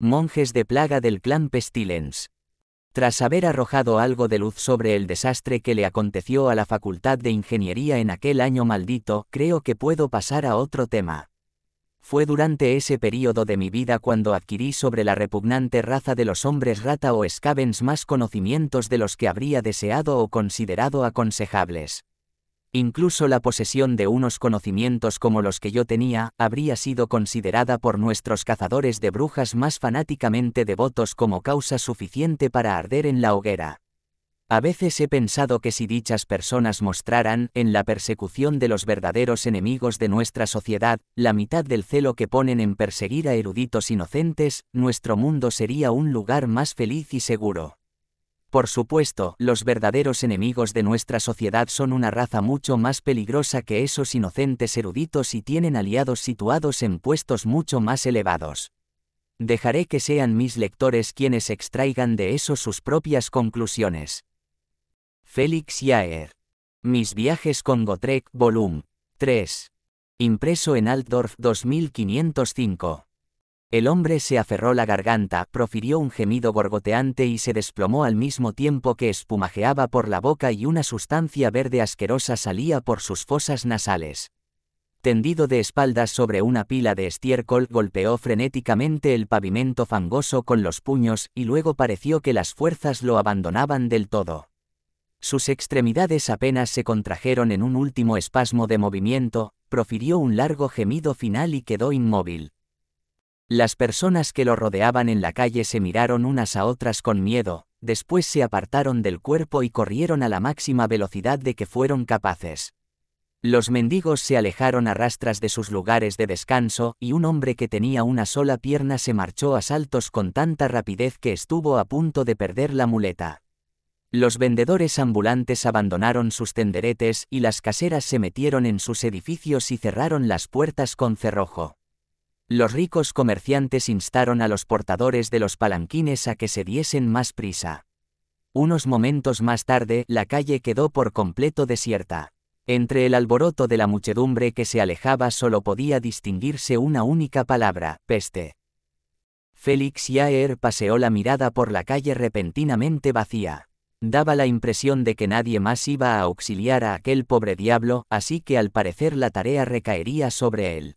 monjes de plaga del clan Pestilens. Tras haber arrojado algo de luz sobre el desastre que le aconteció a la Facultad de Ingeniería en aquel año maldito, creo que puedo pasar a otro tema. Fue durante ese período de mi vida cuando adquirí sobre la repugnante raza de los hombres rata o scavens más conocimientos de los que habría deseado o considerado aconsejables. Incluso la posesión de unos conocimientos como los que yo tenía habría sido considerada por nuestros cazadores de brujas más fanáticamente devotos como causa suficiente para arder en la hoguera. A veces he pensado que si dichas personas mostraran, en la persecución de los verdaderos enemigos de nuestra sociedad, la mitad del celo que ponen en perseguir a eruditos inocentes, nuestro mundo sería un lugar más feliz y seguro. Por supuesto, los verdaderos enemigos de nuestra sociedad son una raza mucho más peligrosa que esos inocentes eruditos y tienen aliados situados en puestos mucho más elevados. Dejaré que sean mis lectores quienes extraigan de eso sus propias conclusiones. Félix Jaer. Mis viajes con Gotrek, volumen 3. Impreso en Altdorf 2505. El hombre se aferró la garganta, profirió un gemido gorgoteante y se desplomó al mismo tiempo que espumajeaba por la boca y una sustancia verde asquerosa salía por sus fosas nasales. Tendido de espaldas sobre una pila de estiércol, golpeó frenéticamente el pavimento fangoso con los puños y luego pareció que las fuerzas lo abandonaban del todo. Sus extremidades apenas se contrajeron en un último espasmo de movimiento, profirió un largo gemido final y quedó inmóvil. Las personas que lo rodeaban en la calle se miraron unas a otras con miedo, después se apartaron del cuerpo y corrieron a la máxima velocidad de que fueron capaces. Los mendigos se alejaron a rastras de sus lugares de descanso, y un hombre que tenía una sola pierna se marchó a saltos con tanta rapidez que estuvo a punto de perder la muleta. Los vendedores ambulantes abandonaron sus tenderetes y las caseras se metieron en sus edificios y cerraron las puertas con cerrojo. Los ricos comerciantes instaron a los portadores de los palanquines a que se diesen más prisa. Unos momentos más tarde, la calle quedó por completo desierta. Entre el alboroto de la muchedumbre que se alejaba solo podía distinguirse una única palabra, peste. Félix Yaer paseó la mirada por la calle repentinamente vacía. Daba la impresión de que nadie más iba a auxiliar a aquel pobre diablo, así que al parecer la tarea recaería sobre él.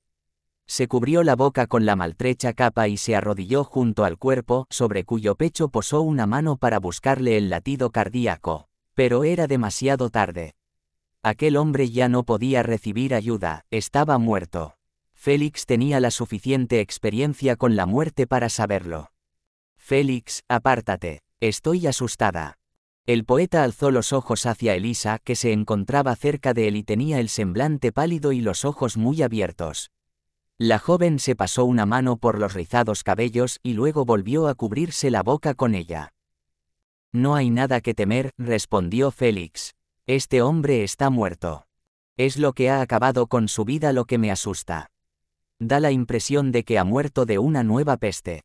Se cubrió la boca con la maltrecha capa y se arrodilló junto al cuerpo, sobre cuyo pecho posó una mano para buscarle el latido cardíaco. Pero era demasiado tarde. Aquel hombre ya no podía recibir ayuda, estaba muerto. Félix tenía la suficiente experiencia con la muerte para saberlo. Félix, apártate, estoy asustada. El poeta alzó los ojos hacia Elisa, que se encontraba cerca de él y tenía el semblante pálido y los ojos muy abiertos. La joven se pasó una mano por los rizados cabellos y luego volvió a cubrirse la boca con ella. No hay nada que temer, respondió Félix. Este hombre está muerto. Es lo que ha acabado con su vida lo que me asusta. Da la impresión de que ha muerto de una nueva peste.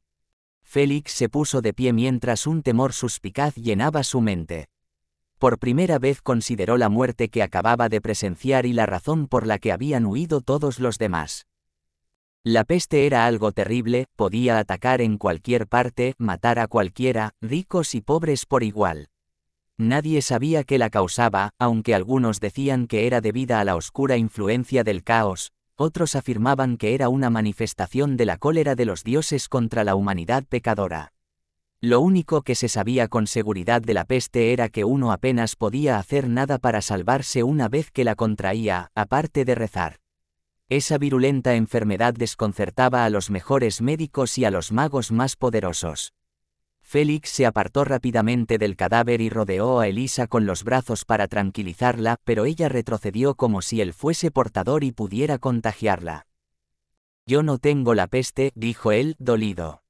Félix se puso de pie mientras un temor suspicaz llenaba su mente. Por primera vez consideró la muerte que acababa de presenciar y la razón por la que habían huido todos los demás. La peste era algo terrible, podía atacar en cualquier parte, matar a cualquiera, ricos y pobres por igual. Nadie sabía qué la causaba, aunque algunos decían que era debida a la oscura influencia del caos, otros afirmaban que era una manifestación de la cólera de los dioses contra la humanidad pecadora. Lo único que se sabía con seguridad de la peste era que uno apenas podía hacer nada para salvarse una vez que la contraía, aparte de rezar. Esa virulenta enfermedad desconcertaba a los mejores médicos y a los magos más poderosos. Félix se apartó rápidamente del cadáver y rodeó a Elisa con los brazos para tranquilizarla, pero ella retrocedió como si él fuese portador y pudiera contagiarla. Yo no tengo la peste, dijo él, dolido.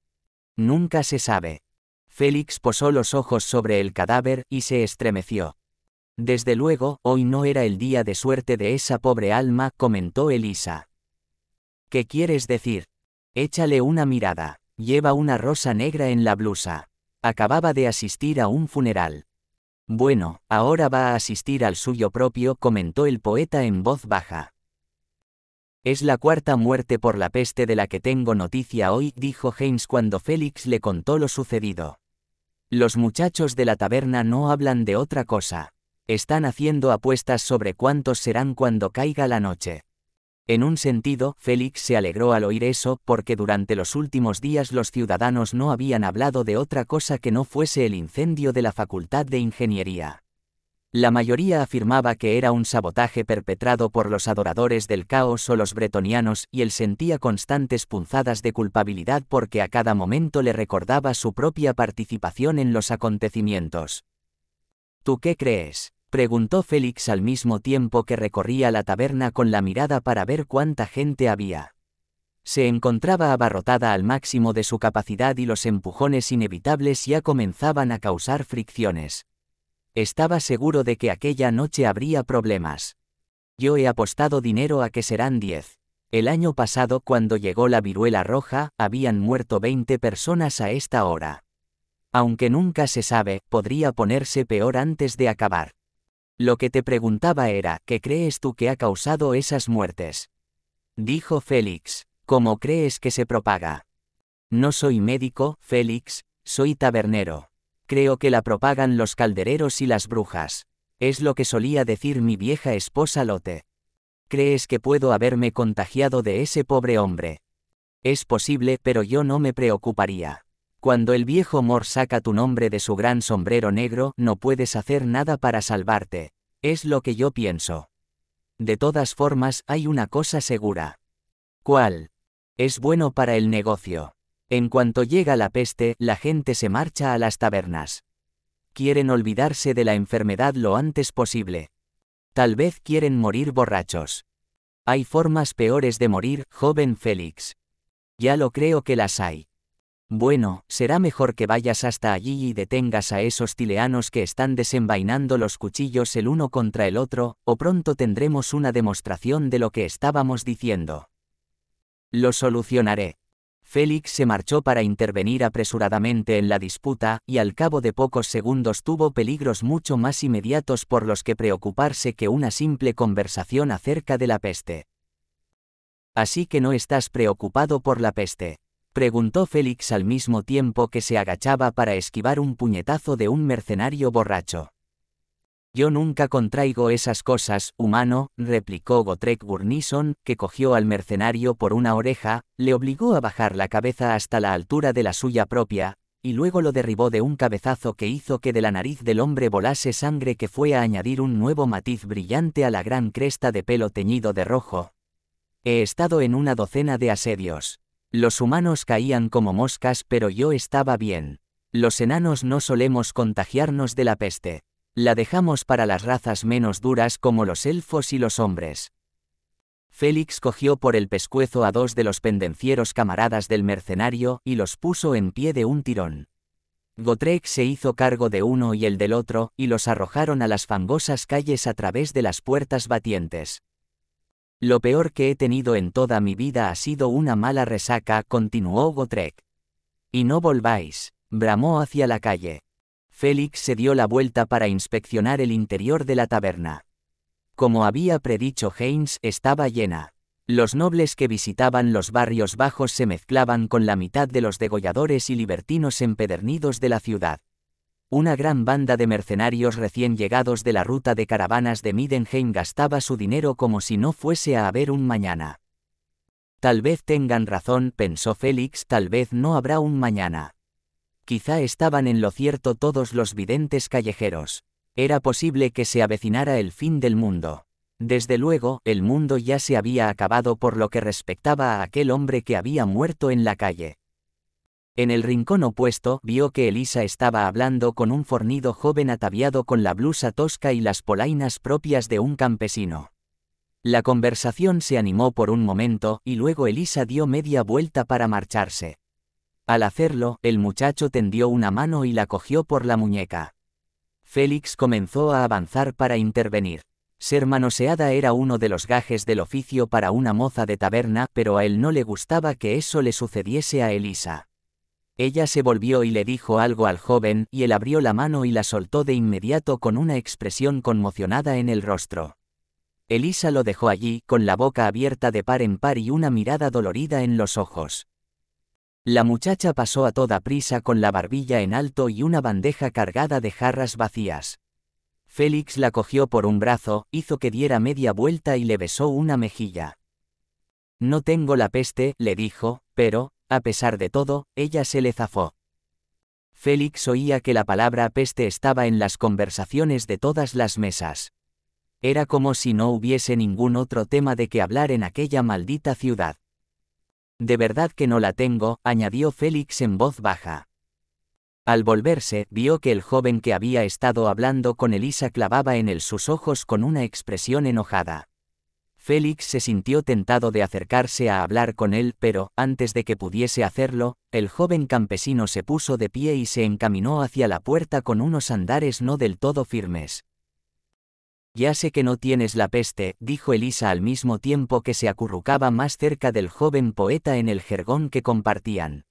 Nunca se sabe. Félix posó los ojos sobre el cadáver y se estremeció. Desde luego, hoy no era el día de suerte de esa pobre alma, comentó Elisa. ¿Qué quieres decir? Échale una mirada. Lleva una rosa negra en la blusa. Acababa de asistir a un funeral. Bueno, ahora va a asistir al suyo propio, comentó el poeta en voz baja. Es la cuarta muerte por la peste de la que tengo noticia hoy, dijo James cuando Félix le contó lo sucedido. Los muchachos de la taberna no hablan de otra cosa. Están haciendo apuestas sobre cuántos serán cuando caiga la noche. En un sentido, Félix se alegró al oír eso, porque durante los últimos días los ciudadanos no habían hablado de otra cosa que no fuese el incendio de la Facultad de Ingeniería. La mayoría afirmaba que era un sabotaje perpetrado por los adoradores del caos o los bretonianos y él sentía constantes punzadas de culpabilidad porque a cada momento le recordaba su propia participación en los acontecimientos. ¿Tú qué crees? Preguntó Félix al mismo tiempo que recorría la taberna con la mirada para ver cuánta gente había. Se encontraba abarrotada al máximo de su capacidad y los empujones inevitables ya comenzaban a causar fricciones. Estaba seguro de que aquella noche habría problemas. Yo he apostado dinero a que serán 10. El año pasado cuando llegó la viruela roja, habían muerto 20 personas a esta hora. Aunque nunca se sabe, podría ponerse peor antes de acabar. Lo que te preguntaba era, ¿qué crees tú que ha causado esas muertes? Dijo Félix, ¿cómo crees que se propaga? No soy médico, Félix, soy tabernero. Creo que la propagan los caldereros y las brujas. Es lo que solía decir mi vieja esposa Lote. ¿Crees que puedo haberme contagiado de ese pobre hombre? Es posible, pero yo no me preocuparía. Cuando el viejo Mor saca tu nombre de su gran sombrero negro, no puedes hacer nada para salvarte. Es lo que yo pienso. De todas formas, hay una cosa segura. ¿Cuál? Es bueno para el negocio. En cuanto llega la peste, la gente se marcha a las tabernas. Quieren olvidarse de la enfermedad lo antes posible. Tal vez quieren morir borrachos. Hay formas peores de morir, joven Félix. Ya lo creo que las hay. Bueno, será mejor que vayas hasta allí y detengas a esos tileanos que están desenvainando los cuchillos el uno contra el otro, o pronto tendremos una demostración de lo que estábamos diciendo. Lo solucionaré. Félix se marchó para intervenir apresuradamente en la disputa, y al cabo de pocos segundos tuvo peligros mucho más inmediatos por los que preocuparse que una simple conversación acerca de la peste. Así que no estás preocupado por la peste preguntó Félix al mismo tiempo que se agachaba para esquivar un puñetazo de un mercenario borracho. Yo nunca contraigo esas cosas, humano, replicó Gotrek Gurnison, que cogió al mercenario por una oreja, le obligó a bajar la cabeza hasta la altura de la suya propia, y luego lo derribó de un cabezazo que hizo que de la nariz del hombre volase sangre que fue a añadir un nuevo matiz brillante a la gran cresta de pelo teñido de rojo. He estado en una docena de asedios. Los humanos caían como moscas pero yo estaba bien. Los enanos no solemos contagiarnos de la peste. La dejamos para las razas menos duras como los elfos y los hombres. Félix cogió por el pescuezo a dos de los pendencieros camaradas del mercenario y los puso en pie de un tirón. Gotrek se hizo cargo de uno y el del otro, y los arrojaron a las fangosas calles a través de las puertas batientes. Lo peor que he tenido en toda mi vida ha sido una mala resaca, continuó Gotrek. Y no volváis, bramó hacia la calle. Félix se dio la vuelta para inspeccionar el interior de la taberna. Como había predicho Haynes, estaba llena. Los nobles que visitaban los barrios bajos se mezclaban con la mitad de los degolladores y libertinos empedernidos de la ciudad. Una gran banda de mercenarios recién llegados de la ruta de caravanas de Midenheim gastaba su dinero como si no fuese a haber un mañana. Tal vez tengan razón, pensó Félix, tal vez no habrá un mañana. Quizá estaban en lo cierto todos los videntes callejeros. Era posible que se avecinara el fin del mundo. Desde luego, el mundo ya se había acabado por lo que respectaba a aquel hombre que había muerto en la calle. En el rincón opuesto vio que Elisa estaba hablando con un fornido joven ataviado con la blusa tosca y las polainas propias de un campesino. La conversación se animó por un momento y luego Elisa dio media vuelta para marcharse. Al hacerlo, el muchacho tendió una mano y la cogió por la muñeca. Félix comenzó a avanzar para intervenir. Ser manoseada era uno de los gajes del oficio para una moza de taberna, pero a él no le gustaba que eso le sucediese a Elisa. Ella se volvió y le dijo algo al joven, y él abrió la mano y la soltó de inmediato con una expresión conmocionada en el rostro. Elisa lo dejó allí, con la boca abierta de par en par y una mirada dolorida en los ojos. La muchacha pasó a toda prisa con la barbilla en alto y una bandeja cargada de jarras vacías. Félix la cogió por un brazo, hizo que diera media vuelta y le besó una mejilla. No tengo la peste, le dijo, pero, a pesar de todo, ella se le zafó. Félix oía que la palabra peste estaba en las conversaciones de todas las mesas. Era como si no hubiese ningún otro tema de que hablar en aquella maldita ciudad. De verdad que no la tengo, añadió Félix en voz baja. Al volverse, vio que el joven que había estado hablando con Elisa clavaba en él sus ojos con una expresión enojada. Félix se sintió tentado de acercarse a hablar con él, pero, antes de que pudiese hacerlo, el joven campesino se puso de pie y se encaminó hacia la puerta con unos andares no del todo firmes. Ya sé que no tienes la peste, dijo Elisa al mismo tiempo que se acurrucaba más cerca del joven poeta en el jergón que compartían.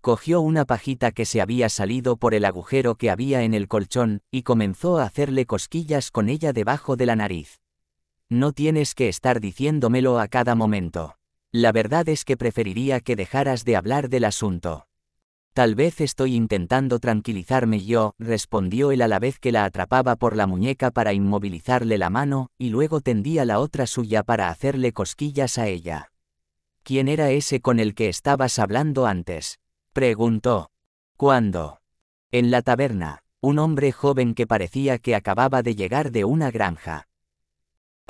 Cogió una pajita que se había salido por el agujero que había en el colchón, y comenzó a hacerle cosquillas con ella debajo de la nariz. No tienes que estar diciéndomelo a cada momento. La verdad es que preferiría que dejaras de hablar del asunto. Tal vez estoy intentando tranquilizarme yo, respondió él a la vez que la atrapaba por la muñeca para inmovilizarle la mano, y luego tendía la otra suya para hacerle cosquillas a ella. ¿Quién era ese con el que estabas hablando antes? preguntó. ¿Cuándo? En la taberna, un hombre joven que parecía que acababa de llegar de una granja.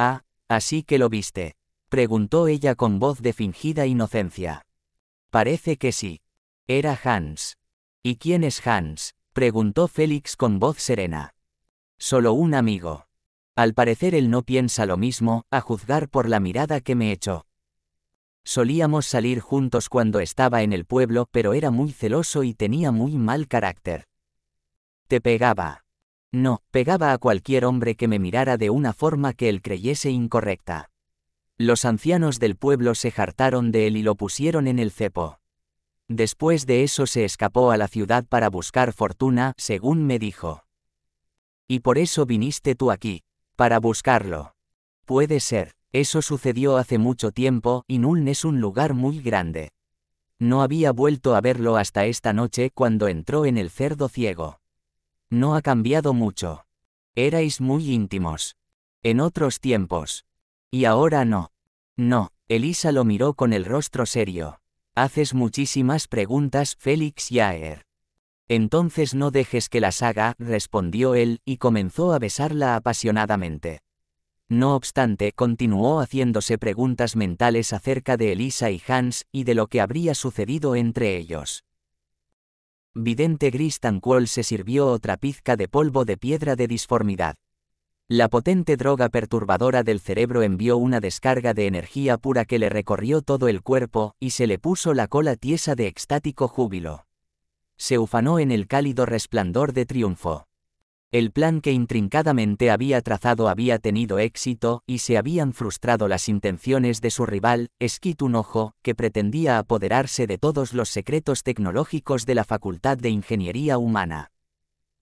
Ah, así que lo viste. Preguntó ella con voz de fingida inocencia. Parece que sí. Era Hans. ¿Y quién es Hans? preguntó Félix con voz serena. Solo un amigo. Al parecer él no piensa lo mismo, a juzgar por la mirada que me echó. Solíamos salir juntos cuando estaba en el pueblo, pero era muy celoso y tenía muy mal carácter. Te pegaba. No, pegaba a cualquier hombre que me mirara de una forma que él creyese incorrecta. Los ancianos del pueblo se hartaron de él y lo pusieron en el cepo. Después de eso se escapó a la ciudad para buscar fortuna, según me dijo. Y por eso viniste tú aquí, para buscarlo. Puede ser, eso sucedió hace mucho tiempo, y Nuln es un lugar muy grande. No había vuelto a verlo hasta esta noche cuando entró en el cerdo ciego. No ha cambiado mucho. Erais muy íntimos. En otros tiempos. Y ahora no. No, Elisa lo miró con el rostro serio. Haces muchísimas preguntas, Félix Jaer. Entonces no dejes que las haga, respondió él, y comenzó a besarla apasionadamente. No obstante, continuó haciéndose preguntas mentales acerca de Elisa y Hans, y de lo que habría sucedido entre ellos. Vidente Gris cual se sirvió otra pizca de polvo de piedra de disformidad. La potente droga perturbadora del cerebro envió una descarga de energía pura que le recorrió todo el cuerpo, y se le puso la cola tiesa de extático júbilo. Se ufanó en el cálido resplandor de triunfo. El plan que intrincadamente había trazado había tenido éxito, y se habían frustrado las intenciones de su rival, Esquit un ojo, que pretendía apoderarse de todos los secretos tecnológicos de la Facultad de Ingeniería Humana.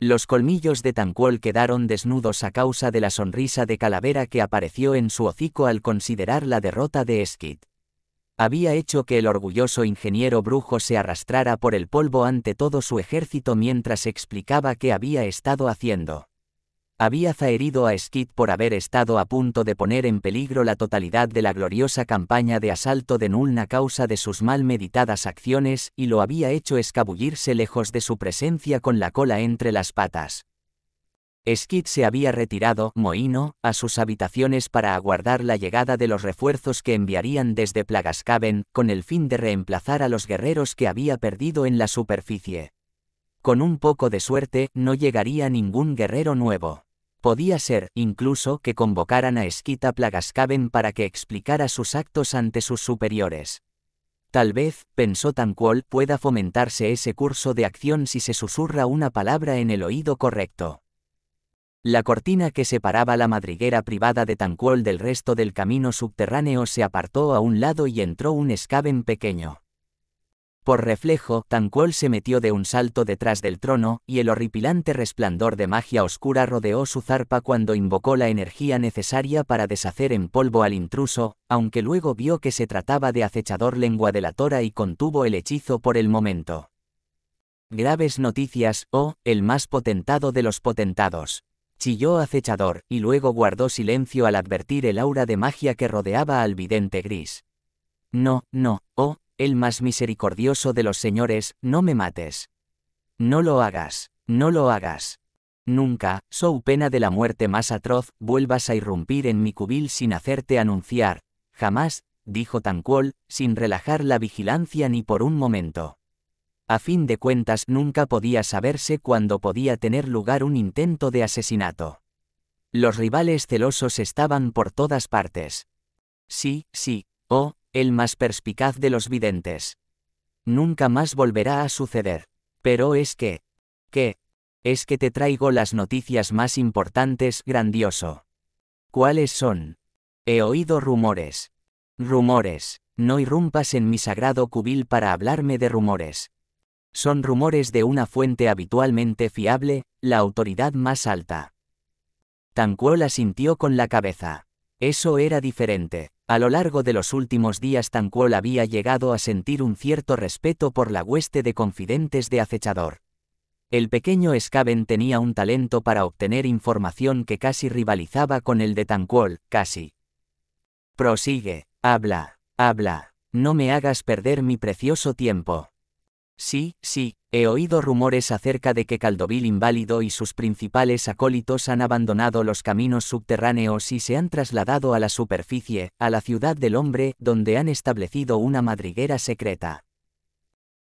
Los colmillos de Tanquol quedaron desnudos a causa de la sonrisa de calavera que apareció en su hocico al considerar la derrota de Esquit había hecho que el orgulloso ingeniero brujo se arrastrara por el polvo ante todo su ejército mientras explicaba qué había estado haciendo. Había zaherido a Skid por haber estado a punto de poner en peligro la totalidad de la gloriosa campaña de asalto de Nulna a causa de sus mal meditadas acciones y lo había hecho escabullirse lejos de su presencia con la cola entre las patas. Skid se había retirado, Moino, a sus habitaciones para aguardar la llegada de los refuerzos que enviarían desde Plagascaven, con el fin de reemplazar a los guerreros que había perdido en la superficie. Con un poco de suerte, no llegaría ningún guerrero nuevo. Podía ser, incluso, que convocaran a Skid a Plagascaven para que explicara sus actos ante sus superiores. Tal vez, pensó Tanquol, pueda fomentarse ese curso de acción si se susurra una palabra en el oído correcto. La cortina que separaba la madriguera privada de Tancuol del resto del camino subterráneo se apartó a un lado y entró un escaben pequeño. Por reflejo, Tancuol se metió de un salto detrás del trono, y el horripilante resplandor de magia oscura rodeó su zarpa cuando invocó la energía necesaria para deshacer en polvo al intruso, aunque luego vio que se trataba de acechador lengua de la tora y contuvo el hechizo por el momento. Graves noticias, oh, el más potentado de los potentados chilló acechador, y luego guardó silencio al advertir el aura de magia que rodeaba al vidente gris. No, no, oh, el más misericordioso de los señores, no me mates. No lo hagas, no lo hagas. Nunca, so pena de la muerte más atroz, vuelvas a irrumpir en mi cubil sin hacerte anunciar. Jamás, dijo Tanquol, sin relajar la vigilancia ni por un momento. A fin de cuentas nunca podía saberse cuándo podía tener lugar un intento de asesinato. Los rivales celosos estaban por todas partes. Sí, sí, oh, el más perspicaz de los videntes. Nunca más volverá a suceder. Pero es que... ¿Qué? Es que te traigo las noticias más importantes, grandioso. ¿Cuáles son? He oído rumores. Rumores. No irrumpas en mi sagrado cubil para hablarme de rumores. Son rumores de una fuente habitualmente fiable, la autoridad más alta. Tancuol la asintió con la cabeza. Eso era diferente. A lo largo de los últimos días Tan había llegado a sentir un cierto respeto por la hueste de confidentes de acechador. El pequeño Scaven tenía un talento para obtener información que casi rivalizaba con el de Tancuol, casi. Prosigue, habla, habla, no me hagas perder mi precioso tiempo. Sí, sí, he oído rumores acerca de que Caldovil Inválido y sus principales acólitos han abandonado los caminos subterráneos y se han trasladado a la superficie, a la ciudad del hombre, donde han establecido una madriguera secreta.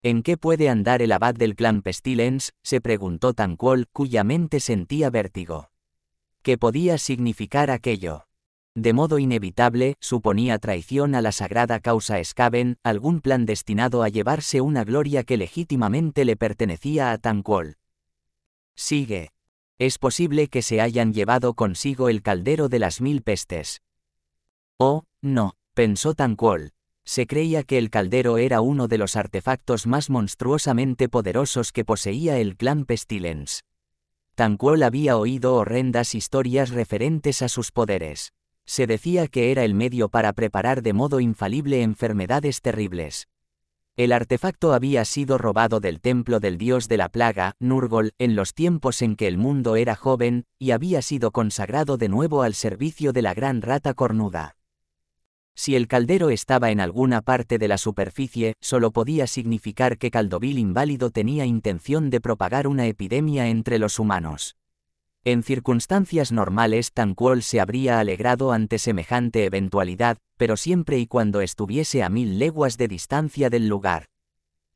¿En qué puede andar el abad del clan Pestilens? se preguntó Tanquol, cuya mente sentía vértigo. ¿Qué podía significar aquello? de modo inevitable, suponía traición a la sagrada causa Skaven, algún plan destinado a llevarse una gloria que legítimamente le pertenecía a Tanquol. Sigue. Es posible que se hayan llevado consigo el caldero de las mil pestes. Oh, no, pensó Tanquol. Se creía que el caldero era uno de los artefactos más monstruosamente poderosos que poseía el clan Pestilens. Tanquol había oído horrendas historias referentes a sus poderes se decía que era el medio para preparar de modo infalible enfermedades terribles. El artefacto había sido robado del templo del dios de la plaga, Nurgol, en los tiempos en que el mundo era joven, y había sido consagrado de nuevo al servicio de la gran rata cornuda. Si el caldero estaba en alguna parte de la superficie, solo podía significar que Caldovil inválido tenía intención de propagar una epidemia entre los humanos. En circunstancias normales Tan se habría alegrado ante semejante eventualidad, pero siempre y cuando estuviese a mil leguas de distancia del lugar.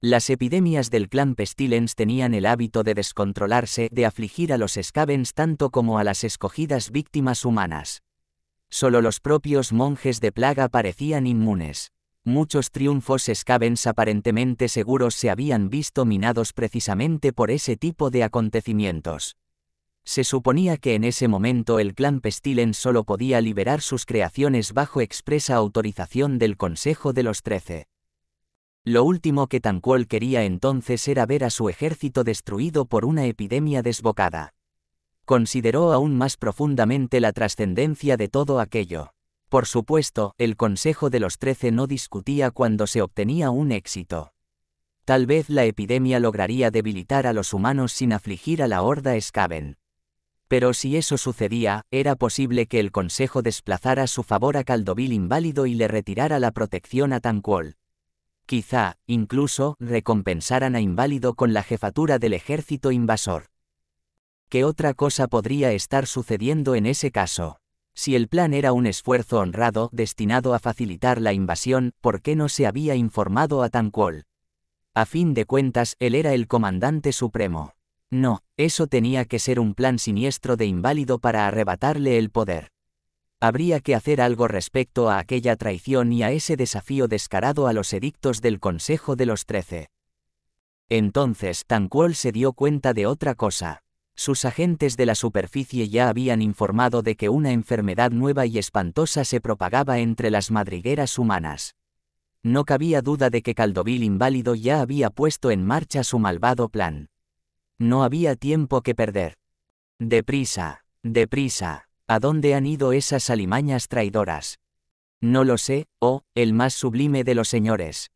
Las epidemias del clan Pestilens tenían el hábito de descontrolarse, de afligir a los Scavens tanto como a las escogidas víctimas humanas. Solo los propios monjes de plaga parecían inmunes. Muchos triunfos Scavens aparentemente seguros se habían visto minados precisamente por ese tipo de acontecimientos. Se suponía que en ese momento el clan Pestilen solo podía liberar sus creaciones bajo expresa autorización del Consejo de los Trece. Lo último que Tanquol quería entonces era ver a su ejército destruido por una epidemia desbocada. Consideró aún más profundamente la trascendencia de todo aquello. Por supuesto, el Consejo de los Trece no discutía cuando se obtenía un éxito. Tal vez la epidemia lograría debilitar a los humanos sin afligir a la horda Skaven. Pero si eso sucedía, era posible que el Consejo desplazara su favor a Caldovil inválido y le retirara la protección a Tanquol. Quizá, incluso, recompensaran a Inválido con la jefatura del ejército invasor. ¿Qué otra cosa podría estar sucediendo en ese caso? Si el plan era un esfuerzo honrado destinado a facilitar la invasión, ¿por qué no se había informado a Tanquol? A fin de cuentas, él era el comandante supremo. No, eso tenía que ser un plan siniestro de inválido para arrebatarle el poder. Habría que hacer algo respecto a aquella traición y a ese desafío descarado a los edictos del Consejo de los Trece. Entonces Tanquol se dio cuenta de otra cosa. Sus agentes de la superficie ya habían informado de que una enfermedad nueva y espantosa se propagaba entre las madrigueras humanas. No cabía duda de que Caldovil inválido ya había puesto en marcha su malvado plan. No había tiempo que perder. Deprisa, deprisa, ¿a dónde han ido esas alimañas traidoras? No lo sé, oh, el más sublime de los señores.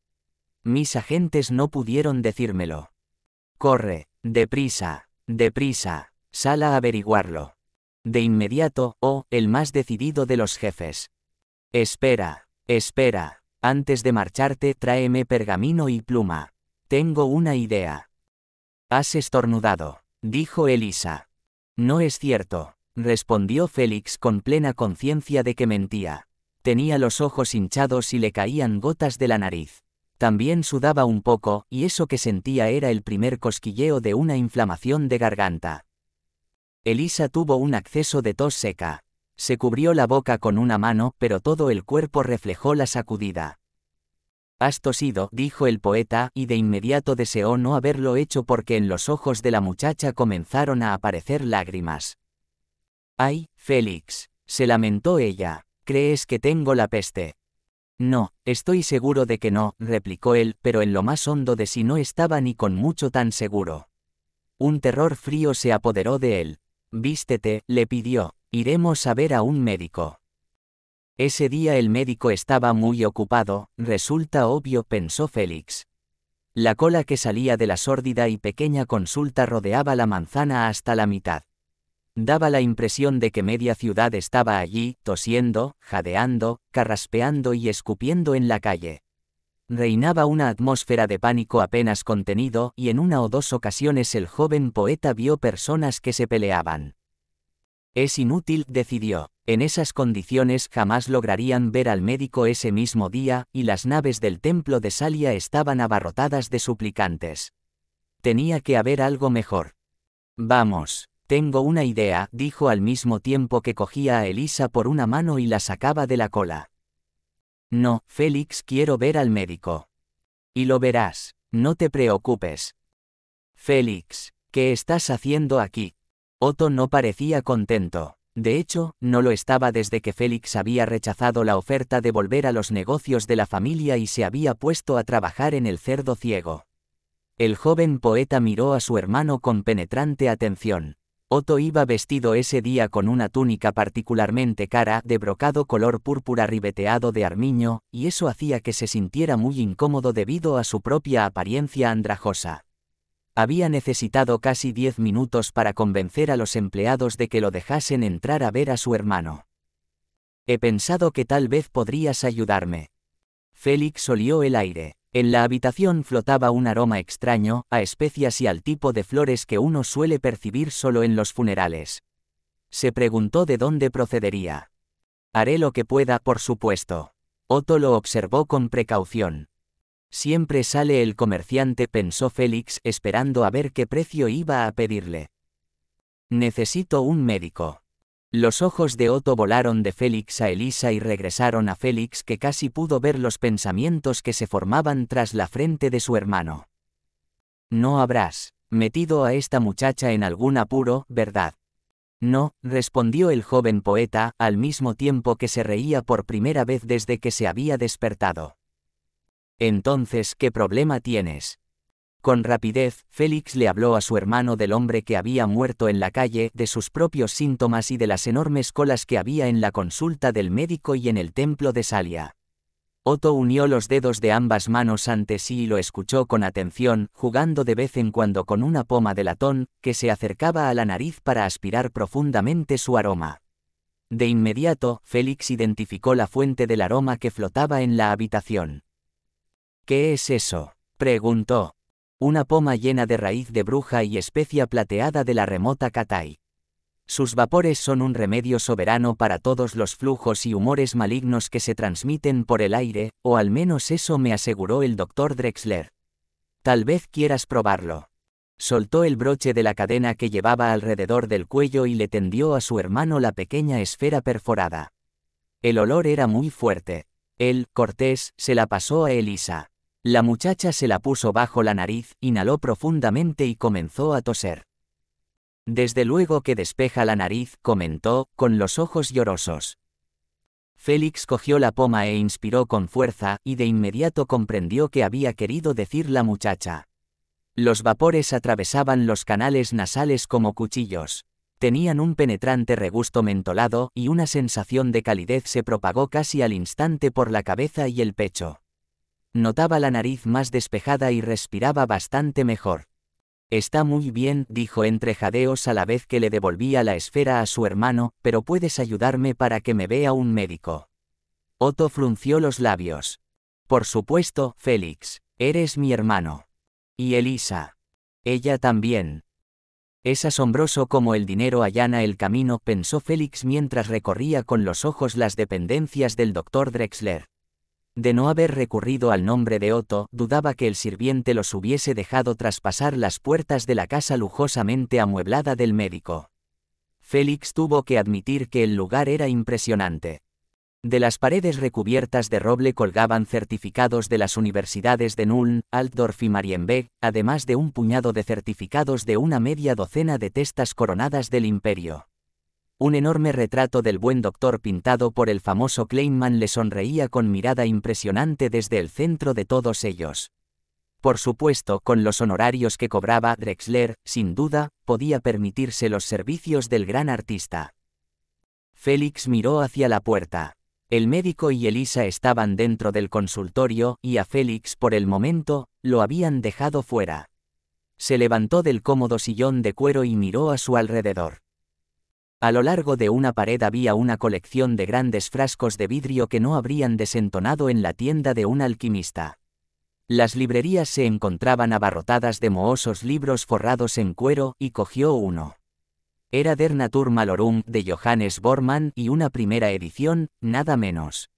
Mis agentes no pudieron decírmelo. Corre, deprisa, deprisa, sal a averiguarlo. De inmediato, oh, el más decidido de los jefes. Espera, espera, antes de marcharte tráeme pergamino y pluma. Tengo una idea. Has estornudado, dijo Elisa. No es cierto, respondió Félix con plena conciencia de que mentía. Tenía los ojos hinchados y le caían gotas de la nariz. También sudaba un poco, y eso que sentía era el primer cosquilleo de una inflamación de garganta. Elisa tuvo un acceso de tos seca. Se cubrió la boca con una mano, pero todo el cuerpo reflejó la sacudida. Has tosido, dijo el poeta, y de inmediato deseó no haberlo hecho porque en los ojos de la muchacha comenzaron a aparecer lágrimas. Ay, Félix, se lamentó ella, ¿crees que tengo la peste? No, estoy seguro de que no, replicó él, pero en lo más hondo de sí no estaba ni con mucho tan seguro. Un terror frío se apoderó de él. Vístete, le pidió, iremos a ver a un médico. Ese día el médico estaba muy ocupado, resulta obvio, pensó Félix. La cola que salía de la sórdida y pequeña consulta rodeaba la manzana hasta la mitad. Daba la impresión de que media ciudad estaba allí, tosiendo, jadeando, carraspeando y escupiendo en la calle. Reinaba una atmósfera de pánico apenas contenido, y en una o dos ocasiones el joven poeta vio personas que se peleaban. Es inútil, decidió. En esas condiciones jamás lograrían ver al médico ese mismo día, y las naves del templo de Salia estaban abarrotadas de suplicantes. Tenía que haber algo mejor. Vamos, tengo una idea, dijo al mismo tiempo que cogía a Elisa por una mano y la sacaba de la cola. No, Félix, quiero ver al médico. Y lo verás, no te preocupes. Félix, ¿qué estás haciendo aquí? Otto no parecía contento. De hecho, no lo estaba desde que Félix había rechazado la oferta de volver a los negocios de la familia y se había puesto a trabajar en el cerdo ciego. El joven poeta miró a su hermano con penetrante atención. Otto iba vestido ese día con una túnica particularmente cara, de brocado color púrpura ribeteado de armiño, y eso hacía que se sintiera muy incómodo debido a su propia apariencia andrajosa. Había necesitado casi diez minutos para convencer a los empleados de que lo dejasen entrar a ver a su hermano. He pensado que tal vez podrías ayudarme. Félix olió el aire. En la habitación flotaba un aroma extraño, a especias y al tipo de flores que uno suele percibir solo en los funerales. Se preguntó de dónde procedería. Haré lo que pueda, por supuesto. Otto lo observó con precaución. Siempre sale el comerciante, pensó Félix, esperando a ver qué precio iba a pedirle. Necesito un médico. Los ojos de Otto volaron de Félix a Elisa y regresaron a Félix que casi pudo ver los pensamientos que se formaban tras la frente de su hermano. No habrás metido a esta muchacha en algún apuro, ¿verdad? No, respondió el joven poeta, al mismo tiempo que se reía por primera vez desde que se había despertado. Entonces, ¿qué problema tienes? Con rapidez, Félix le habló a su hermano del hombre que había muerto en la calle, de sus propios síntomas y de las enormes colas que había en la consulta del médico y en el templo de Salia. Otto unió los dedos de ambas manos ante sí y lo escuchó con atención, jugando de vez en cuando con una poma de latón, que se acercaba a la nariz para aspirar profundamente su aroma. De inmediato, Félix identificó la fuente del aroma que flotaba en la habitación. ¿Qué es eso? preguntó. Una poma llena de raíz de bruja y especia plateada de la remota Katay. Sus vapores son un remedio soberano para todos los flujos y humores malignos que se transmiten por el aire, o al menos eso me aseguró el doctor Drexler. Tal vez quieras probarlo. Soltó el broche de la cadena que llevaba alrededor del cuello y le tendió a su hermano la pequeña esfera perforada. El olor era muy fuerte. Él, cortés, se la pasó a Elisa. La muchacha se la puso bajo la nariz, inhaló profundamente y comenzó a toser. Desde luego que despeja la nariz, comentó, con los ojos llorosos. Félix cogió la poma e inspiró con fuerza, y de inmediato comprendió que había querido decir la muchacha. Los vapores atravesaban los canales nasales como cuchillos. Tenían un penetrante regusto mentolado, y una sensación de calidez se propagó casi al instante por la cabeza y el pecho. Notaba la nariz más despejada y respiraba bastante mejor. Está muy bien, dijo entre jadeos a la vez que le devolvía la esfera a su hermano, pero puedes ayudarme para que me vea un médico. Otto frunció los labios. Por supuesto, Félix, eres mi hermano. Y Elisa. Ella también. Es asombroso cómo el dinero allana el camino, pensó Félix mientras recorría con los ojos las dependencias del doctor Drexler. De no haber recurrido al nombre de Otto, dudaba que el sirviente los hubiese dejado traspasar las puertas de la casa lujosamente amueblada del médico. Félix tuvo que admitir que el lugar era impresionante. De las paredes recubiertas de roble colgaban certificados de las universidades de Nuln, Altdorf y Marienbeck, además de un puñado de certificados de una media docena de testas coronadas del imperio. Un enorme retrato del buen doctor pintado por el famoso Kleinman le sonreía con mirada impresionante desde el centro de todos ellos. Por supuesto, con los honorarios que cobraba Drexler, sin duda, podía permitirse los servicios del gran artista. Félix miró hacia la puerta. El médico y Elisa estaban dentro del consultorio, y a Félix por el momento, lo habían dejado fuera. Se levantó del cómodo sillón de cuero y miró a su alrededor. A lo largo de una pared había una colección de grandes frascos de vidrio que no habrían desentonado en la tienda de un alquimista. Las librerías se encontraban abarrotadas de mohosos libros forrados en cuero, y cogió uno. Era Der Natur Malorum de Johannes Bormann y una primera edición, nada menos.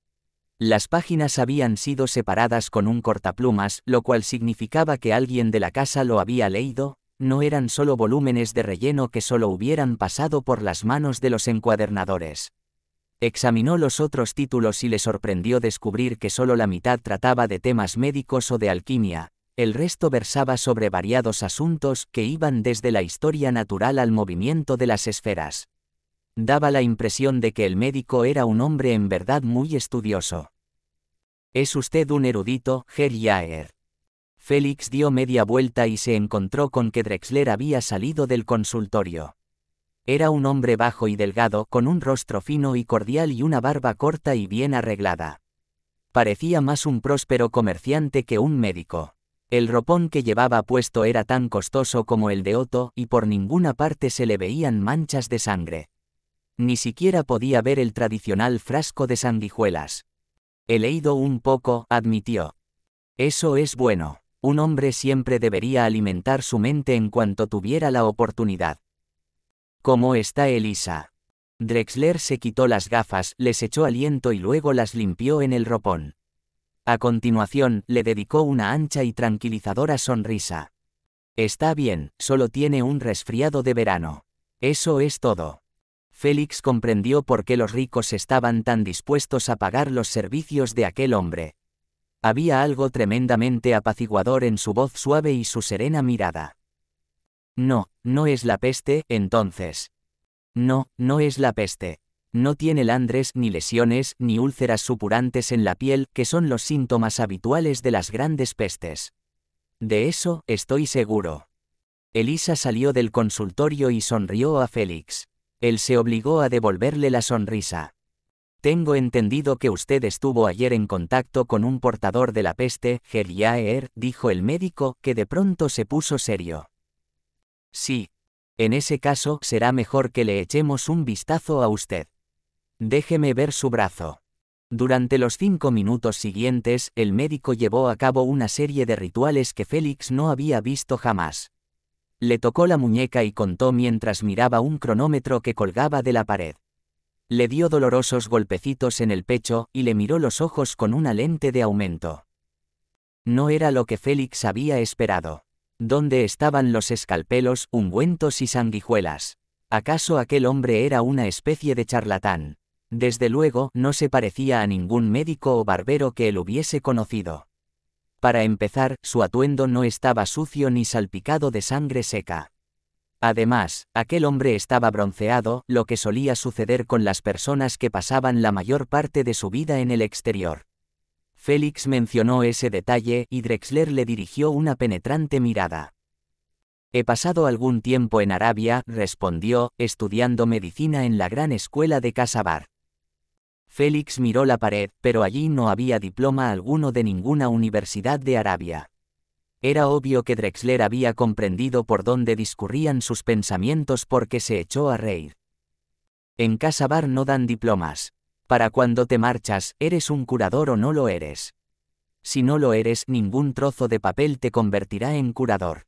Las páginas habían sido separadas con un cortaplumas, lo cual significaba que alguien de la casa lo había leído, no eran solo volúmenes de relleno que solo hubieran pasado por las manos de los encuadernadores. Examinó los otros títulos y le sorprendió descubrir que solo la mitad trataba de temas médicos o de alquimia, el resto versaba sobre variados asuntos que iban desde la historia natural al movimiento de las esferas. Daba la impresión de que el médico era un hombre en verdad muy estudioso. Es usted un erudito, Herr Félix dio media vuelta y se encontró con que Drexler había salido del consultorio. Era un hombre bajo y delgado, con un rostro fino y cordial y una barba corta y bien arreglada. Parecía más un próspero comerciante que un médico. El ropón que llevaba puesto era tan costoso como el de Otto, y por ninguna parte se le veían manchas de sangre. Ni siquiera podía ver el tradicional frasco de sandijuelas. He leído un poco, admitió. Eso es bueno un hombre siempre debería alimentar su mente en cuanto tuviera la oportunidad. ¿Cómo está Elisa? Drexler se quitó las gafas, les echó aliento y luego las limpió en el ropón. A continuación, le dedicó una ancha y tranquilizadora sonrisa. Está bien, solo tiene un resfriado de verano. Eso es todo. Félix comprendió por qué los ricos estaban tan dispuestos a pagar los servicios de aquel hombre. Había algo tremendamente apaciguador en su voz suave y su serena mirada. No, no es la peste, entonces. No, no es la peste. No tiene landres, ni lesiones, ni úlceras supurantes en la piel, que son los síntomas habituales de las grandes pestes. De eso, estoy seguro. Elisa salió del consultorio y sonrió a Félix. Él se obligó a devolverle la sonrisa. Tengo entendido que usted estuvo ayer en contacto con un portador de la peste, Geriaer», dijo el médico, que de pronto se puso serio. Sí. En ese caso, será mejor que le echemos un vistazo a usted. Déjeme ver su brazo. Durante los cinco minutos siguientes, el médico llevó a cabo una serie de rituales que Félix no había visto jamás. Le tocó la muñeca y contó mientras miraba un cronómetro que colgaba de la pared. Le dio dolorosos golpecitos en el pecho y le miró los ojos con una lente de aumento. No era lo que Félix había esperado. ¿Dónde estaban los escalpelos, ungüentos y sanguijuelas? ¿Acaso aquel hombre era una especie de charlatán? Desde luego, no se parecía a ningún médico o barbero que él hubiese conocido. Para empezar, su atuendo no estaba sucio ni salpicado de sangre seca. Además, aquel hombre estaba bronceado, lo que solía suceder con las personas que pasaban la mayor parte de su vida en el exterior. Félix mencionó ese detalle y Drexler le dirigió una penetrante mirada. He pasado algún tiempo en Arabia, respondió, estudiando medicina en la gran escuela de Casabar. Félix miró la pared, pero allí no había diploma alguno de ninguna universidad de Arabia. Era obvio que Drexler había comprendido por dónde discurrían sus pensamientos porque se echó a reír. En Casa Bar no dan diplomas. Para cuando te marchas, eres un curador o no lo eres. Si no lo eres, ningún trozo de papel te convertirá en curador.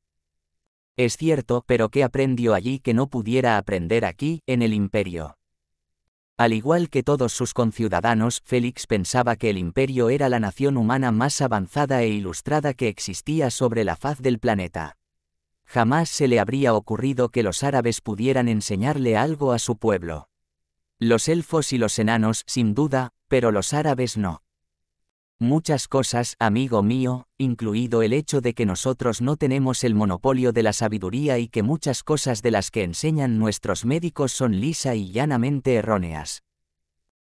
Es cierto, pero ¿qué aprendió allí que no pudiera aprender aquí, en el imperio? Al igual que todos sus conciudadanos, Félix pensaba que el imperio era la nación humana más avanzada e ilustrada que existía sobre la faz del planeta. Jamás se le habría ocurrido que los árabes pudieran enseñarle algo a su pueblo. Los elfos y los enanos, sin duda, pero los árabes no. Muchas cosas, amigo mío, incluido el hecho de que nosotros no tenemos el monopolio de la sabiduría y que muchas cosas de las que enseñan nuestros médicos son lisa y llanamente erróneas.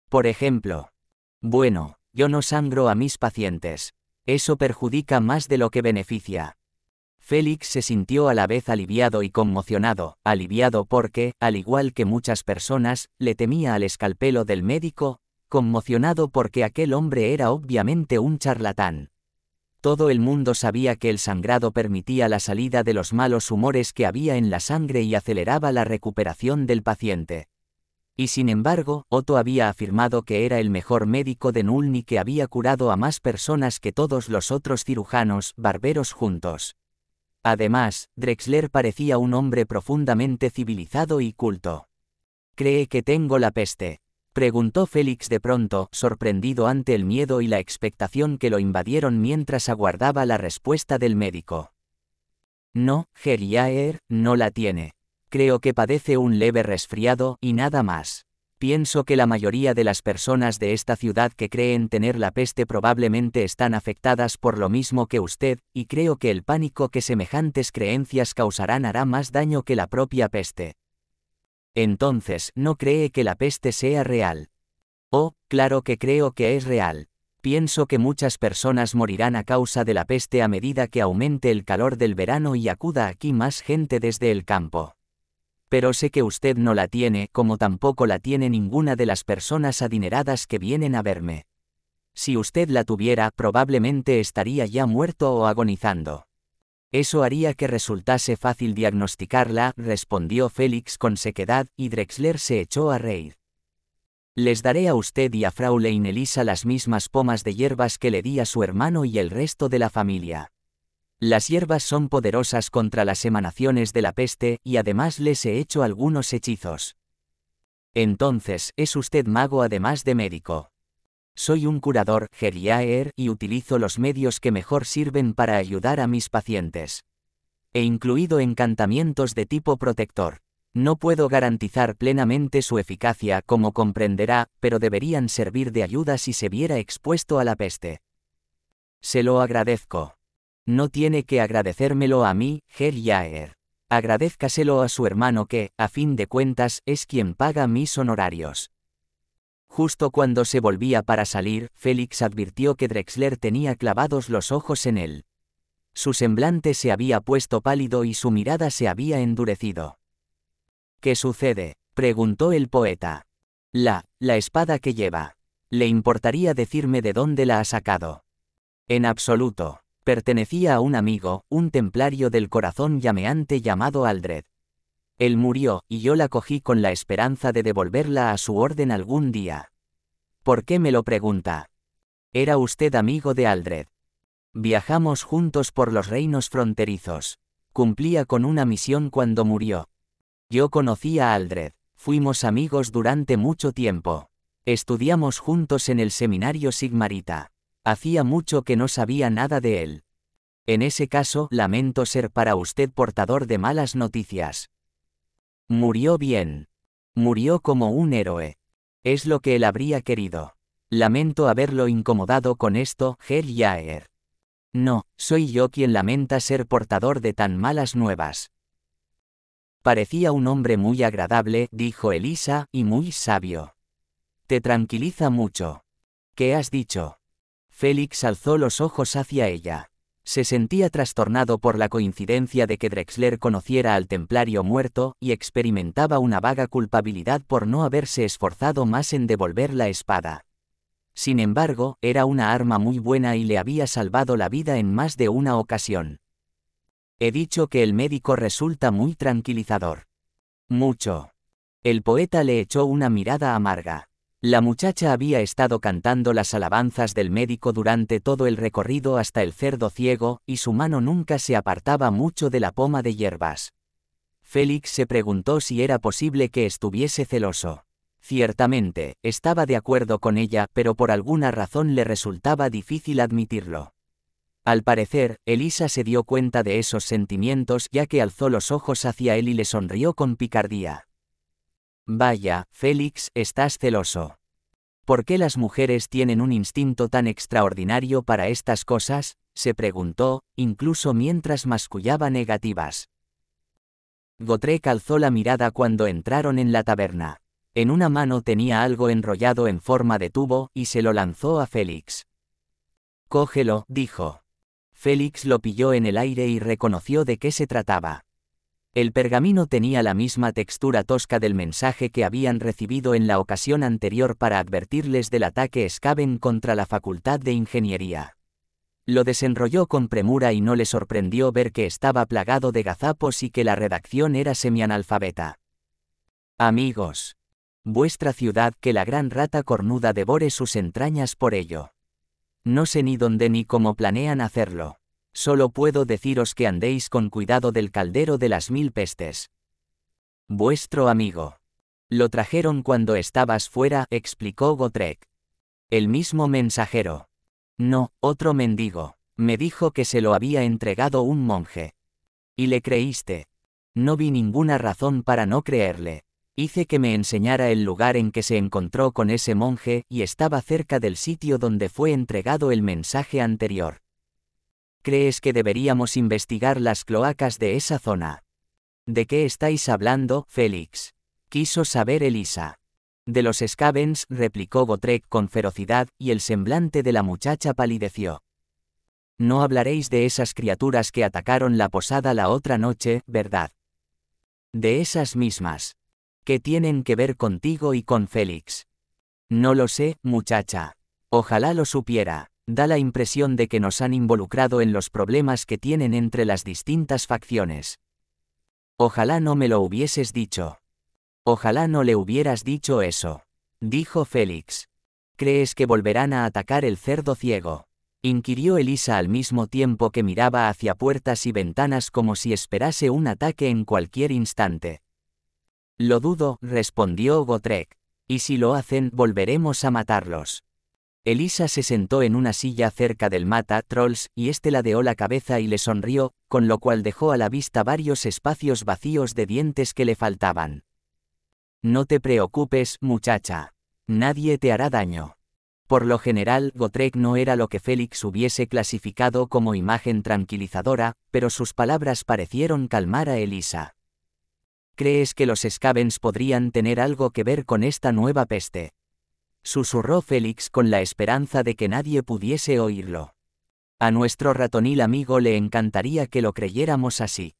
Por ejemplo, bueno, yo no sangro a mis pacientes. Eso perjudica más de lo que beneficia. Félix se sintió a la vez aliviado y conmocionado, aliviado porque, al igual que muchas personas, le temía al escalpelo del médico, conmocionado porque aquel hombre era obviamente un charlatán. Todo el mundo sabía que el sangrado permitía la salida de los malos humores que había en la sangre y aceleraba la recuperación del paciente. Y sin embargo, Otto había afirmado que era el mejor médico de Nuln y que había curado a más personas que todos los otros cirujanos, barberos juntos. Además, Drexler parecía un hombre profundamente civilizado y culto. Cree que tengo la peste, Preguntó Félix de pronto, sorprendido ante el miedo y la expectación que lo invadieron mientras aguardaba la respuesta del médico. No, Geriaer, no la tiene. Creo que padece un leve resfriado y nada más. Pienso que la mayoría de las personas de esta ciudad que creen tener la peste probablemente están afectadas por lo mismo que usted, y creo que el pánico que semejantes creencias causarán hará más daño que la propia peste. Entonces, no cree que la peste sea real. Oh, claro que creo que es real. Pienso que muchas personas morirán a causa de la peste a medida que aumente el calor del verano y acuda aquí más gente desde el campo. Pero sé que usted no la tiene, como tampoco la tiene ninguna de las personas adineradas que vienen a verme. Si usted la tuviera, probablemente estaría ya muerto o agonizando. Eso haría que resultase fácil diagnosticarla, respondió Félix con sequedad, y Drexler se echó a reír. Les daré a usted y a Fraulein Elisa las mismas pomas de hierbas que le di a su hermano y el resto de la familia. Las hierbas son poderosas contra las emanaciones de la peste, y además les he hecho algunos hechizos. Entonces, es usted mago además de médico. Soy un curador, geriaer, y utilizo los medios que mejor sirven para ayudar a mis pacientes. He incluido encantamientos de tipo protector. No puedo garantizar plenamente su eficacia, como comprenderá, pero deberían servir de ayuda si se viera expuesto a la peste. Se lo agradezco. No tiene que agradecérmelo a mí, Geriaer. Agradezcaselo a su hermano que, a fin de cuentas, es quien paga mis honorarios. Justo cuando se volvía para salir, Félix advirtió que Drexler tenía clavados los ojos en él. Su semblante se había puesto pálido y su mirada se había endurecido. ¿Qué sucede? preguntó el poeta. La, la espada que lleva. ¿Le importaría decirme de dónde la ha sacado? En absoluto. Pertenecía a un amigo, un templario del corazón llameante llamado Aldred. Él murió, y yo la cogí con la esperanza de devolverla a su orden algún día. ¿Por qué me lo pregunta? Era usted amigo de Aldred. Viajamos juntos por los reinos fronterizos. Cumplía con una misión cuando murió. Yo conocí a Aldred, fuimos amigos durante mucho tiempo. Estudiamos juntos en el seminario Sigmarita. Hacía mucho que no sabía nada de él. En ese caso, lamento ser para usted portador de malas noticias. Murió bien. Murió como un héroe. Es lo que él habría querido. Lamento haberlo incomodado con esto, Hel Yaer. No, soy yo quien lamenta ser portador de tan malas nuevas. Parecía un hombre muy agradable, dijo Elisa, y muy sabio. Te tranquiliza mucho. ¿Qué has dicho? Félix alzó los ojos hacia ella se sentía trastornado por la coincidencia de que Drexler conociera al templario muerto y experimentaba una vaga culpabilidad por no haberse esforzado más en devolver la espada. Sin embargo, era una arma muy buena y le había salvado la vida en más de una ocasión. He dicho que el médico resulta muy tranquilizador. Mucho. El poeta le echó una mirada amarga. La muchacha había estado cantando las alabanzas del médico durante todo el recorrido hasta el cerdo ciego, y su mano nunca se apartaba mucho de la poma de hierbas. Félix se preguntó si era posible que estuviese celoso. Ciertamente, estaba de acuerdo con ella, pero por alguna razón le resultaba difícil admitirlo. Al parecer, Elisa se dio cuenta de esos sentimientos ya que alzó los ojos hacia él y le sonrió con picardía. Vaya, Félix, estás celoso. ¿Por qué las mujeres tienen un instinto tan extraordinario para estas cosas? se preguntó, incluso mientras mascullaba negativas. Gotré calzó la mirada cuando entraron en la taberna. En una mano tenía algo enrollado en forma de tubo y se lo lanzó a Félix. Cógelo, dijo. Félix lo pilló en el aire y reconoció de qué se trataba. El pergamino tenía la misma textura tosca del mensaje que habían recibido en la ocasión anterior para advertirles del ataque Scaven contra la Facultad de Ingeniería. Lo desenrolló con premura y no le sorprendió ver que estaba plagado de gazapos y que la redacción era semianalfabeta. Amigos. Vuestra ciudad que la gran rata cornuda devore sus entrañas por ello. No sé ni dónde ni cómo planean hacerlo solo puedo deciros que andéis con cuidado del caldero de las mil pestes. Vuestro amigo. Lo trajeron cuando estabas fuera, explicó Gotrek. El mismo mensajero. No, otro mendigo. Me dijo que se lo había entregado un monje. Y le creíste. No vi ninguna razón para no creerle. Hice que me enseñara el lugar en que se encontró con ese monje y estaba cerca del sitio donde fue entregado el mensaje anterior crees que deberíamos investigar las cloacas de esa zona? ¿De qué estáis hablando, Félix? quiso saber Elisa. De los Scavens, replicó Gotrek con ferocidad, y el semblante de la muchacha palideció. No hablaréis de esas criaturas que atacaron la posada la otra noche, ¿verdad? De esas mismas. ¿Qué tienen que ver contigo y con Félix? No lo sé, muchacha. Ojalá lo supiera da la impresión de que nos han involucrado en los problemas que tienen entre las distintas facciones. Ojalá no me lo hubieses dicho. Ojalá no le hubieras dicho eso. Dijo Félix. ¿Crees que volverán a atacar el cerdo ciego? Inquirió Elisa al mismo tiempo que miraba hacia puertas y ventanas como si esperase un ataque en cualquier instante. Lo dudo, respondió Gotrek. Y si lo hacen, volveremos a matarlos. Elisa se sentó en una silla cerca del mata trolls y este ladeó la cabeza y le sonrió, con lo cual dejó a la vista varios espacios vacíos de dientes que le faltaban. No te preocupes, muchacha. Nadie te hará daño. Por lo general, Gotrek no era lo que Félix hubiese clasificado como imagen tranquilizadora, pero sus palabras parecieron calmar a Elisa. ¿Crees que los Scavens podrían tener algo que ver con esta nueva peste? susurró Félix con la esperanza de que nadie pudiese oírlo. A nuestro ratonil amigo le encantaría que lo creyéramos así.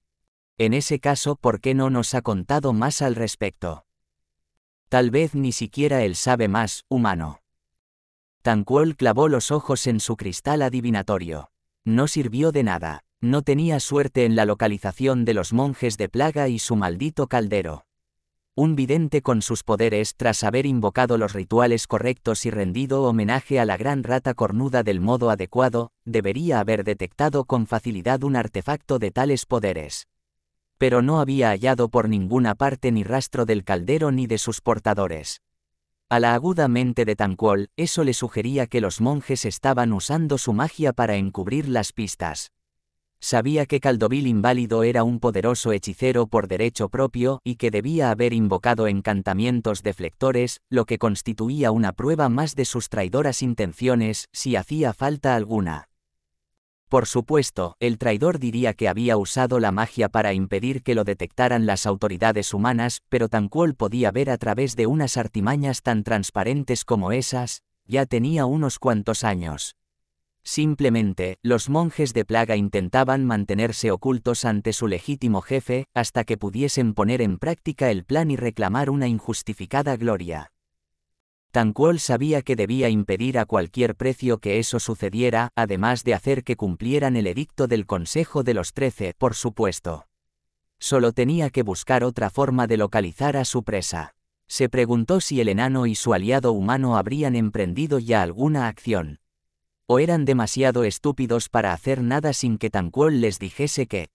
En ese caso, ¿por qué no nos ha contado más al respecto? Tal vez ni siquiera él sabe más, humano. Tanquol clavó los ojos en su cristal adivinatorio. No sirvió de nada. No tenía suerte en la localización de los monjes de plaga y su maldito caldero un vidente con sus poderes tras haber invocado los rituales correctos y rendido homenaje a la gran rata cornuda del modo adecuado, debería haber detectado con facilidad un artefacto de tales poderes. Pero no había hallado por ninguna parte ni rastro del caldero ni de sus portadores. A la aguda mente de Tanquol, eso le sugería que los monjes estaban usando su magia para encubrir las pistas. Sabía que Caldovil Inválido era un poderoso hechicero por derecho propio y que debía haber invocado encantamientos deflectores, lo que constituía una prueba más de sus traidoras intenciones, si hacía falta alguna. Por supuesto, el traidor diría que había usado la magia para impedir que lo detectaran las autoridades humanas, pero tan cual podía ver a través de unas artimañas tan transparentes como esas, ya tenía unos cuantos años. Simplemente, los monjes de plaga intentaban mantenerse ocultos ante su legítimo jefe, hasta que pudiesen poner en práctica el plan y reclamar una injustificada gloria. Tanquol sabía que debía impedir a cualquier precio que eso sucediera, además de hacer que cumplieran el edicto del Consejo de los Trece, por supuesto. Solo tenía que buscar otra forma de localizar a su presa. Se preguntó si el enano y su aliado humano habrían emprendido ya alguna acción o eran demasiado estúpidos para hacer nada sin que Tancuol les dijese que.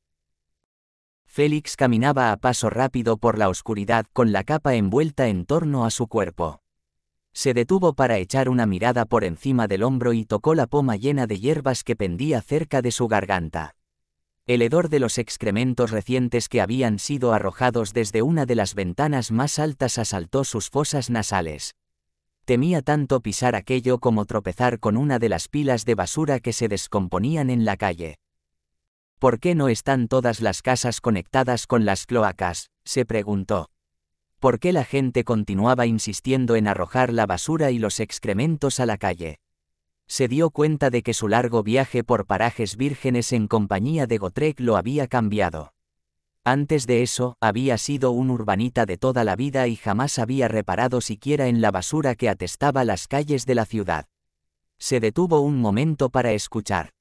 Félix caminaba a paso rápido por la oscuridad con la capa envuelta en torno a su cuerpo. Se detuvo para echar una mirada por encima del hombro y tocó la poma llena de hierbas que pendía cerca de su garganta. El hedor de los excrementos recientes que habían sido arrojados desde una de las ventanas más altas asaltó sus fosas nasales. Temía tanto pisar aquello como tropezar con una de las pilas de basura que se descomponían en la calle. ¿Por qué no están todas las casas conectadas con las cloacas? se preguntó. ¿Por qué la gente continuaba insistiendo en arrojar la basura y los excrementos a la calle? Se dio cuenta de que su largo viaje por parajes vírgenes en compañía de Gotrek lo había cambiado. Antes de eso, había sido un urbanita de toda la vida y jamás había reparado siquiera en la basura que atestaba las calles de la ciudad. Se detuvo un momento para escuchar.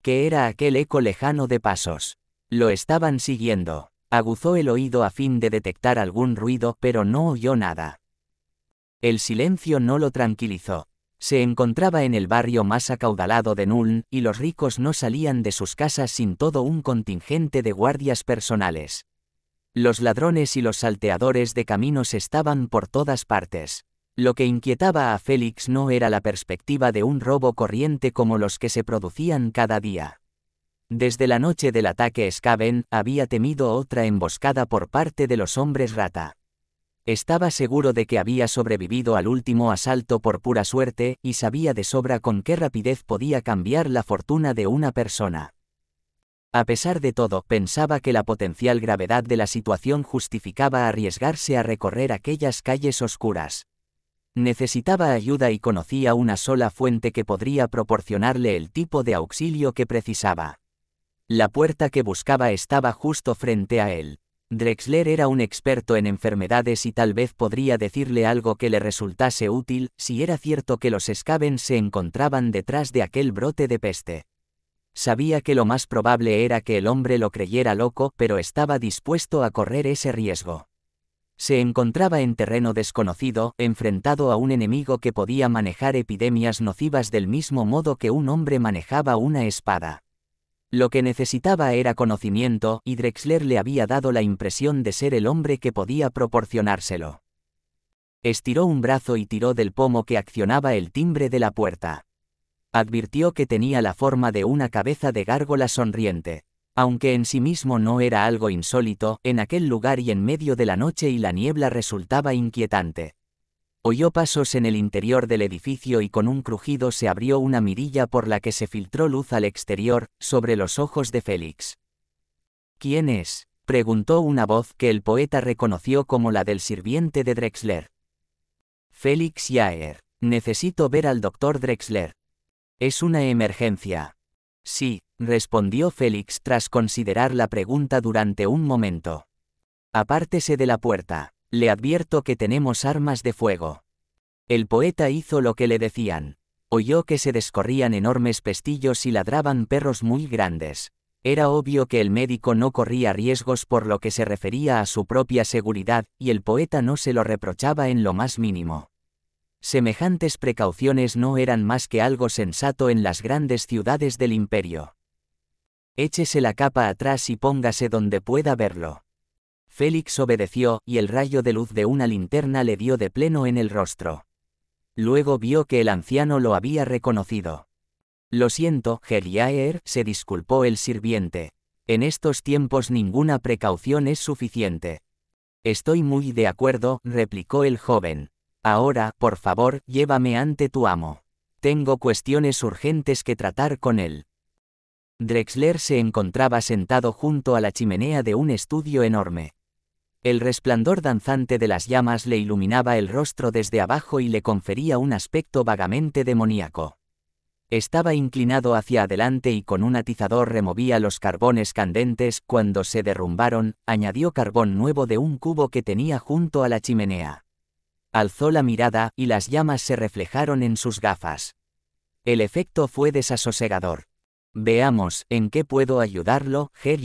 ¿Qué era aquel eco lejano de pasos? Lo estaban siguiendo. Aguzó el oído a fin de detectar algún ruido, pero no oyó nada. El silencio no lo tranquilizó. Se encontraba en el barrio más acaudalado de Nuln, y los ricos no salían de sus casas sin todo un contingente de guardias personales. Los ladrones y los salteadores de caminos estaban por todas partes. Lo que inquietaba a Félix no era la perspectiva de un robo corriente como los que se producían cada día. Desde la noche del ataque Scaven, había temido otra emboscada por parte de los hombres rata. Estaba seguro de que había sobrevivido al último asalto por pura suerte, y sabía de sobra con qué rapidez podía cambiar la fortuna de una persona. A pesar de todo, pensaba que la potencial gravedad de la situación justificaba arriesgarse a recorrer aquellas calles oscuras. Necesitaba ayuda y conocía una sola fuente que podría proporcionarle el tipo de auxilio que precisaba. La puerta que buscaba estaba justo frente a él. Drexler era un experto en enfermedades y tal vez podría decirle algo que le resultase útil si era cierto que los escaven se encontraban detrás de aquel brote de peste. Sabía que lo más probable era que el hombre lo creyera loco, pero estaba dispuesto a correr ese riesgo. Se encontraba en terreno desconocido, enfrentado a un enemigo que podía manejar epidemias nocivas del mismo modo que un hombre manejaba una espada. Lo que necesitaba era conocimiento, y Drexler le había dado la impresión de ser el hombre que podía proporcionárselo. Estiró un brazo y tiró del pomo que accionaba el timbre de la puerta. Advirtió que tenía la forma de una cabeza de gárgola sonriente. Aunque en sí mismo no era algo insólito, en aquel lugar y en medio de la noche y la niebla resultaba inquietante. Oyó pasos en el interior del edificio y con un crujido se abrió una mirilla por la que se filtró luz al exterior, sobre los ojos de Félix. ¿Quién es? preguntó una voz que el poeta reconoció como la del sirviente de Drexler. Félix Jaer. necesito ver al doctor Drexler. Es una emergencia. Sí, respondió Félix tras considerar la pregunta durante un momento. Apártese de la puerta. Le advierto que tenemos armas de fuego. El poeta hizo lo que le decían. Oyó que se descorrían enormes pestillos y ladraban perros muy grandes. Era obvio que el médico no corría riesgos por lo que se refería a su propia seguridad, y el poeta no se lo reprochaba en lo más mínimo. Semejantes precauciones no eran más que algo sensato en las grandes ciudades del imperio. Échese la capa atrás y póngase donde pueda verlo. Félix obedeció, y el rayo de luz de una linterna le dio de pleno en el rostro. Luego vio que el anciano lo había reconocido. Lo siento, Geriaer, se disculpó el sirviente. En estos tiempos ninguna precaución es suficiente. Estoy muy de acuerdo, replicó el joven. Ahora, por favor, llévame ante tu amo. Tengo cuestiones urgentes que tratar con él. Drexler se encontraba sentado junto a la chimenea de un estudio enorme. El resplandor danzante de las llamas le iluminaba el rostro desde abajo y le confería un aspecto vagamente demoníaco. Estaba inclinado hacia adelante y con un atizador removía los carbones candentes, cuando se derrumbaron, añadió carbón nuevo de un cubo que tenía junto a la chimenea. Alzó la mirada, y las llamas se reflejaron en sus gafas. El efecto fue desasosegador. Veamos, ¿en qué puedo ayudarlo, Herr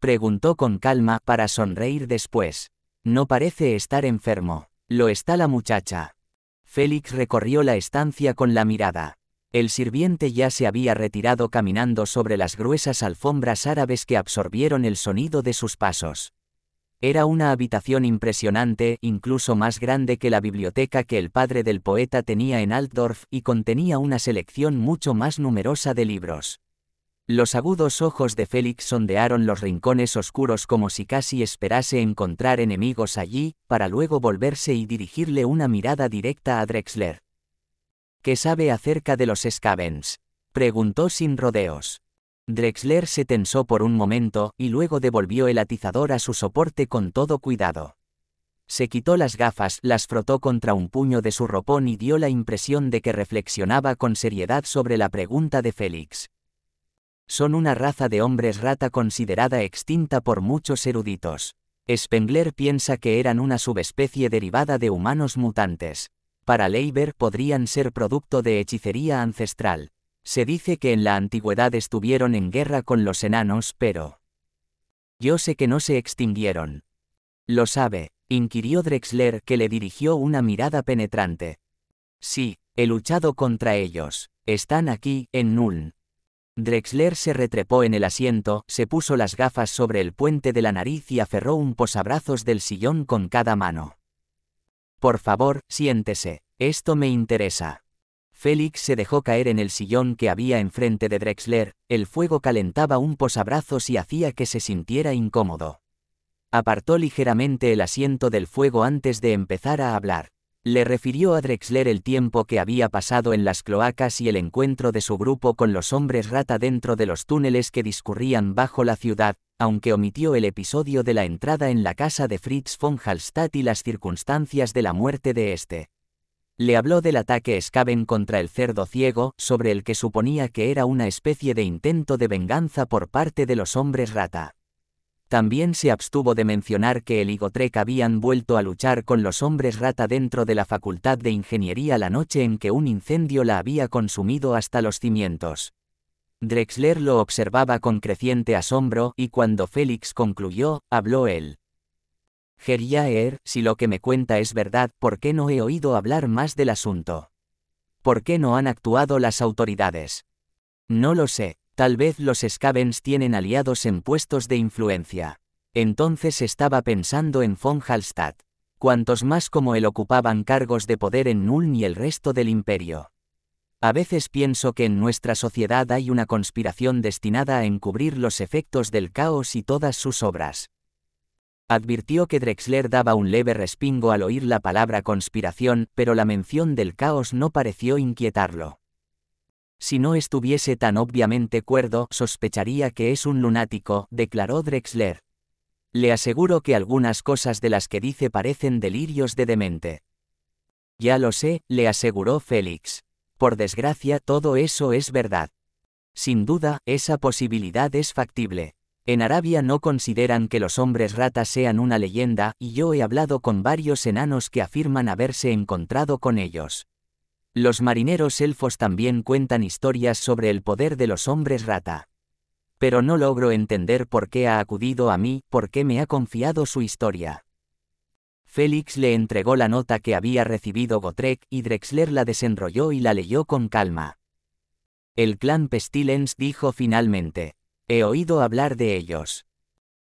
Preguntó con calma para sonreír después. No parece estar enfermo. Lo está la muchacha. Félix recorrió la estancia con la mirada. El sirviente ya se había retirado caminando sobre las gruesas alfombras árabes que absorbieron el sonido de sus pasos. Era una habitación impresionante, incluso más grande que la biblioteca que el padre del poeta tenía en Altdorf y contenía una selección mucho más numerosa de libros. Los agudos ojos de Félix sondearon los rincones oscuros como si casi esperase encontrar enemigos allí, para luego volverse y dirigirle una mirada directa a Drexler. ¿Qué sabe acerca de los Scavens? preguntó sin rodeos. Drexler se tensó por un momento y luego devolvió el atizador a su soporte con todo cuidado. Se quitó las gafas, las frotó contra un puño de su ropón y dio la impresión de que reflexionaba con seriedad sobre la pregunta de Félix son una raza de hombres rata considerada extinta por muchos eruditos. Spengler piensa que eran una subespecie derivada de humanos mutantes. Para Leiber podrían ser producto de hechicería ancestral. Se dice que en la antigüedad estuvieron en guerra con los enanos, pero... Yo sé que no se extinguieron. Lo sabe, inquirió Drexler que le dirigió una mirada penetrante. Sí, he luchado contra ellos. Están aquí, en Nuln. Drexler se retrepó en el asiento, se puso las gafas sobre el puente de la nariz y aferró un posabrazos del sillón con cada mano. Por favor, siéntese. Esto me interesa. Félix se dejó caer en el sillón que había enfrente de Drexler, el fuego calentaba un posabrazos y hacía que se sintiera incómodo. Apartó ligeramente el asiento del fuego antes de empezar a hablar. Le refirió a Drexler el tiempo que había pasado en las cloacas y el encuentro de su grupo con los hombres rata dentro de los túneles que discurrían bajo la ciudad, aunque omitió el episodio de la entrada en la casa de Fritz von Hallstatt y las circunstancias de la muerte de este. Le habló del ataque Scaven contra el cerdo ciego, sobre el que suponía que era una especie de intento de venganza por parte de los hombres rata. También se abstuvo de mencionar que el Igotrek habían vuelto a luchar con los hombres rata dentro de la Facultad de Ingeniería la noche en que un incendio la había consumido hasta los cimientos. Drexler lo observaba con creciente asombro y cuando Félix concluyó, habló él. Geriaer, si lo que me cuenta es verdad, ¿por qué no he oído hablar más del asunto? ¿Por qué no han actuado las autoridades? No lo sé, Tal vez los Scavens tienen aliados en puestos de influencia. Entonces estaba pensando en von Hallstatt. Cuantos más como él ocupaban cargos de poder en Null y el resto del imperio. A veces pienso que en nuestra sociedad hay una conspiración destinada a encubrir los efectos del caos y todas sus obras. Advirtió que Drexler daba un leve respingo al oír la palabra conspiración, pero la mención del caos no pareció inquietarlo. Si no estuviese tan obviamente cuerdo, sospecharía que es un lunático, declaró Drexler. Le aseguro que algunas cosas de las que dice parecen delirios de demente. Ya lo sé, le aseguró Félix. Por desgracia, todo eso es verdad. Sin duda, esa posibilidad es factible. En Arabia no consideran que los hombres ratas sean una leyenda, y yo he hablado con varios enanos que afirman haberse encontrado con ellos. Los marineros elfos también cuentan historias sobre el poder de los hombres rata. Pero no logro entender por qué ha acudido a mí, por qué me ha confiado su historia. Félix le entregó la nota que había recibido Gotrek y Drexler la desenrolló y la leyó con calma. El clan Pestilens dijo finalmente. He oído hablar de ellos.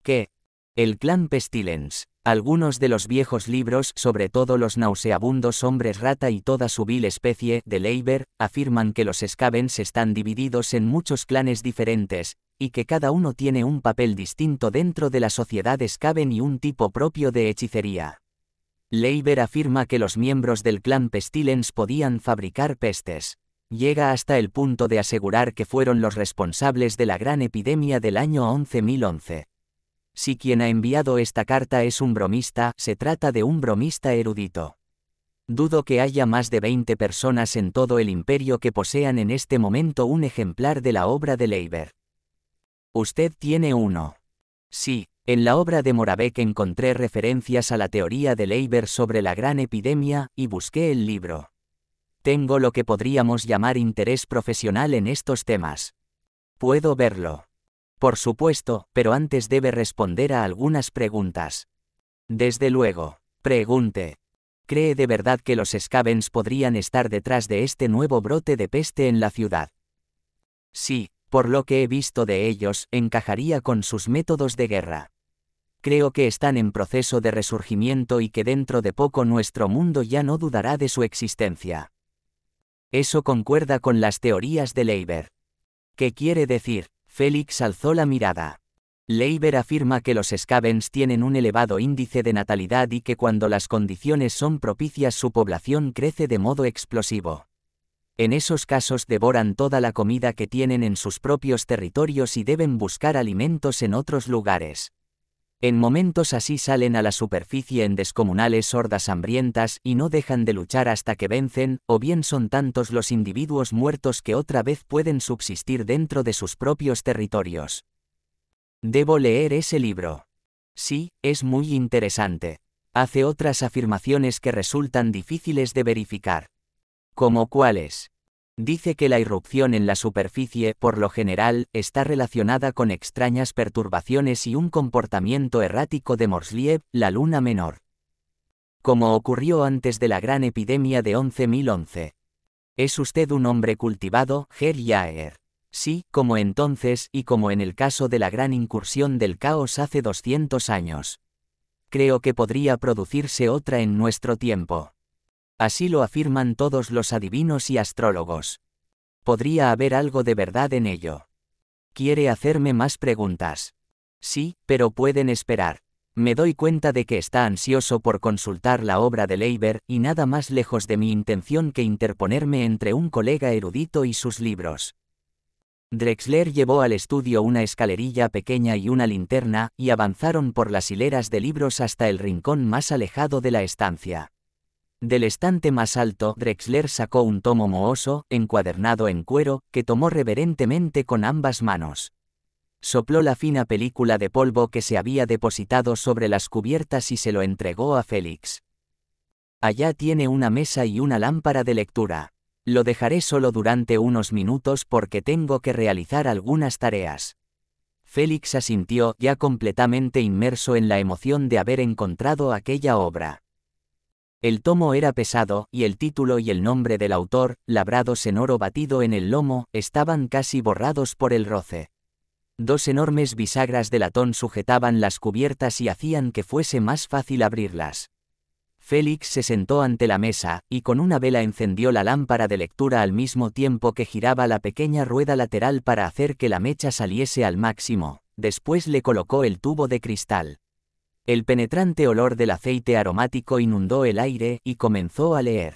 ¿Qué? El clan Pestilens. Algunos de los viejos libros, sobre todo los nauseabundos hombres rata y toda su vil especie, de Leiber, afirman que los Scavens están divididos en muchos clanes diferentes, y que cada uno tiene un papel distinto dentro de la sociedad Scaven y un tipo propio de hechicería. Leiber afirma que los miembros del clan Pestilens podían fabricar pestes. Llega hasta el punto de asegurar que fueron los responsables de la gran epidemia del año 11011. Si quien ha enviado esta carta es un bromista, se trata de un bromista erudito. Dudo que haya más de 20 personas en todo el imperio que posean en este momento un ejemplar de la obra de Leiber. Usted tiene uno. Sí, en la obra de Moravec encontré referencias a la teoría de Leiber sobre la gran epidemia, y busqué el libro. Tengo lo que podríamos llamar interés profesional en estos temas. Puedo verlo. Por supuesto, pero antes debe responder a algunas preguntas. Desde luego, pregunte. ¿Cree de verdad que los scavens podrían estar detrás de este nuevo brote de peste en la ciudad? Sí, por lo que he visto de ellos, encajaría con sus métodos de guerra. Creo que están en proceso de resurgimiento y que dentro de poco nuestro mundo ya no dudará de su existencia. Eso concuerda con las teorías de Leiber. ¿Qué quiere decir? Félix alzó la mirada. Leiber afirma que los scavens tienen un elevado índice de natalidad y que cuando las condiciones son propicias su población crece de modo explosivo. En esos casos devoran toda la comida que tienen en sus propios territorios y deben buscar alimentos en otros lugares. En momentos así salen a la superficie en descomunales hordas hambrientas y no dejan de luchar hasta que vencen, o bien son tantos los individuos muertos que otra vez pueden subsistir dentro de sus propios territorios. Debo leer ese libro. Sí, es muy interesante. Hace otras afirmaciones que resultan difíciles de verificar. ¿Como cuáles? Dice que la irrupción en la superficie, por lo general, está relacionada con extrañas perturbaciones y un comportamiento errático de Morsliev, la luna menor. Como ocurrió antes de la gran epidemia de 11011. Es usted un hombre cultivado, Ger Yaer. Sí, como entonces y como en el caso de la gran incursión del caos hace 200 años. Creo que podría producirse otra en nuestro tiempo. Así lo afirman todos los adivinos y astrólogos. Podría haber algo de verdad en ello. Quiere hacerme más preguntas. Sí, pero pueden esperar. Me doy cuenta de que está ansioso por consultar la obra de Leiber, y nada más lejos de mi intención que interponerme entre un colega erudito y sus libros. Drexler llevó al estudio una escalerilla pequeña y una linterna, y avanzaron por las hileras de libros hasta el rincón más alejado de la estancia. Del estante más alto, Drexler sacó un tomo mohoso, encuadernado en cuero, que tomó reverentemente con ambas manos. Sopló la fina película de polvo que se había depositado sobre las cubiertas y se lo entregó a Félix. Allá tiene una mesa y una lámpara de lectura. Lo dejaré solo durante unos minutos porque tengo que realizar algunas tareas. Félix asintió, ya completamente inmerso en la emoción de haber encontrado aquella obra. El tomo era pesado, y el título y el nombre del autor, labrados en oro batido en el lomo, estaban casi borrados por el roce. Dos enormes bisagras de latón sujetaban las cubiertas y hacían que fuese más fácil abrirlas. Félix se sentó ante la mesa, y con una vela encendió la lámpara de lectura al mismo tiempo que giraba la pequeña rueda lateral para hacer que la mecha saliese al máximo. Después le colocó el tubo de cristal. El penetrante olor del aceite aromático inundó el aire y comenzó a leer.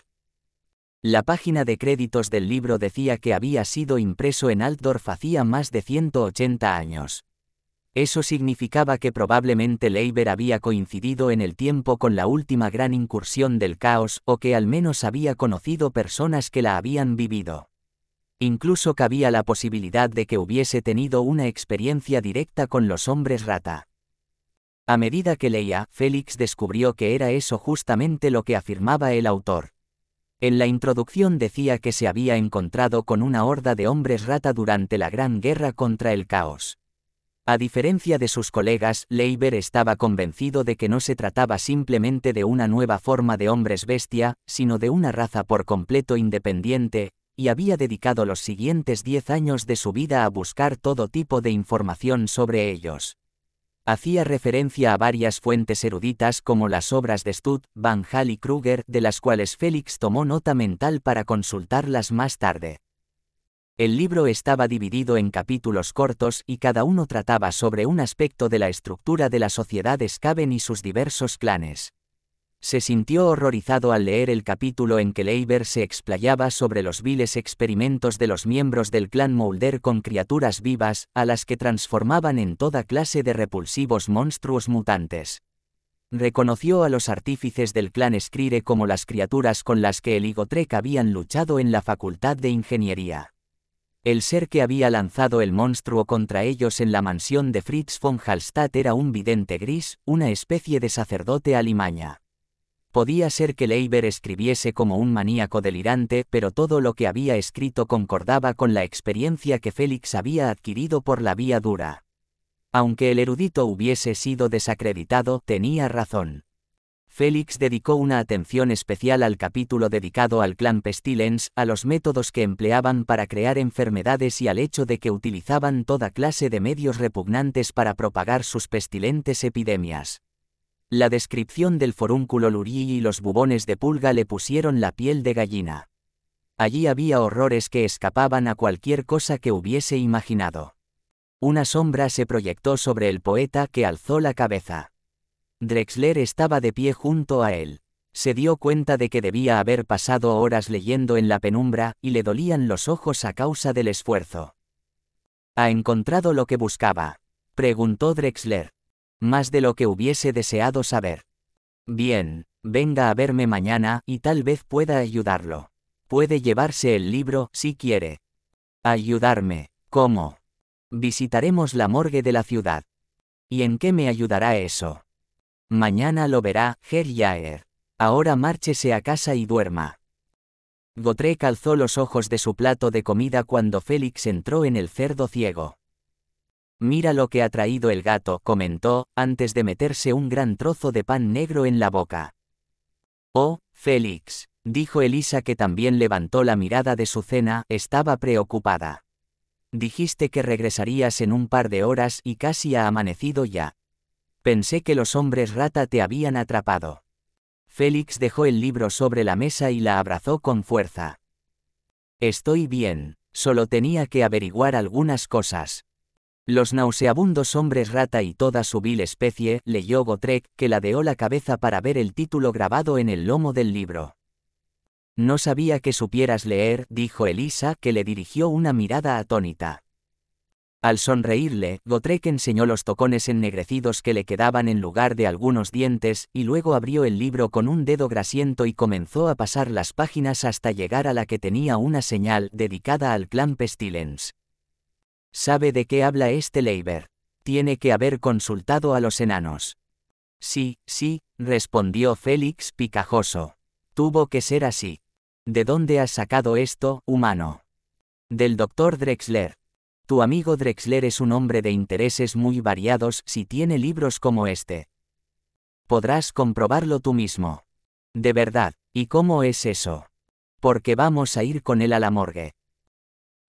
La página de créditos del libro decía que había sido impreso en Altdorf hacía más de 180 años. Eso significaba que probablemente Leiber había coincidido en el tiempo con la última gran incursión del caos o que al menos había conocido personas que la habían vivido. Incluso cabía la posibilidad de que hubiese tenido una experiencia directa con los hombres rata. A medida que leía, Félix descubrió que era eso justamente lo que afirmaba el autor. En la introducción decía que se había encontrado con una horda de hombres rata durante la Gran Guerra contra el Caos. A diferencia de sus colegas, Leiber estaba convencido de que no se trataba simplemente de una nueva forma de hombres bestia, sino de una raza por completo independiente, y había dedicado los siguientes diez años de su vida a buscar todo tipo de información sobre ellos hacía referencia a varias fuentes eruditas como las obras de Stutt, Van Hal y Kruger, de las cuales Félix tomó nota mental para consultarlas más tarde. El libro estaba dividido en capítulos cortos y cada uno trataba sobre un aspecto de la estructura de la sociedad Scaven y sus diversos clanes. Se sintió horrorizado al leer el capítulo en que Leiber se explayaba sobre los viles experimentos de los miembros del clan Mulder con criaturas vivas, a las que transformaban en toda clase de repulsivos monstruos mutantes. Reconoció a los artífices del clan Skrire como las criaturas con las que el Igotrek habían luchado en la Facultad de Ingeniería. El ser que había lanzado el monstruo contra ellos en la mansión de Fritz von Hallstatt era un vidente gris, una especie de sacerdote alimaña. Podía ser que Leiber escribiese como un maníaco delirante, pero todo lo que había escrito concordaba con la experiencia que Félix había adquirido por la vía dura. Aunque el erudito hubiese sido desacreditado, tenía razón. Félix dedicó una atención especial al capítulo dedicado al clan Pestilens, a los métodos que empleaban para crear enfermedades y al hecho de que utilizaban toda clase de medios repugnantes para propagar sus pestilentes epidemias. La descripción del forúnculo lurí y los bubones de pulga le pusieron la piel de gallina. Allí había horrores que escapaban a cualquier cosa que hubiese imaginado. Una sombra se proyectó sobre el poeta que alzó la cabeza. Drexler estaba de pie junto a él. Se dio cuenta de que debía haber pasado horas leyendo en la penumbra y le dolían los ojos a causa del esfuerzo. ¿Ha encontrado lo que buscaba? preguntó Drexler más de lo que hubiese deseado saber. Bien, venga a verme mañana y tal vez pueda ayudarlo. Puede llevarse el libro si quiere. Ayudarme. ¿Cómo? Visitaremos la morgue de la ciudad. ¿Y en qué me ayudará eso? Mañana lo verá, Herr Ahora márchese a casa y duerma. Gotré alzó los ojos de su plato de comida cuando Félix entró en el cerdo ciego. Mira lo que ha traído el gato, comentó, antes de meterse un gran trozo de pan negro en la boca. Oh, Félix, dijo Elisa que también levantó la mirada de su cena, estaba preocupada. Dijiste que regresarías en un par de horas y casi ha amanecido ya. Pensé que los hombres rata te habían atrapado. Félix dejó el libro sobre la mesa y la abrazó con fuerza. Estoy bien, solo tenía que averiguar algunas cosas, los nauseabundos hombres rata y toda su vil especie, leyó Gotrek, que ladeó la cabeza para ver el título grabado en el lomo del libro. No sabía que supieras leer, dijo Elisa, que le dirigió una mirada atónita. Al sonreírle, Gotrek enseñó los tocones ennegrecidos que le quedaban en lugar de algunos dientes, y luego abrió el libro con un dedo grasiento y comenzó a pasar las páginas hasta llegar a la que tenía una señal dedicada al clan Pestilens. Sabe de qué habla este Leiber. Tiene que haber consultado a los enanos. Sí, sí, respondió Félix picajoso. Tuvo que ser así. ¿De dónde has sacado esto, humano? Del doctor Drexler. Tu amigo Drexler es un hombre de intereses muy variados si tiene libros como este. Podrás comprobarlo tú mismo. De verdad, ¿y cómo es eso? Porque vamos a ir con él a la morgue.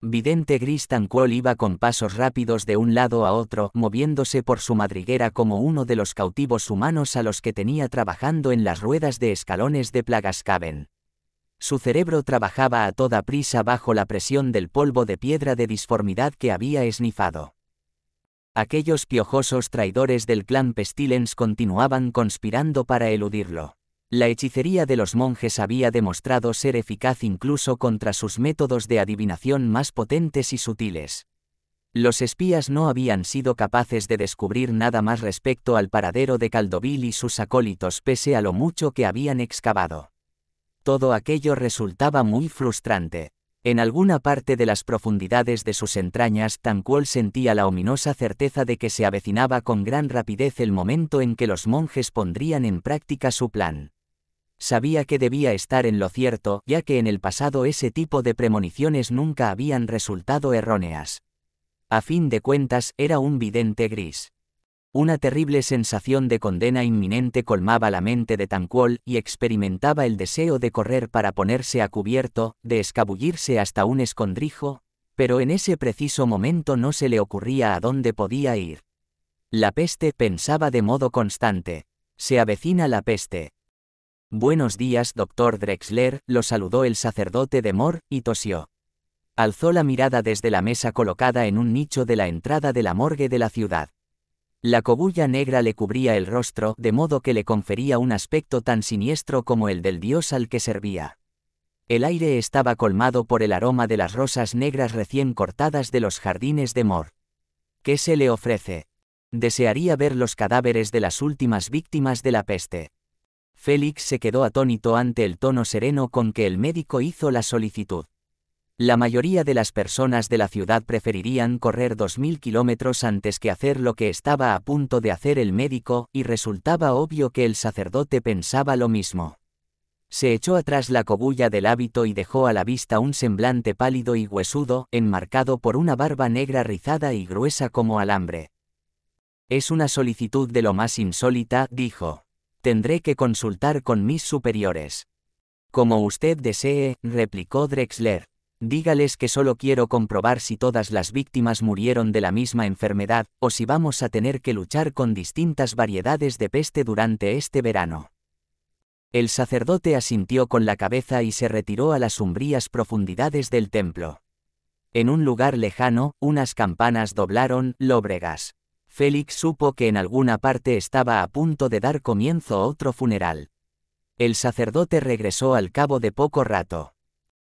Vidente Gris iba con pasos rápidos de un lado a otro, moviéndose por su madriguera como uno de los cautivos humanos a los que tenía trabajando en las ruedas de escalones de Plagascaven. Su cerebro trabajaba a toda prisa bajo la presión del polvo de piedra de disformidad que había esnifado. Aquellos piojosos traidores del clan Pestilens continuaban conspirando para eludirlo. La hechicería de los monjes había demostrado ser eficaz incluso contra sus métodos de adivinación más potentes y sutiles. Los espías no habían sido capaces de descubrir nada más respecto al paradero de Caldovil y sus acólitos pese a lo mucho que habían excavado. Todo aquello resultaba muy frustrante. En alguna parte de las profundidades de sus entrañas Tanquol sentía la ominosa certeza de que se avecinaba con gran rapidez el momento en que los monjes pondrían en práctica su plan sabía que debía estar en lo cierto, ya que en el pasado ese tipo de premoniciones nunca habían resultado erróneas. A fin de cuentas, era un vidente gris. Una terrible sensación de condena inminente colmaba la mente de Tanquol y experimentaba el deseo de correr para ponerse a cubierto, de escabullirse hasta un escondrijo, pero en ese preciso momento no se le ocurría a dónde podía ir. La peste pensaba de modo constante. Se avecina la peste. Buenos días, doctor Drexler, lo saludó el sacerdote de Mor, y tosió. Alzó la mirada desde la mesa colocada en un nicho de la entrada de la morgue de la ciudad. La cobulla negra le cubría el rostro, de modo que le confería un aspecto tan siniestro como el del dios al que servía. El aire estaba colmado por el aroma de las rosas negras recién cortadas de los jardines de Mor. ¿Qué se le ofrece? Desearía ver los cadáveres de las últimas víctimas de la peste. Félix se quedó atónito ante el tono sereno con que el médico hizo la solicitud. La mayoría de las personas de la ciudad preferirían correr 2.000 kilómetros antes que hacer lo que estaba a punto de hacer el médico, y resultaba obvio que el sacerdote pensaba lo mismo. Se echó atrás la cobulla del hábito y dejó a la vista un semblante pálido y huesudo, enmarcado por una barba negra rizada y gruesa como alambre. Es una solicitud de lo más insólita, dijo. Tendré que consultar con mis superiores. Como usted desee, replicó Drexler. Dígales que solo quiero comprobar si todas las víctimas murieron de la misma enfermedad, o si vamos a tener que luchar con distintas variedades de peste durante este verano. El sacerdote asintió con la cabeza y se retiró a las sombrías profundidades del templo. En un lugar lejano, unas campanas doblaron, lóbregas. Félix supo que en alguna parte estaba a punto de dar comienzo otro funeral. El sacerdote regresó al cabo de poco rato.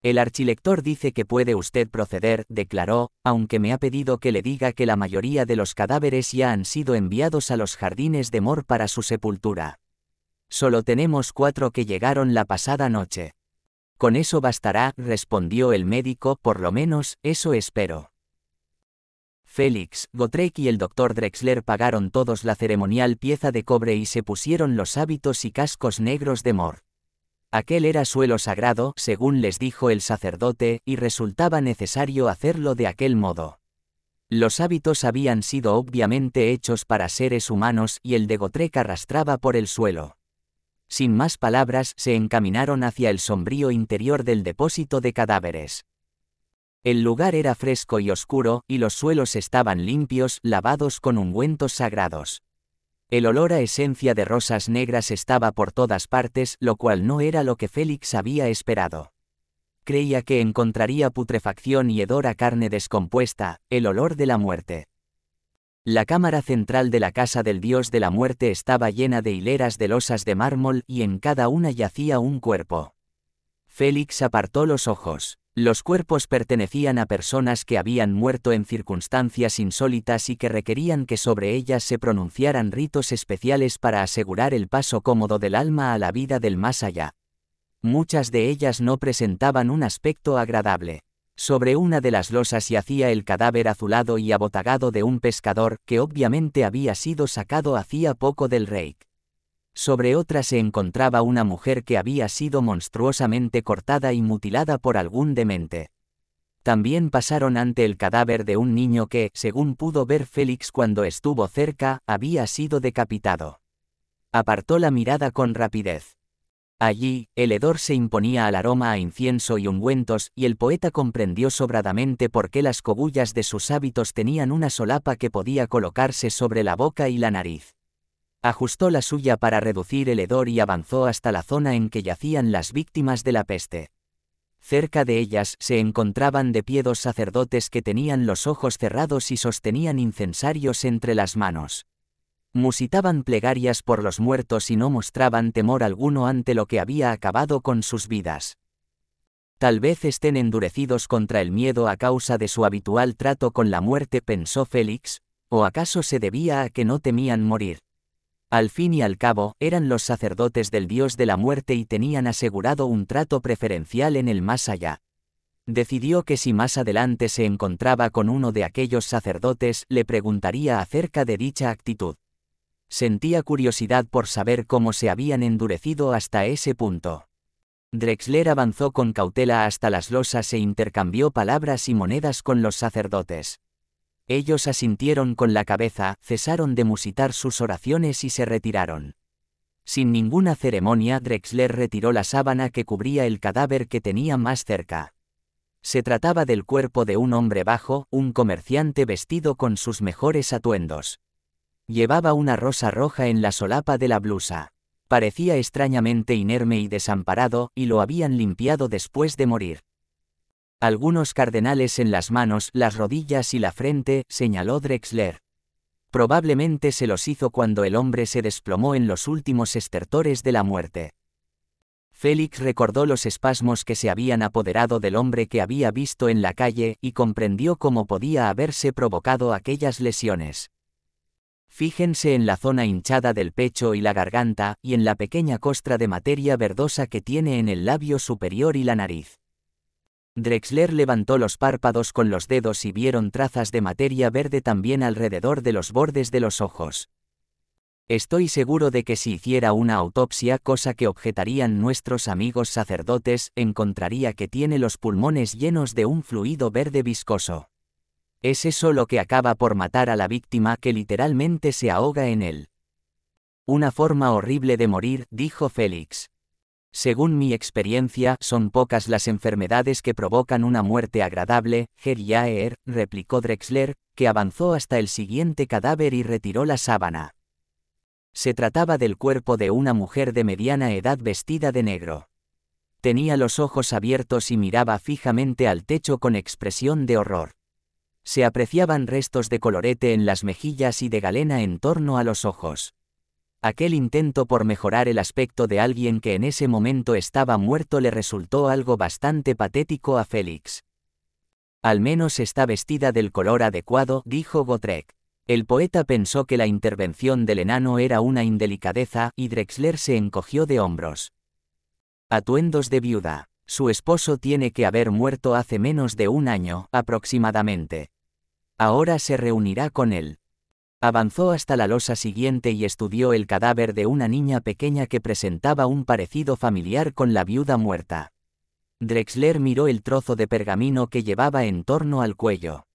El archilector dice que puede usted proceder, declaró, aunque me ha pedido que le diga que la mayoría de los cadáveres ya han sido enviados a los jardines de Mor para su sepultura. Solo tenemos cuatro que llegaron la pasada noche. Con eso bastará, respondió el médico, por lo menos, eso espero. Félix, Gotrek y el doctor Drexler pagaron todos la ceremonial pieza de cobre y se pusieron los hábitos y cascos negros de Mor. Aquel era suelo sagrado, según les dijo el sacerdote, y resultaba necesario hacerlo de aquel modo. Los hábitos habían sido obviamente hechos para seres humanos y el de Gotrek arrastraba por el suelo. Sin más palabras, se encaminaron hacia el sombrío interior del depósito de cadáveres. El lugar era fresco y oscuro, y los suelos estaban limpios, lavados con ungüentos sagrados. El olor a esencia de rosas negras estaba por todas partes, lo cual no era lo que Félix había esperado. Creía que encontraría putrefacción y hedor a carne descompuesta, el olor de la muerte. La cámara central de la casa del dios de la muerte estaba llena de hileras de losas de mármol y en cada una yacía un cuerpo. Félix apartó los ojos. Los cuerpos pertenecían a personas que habían muerto en circunstancias insólitas y que requerían que sobre ellas se pronunciaran ritos especiales para asegurar el paso cómodo del alma a la vida del más allá. Muchas de ellas no presentaban un aspecto agradable. Sobre una de las losas yacía el cadáver azulado y abotagado de un pescador que obviamente había sido sacado hacía poco del reik. Sobre otra se encontraba una mujer que había sido monstruosamente cortada y mutilada por algún demente. También pasaron ante el cadáver de un niño que, según pudo ver Félix cuando estuvo cerca, había sido decapitado. Apartó la mirada con rapidez. Allí, el hedor se imponía al aroma a incienso y ungüentos, y el poeta comprendió sobradamente por qué las cobullas de sus hábitos tenían una solapa que podía colocarse sobre la boca y la nariz. Ajustó la suya para reducir el hedor y avanzó hasta la zona en que yacían las víctimas de la peste. Cerca de ellas se encontraban de pie dos sacerdotes que tenían los ojos cerrados y sostenían incensarios entre las manos. Musitaban plegarias por los muertos y no mostraban temor alguno ante lo que había acabado con sus vidas. Tal vez estén endurecidos contra el miedo a causa de su habitual trato con la muerte, pensó Félix, o acaso se debía a que no temían morir. Al fin y al cabo, eran los sacerdotes del dios de la muerte y tenían asegurado un trato preferencial en el más allá. Decidió que si más adelante se encontraba con uno de aquellos sacerdotes, le preguntaría acerca de dicha actitud. Sentía curiosidad por saber cómo se habían endurecido hasta ese punto. Drexler avanzó con cautela hasta las losas e intercambió palabras y monedas con los sacerdotes. Ellos asintieron con la cabeza, cesaron de musitar sus oraciones y se retiraron. Sin ninguna ceremonia, Drexler retiró la sábana que cubría el cadáver que tenía más cerca. Se trataba del cuerpo de un hombre bajo, un comerciante vestido con sus mejores atuendos. Llevaba una rosa roja en la solapa de la blusa. Parecía extrañamente inerme y desamparado, y lo habían limpiado después de morir. Algunos cardenales en las manos, las rodillas y la frente, señaló Drexler. Probablemente se los hizo cuando el hombre se desplomó en los últimos estertores de la muerte. Félix recordó los espasmos que se habían apoderado del hombre que había visto en la calle y comprendió cómo podía haberse provocado aquellas lesiones. Fíjense en la zona hinchada del pecho y la garganta y en la pequeña costra de materia verdosa que tiene en el labio superior y la nariz. Drexler levantó los párpados con los dedos y vieron trazas de materia verde también alrededor de los bordes de los ojos. Estoy seguro de que si hiciera una autopsia, cosa que objetarían nuestros amigos sacerdotes, encontraría que tiene los pulmones llenos de un fluido verde viscoso. Es eso lo que acaba por matar a la víctima que literalmente se ahoga en él. Una forma horrible de morir, dijo Félix. Según mi experiencia, son pocas las enfermedades que provocan una muerte agradable, Geriaer, replicó Drexler, que avanzó hasta el siguiente cadáver y retiró la sábana. Se trataba del cuerpo de una mujer de mediana edad vestida de negro. Tenía los ojos abiertos y miraba fijamente al techo con expresión de horror. Se apreciaban restos de colorete en las mejillas y de galena en torno a los ojos. Aquel intento por mejorar el aspecto de alguien que en ese momento estaba muerto le resultó algo bastante patético a Félix. Al menos está vestida del color adecuado, dijo Gotrek. El poeta pensó que la intervención del enano era una indelicadeza, y Drexler se encogió de hombros. Atuendos de viuda. Su esposo tiene que haber muerto hace menos de un año, aproximadamente. Ahora se reunirá con él. Avanzó hasta la losa siguiente y estudió el cadáver de una niña pequeña que presentaba un parecido familiar con la viuda muerta. Drexler miró el trozo de pergamino que llevaba en torno al cuello.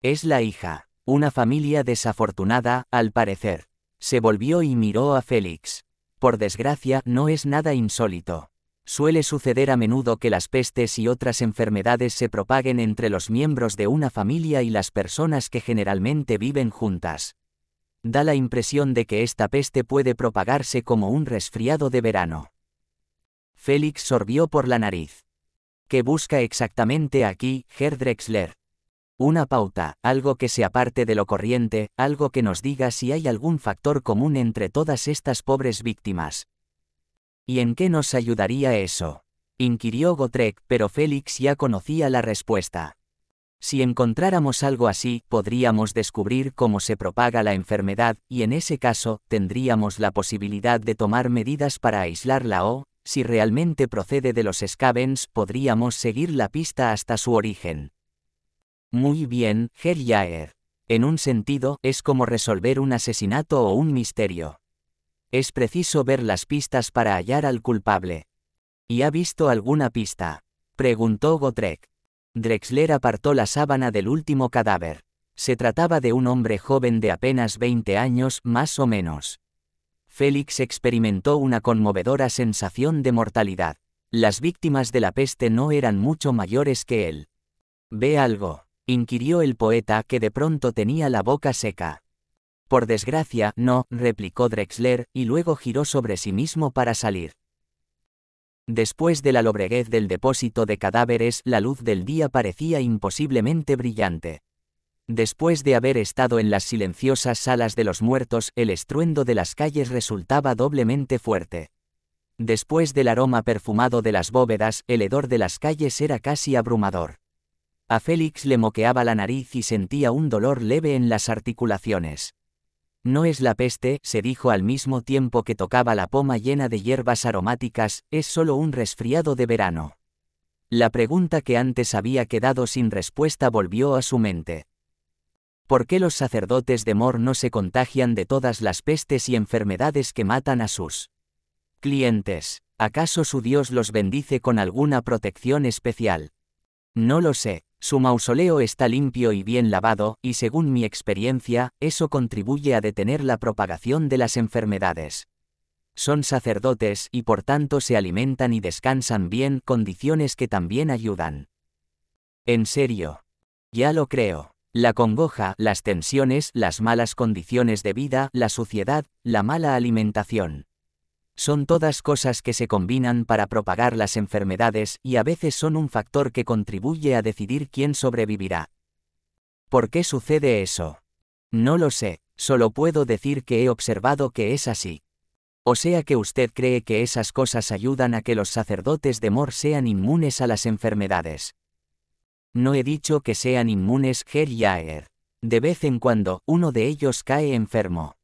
Es la hija, una familia desafortunada, al parecer. Se volvió y miró a Félix. Por desgracia, no es nada insólito suele suceder a menudo que las pestes y otras enfermedades se propaguen entre los miembros de una familia y las personas que generalmente viven juntas. Da la impresión de que esta peste puede propagarse como un resfriado de verano. Félix sorbió por la nariz. ¿Qué busca exactamente aquí, Herr Una pauta, algo que se aparte de lo corriente, algo que nos diga si hay algún factor común entre todas estas pobres víctimas. ¿Y en qué nos ayudaría eso? Inquirió Gotrek, pero Félix ya conocía la respuesta. Si encontráramos algo así, podríamos descubrir cómo se propaga la enfermedad, y en ese caso, tendríamos la posibilidad de tomar medidas para aislarla o, si realmente procede de los Scavens, podríamos seguir la pista hasta su origen. Muy bien, Herr En un sentido, es como resolver un asesinato o un misterio. Es preciso ver las pistas para hallar al culpable. ¿Y ha visto alguna pista? Preguntó Gotrek. Drexler apartó la sábana del último cadáver. Se trataba de un hombre joven de apenas 20 años, más o menos. Félix experimentó una conmovedora sensación de mortalidad. Las víctimas de la peste no eran mucho mayores que él. ¿Ve algo? inquirió el poeta que de pronto tenía la boca seca. Por desgracia, no, replicó Drexler, y luego giró sobre sí mismo para salir. Después de la lobreguez del depósito de cadáveres, la luz del día parecía imposiblemente brillante. Después de haber estado en las silenciosas salas de los muertos, el estruendo de las calles resultaba doblemente fuerte. Después del aroma perfumado de las bóvedas, el hedor de las calles era casi abrumador. A Félix le moqueaba la nariz y sentía un dolor leve en las articulaciones. No es la peste, se dijo al mismo tiempo que tocaba la poma llena de hierbas aromáticas, es solo un resfriado de verano. La pregunta que antes había quedado sin respuesta volvió a su mente. ¿Por qué los sacerdotes de Mor no se contagian de todas las pestes y enfermedades que matan a sus clientes? ¿Acaso su Dios los bendice con alguna protección especial? No lo sé. Su mausoleo está limpio y bien lavado, y según mi experiencia, eso contribuye a detener la propagación de las enfermedades. Son sacerdotes y por tanto se alimentan y descansan bien, condiciones que también ayudan. En serio. Ya lo creo. La congoja, las tensiones, las malas condiciones de vida, la suciedad, la mala alimentación. Son todas cosas que se combinan para propagar las enfermedades y a veces son un factor que contribuye a decidir quién sobrevivirá. ¿Por qué sucede eso? No lo sé, solo puedo decir que he observado que es así. O sea que usted cree que esas cosas ayudan a que los sacerdotes de Mor sean inmunes a las enfermedades. No he dicho que sean inmunes, Ger De vez en cuando, uno de ellos cae enfermo.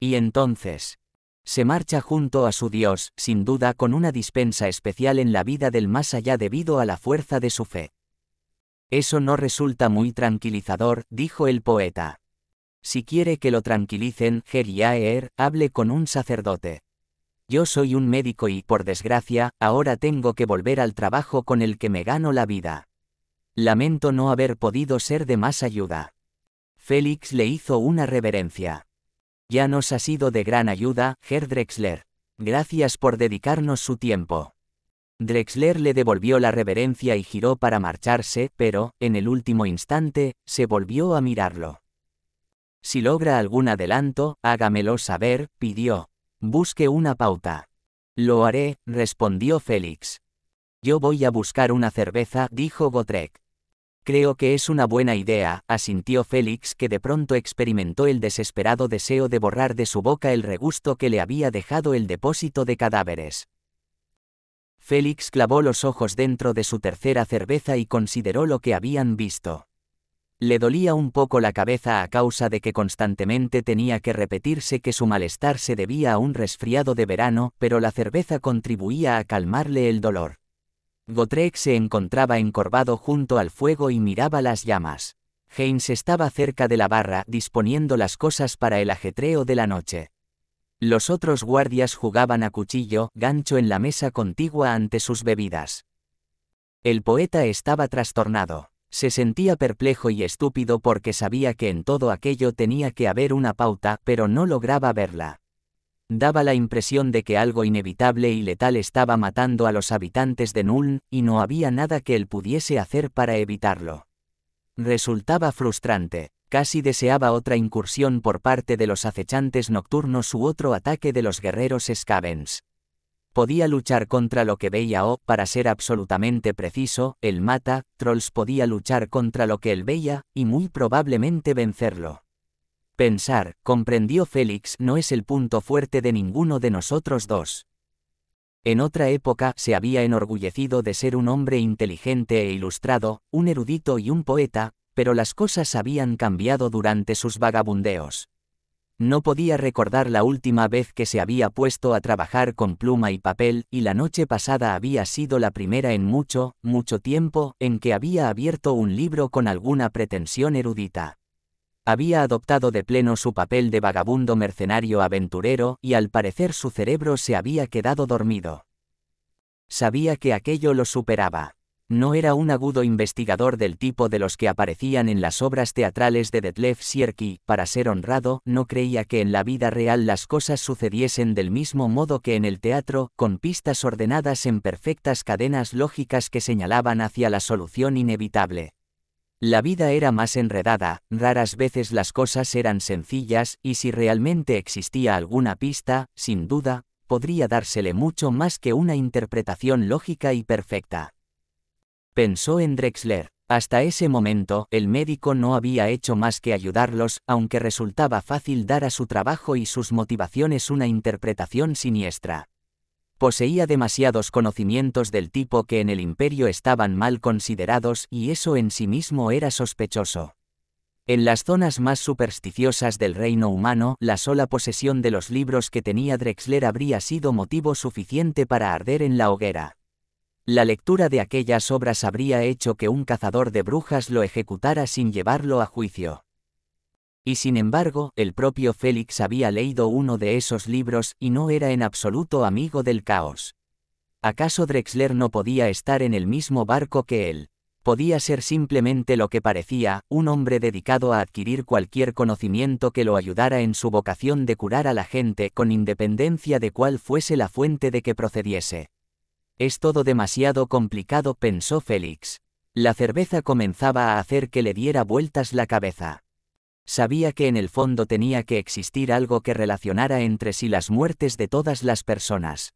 Y entonces, se marcha junto a su Dios, sin duda con una dispensa especial en la vida del más allá debido a la fuerza de su fe. Eso no resulta muy tranquilizador, dijo el poeta. Si quiere que lo tranquilicen, Geriaer, hable con un sacerdote. Yo soy un médico y, por desgracia, ahora tengo que volver al trabajo con el que me gano la vida. Lamento no haber podido ser de más ayuda. Félix le hizo una reverencia. Ya nos ha sido de gran ayuda, Herr Drexler. Gracias por dedicarnos su tiempo. Drexler le devolvió la reverencia y giró para marcharse, pero, en el último instante, se volvió a mirarlo. Si logra algún adelanto, hágamelo saber, pidió. Busque una pauta. Lo haré, respondió Félix. Yo voy a buscar una cerveza, dijo Gotrek. Creo que es una buena idea, asintió Félix, que de pronto experimentó el desesperado deseo de borrar de su boca el regusto que le había dejado el depósito de cadáveres. Félix clavó los ojos dentro de su tercera cerveza y consideró lo que habían visto. Le dolía un poco la cabeza a causa de que constantemente tenía que repetirse que su malestar se debía a un resfriado de verano, pero la cerveza contribuía a calmarle el dolor. Gotrek se encontraba encorvado junto al fuego y miraba las llamas. Haynes estaba cerca de la barra disponiendo las cosas para el ajetreo de la noche. Los otros guardias jugaban a cuchillo, gancho en la mesa contigua ante sus bebidas. El poeta estaba trastornado. Se sentía perplejo y estúpido porque sabía que en todo aquello tenía que haber una pauta, pero no lograba verla daba la impresión de que algo inevitable y letal estaba matando a los habitantes de Nuln, y no había nada que él pudiese hacer para evitarlo. Resultaba frustrante, casi deseaba otra incursión por parte de los acechantes nocturnos u otro ataque de los guerreros Skavens. Podía luchar contra lo que veía o, para ser absolutamente preciso, el mata, Trolls podía luchar contra lo que él veía, y muy probablemente vencerlo. Pensar, comprendió Félix, no es el punto fuerte de ninguno de nosotros dos. En otra época se había enorgullecido de ser un hombre inteligente e ilustrado, un erudito y un poeta, pero las cosas habían cambiado durante sus vagabundeos. No podía recordar la última vez que se había puesto a trabajar con pluma y papel, y la noche pasada había sido la primera en mucho, mucho tiempo, en que había abierto un libro con alguna pretensión erudita había adoptado de pleno su papel de vagabundo mercenario aventurero y al parecer su cerebro se había quedado dormido. Sabía que aquello lo superaba. No era un agudo investigador del tipo de los que aparecían en las obras teatrales de Detlef Sierki, para ser honrado, no creía que en la vida real las cosas sucediesen del mismo modo que en el teatro, con pistas ordenadas en perfectas cadenas lógicas que señalaban hacia la solución inevitable. La vida era más enredada, raras veces las cosas eran sencillas y si realmente existía alguna pista, sin duda, podría dársele mucho más que una interpretación lógica y perfecta. Pensó en Drexler. Hasta ese momento, el médico no había hecho más que ayudarlos, aunque resultaba fácil dar a su trabajo y sus motivaciones una interpretación siniestra. Poseía demasiados conocimientos del tipo que en el imperio estaban mal considerados y eso en sí mismo era sospechoso. En las zonas más supersticiosas del reino humano, la sola posesión de los libros que tenía Drexler habría sido motivo suficiente para arder en la hoguera. La lectura de aquellas obras habría hecho que un cazador de brujas lo ejecutara sin llevarlo a juicio. Y sin embargo, el propio Félix había leído uno de esos libros y no era en absoluto amigo del caos. ¿Acaso Drexler no podía estar en el mismo barco que él? Podía ser simplemente lo que parecía, un hombre dedicado a adquirir cualquier conocimiento que lo ayudara en su vocación de curar a la gente con independencia de cuál fuese la fuente de que procediese. Es todo demasiado complicado, pensó Félix. La cerveza comenzaba a hacer que le diera vueltas la cabeza sabía que en el fondo tenía que existir algo que relacionara entre sí las muertes de todas las personas.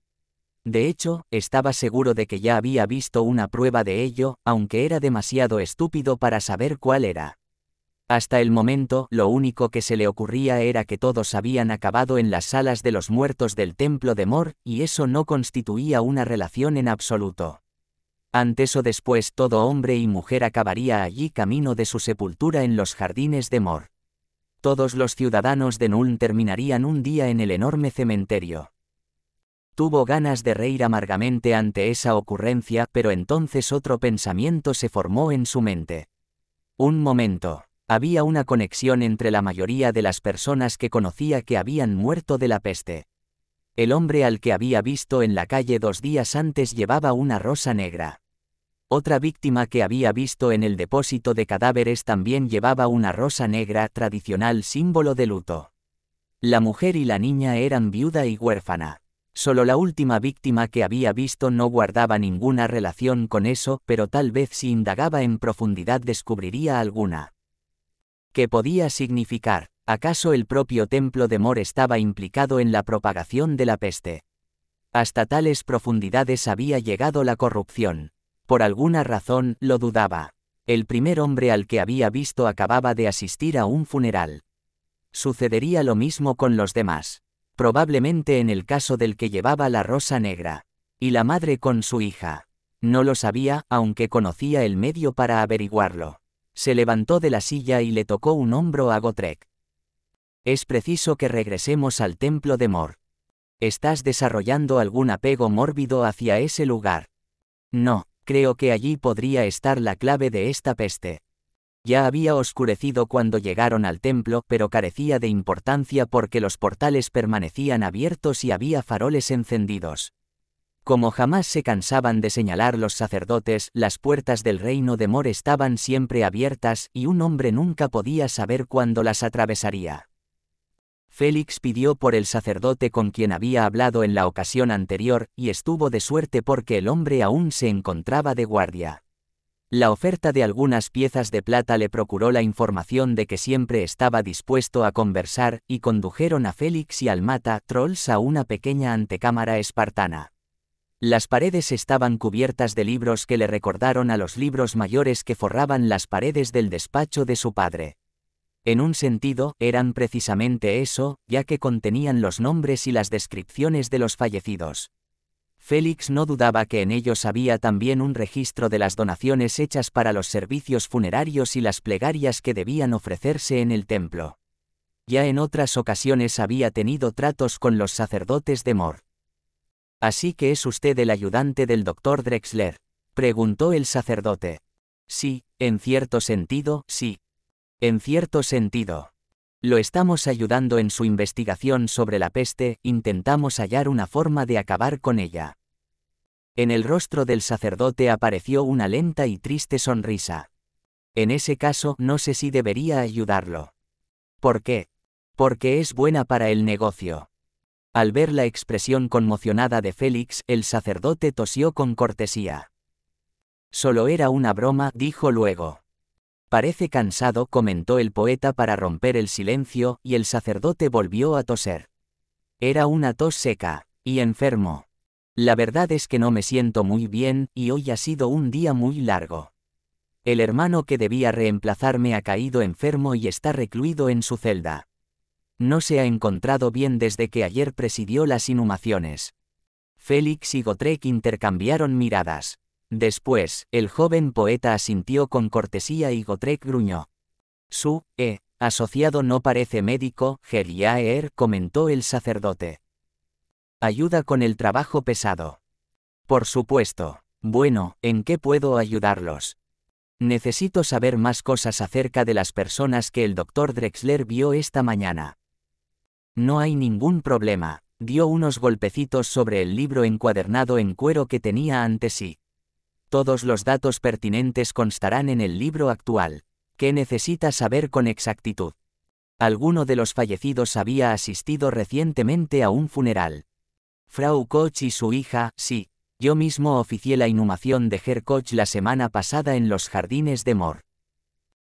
De hecho, estaba seguro de que ya había visto una prueba de ello, aunque era demasiado estúpido para saber cuál era. Hasta el momento, lo único que se le ocurría era que todos habían acabado en las salas de los muertos del templo de Mor, y eso no constituía una relación en absoluto. Antes o después todo hombre y mujer acabaría allí camino de su sepultura en los jardines de Mor todos los ciudadanos de Nuln terminarían un día en el enorme cementerio. Tuvo ganas de reír amargamente ante esa ocurrencia, pero entonces otro pensamiento se formó en su mente. Un momento. Había una conexión entre la mayoría de las personas que conocía que habían muerto de la peste. El hombre al que había visto en la calle dos días antes llevaba una rosa negra. Otra víctima que había visto en el depósito de cadáveres también llevaba una rosa negra tradicional símbolo de luto. La mujer y la niña eran viuda y huérfana. Solo la última víctima que había visto no guardaba ninguna relación con eso, pero tal vez si indagaba en profundidad descubriría alguna. ¿Qué podía significar? ¿Acaso el propio templo de Mor estaba implicado en la propagación de la peste? Hasta tales profundidades había llegado la corrupción. Por alguna razón, lo dudaba. El primer hombre al que había visto acababa de asistir a un funeral. Sucedería lo mismo con los demás. Probablemente en el caso del que llevaba la rosa negra. Y la madre con su hija. No lo sabía, aunque conocía el medio para averiguarlo. Se levantó de la silla y le tocó un hombro a Gotrek. Es preciso que regresemos al templo de Mor. Estás desarrollando algún apego mórbido hacia ese lugar. No, Creo que allí podría estar la clave de esta peste. Ya había oscurecido cuando llegaron al templo, pero carecía de importancia porque los portales permanecían abiertos y había faroles encendidos. Como jamás se cansaban de señalar los sacerdotes, las puertas del reino de Mor estaban siempre abiertas y un hombre nunca podía saber cuándo las atravesaría. Félix pidió por el sacerdote con quien había hablado en la ocasión anterior, y estuvo de suerte porque el hombre aún se encontraba de guardia. La oferta de algunas piezas de plata le procuró la información de que siempre estaba dispuesto a conversar, y condujeron a Félix y al mata trolls a una pequeña antecámara espartana. Las paredes estaban cubiertas de libros que le recordaron a los libros mayores que forraban las paredes del despacho de su padre. En un sentido, eran precisamente eso, ya que contenían los nombres y las descripciones de los fallecidos. Félix no dudaba que en ellos había también un registro de las donaciones hechas para los servicios funerarios y las plegarias que debían ofrecerse en el templo. Ya en otras ocasiones había tenido tratos con los sacerdotes de Mor. Así que es usted el ayudante del doctor Drexler, preguntó el sacerdote. Sí, en cierto sentido, sí, en cierto sentido. Lo estamos ayudando en su investigación sobre la peste, intentamos hallar una forma de acabar con ella. En el rostro del sacerdote apareció una lenta y triste sonrisa. En ese caso, no sé si debería ayudarlo. ¿Por qué? Porque es buena para el negocio. Al ver la expresión conmocionada de Félix, el sacerdote tosió con cortesía. Solo era una broma, dijo luego. Parece cansado, comentó el poeta para romper el silencio, y el sacerdote volvió a toser. Era una tos seca, y enfermo. La verdad es que no me siento muy bien, y hoy ha sido un día muy largo. El hermano que debía reemplazarme ha caído enfermo y está recluido en su celda. No se ha encontrado bien desde que ayer presidió las inhumaciones. Félix y Gotrek intercambiaron miradas. Después, el joven poeta asintió con cortesía y Gotrek gruñó. Su, e, asociado no parece médico, Geriaer comentó el sacerdote. Ayuda con el trabajo pesado. Por supuesto. Bueno, ¿en qué puedo ayudarlos? Necesito saber más cosas acerca de las personas que el doctor Drexler vio esta mañana. No hay ningún problema, dio unos golpecitos sobre el libro encuadernado en cuero que tenía ante sí. Todos los datos pertinentes constarán en el libro actual. ¿Qué necesita saber con exactitud? Alguno de los fallecidos había asistido recientemente a un funeral. Frau Koch y su hija, sí. Yo mismo oficié la inhumación de Herr Koch la semana pasada en los jardines de Mor.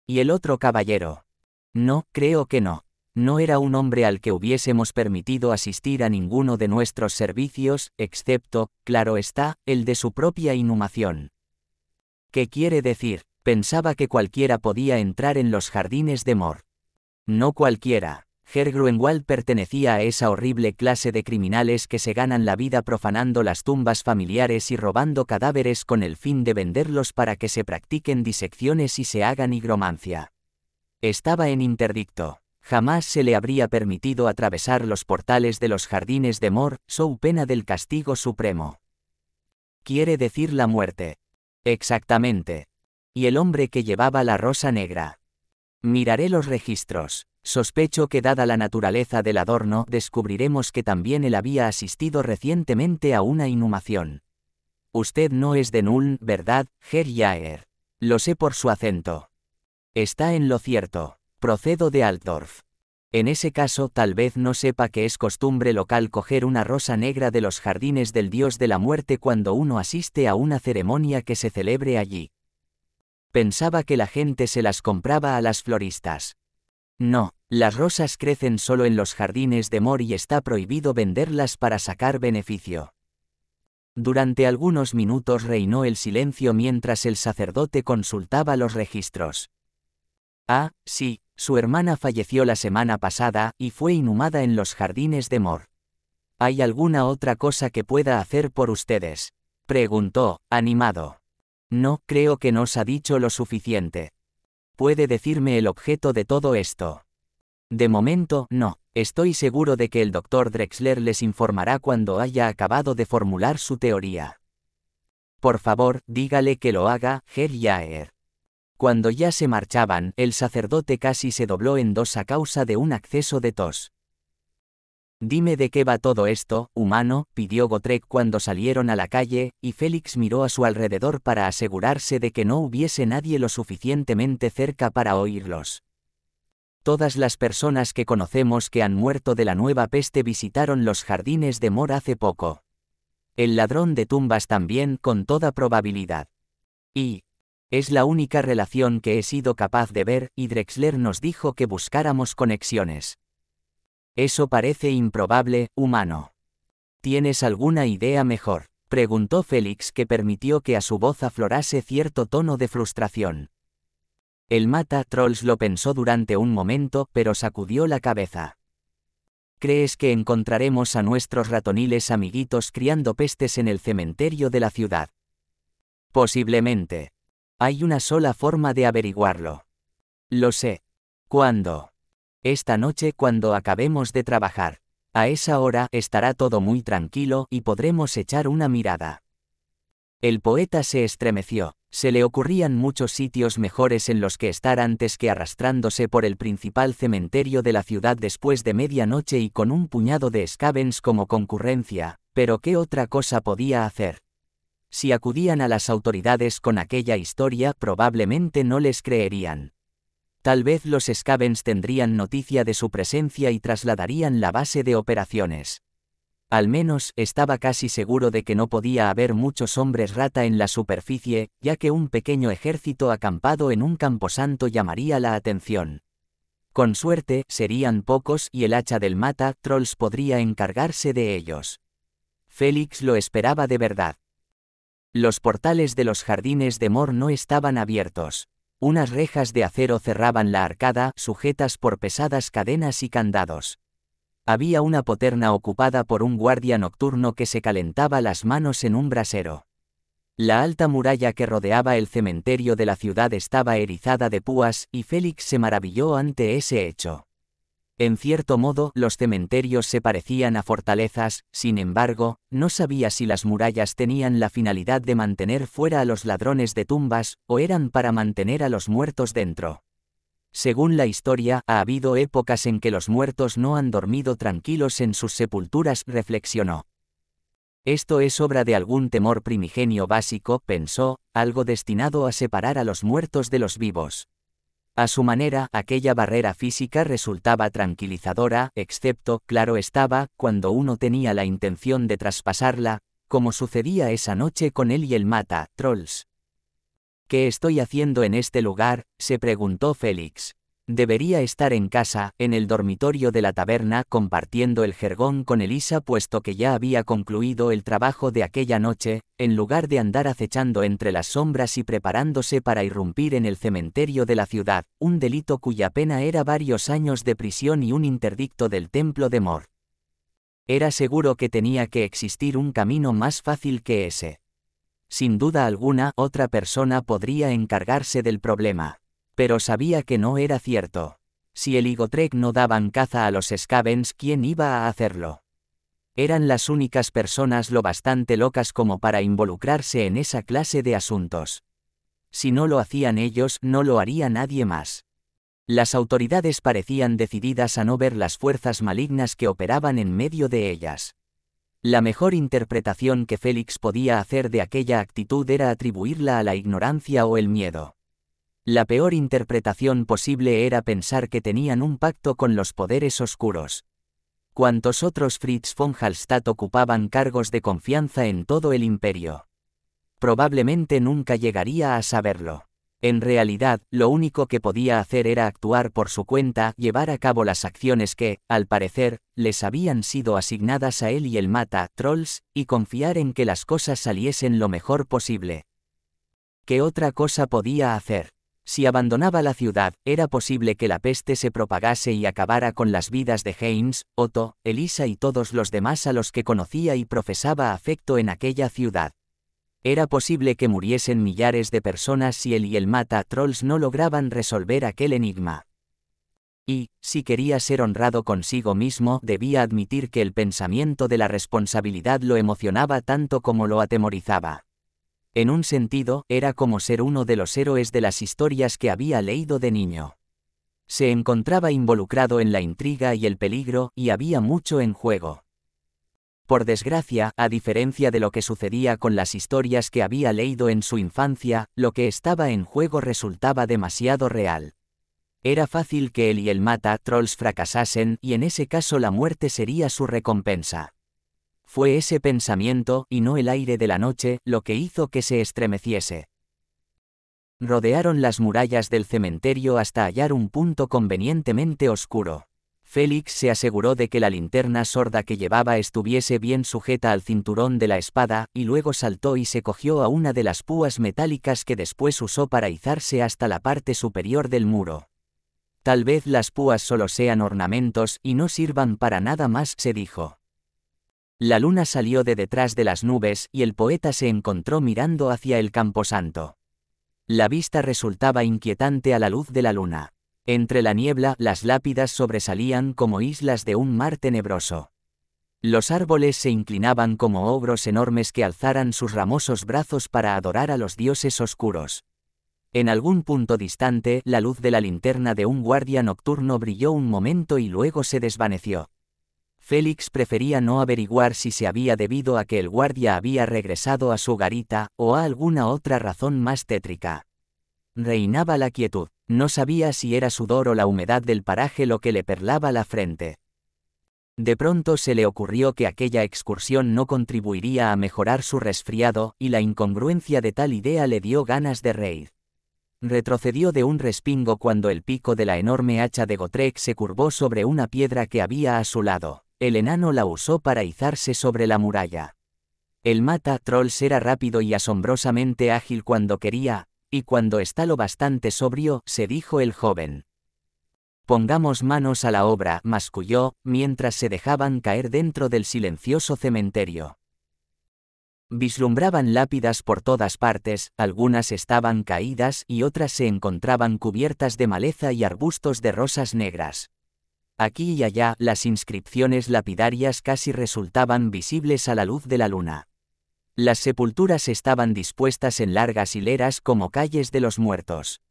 ¿Y el otro caballero? No, creo que no no era un hombre al que hubiésemos permitido asistir a ninguno de nuestros servicios, excepto, claro está, el de su propia inhumación. ¿Qué quiere decir? Pensaba que cualquiera podía entrar en los jardines de Mor. No cualquiera. Gergruenwald pertenecía a esa horrible clase de criminales que se ganan la vida profanando las tumbas familiares y robando cadáveres con el fin de venderlos para que se practiquen disecciones y se hagan nigromancia. Estaba en interdicto jamás se le habría permitido atravesar los portales de los jardines de Mor, sou pena del castigo supremo. Quiere decir la muerte. Exactamente. Y el hombre que llevaba la rosa negra. Miraré los registros. Sospecho que dada la naturaleza del adorno, descubriremos que también él había asistido recientemente a una inhumación. Usted no es de Nuln, ¿verdad, Herr Lo sé por su acento. Está en lo cierto. Procedo de Altdorf. En ese caso tal vez no sepa que es costumbre local coger una rosa negra de los jardines del dios de la muerte cuando uno asiste a una ceremonia que se celebre allí. Pensaba que la gente se las compraba a las floristas. No, las rosas crecen solo en los jardines de Mor y está prohibido venderlas para sacar beneficio. Durante algunos minutos reinó el silencio mientras el sacerdote consultaba los registros. Ah, sí, su hermana falleció la semana pasada y fue inhumada en los jardines de Mor. ¿Hay alguna otra cosa que pueda hacer por ustedes? Preguntó, animado. No, creo que nos ha dicho lo suficiente. ¿Puede decirme el objeto de todo esto? De momento, no. Estoy seguro de que el doctor Drexler les informará cuando haya acabado de formular su teoría. Por favor, dígale que lo haga, Herr cuando ya se marchaban, el sacerdote casi se dobló en dos a causa de un acceso de tos. Dime de qué va todo esto, humano, pidió Gotrek cuando salieron a la calle, y Félix miró a su alrededor para asegurarse de que no hubiese nadie lo suficientemente cerca para oírlos. Todas las personas que conocemos que han muerto de la nueva peste visitaron los jardines de Mor hace poco. El ladrón de tumbas también, con toda probabilidad. Y, es la única relación que he sido capaz de ver, y Drexler nos dijo que buscáramos conexiones. Eso parece improbable, humano. ¿Tienes alguna idea mejor? preguntó Félix que permitió que a su voz aflorase cierto tono de frustración. El mata trolls lo pensó durante un momento, pero sacudió la cabeza. ¿Crees que encontraremos a nuestros ratoniles amiguitos criando pestes en el cementerio de la ciudad? Posiblemente. Hay una sola forma de averiguarlo. Lo sé. ¿Cuándo? Esta noche cuando acabemos de trabajar. A esa hora estará todo muy tranquilo y podremos echar una mirada. El poeta se estremeció, se le ocurrían muchos sitios mejores en los que estar antes que arrastrándose por el principal cementerio de la ciudad después de medianoche y con un puñado de scavens como concurrencia, pero ¿qué otra cosa podía hacer? Si acudían a las autoridades con aquella historia probablemente no les creerían. Tal vez los Scavens tendrían noticia de su presencia y trasladarían la base de operaciones. Al menos estaba casi seguro de que no podía haber muchos hombres rata en la superficie, ya que un pequeño ejército acampado en un camposanto llamaría la atención. Con suerte, serían pocos y el hacha del mata trolls podría encargarse de ellos. Félix lo esperaba de verdad. Los portales de los jardines de Mor no estaban abiertos. Unas rejas de acero cerraban la arcada, sujetas por pesadas cadenas y candados. Había una poterna ocupada por un guardia nocturno que se calentaba las manos en un brasero. La alta muralla que rodeaba el cementerio de la ciudad estaba erizada de púas, y Félix se maravilló ante ese hecho. En cierto modo, los cementerios se parecían a fortalezas, sin embargo, no sabía si las murallas tenían la finalidad de mantener fuera a los ladrones de tumbas, o eran para mantener a los muertos dentro. Según la historia, ha habido épocas en que los muertos no han dormido tranquilos en sus sepulturas, reflexionó. Esto es obra de algún temor primigenio básico, pensó, algo destinado a separar a los muertos de los vivos. A su manera, aquella barrera física resultaba tranquilizadora, excepto, claro estaba, cuando uno tenía la intención de traspasarla, como sucedía esa noche con él y el mata, trolls. ¿Qué estoy haciendo en este lugar? se preguntó Félix. Debería estar en casa, en el dormitorio de la taberna, compartiendo el jergón con Elisa puesto que ya había concluido el trabajo de aquella noche, en lugar de andar acechando entre las sombras y preparándose para irrumpir en el cementerio de la ciudad, un delito cuya pena era varios años de prisión y un interdicto del templo de Mor. Era seguro que tenía que existir un camino más fácil que ese. Sin duda alguna, otra persona podría encargarse del problema. Pero sabía que no era cierto. Si el Igotrek no daban caza a los Scavens, ¿quién iba a hacerlo? Eran las únicas personas lo bastante locas como para involucrarse en esa clase de asuntos. Si no lo hacían ellos, no lo haría nadie más. Las autoridades parecían decididas a no ver las fuerzas malignas que operaban en medio de ellas. La mejor interpretación que Félix podía hacer de aquella actitud era atribuirla a la ignorancia o el miedo. La peor interpretación posible era pensar que tenían un pacto con los poderes oscuros. Cuantos otros Fritz von Hallstatt ocupaban cargos de confianza en todo el imperio. Probablemente nunca llegaría a saberlo. En realidad, lo único que podía hacer era actuar por su cuenta, llevar a cabo las acciones que, al parecer, les habían sido asignadas a él y el mata, trolls, y confiar en que las cosas saliesen lo mejor posible. ¿Qué otra cosa podía hacer? Si abandonaba la ciudad, era posible que la peste se propagase y acabara con las vidas de James, Otto, Elisa y todos los demás a los que conocía y profesaba afecto en aquella ciudad. Era posible que muriesen millares de personas si él y el mata trolls no lograban resolver aquel enigma. Y, si quería ser honrado consigo mismo, debía admitir que el pensamiento de la responsabilidad lo emocionaba tanto como lo atemorizaba. En un sentido, era como ser uno de los héroes de las historias que había leído de niño. Se encontraba involucrado en la intriga y el peligro, y había mucho en juego. Por desgracia, a diferencia de lo que sucedía con las historias que había leído en su infancia, lo que estaba en juego resultaba demasiado real. Era fácil que él y el mata trolls fracasasen y en ese caso la muerte sería su recompensa. Fue ese pensamiento, y no el aire de la noche, lo que hizo que se estremeciese. Rodearon las murallas del cementerio hasta hallar un punto convenientemente oscuro. Félix se aseguró de que la linterna sorda que llevaba estuviese bien sujeta al cinturón de la espada, y luego saltó y se cogió a una de las púas metálicas que después usó para izarse hasta la parte superior del muro. Tal vez las púas solo sean ornamentos y no sirvan para nada más, se dijo. La luna salió de detrás de las nubes y el poeta se encontró mirando hacia el camposanto. La vista resultaba inquietante a la luz de la luna. Entre la niebla, las lápidas sobresalían como islas de un mar tenebroso. Los árboles se inclinaban como ogros enormes que alzaran sus ramosos brazos para adorar a los dioses oscuros. En algún punto distante, la luz de la linterna de un guardia nocturno brilló un momento y luego se desvaneció. Félix prefería no averiguar si se había debido a que el guardia había regresado a su garita, o a alguna otra razón más tétrica. Reinaba la quietud, no sabía si era sudor o la humedad del paraje lo que le perlaba la frente. De pronto se le ocurrió que aquella excursión no contribuiría a mejorar su resfriado, y la incongruencia de tal idea le dio ganas de reír. Retrocedió de un respingo cuando el pico de la enorme hacha de Gotrek se curvó sobre una piedra que había a su lado. El enano la usó para izarse sobre la muralla. El mata trolls era rápido y asombrosamente ágil cuando quería, y cuando está lo bastante sobrio, se dijo el joven. Pongamos manos a la obra, masculló, mientras se dejaban caer dentro del silencioso cementerio. Vislumbraban lápidas por todas partes, algunas estaban caídas y otras se encontraban cubiertas de maleza y arbustos de rosas negras. Aquí y allá, las inscripciones lapidarias casi resultaban visibles a la luz de la luna. Las sepulturas estaban dispuestas en largas hileras como calles de los muertos.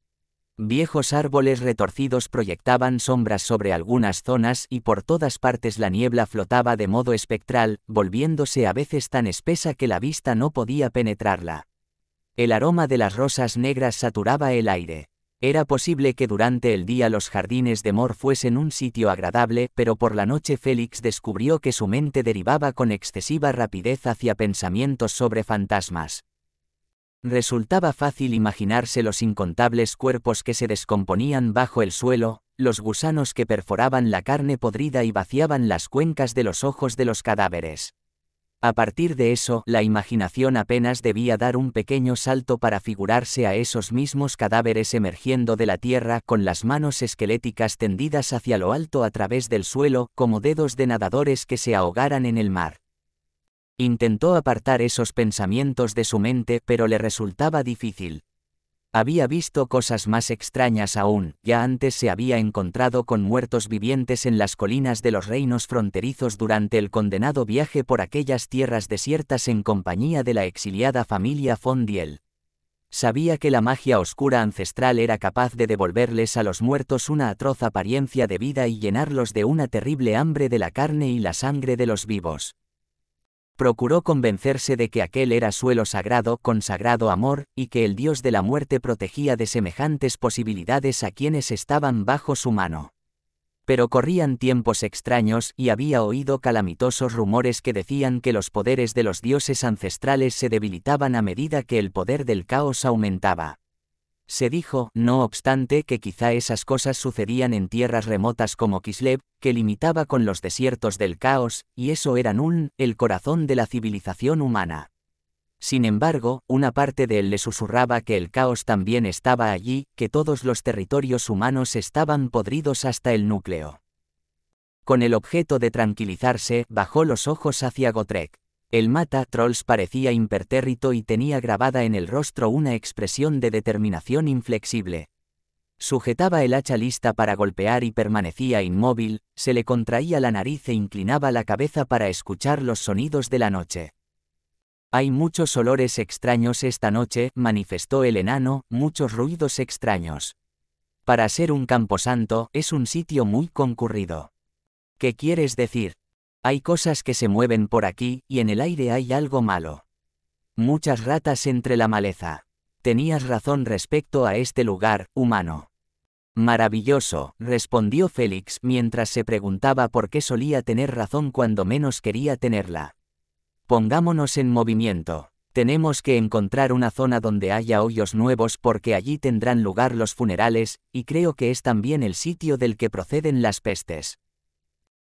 Viejos árboles retorcidos proyectaban sombras sobre algunas zonas y por todas partes la niebla flotaba de modo espectral, volviéndose a veces tan espesa que la vista no podía penetrarla. El aroma de las rosas negras saturaba el aire. Era posible que durante el día los jardines de Mor fuesen un sitio agradable, pero por la noche Félix descubrió que su mente derivaba con excesiva rapidez hacia pensamientos sobre fantasmas. Resultaba fácil imaginarse los incontables cuerpos que se descomponían bajo el suelo, los gusanos que perforaban la carne podrida y vaciaban las cuencas de los ojos de los cadáveres. A partir de eso, la imaginación apenas debía dar un pequeño salto para figurarse a esos mismos cadáveres emergiendo de la tierra con las manos esqueléticas tendidas hacia lo alto a través del suelo, como dedos de nadadores que se ahogaran en el mar. Intentó apartar esos pensamientos de su mente, pero le resultaba difícil. Había visto cosas más extrañas aún, ya antes se había encontrado con muertos vivientes en las colinas de los reinos fronterizos durante el condenado viaje por aquellas tierras desiertas en compañía de la exiliada familia Fondiel. Sabía que la magia oscura ancestral era capaz de devolverles a los muertos una atroz apariencia de vida y llenarlos de una terrible hambre de la carne y la sangre de los vivos. Procuró convencerse de que aquel era suelo sagrado, consagrado amor, y que el dios de la muerte protegía de semejantes posibilidades a quienes estaban bajo su mano. Pero corrían tiempos extraños y había oído calamitosos rumores que decían que los poderes de los dioses ancestrales se debilitaban a medida que el poder del caos aumentaba. Se dijo, no obstante, que quizá esas cosas sucedían en tierras remotas como Kislev, que limitaba con los desiertos del caos, y eso era un el corazón de la civilización humana. Sin embargo, una parte de él le susurraba que el caos también estaba allí, que todos los territorios humanos estaban podridos hasta el núcleo. Con el objeto de tranquilizarse, bajó los ojos hacia Gotrek. El mata trolls parecía impertérrito y tenía grabada en el rostro una expresión de determinación inflexible. Sujetaba el hacha lista para golpear y permanecía inmóvil, se le contraía la nariz e inclinaba la cabeza para escuchar los sonidos de la noche. Hay muchos olores extraños esta noche, manifestó el enano, muchos ruidos extraños. Para ser un camposanto, es un sitio muy concurrido. ¿Qué quieres decir? Hay cosas que se mueven por aquí, y en el aire hay algo malo. Muchas ratas entre la maleza. Tenías razón respecto a este lugar, humano. Maravilloso, respondió Félix mientras se preguntaba por qué solía tener razón cuando menos quería tenerla. Pongámonos en movimiento. Tenemos que encontrar una zona donde haya hoyos nuevos porque allí tendrán lugar los funerales, y creo que es también el sitio del que proceden las pestes.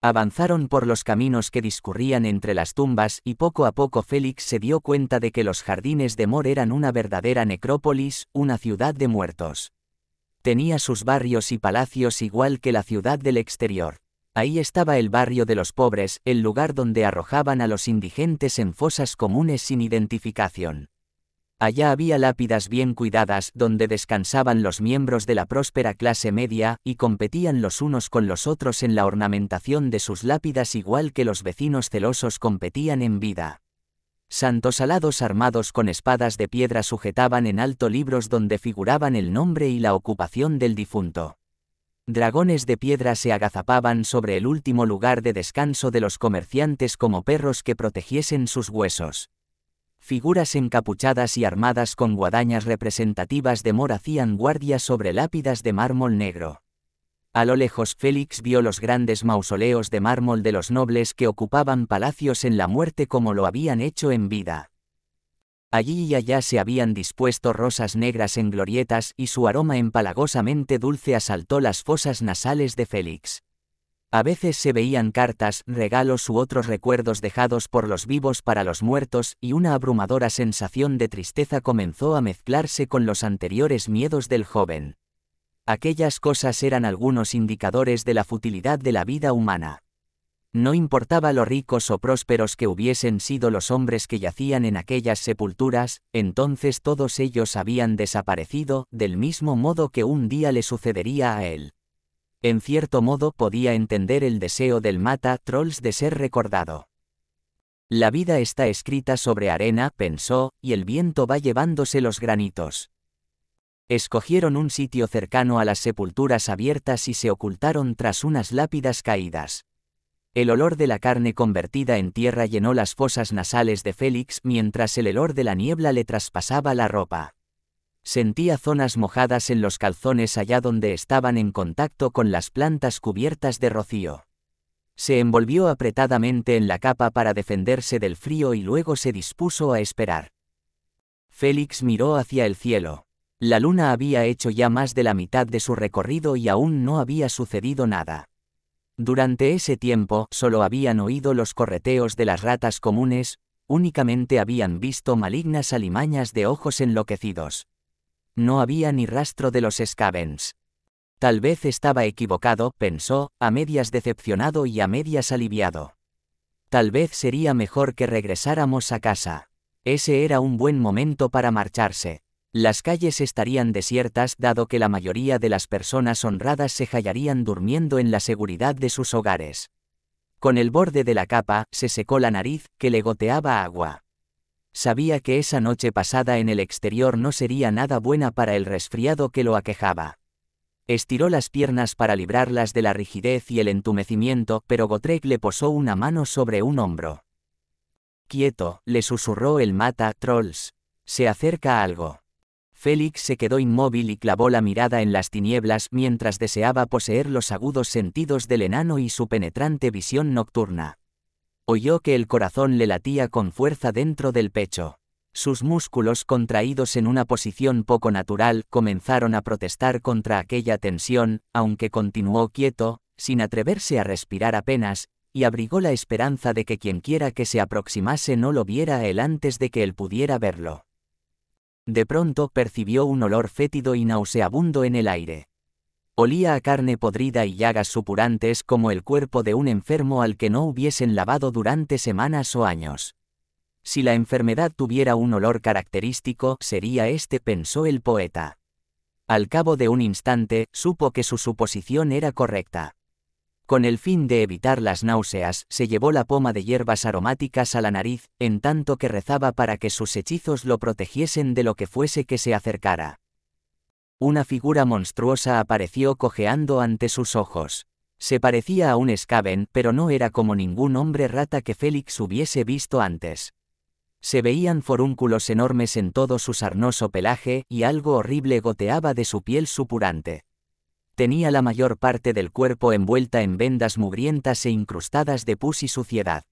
Avanzaron por los caminos que discurrían entre las tumbas y poco a poco Félix se dio cuenta de que los jardines de Mor eran una verdadera necrópolis, una ciudad de muertos. Tenía sus barrios y palacios igual que la ciudad del exterior. Ahí estaba el barrio de los pobres, el lugar donde arrojaban a los indigentes en fosas comunes sin identificación. Allá había lápidas bien cuidadas donde descansaban los miembros de la próspera clase media, y competían los unos con los otros en la ornamentación de sus lápidas igual que los vecinos celosos competían en vida. Santos alados armados con espadas de piedra sujetaban en alto libros donde figuraban el nombre y la ocupación del difunto. Dragones de piedra se agazapaban sobre el último lugar de descanso de los comerciantes como perros que protegiesen sus huesos. Figuras encapuchadas y armadas con guadañas representativas de mor hacían guardia sobre lápidas de mármol negro. A lo lejos Félix vio los grandes mausoleos de mármol de los nobles que ocupaban palacios en la muerte como lo habían hecho en vida. Allí y allá se habían dispuesto rosas negras en glorietas y su aroma empalagosamente dulce asaltó las fosas nasales de Félix. A veces se veían cartas, regalos u otros recuerdos dejados por los vivos para los muertos, y una abrumadora sensación de tristeza comenzó a mezclarse con los anteriores miedos del joven. Aquellas cosas eran algunos indicadores de la futilidad de la vida humana. No importaba lo ricos o prósperos que hubiesen sido los hombres que yacían en aquellas sepulturas, entonces todos ellos habían desaparecido, del mismo modo que un día le sucedería a él. En cierto modo podía entender el deseo del mata trolls de ser recordado. La vida está escrita sobre arena, pensó, y el viento va llevándose los granitos. Escogieron un sitio cercano a las sepulturas abiertas y se ocultaron tras unas lápidas caídas. El olor de la carne convertida en tierra llenó las fosas nasales de Félix mientras el olor de la niebla le traspasaba la ropa. Sentía zonas mojadas en los calzones allá donde estaban en contacto con las plantas cubiertas de rocío. Se envolvió apretadamente en la capa para defenderse del frío y luego se dispuso a esperar. Félix miró hacia el cielo. La luna había hecho ya más de la mitad de su recorrido y aún no había sucedido nada. Durante ese tiempo solo habían oído los correteos de las ratas comunes, únicamente habían visto malignas alimañas de ojos enloquecidos. No había ni rastro de los Scavens. Tal vez estaba equivocado, pensó, a medias decepcionado y a medias aliviado. Tal vez sería mejor que regresáramos a casa. Ese era un buen momento para marcharse. Las calles estarían desiertas dado que la mayoría de las personas honradas se hallarían durmiendo en la seguridad de sus hogares. Con el borde de la capa, se secó la nariz, que le goteaba agua sabía que esa noche pasada en el exterior no sería nada buena para el resfriado que lo aquejaba. Estiró las piernas para librarlas de la rigidez y el entumecimiento, pero Gotrek le posó una mano sobre un hombro. Quieto, le susurró el mata, Trolls. Se acerca algo. Félix se quedó inmóvil y clavó la mirada en las tinieblas mientras deseaba poseer los agudos sentidos del enano y su penetrante visión nocturna. Oyó que el corazón le latía con fuerza dentro del pecho. Sus músculos contraídos en una posición poco natural comenzaron a protestar contra aquella tensión, aunque continuó quieto, sin atreverse a respirar apenas, y abrigó la esperanza de que quienquiera que se aproximase no lo viera él antes de que él pudiera verlo. De pronto percibió un olor fétido y nauseabundo en el aire. Olía a carne podrida y llagas supurantes como el cuerpo de un enfermo al que no hubiesen lavado durante semanas o años. Si la enfermedad tuviera un olor característico, sería este, pensó el poeta. Al cabo de un instante, supo que su suposición era correcta. Con el fin de evitar las náuseas, se llevó la poma de hierbas aromáticas a la nariz, en tanto que rezaba para que sus hechizos lo protegiesen de lo que fuese que se acercara. Una figura monstruosa apareció cojeando ante sus ojos. Se parecía a un escaven, pero no era como ningún hombre rata que Félix hubiese visto antes. Se veían forúnculos enormes en todo su sarnoso pelaje, y algo horrible goteaba de su piel supurante. Tenía la mayor parte del cuerpo envuelta en vendas mugrientas e incrustadas de pus y suciedad.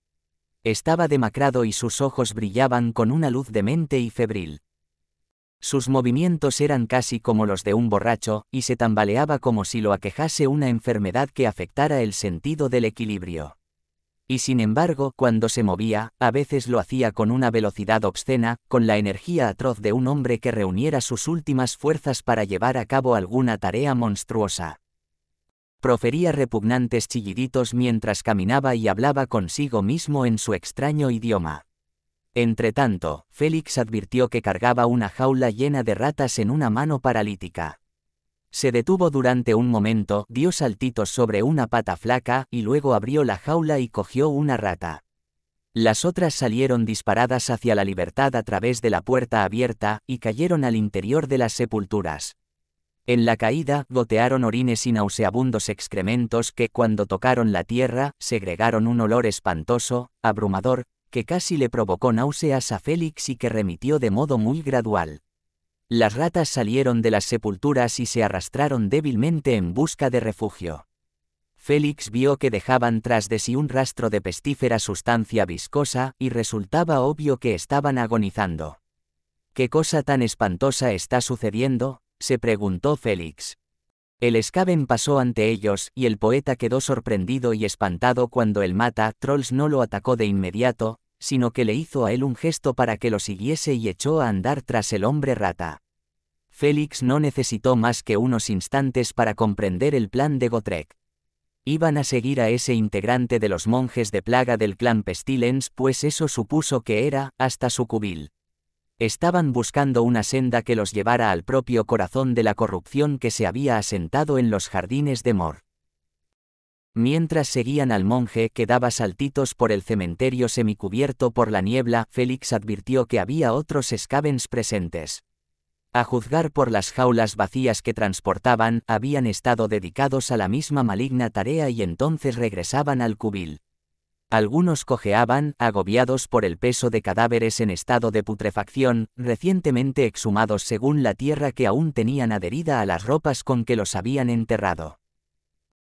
Estaba demacrado y sus ojos brillaban con una luz demente y febril. Sus movimientos eran casi como los de un borracho, y se tambaleaba como si lo aquejase una enfermedad que afectara el sentido del equilibrio. Y sin embargo, cuando se movía, a veces lo hacía con una velocidad obscena, con la energía atroz de un hombre que reuniera sus últimas fuerzas para llevar a cabo alguna tarea monstruosa. Profería repugnantes chilliditos mientras caminaba y hablaba consigo mismo en su extraño idioma. Entre tanto, Félix advirtió que cargaba una jaula llena de ratas en una mano paralítica. Se detuvo durante un momento, dio saltitos sobre una pata flaca, y luego abrió la jaula y cogió una rata. Las otras salieron disparadas hacia la libertad a través de la puerta abierta, y cayeron al interior de las sepulturas. En la caída, gotearon orines y nauseabundos excrementos que, cuando tocaron la tierra, segregaron un olor espantoso, abrumador, que casi le provocó náuseas a Félix y que remitió de modo muy gradual. Las ratas salieron de las sepulturas y se arrastraron débilmente en busca de refugio. Félix vio que dejaban tras de sí un rastro de pestífera sustancia viscosa, y resultaba obvio que estaban agonizando. ¿Qué cosa tan espantosa está sucediendo? se preguntó Félix. El escaben pasó ante ellos, y el poeta quedó sorprendido y espantado cuando el mata trolls no lo atacó de inmediato, sino que le hizo a él un gesto para que lo siguiese y echó a andar tras el hombre rata. Félix no necesitó más que unos instantes para comprender el plan de Gotrek. Iban a seguir a ese integrante de los monjes de plaga del clan Pestilens, pues eso supuso que era, hasta su cubil. Estaban buscando una senda que los llevara al propio corazón de la corrupción que se había asentado en los jardines de Mor. Mientras seguían al monje que daba saltitos por el cementerio semicubierto por la niebla, Félix advirtió que había otros scavens presentes. A juzgar por las jaulas vacías que transportaban, habían estado dedicados a la misma maligna tarea y entonces regresaban al cubil. Algunos cojeaban, agobiados por el peso de cadáveres en estado de putrefacción, recientemente exhumados según la tierra que aún tenían adherida a las ropas con que los habían enterrado.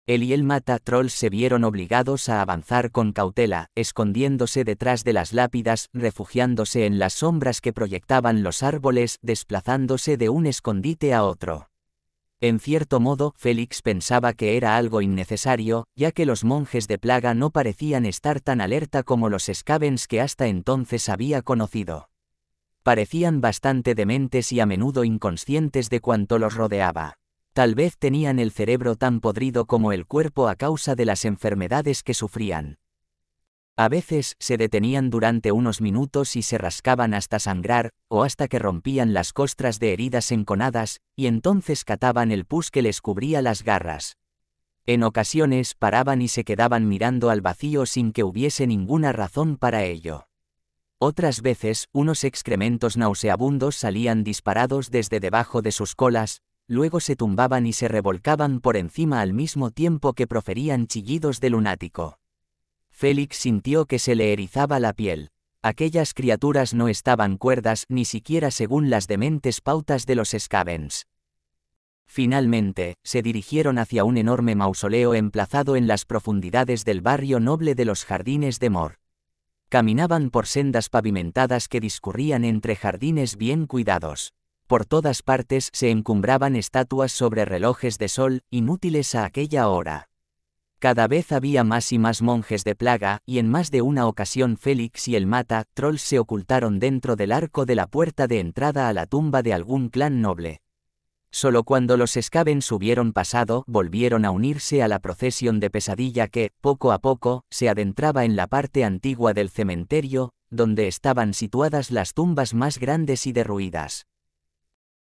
Él y el mata-troll se vieron obligados a avanzar con cautela, escondiéndose detrás de las lápidas, refugiándose en las sombras que proyectaban los árboles, desplazándose de un escondite a otro. En cierto modo, Félix pensaba que era algo innecesario, ya que los monjes de plaga no parecían estar tan alerta como los scavens que hasta entonces había conocido. Parecían bastante dementes y a menudo inconscientes de cuanto los rodeaba. Tal vez tenían el cerebro tan podrido como el cuerpo a causa de las enfermedades que sufrían. A veces se detenían durante unos minutos y se rascaban hasta sangrar, o hasta que rompían las costras de heridas enconadas, y entonces cataban el pus que les cubría las garras. En ocasiones paraban y se quedaban mirando al vacío sin que hubiese ninguna razón para ello. Otras veces, unos excrementos nauseabundos salían disparados desde debajo de sus colas, luego se tumbaban y se revolcaban por encima al mismo tiempo que proferían chillidos de lunático. Félix sintió que se le erizaba la piel. Aquellas criaturas no estaban cuerdas ni siquiera según las dementes pautas de los Scavens. Finalmente, se dirigieron hacia un enorme mausoleo emplazado en las profundidades del barrio noble de los jardines de Mor. Caminaban por sendas pavimentadas que discurrían entre jardines bien cuidados. Por todas partes se encumbraban estatuas sobre relojes de sol, inútiles a aquella hora. Cada vez había más y más monjes de plaga, y en más de una ocasión Félix y el mata, troll se ocultaron dentro del arco de la puerta de entrada a la tumba de algún clan noble. Solo cuando los escabens hubieron pasado, volvieron a unirse a la procesión de pesadilla que, poco a poco, se adentraba en la parte antigua del cementerio, donde estaban situadas las tumbas más grandes y derruidas.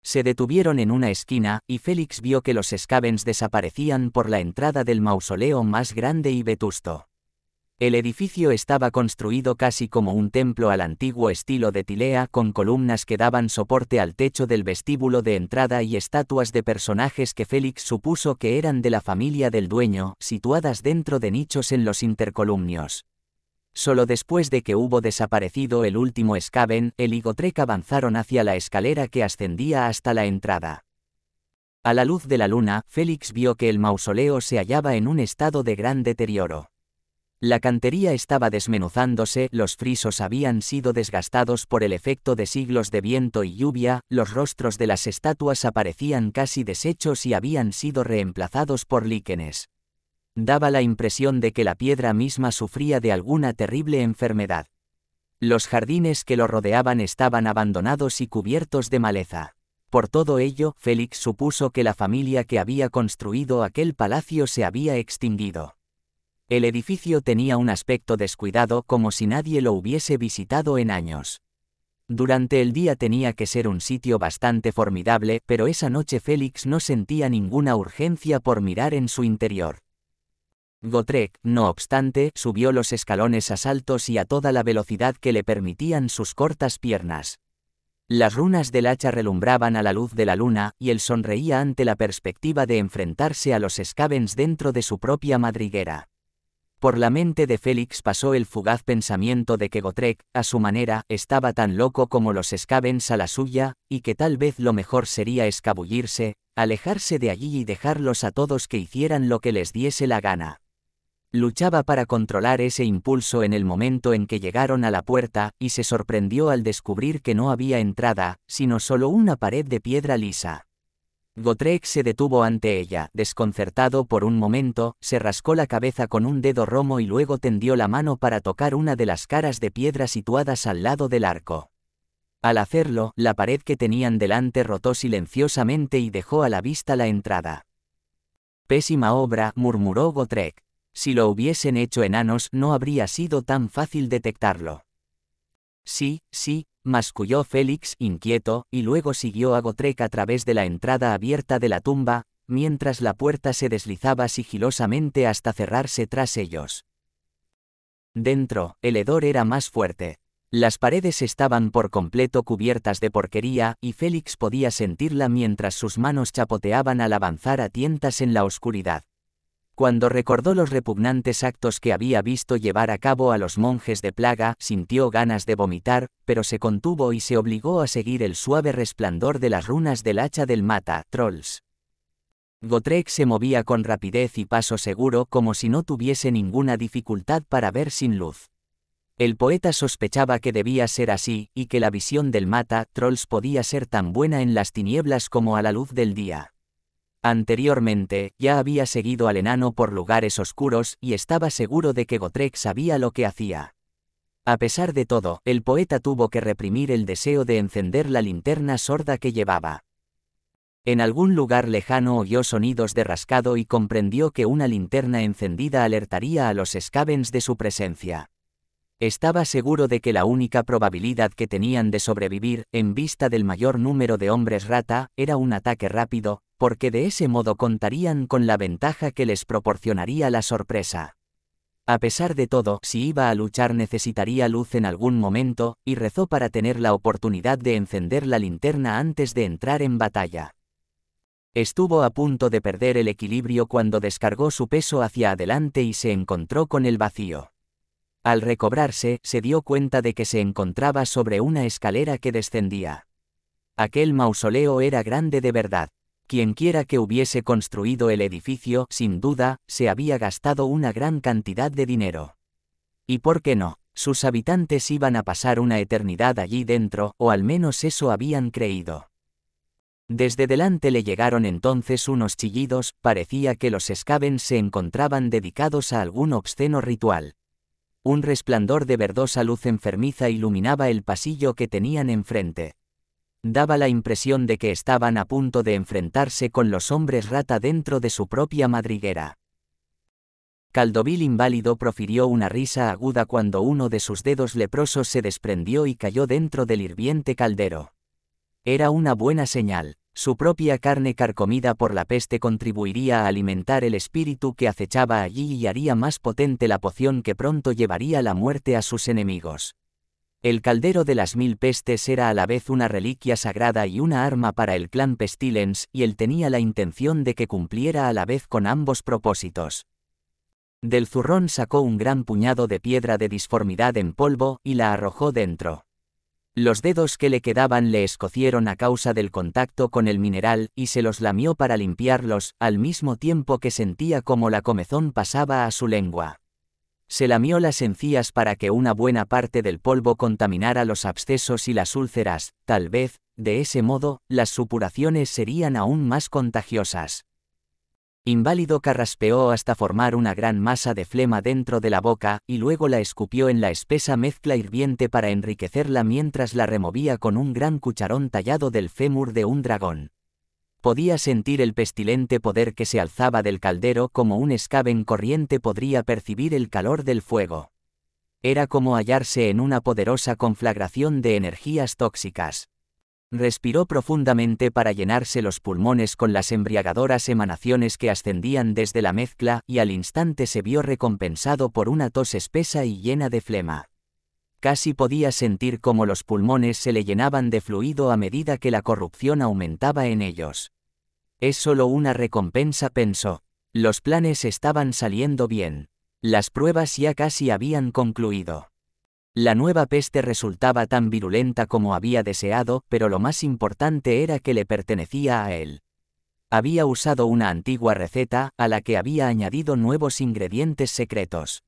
Se detuvieron en una esquina, y Félix vio que los escavens desaparecían por la entrada del mausoleo más grande y vetusto. El edificio estaba construido casi como un templo al antiguo estilo de Tilea con columnas que daban soporte al techo del vestíbulo de entrada y estatuas de personajes que Félix supuso que eran de la familia del dueño, situadas dentro de nichos en los intercolumnios. Solo después de que hubo desaparecido el último escaven, el Igotrek avanzaron hacia la escalera que ascendía hasta la entrada. A la luz de la luna, Félix vio que el mausoleo se hallaba en un estado de gran deterioro. La cantería estaba desmenuzándose, los frisos habían sido desgastados por el efecto de siglos de viento y lluvia, los rostros de las estatuas aparecían casi deshechos y habían sido reemplazados por líquenes daba la impresión de que la piedra misma sufría de alguna terrible enfermedad. Los jardines que lo rodeaban estaban abandonados y cubiertos de maleza. Por todo ello, Félix supuso que la familia que había construido aquel palacio se había extinguido. El edificio tenía un aspecto descuidado como si nadie lo hubiese visitado en años. Durante el día tenía que ser un sitio bastante formidable, pero esa noche Félix no sentía ninguna urgencia por mirar en su interior. Gotrek, no obstante, subió los escalones a saltos y a toda la velocidad que le permitían sus cortas piernas. Las runas del hacha relumbraban a la luz de la luna, y él sonreía ante la perspectiva de enfrentarse a los Scavens dentro de su propia madriguera. Por la mente de Félix pasó el fugaz pensamiento de que Gotrek, a su manera, estaba tan loco como los escavens a la suya, y que tal vez lo mejor sería escabullirse, alejarse de allí y dejarlos a todos que hicieran lo que les diese la gana. Luchaba para controlar ese impulso en el momento en que llegaron a la puerta, y se sorprendió al descubrir que no había entrada, sino solo una pared de piedra lisa. Gotrek se detuvo ante ella, desconcertado por un momento, se rascó la cabeza con un dedo romo y luego tendió la mano para tocar una de las caras de piedra situadas al lado del arco. Al hacerlo, la pared que tenían delante rotó silenciosamente y dejó a la vista la entrada. Pésima obra, murmuró Gotrek. Si lo hubiesen hecho enanos no habría sido tan fácil detectarlo. Sí, sí, masculló Félix, inquieto, y luego siguió a Gotrek a través de la entrada abierta de la tumba, mientras la puerta se deslizaba sigilosamente hasta cerrarse tras ellos. Dentro, el hedor era más fuerte. Las paredes estaban por completo cubiertas de porquería, y Félix podía sentirla mientras sus manos chapoteaban al avanzar a tientas en la oscuridad. Cuando recordó los repugnantes actos que había visto llevar a cabo a los monjes de plaga, sintió ganas de vomitar, pero se contuvo y se obligó a seguir el suave resplandor de las runas del hacha del mata, trolls. Gotrek se movía con rapidez y paso seguro como si no tuviese ninguna dificultad para ver sin luz. El poeta sospechaba que debía ser así, y que la visión del mata, trolls podía ser tan buena en las tinieblas como a la luz del día. Anteriormente, ya había seguido al enano por lugares oscuros y estaba seguro de que Gotrek sabía lo que hacía. A pesar de todo, el poeta tuvo que reprimir el deseo de encender la linterna sorda que llevaba. En algún lugar lejano oyó sonidos de rascado y comprendió que una linterna encendida alertaría a los Scavens de su presencia. Estaba seguro de que la única probabilidad que tenían de sobrevivir, en vista del mayor número de hombres rata, era un ataque rápido, porque de ese modo contarían con la ventaja que les proporcionaría la sorpresa. A pesar de todo, si iba a luchar necesitaría luz en algún momento, y rezó para tener la oportunidad de encender la linterna antes de entrar en batalla. Estuvo a punto de perder el equilibrio cuando descargó su peso hacia adelante y se encontró con el vacío. Al recobrarse, se dio cuenta de que se encontraba sobre una escalera que descendía. Aquel mausoleo era grande de verdad. Quienquiera que hubiese construido el edificio, sin duda, se había gastado una gran cantidad de dinero. ¿Y por qué no? Sus habitantes iban a pasar una eternidad allí dentro, o al menos eso habían creído. Desde delante le llegaron entonces unos chillidos, parecía que los escavens se encontraban dedicados a algún obsceno ritual. Un resplandor de verdosa luz enfermiza iluminaba el pasillo que tenían enfrente. Daba la impresión de que estaban a punto de enfrentarse con los hombres rata dentro de su propia madriguera. Caldovil inválido profirió una risa aguda cuando uno de sus dedos leprosos se desprendió y cayó dentro del hirviente caldero. Era una buena señal. Su propia carne carcomida por la peste contribuiría a alimentar el espíritu que acechaba allí y haría más potente la poción que pronto llevaría la muerte a sus enemigos. El caldero de las mil pestes era a la vez una reliquia sagrada y una arma para el clan Pestilens, y él tenía la intención de que cumpliera a la vez con ambos propósitos. Del zurrón sacó un gran puñado de piedra de disformidad en polvo y la arrojó dentro. Los dedos que le quedaban le escocieron a causa del contacto con el mineral y se los lamió para limpiarlos, al mismo tiempo que sentía como la comezón pasaba a su lengua. Se lamió las encías para que una buena parte del polvo contaminara los abscesos y las úlceras, tal vez, de ese modo, las supuraciones serían aún más contagiosas. Inválido carraspeó hasta formar una gran masa de flema dentro de la boca, y luego la escupió en la espesa mezcla hirviente para enriquecerla mientras la removía con un gran cucharón tallado del fémur de un dragón. Podía sentir el pestilente poder que se alzaba del caldero como un en corriente podría percibir el calor del fuego. Era como hallarse en una poderosa conflagración de energías tóxicas. Respiró profundamente para llenarse los pulmones con las embriagadoras emanaciones que ascendían desde la mezcla y al instante se vio recompensado por una tos espesa y llena de flema. Casi podía sentir cómo los pulmones se le llenaban de fluido a medida que la corrupción aumentaba en ellos. Es solo una recompensa, pensó. Los planes estaban saliendo bien. Las pruebas ya casi habían concluido. La nueva peste resultaba tan virulenta como había deseado, pero lo más importante era que le pertenecía a él. Había usado una antigua receta, a la que había añadido nuevos ingredientes secretos.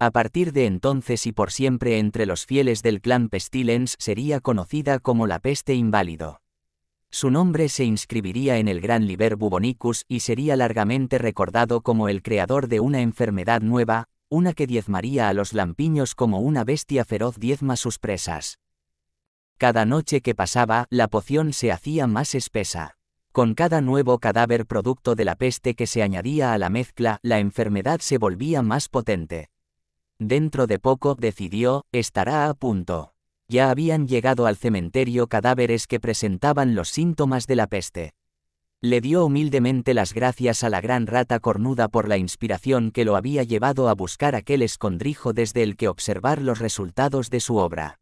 A partir de entonces y por siempre entre los fieles del clan Pestilens sería conocida como la peste inválido. Su nombre se inscribiría en el Gran Liber Bubonicus y sería largamente recordado como el creador de una enfermedad nueva, una que diezmaría a los lampiños como una bestia feroz diezma sus presas. Cada noche que pasaba, la poción se hacía más espesa. Con cada nuevo cadáver producto de la peste que se añadía a la mezcla, la enfermedad se volvía más potente. Dentro de poco, decidió, estará a punto. Ya habían llegado al cementerio cadáveres que presentaban los síntomas de la peste le dio humildemente las gracias a la gran rata cornuda por la inspiración que lo había llevado a buscar aquel escondrijo desde el que observar los resultados de su obra.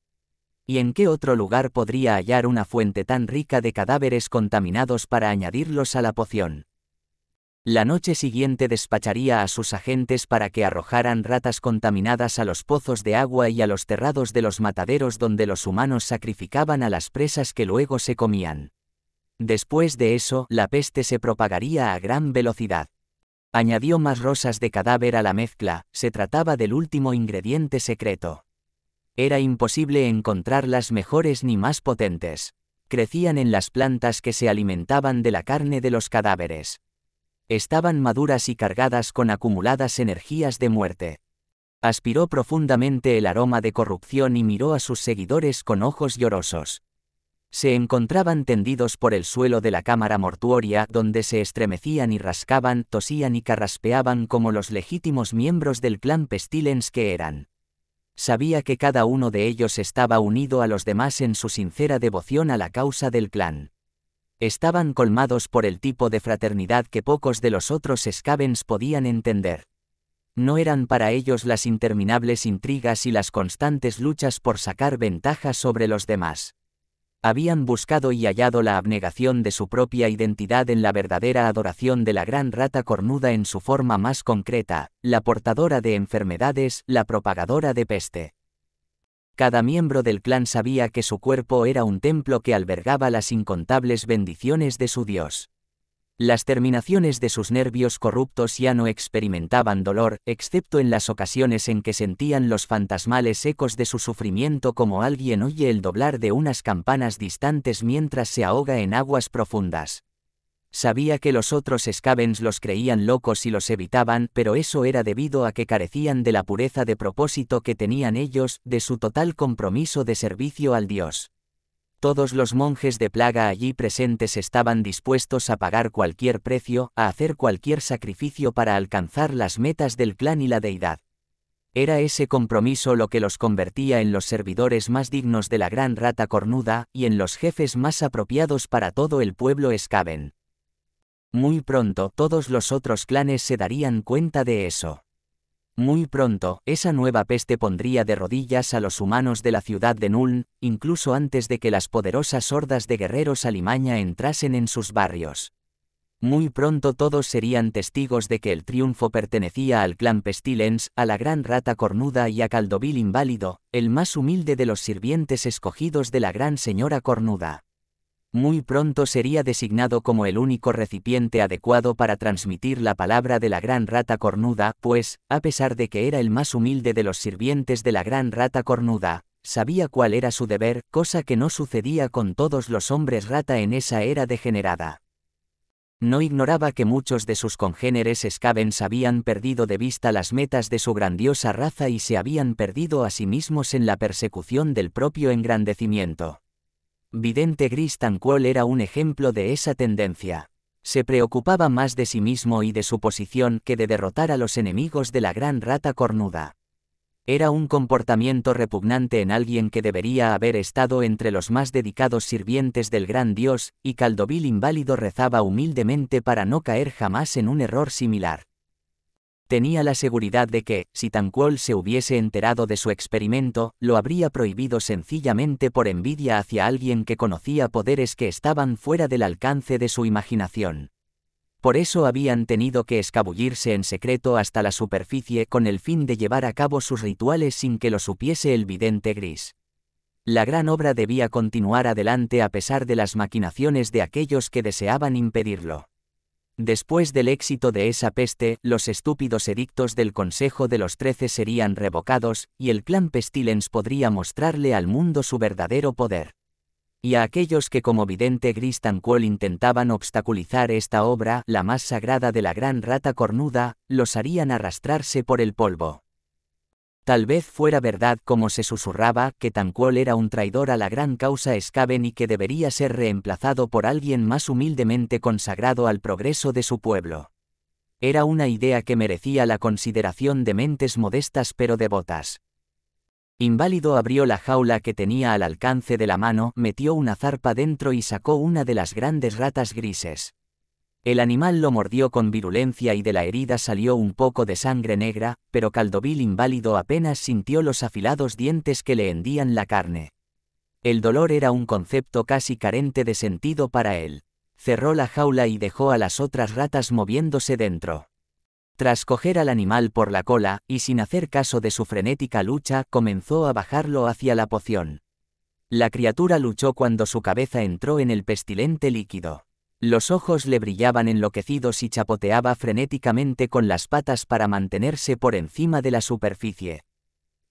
¿Y en qué otro lugar podría hallar una fuente tan rica de cadáveres contaminados para añadirlos a la poción? La noche siguiente despacharía a sus agentes para que arrojaran ratas contaminadas a los pozos de agua y a los terrados de los mataderos donde los humanos sacrificaban a las presas que luego se comían. Después de eso, la peste se propagaría a gran velocidad. Añadió más rosas de cadáver a la mezcla, se trataba del último ingrediente secreto. Era imposible encontrar las mejores ni más potentes. Crecían en las plantas que se alimentaban de la carne de los cadáveres. Estaban maduras y cargadas con acumuladas energías de muerte. Aspiró profundamente el aroma de corrupción y miró a sus seguidores con ojos llorosos se encontraban tendidos por el suelo de la cámara mortuoria donde se estremecían y rascaban, tosían y carraspeaban como los legítimos miembros del clan Pestilens que eran. Sabía que cada uno de ellos estaba unido a los demás en su sincera devoción a la causa del clan. Estaban colmados por el tipo de fraternidad que pocos de los otros Scavens podían entender. No eran para ellos las interminables intrigas y las constantes luchas por sacar ventaja sobre los demás habían buscado y hallado la abnegación de su propia identidad en la verdadera adoración de la gran rata cornuda en su forma más concreta, la portadora de enfermedades, la propagadora de peste. Cada miembro del clan sabía que su cuerpo era un templo que albergaba las incontables bendiciones de su Dios. Las terminaciones de sus nervios corruptos ya no experimentaban dolor, excepto en las ocasiones en que sentían los fantasmales ecos de su sufrimiento como alguien oye el doblar de unas campanas distantes mientras se ahoga en aguas profundas. Sabía que los otros Scavens los creían locos y los evitaban, pero eso era debido a que carecían de la pureza de propósito que tenían ellos, de su total compromiso de servicio al Dios. Todos los monjes de plaga allí presentes estaban dispuestos a pagar cualquier precio, a hacer cualquier sacrificio para alcanzar las metas del clan y la deidad. Era ese compromiso lo que los convertía en los servidores más dignos de la gran rata cornuda y en los jefes más apropiados para todo el pueblo escaben. Muy pronto todos los otros clanes se darían cuenta de eso. Muy pronto, esa nueva peste pondría de rodillas a los humanos de la ciudad de Nuln, incluso antes de que las poderosas hordas de guerreros alimaña entrasen en sus barrios. Muy pronto todos serían testigos de que el triunfo pertenecía al clan Pestilens, a la gran rata cornuda y a Caldovil inválido, el más humilde de los sirvientes escogidos de la gran señora cornuda muy pronto sería designado como el único recipiente adecuado para transmitir la palabra de la gran rata cornuda, pues, a pesar de que era el más humilde de los sirvientes de la gran rata cornuda, sabía cuál era su deber, cosa que no sucedía con todos los hombres rata en esa era degenerada. No ignoraba que muchos de sus congéneres escabens habían perdido de vista las metas de su grandiosa raza y se habían perdido a sí mismos en la persecución del propio engrandecimiento. Vidente gris era un ejemplo de esa tendencia. Se preocupaba más de sí mismo y de su posición que de derrotar a los enemigos de la gran rata cornuda. Era un comportamiento repugnante en alguien que debería haber estado entre los más dedicados sirvientes del gran dios, y Caldovil inválido rezaba humildemente para no caer jamás en un error similar. Tenía la seguridad de que, si Tanquol se hubiese enterado de su experimento, lo habría prohibido sencillamente por envidia hacia alguien que conocía poderes que estaban fuera del alcance de su imaginación. Por eso habían tenido que escabullirse en secreto hasta la superficie con el fin de llevar a cabo sus rituales sin que lo supiese el vidente gris. La gran obra debía continuar adelante a pesar de las maquinaciones de aquellos que deseaban impedirlo. Después del éxito de esa peste, los estúpidos edictos del Consejo de los Trece serían revocados, y el clan Pestilens podría mostrarle al mundo su verdadero poder. Y a aquellos que como vidente Gristan intentaban obstaculizar esta obra, la más sagrada de la gran rata cornuda, los harían arrastrarse por el polvo. Tal vez fuera verdad como se susurraba que Tanquol era un traidor a la gran causa escaven y que debería ser reemplazado por alguien más humildemente consagrado al progreso de su pueblo. Era una idea que merecía la consideración de mentes modestas pero devotas. Inválido abrió la jaula que tenía al alcance de la mano, metió una zarpa dentro y sacó una de las grandes ratas grises. El animal lo mordió con virulencia y de la herida salió un poco de sangre negra, pero Caldovil inválido apenas sintió los afilados dientes que le hendían la carne. El dolor era un concepto casi carente de sentido para él. Cerró la jaula y dejó a las otras ratas moviéndose dentro. Tras coger al animal por la cola, y sin hacer caso de su frenética lucha, comenzó a bajarlo hacia la poción. La criatura luchó cuando su cabeza entró en el pestilente líquido. Los ojos le brillaban enloquecidos y chapoteaba frenéticamente con las patas para mantenerse por encima de la superficie.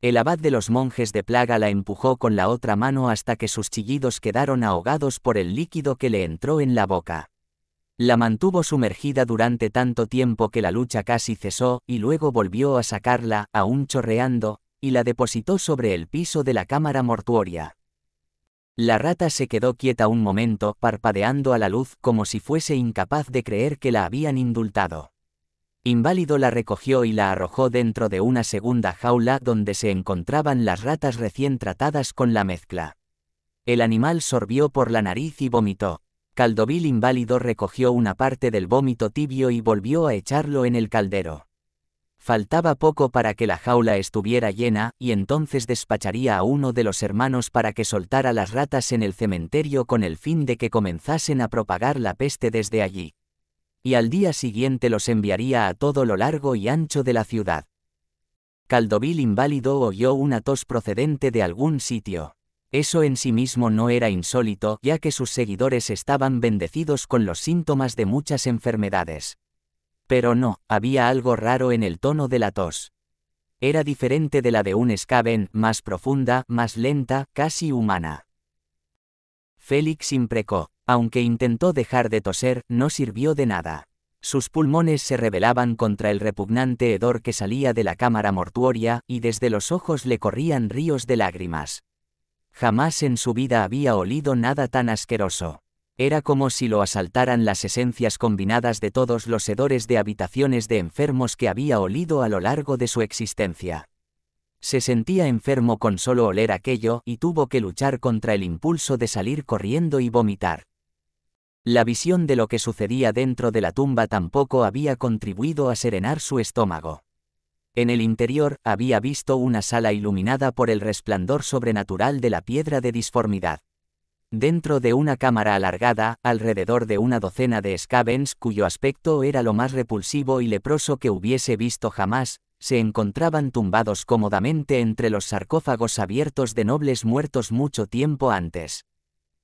El abad de los monjes de plaga la empujó con la otra mano hasta que sus chillidos quedaron ahogados por el líquido que le entró en la boca. La mantuvo sumergida durante tanto tiempo que la lucha casi cesó, y luego volvió a sacarla, aún chorreando, y la depositó sobre el piso de la cámara mortuoria. La rata se quedó quieta un momento, parpadeando a la luz como si fuese incapaz de creer que la habían indultado. Inválido la recogió y la arrojó dentro de una segunda jaula donde se encontraban las ratas recién tratadas con la mezcla. El animal sorbió por la nariz y vomitó. Caldovil inválido recogió una parte del vómito tibio y volvió a echarlo en el caldero. Faltaba poco para que la jaula estuviera llena, y entonces despacharía a uno de los hermanos para que soltara las ratas en el cementerio con el fin de que comenzasen a propagar la peste desde allí. Y al día siguiente los enviaría a todo lo largo y ancho de la ciudad. Caldovil inválido oyó una tos procedente de algún sitio. Eso en sí mismo no era insólito, ya que sus seguidores estaban bendecidos con los síntomas de muchas enfermedades. Pero no, había algo raro en el tono de la tos. Era diferente de la de un escaven, más profunda, más lenta, casi humana. Félix imprecó, aunque intentó dejar de toser, no sirvió de nada. Sus pulmones se rebelaban contra el repugnante hedor que salía de la cámara mortuoria, y desde los ojos le corrían ríos de lágrimas. Jamás en su vida había olido nada tan asqueroso. Era como si lo asaltaran las esencias combinadas de todos los hedores de habitaciones de enfermos que había olido a lo largo de su existencia. Se sentía enfermo con solo oler aquello y tuvo que luchar contra el impulso de salir corriendo y vomitar. La visión de lo que sucedía dentro de la tumba tampoco había contribuido a serenar su estómago. En el interior había visto una sala iluminada por el resplandor sobrenatural de la piedra de disformidad dentro de una cámara alargada, alrededor de una docena de scavens cuyo aspecto era lo más repulsivo y leproso que hubiese visto jamás, se encontraban tumbados cómodamente entre los sarcófagos abiertos de nobles muertos mucho tiempo antes.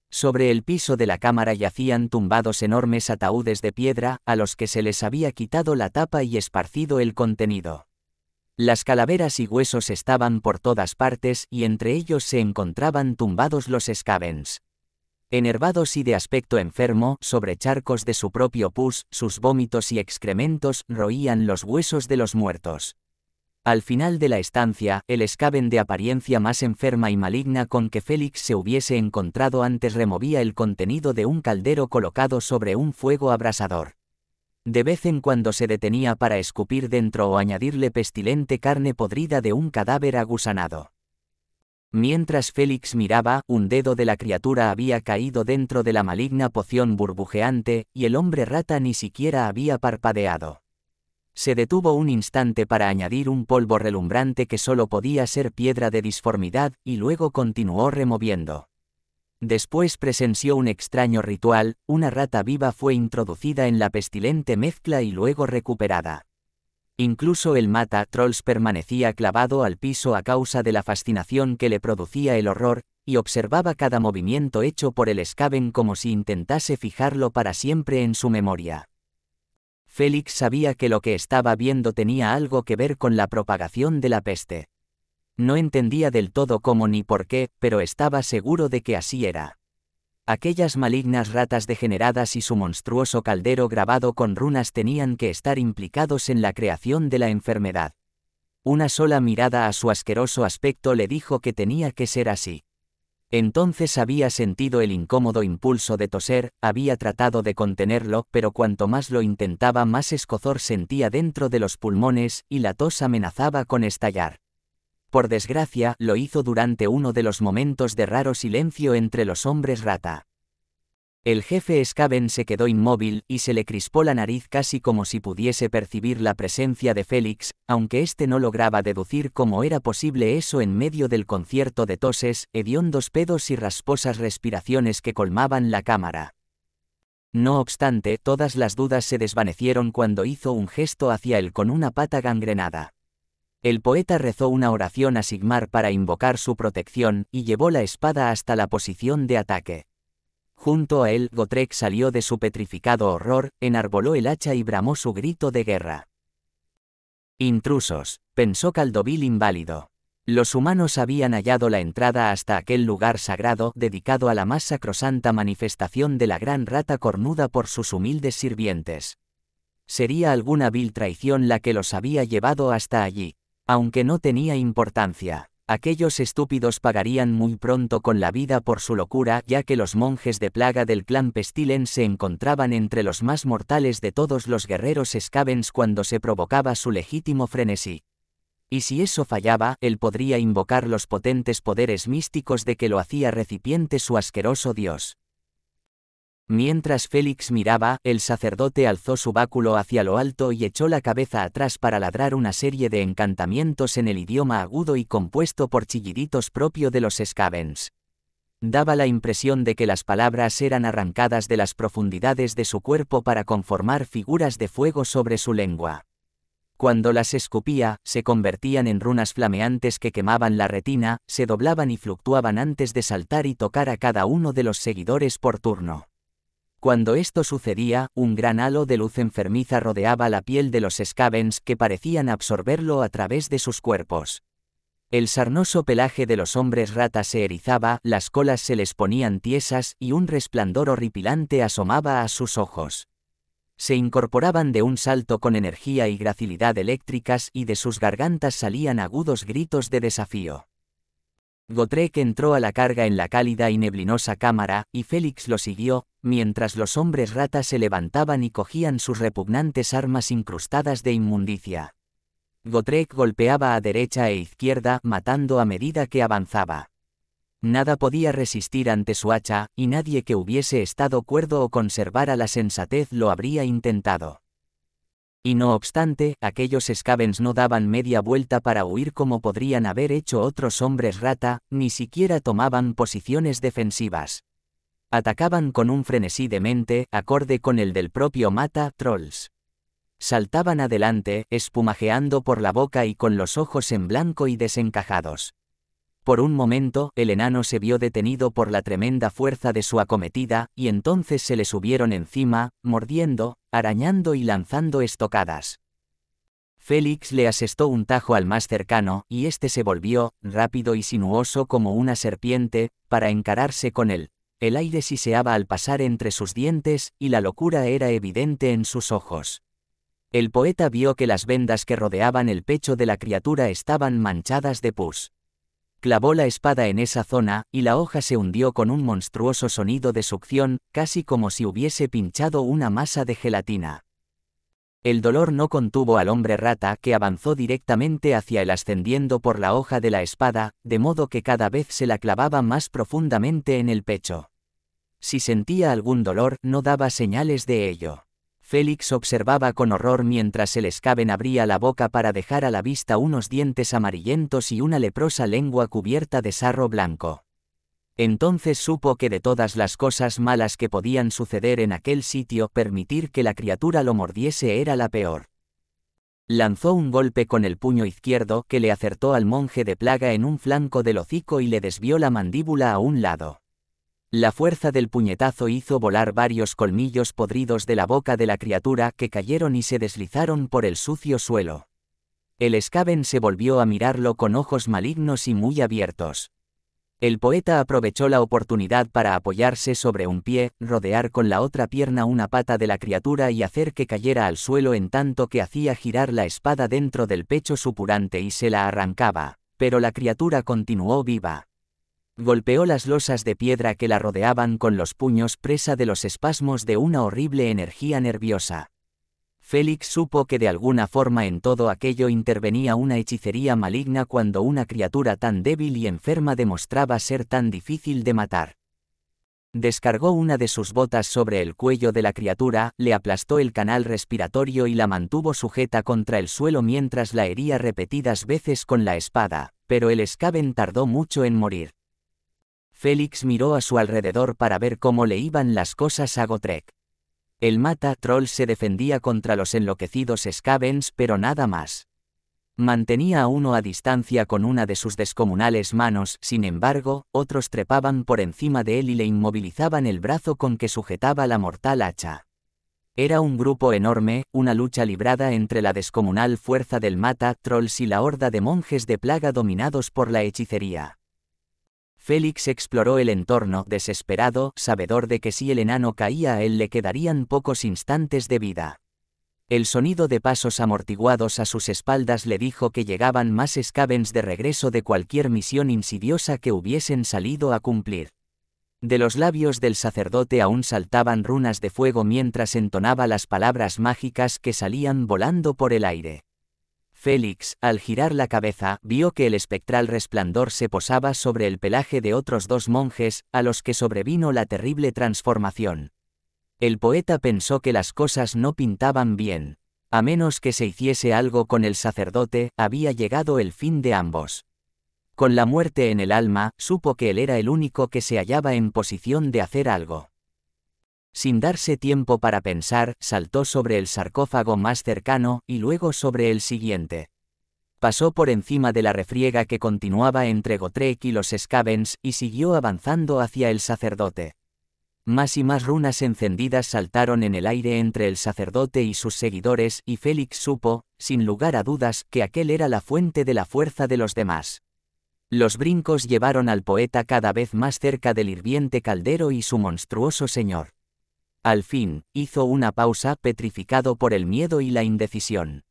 Sobre el piso de la cámara yacían tumbados enormes ataúdes de piedra, a los que se les había quitado la tapa y esparcido el contenido. Las calaveras y huesos estaban por todas partes y entre ellos se encontraban tumbados los scavens enervados y de aspecto enfermo, sobre charcos de su propio pus, sus vómitos y excrementos roían los huesos de los muertos. Al final de la estancia, el escaben de apariencia más enferma y maligna con que Félix se hubiese encontrado antes removía el contenido de un caldero colocado sobre un fuego abrasador. De vez en cuando se detenía para escupir dentro o añadirle pestilente carne podrida de un cadáver agusanado. Mientras Félix miraba, un dedo de la criatura había caído dentro de la maligna poción burbujeante, y el hombre rata ni siquiera había parpadeado. Se detuvo un instante para añadir un polvo relumbrante que solo podía ser piedra de disformidad, y luego continuó removiendo. Después presenció un extraño ritual, una rata viva fue introducida en la pestilente mezcla y luego recuperada. Incluso el mata trolls permanecía clavado al piso a causa de la fascinación que le producía el horror, y observaba cada movimiento hecho por el escaven como si intentase fijarlo para siempre en su memoria. Félix sabía que lo que estaba viendo tenía algo que ver con la propagación de la peste. No entendía del todo cómo ni por qué, pero estaba seguro de que así era. Aquellas malignas ratas degeneradas y su monstruoso caldero grabado con runas tenían que estar implicados en la creación de la enfermedad. Una sola mirada a su asqueroso aspecto le dijo que tenía que ser así. Entonces había sentido el incómodo impulso de toser, había tratado de contenerlo, pero cuanto más lo intentaba más escozor sentía dentro de los pulmones, y la tos amenazaba con estallar. Por desgracia, lo hizo durante uno de los momentos de raro silencio entre los hombres rata. El jefe Scaven se quedó inmóvil y se le crispó la nariz casi como si pudiese percibir la presencia de Félix, aunque este no lograba deducir cómo era posible eso en medio del concierto de toses, hediondos pedos y rasposas respiraciones que colmaban la cámara. No obstante, todas las dudas se desvanecieron cuando hizo un gesto hacia él con una pata gangrenada. El poeta rezó una oración a Sigmar para invocar su protección y llevó la espada hasta la posición de ataque. Junto a él, Gotrek salió de su petrificado horror, enarboló el hacha y bramó su grito de guerra. Intrusos, pensó Caldovil inválido. Los humanos habían hallado la entrada hasta aquel lugar sagrado dedicado a la más sacrosanta manifestación de la gran rata cornuda por sus humildes sirvientes. Sería alguna vil traición la que los había llevado hasta allí. Aunque no tenía importancia, aquellos estúpidos pagarían muy pronto con la vida por su locura ya que los monjes de plaga del clan Pestilen se encontraban entre los más mortales de todos los guerreros Scavens cuando se provocaba su legítimo frenesí. Y si eso fallaba, él podría invocar los potentes poderes místicos de que lo hacía recipiente su asqueroso dios. Mientras Félix miraba, el sacerdote alzó su báculo hacia lo alto y echó la cabeza atrás para ladrar una serie de encantamientos en el idioma agudo y compuesto por chilliditos propio de los scavens. Daba la impresión de que las palabras eran arrancadas de las profundidades de su cuerpo para conformar figuras de fuego sobre su lengua. Cuando las escupía, se convertían en runas flameantes que quemaban la retina, se doblaban y fluctuaban antes de saltar y tocar a cada uno de los seguidores por turno. Cuando esto sucedía, un gran halo de luz enfermiza rodeaba la piel de los Scavens que parecían absorberlo a través de sus cuerpos. El sarnoso pelaje de los hombres ratas se erizaba, las colas se les ponían tiesas y un resplandor horripilante asomaba a sus ojos. Se incorporaban de un salto con energía y gracilidad eléctricas y de sus gargantas salían agudos gritos de desafío. Gotrek entró a la carga en la cálida y neblinosa cámara, y Félix lo siguió, mientras los hombres ratas se levantaban y cogían sus repugnantes armas incrustadas de inmundicia. Gotrek golpeaba a derecha e izquierda, matando a medida que avanzaba. Nada podía resistir ante su hacha, y nadie que hubiese estado cuerdo o conservara la sensatez lo habría intentado. Y no obstante, aquellos scavens no daban media vuelta para huir como podrían haber hecho otros hombres rata, ni siquiera tomaban posiciones defensivas. Atacaban con un frenesí de mente, acorde con el del propio Mata, Trolls. Saltaban adelante, espumajeando por la boca y con los ojos en blanco y desencajados. Por un momento, el enano se vio detenido por la tremenda fuerza de su acometida, y entonces se le subieron encima, mordiendo, arañando y lanzando estocadas. Félix le asestó un tajo al más cercano, y éste se volvió, rápido y sinuoso como una serpiente, para encararse con él, el aire siseaba al pasar entre sus dientes y la locura era evidente en sus ojos. El poeta vio que las vendas que rodeaban el pecho de la criatura estaban manchadas de pus. Clavó la espada en esa zona, y la hoja se hundió con un monstruoso sonido de succión, casi como si hubiese pinchado una masa de gelatina. El dolor no contuvo al hombre rata que avanzó directamente hacia él ascendiendo por la hoja de la espada, de modo que cada vez se la clavaba más profundamente en el pecho. Si sentía algún dolor, no daba señales de ello. Félix observaba con horror mientras el escaben abría la boca para dejar a la vista unos dientes amarillentos y una leprosa lengua cubierta de sarro blanco. Entonces supo que de todas las cosas malas que podían suceder en aquel sitio, permitir que la criatura lo mordiese era la peor. Lanzó un golpe con el puño izquierdo que le acertó al monje de plaga en un flanco del hocico y le desvió la mandíbula a un lado. La fuerza del puñetazo hizo volar varios colmillos podridos de la boca de la criatura que cayeron y se deslizaron por el sucio suelo. El escaben se volvió a mirarlo con ojos malignos y muy abiertos. El poeta aprovechó la oportunidad para apoyarse sobre un pie, rodear con la otra pierna una pata de la criatura y hacer que cayera al suelo en tanto que hacía girar la espada dentro del pecho supurante y se la arrancaba, pero la criatura continuó viva golpeó las losas de piedra que la rodeaban con los puños presa de los espasmos de una horrible energía nerviosa. Félix supo que de alguna forma en todo aquello intervenía una hechicería maligna cuando una criatura tan débil y enferma demostraba ser tan difícil de matar. Descargó una de sus botas sobre el cuello de la criatura, le aplastó el canal respiratorio y la mantuvo sujeta contra el suelo mientras la hería repetidas veces con la espada, pero el escaven tardó mucho en morir. Félix miró a su alrededor para ver cómo le iban las cosas a Gotrek. El mata troll se defendía contra los enloquecidos Skavens pero nada más. Mantenía a uno a distancia con una de sus descomunales manos, sin embargo, otros trepaban por encima de él y le inmovilizaban el brazo con que sujetaba la mortal hacha. Era un grupo enorme, una lucha librada entre la descomunal fuerza del mata trolls y la horda de monjes de plaga dominados por la hechicería. Félix exploró el entorno, desesperado, sabedor de que si el enano caía a él le quedarían pocos instantes de vida. El sonido de pasos amortiguados a sus espaldas le dijo que llegaban más scavens de regreso de cualquier misión insidiosa que hubiesen salido a cumplir. De los labios del sacerdote aún saltaban runas de fuego mientras entonaba las palabras mágicas que salían volando por el aire. Félix, al girar la cabeza, vio que el espectral resplandor se posaba sobre el pelaje de otros dos monjes, a los que sobrevino la terrible transformación. El poeta pensó que las cosas no pintaban bien. A menos que se hiciese algo con el sacerdote, había llegado el fin de ambos. Con la muerte en el alma, supo que él era el único que se hallaba en posición de hacer algo. Sin darse tiempo para pensar, saltó sobre el sarcófago más cercano y luego sobre el siguiente. Pasó por encima de la refriega que continuaba entre Gotrek y los Scavens y siguió avanzando hacia el sacerdote. Más y más runas encendidas saltaron en el aire entre el sacerdote y sus seguidores y Félix supo, sin lugar a dudas, que aquel era la fuente de la fuerza de los demás. Los brincos llevaron al poeta cada vez más cerca del hirviente caldero y su monstruoso señor. Al fin, hizo una pausa petrificado por el miedo y la indecisión.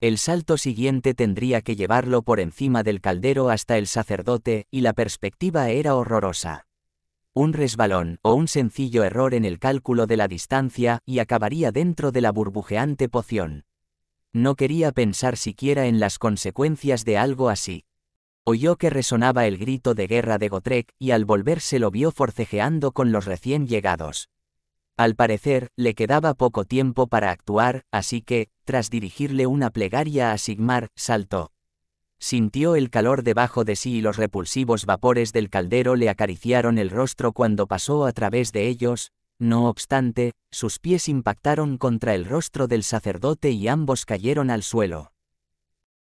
El salto siguiente tendría que llevarlo por encima del caldero hasta el sacerdote, y la perspectiva era horrorosa. Un resbalón, o un sencillo error en el cálculo de la distancia, y acabaría dentro de la burbujeante poción. No quería pensar siquiera en las consecuencias de algo así. Oyó que resonaba el grito de guerra de Gotrek, y al volverse lo vio forcejeando con los recién llegados. Al parecer, le quedaba poco tiempo para actuar, así que, tras dirigirle una plegaria a Sigmar, saltó. Sintió el calor debajo de sí y los repulsivos vapores del caldero le acariciaron el rostro cuando pasó a través de ellos, no obstante, sus pies impactaron contra el rostro del sacerdote y ambos cayeron al suelo.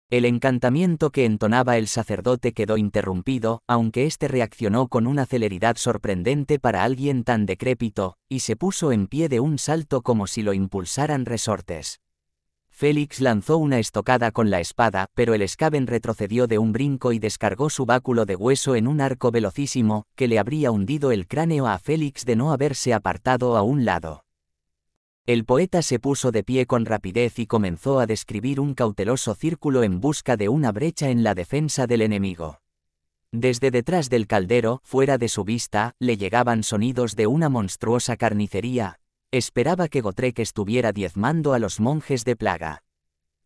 El encantamiento que entonaba el sacerdote quedó interrumpido, aunque éste reaccionó con una celeridad sorprendente para alguien tan decrépito, y se puso en pie de un salto como si lo impulsaran resortes. Félix lanzó una estocada con la espada, pero el escaben retrocedió de un brinco y descargó su báculo de hueso en un arco velocísimo, que le habría hundido el cráneo a Félix de no haberse apartado a un lado. El poeta se puso de pie con rapidez y comenzó a describir un cauteloso círculo en busca de una brecha en la defensa del enemigo. Desde detrás del caldero, fuera de su vista, le llegaban sonidos de una monstruosa carnicería. Esperaba que Gotrek estuviera diezmando a los monjes de plaga.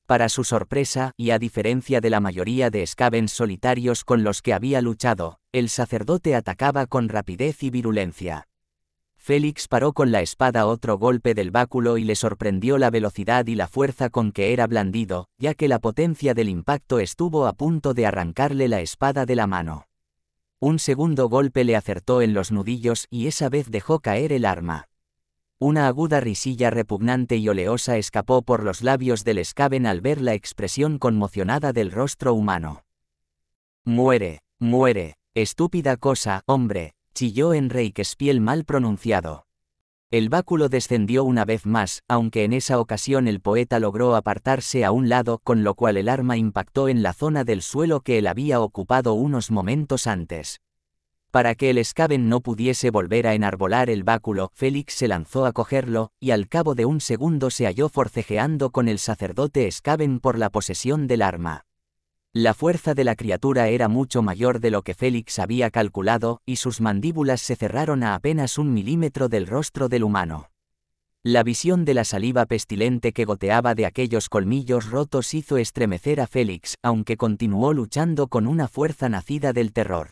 Para su sorpresa, y a diferencia de la mayoría de escabens solitarios con los que había luchado, el sacerdote atacaba con rapidez y virulencia. Félix paró con la espada otro golpe del báculo y le sorprendió la velocidad y la fuerza con que era blandido, ya que la potencia del impacto estuvo a punto de arrancarle la espada de la mano. Un segundo golpe le acertó en los nudillos y esa vez dejó caer el arma. Una aguda risilla repugnante y oleosa escapó por los labios del escaben al ver la expresión conmocionada del rostro humano. Muere, muere, estúpida cosa, hombre, chilló en Reikespiel mal pronunciado. El báculo descendió una vez más, aunque en esa ocasión el poeta logró apartarse a un lado, con lo cual el arma impactó en la zona del suelo que él había ocupado unos momentos antes. Para que el escaben no pudiese volver a enarbolar el báculo, Félix se lanzó a cogerlo, y al cabo de un segundo se halló forcejeando con el sacerdote escaben por la posesión del arma. La fuerza de la criatura era mucho mayor de lo que Félix había calculado, y sus mandíbulas se cerraron a apenas un milímetro del rostro del humano. La visión de la saliva pestilente que goteaba de aquellos colmillos rotos hizo estremecer a Félix, aunque continuó luchando con una fuerza nacida del terror.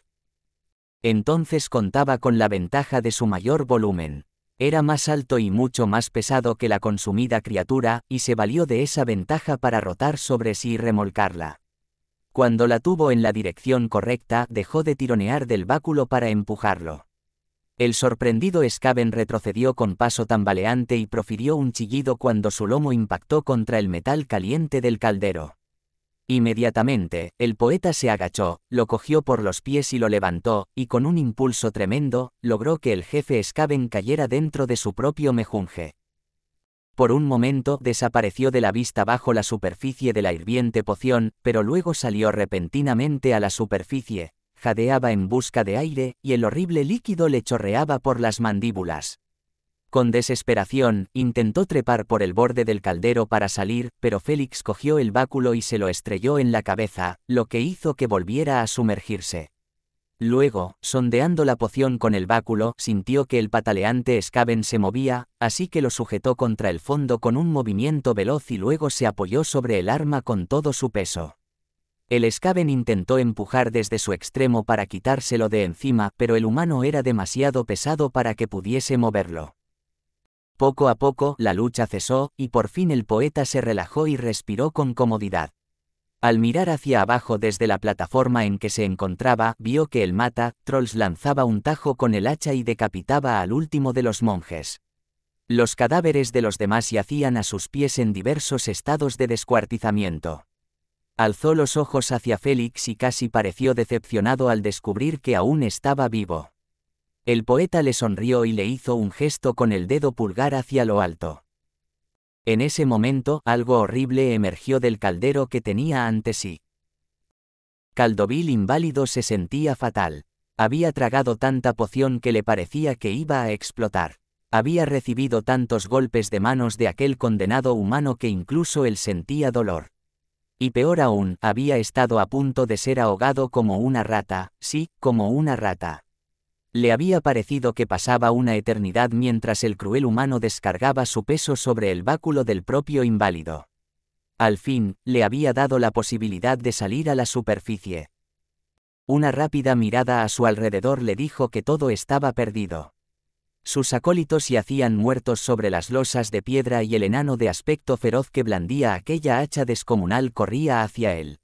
Entonces contaba con la ventaja de su mayor volumen. Era más alto y mucho más pesado que la consumida criatura, y se valió de esa ventaja para rotar sobre sí y remolcarla. Cuando la tuvo en la dirección correcta, dejó de tironear del báculo para empujarlo. El sorprendido Scaven retrocedió con paso tambaleante y profirió un chillido cuando su lomo impactó contra el metal caliente del caldero. Inmediatamente, el poeta se agachó, lo cogió por los pies y lo levantó, y con un impulso tremendo, logró que el jefe Scaven cayera dentro de su propio mejunje. Por un momento desapareció de la vista bajo la superficie de la hirviente poción, pero luego salió repentinamente a la superficie, jadeaba en busca de aire, y el horrible líquido le chorreaba por las mandíbulas. Con desesperación, intentó trepar por el borde del caldero para salir, pero Félix cogió el báculo y se lo estrelló en la cabeza, lo que hizo que volviera a sumergirse. Luego, sondeando la poción con el báculo, sintió que el pataleante escaben se movía, así que lo sujetó contra el fondo con un movimiento veloz y luego se apoyó sobre el arma con todo su peso. El escaben intentó empujar desde su extremo para quitárselo de encima, pero el humano era demasiado pesado para que pudiese moverlo. Poco a poco, la lucha cesó, y por fin el poeta se relajó y respiró con comodidad. Al mirar hacia abajo desde la plataforma en que se encontraba, vio que el mata, Trolls lanzaba un tajo con el hacha y decapitaba al último de los monjes. Los cadáveres de los demás yacían a sus pies en diversos estados de descuartizamiento. Alzó los ojos hacia Félix y casi pareció decepcionado al descubrir que aún estaba vivo. El poeta le sonrió y le hizo un gesto con el dedo pulgar hacia lo alto. En ese momento algo horrible emergió del caldero que tenía ante sí. Caldovil inválido se sentía fatal. Había tragado tanta poción que le parecía que iba a explotar. Había recibido tantos golpes de manos de aquel condenado humano que incluso él sentía dolor. Y peor aún, había estado a punto de ser ahogado como una rata, sí, como una rata. Le había parecido que pasaba una eternidad mientras el cruel humano descargaba su peso sobre el báculo del propio inválido. Al fin, le había dado la posibilidad de salir a la superficie. Una rápida mirada a su alrededor le dijo que todo estaba perdido. Sus acólitos yacían muertos sobre las losas de piedra y el enano de aspecto feroz que blandía aquella hacha descomunal corría hacia él.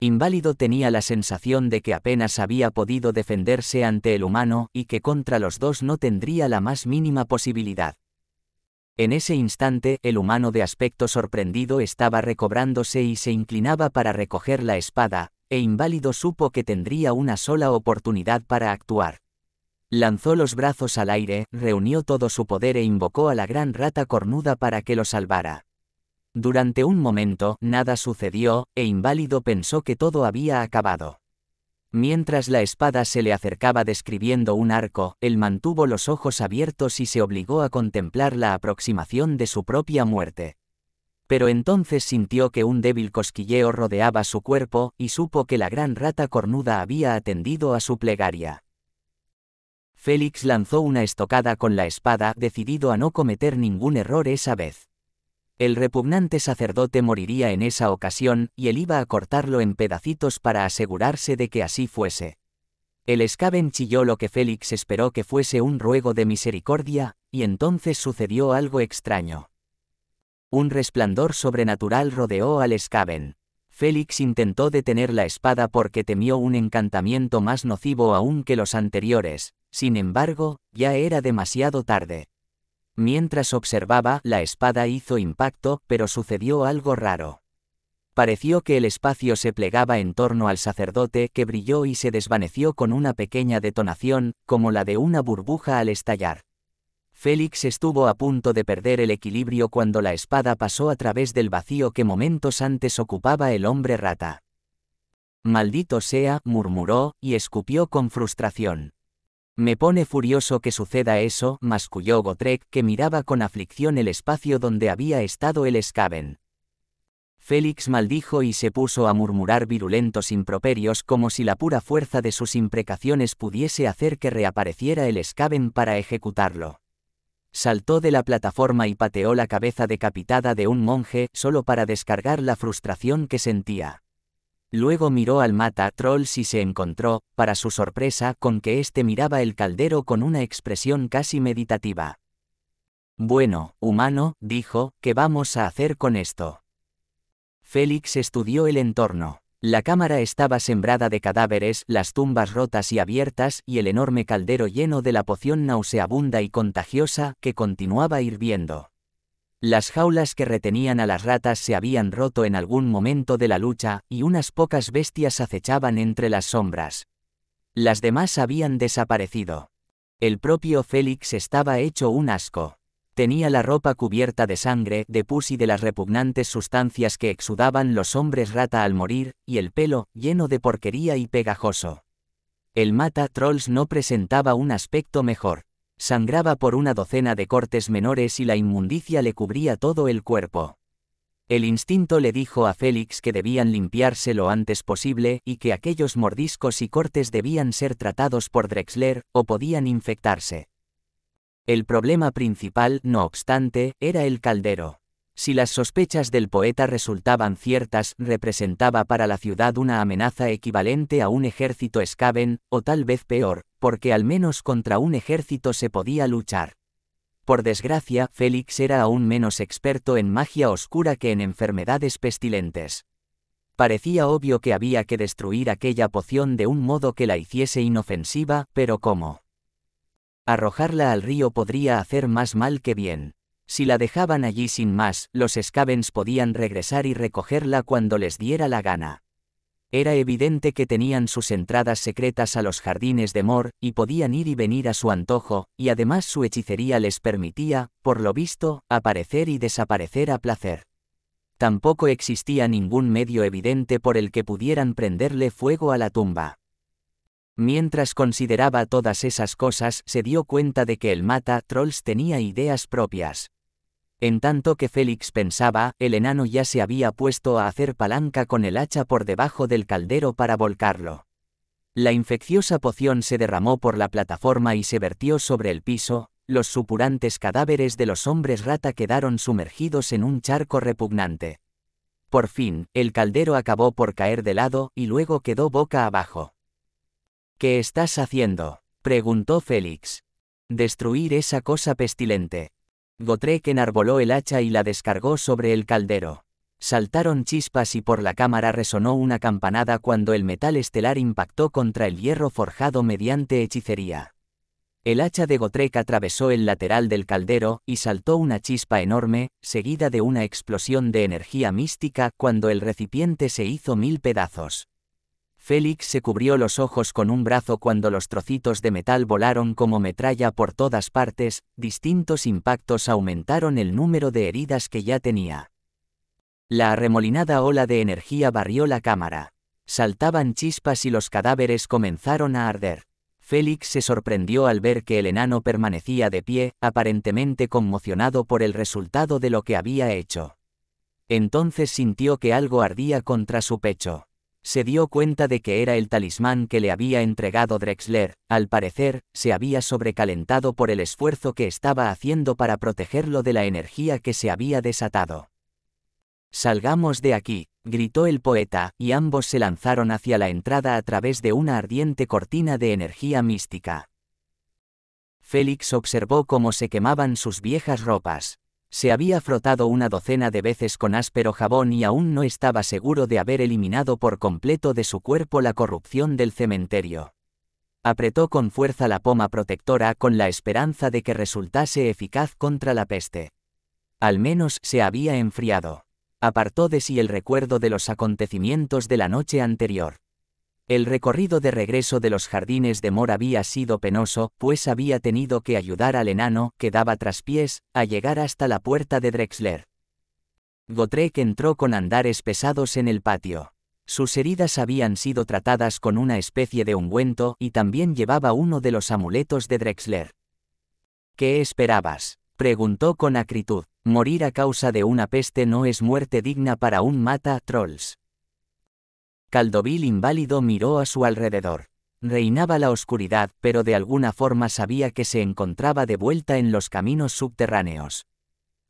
Inválido tenía la sensación de que apenas había podido defenderse ante el humano y que contra los dos no tendría la más mínima posibilidad. En ese instante, el humano de aspecto sorprendido estaba recobrándose y se inclinaba para recoger la espada, e Inválido supo que tendría una sola oportunidad para actuar. Lanzó los brazos al aire, reunió todo su poder e invocó a la gran rata cornuda para que lo salvara. Durante un momento, nada sucedió, e Inválido pensó que todo había acabado. Mientras la espada se le acercaba describiendo un arco, él mantuvo los ojos abiertos y se obligó a contemplar la aproximación de su propia muerte. Pero entonces sintió que un débil cosquilleo rodeaba su cuerpo, y supo que la gran rata cornuda había atendido a su plegaria. Félix lanzó una estocada con la espada, decidido a no cometer ningún error esa vez. El repugnante sacerdote moriría en esa ocasión, y él iba a cortarlo en pedacitos para asegurarse de que así fuese. El escaven chilló lo que Félix esperó que fuese un ruego de misericordia, y entonces sucedió algo extraño. Un resplandor sobrenatural rodeó al escaven Félix intentó detener la espada porque temió un encantamiento más nocivo aún que los anteriores, sin embargo, ya era demasiado tarde. Mientras observaba, la espada hizo impacto, pero sucedió algo raro. Pareció que el espacio se plegaba en torno al sacerdote que brilló y se desvaneció con una pequeña detonación, como la de una burbuja al estallar. Félix estuvo a punto de perder el equilibrio cuando la espada pasó a través del vacío que momentos antes ocupaba el hombre rata. Maldito sea, murmuró, y escupió con frustración. Me pone furioso que suceda eso, masculló Gotrek, que miraba con aflicción el espacio donde había estado el escaven. Félix maldijo y se puso a murmurar virulentos improperios como si la pura fuerza de sus imprecaciones pudiese hacer que reapareciera el escaven para ejecutarlo. Saltó de la plataforma y pateó la cabeza decapitada de un monje solo para descargar la frustración que sentía. Luego miró al mata trolls y se encontró, para su sorpresa, con que éste miraba el caldero con una expresión casi meditativa. Bueno, humano, dijo, ¿qué vamos a hacer con esto? Félix estudió el entorno. La cámara estaba sembrada de cadáveres, las tumbas rotas y abiertas y el enorme caldero lleno de la poción nauseabunda y contagiosa que continuaba hirviendo. Las jaulas que retenían a las ratas se habían roto en algún momento de la lucha, y unas pocas bestias acechaban entre las sombras. Las demás habían desaparecido. El propio Félix estaba hecho un asco. Tenía la ropa cubierta de sangre, de pus y de las repugnantes sustancias que exudaban los hombres rata al morir, y el pelo, lleno de porquería y pegajoso. El mata trolls no presentaba un aspecto mejor sangraba por una docena de cortes menores y la inmundicia le cubría todo el cuerpo. El instinto le dijo a Félix que debían limpiarse lo antes posible y que aquellos mordiscos y cortes debían ser tratados por Drexler, o podían infectarse. El problema principal, no obstante, era el caldero. Si las sospechas del poeta resultaban ciertas, representaba para la ciudad una amenaza equivalente a un ejército escaven, o tal vez peor, porque al menos contra un ejército se podía luchar. Por desgracia, Félix era aún menos experto en magia oscura que en enfermedades pestilentes. Parecía obvio que había que destruir aquella poción de un modo que la hiciese inofensiva, pero ¿cómo? Arrojarla al río podría hacer más mal que bien. Si la dejaban allí sin más, los Scavens podían regresar y recogerla cuando les diera la gana. Era evidente que tenían sus entradas secretas a los jardines de Mor, y podían ir y venir a su antojo, y además su hechicería les permitía, por lo visto, aparecer y desaparecer a placer. Tampoco existía ningún medio evidente por el que pudieran prenderle fuego a la tumba. Mientras consideraba todas esas cosas, se dio cuenta de que el mata trolls tenía ideas propias. En tanto que Félix pensaba, el enano ya se había puesto a hacer palanca con el hacha por debajo del caldero para volcarlo. La infecciosa poción se derramó por la plataforma y se vertió sobre el piso, los supurantes cadáveres de los hombres rata quedaron sumergidos en un charco repugnante. Por fin, el caldero acabó por caer de lado y luego quedó boca abajo. ¿Qué estás haciendo? preguntó Félix. Destruir esa cosa pestilente. Gotrek enarboló el hacha y la descargó sobre el caldero. Saltaron chispas y por la cámara resonó una campanada cuando el metal estelar impactó contra el hierro forjado mediante hechicería. El hacha de Gotrek atravesó el lateral del caldero y saltó una chispa enorme, seguida de una explosión de energía mística cuando el recipiente se hizo mil pedazos. Félix se cubrió los ojos con un brazo cuando los trocitos de metal volaron como metralla por todas partes, distintos impactos aumentaron el número de heridas que ya tenía. La arremolinada ola de energía barrió la cámara. Saltaban chispas y los cadáveres comenzaron a arder. Félix se sorprendió al ver que el enano permanecía de pie, aparentemente conmocionado por el resultado de lo que había hecho. Entonces sintió que algo ardía contra su pecho se dio cuenta de que era el talismán que le había entregado Drexler, al parecer, se había sobrecalentado por el esfuerzo que estaba haciendo para protegerlo de la energía que se había desatado. Salgamos de aquí, gritó el poeta, y ambos se lanzaron hacia la entrada a través de una ardiente cortina de energía mística. Félix observó cómo se quemaban sus viejas ropas. Se había frotado una docena de veces con áspero jabón y aún no estaba seguro de haber eliminado por completo de su cuerpo la corrupción del cementerio. Apretó con fuerza la poma protectora con la esperanza de que resultase eficaz contra la peste. Al menos se había enfriado. Apartó de sí el recuerdo de los acontecimientos de la noche anterior. El recorrido de regreso de los jardines de Mor había sido penoso, pues había tenido que ayudar al enano, que daba traspiés, a llegar hasta la puerta de Drexler. Gotrek entró con andares pesados en el patio. Sus heridas habían sido tratadas con una especie de ungüento y también llevaba uno de los amuletos de Drexler. ¿Qué esperabas? preguntó con acritud. Morir a causa de una peste no es muerte digna para un mata-trolls. Caldovil inválido miró a su alrededor. Reinaba la oscuridad, pero de alguna forma sabía que se encontraba de vuelta en los caminos subterráneos.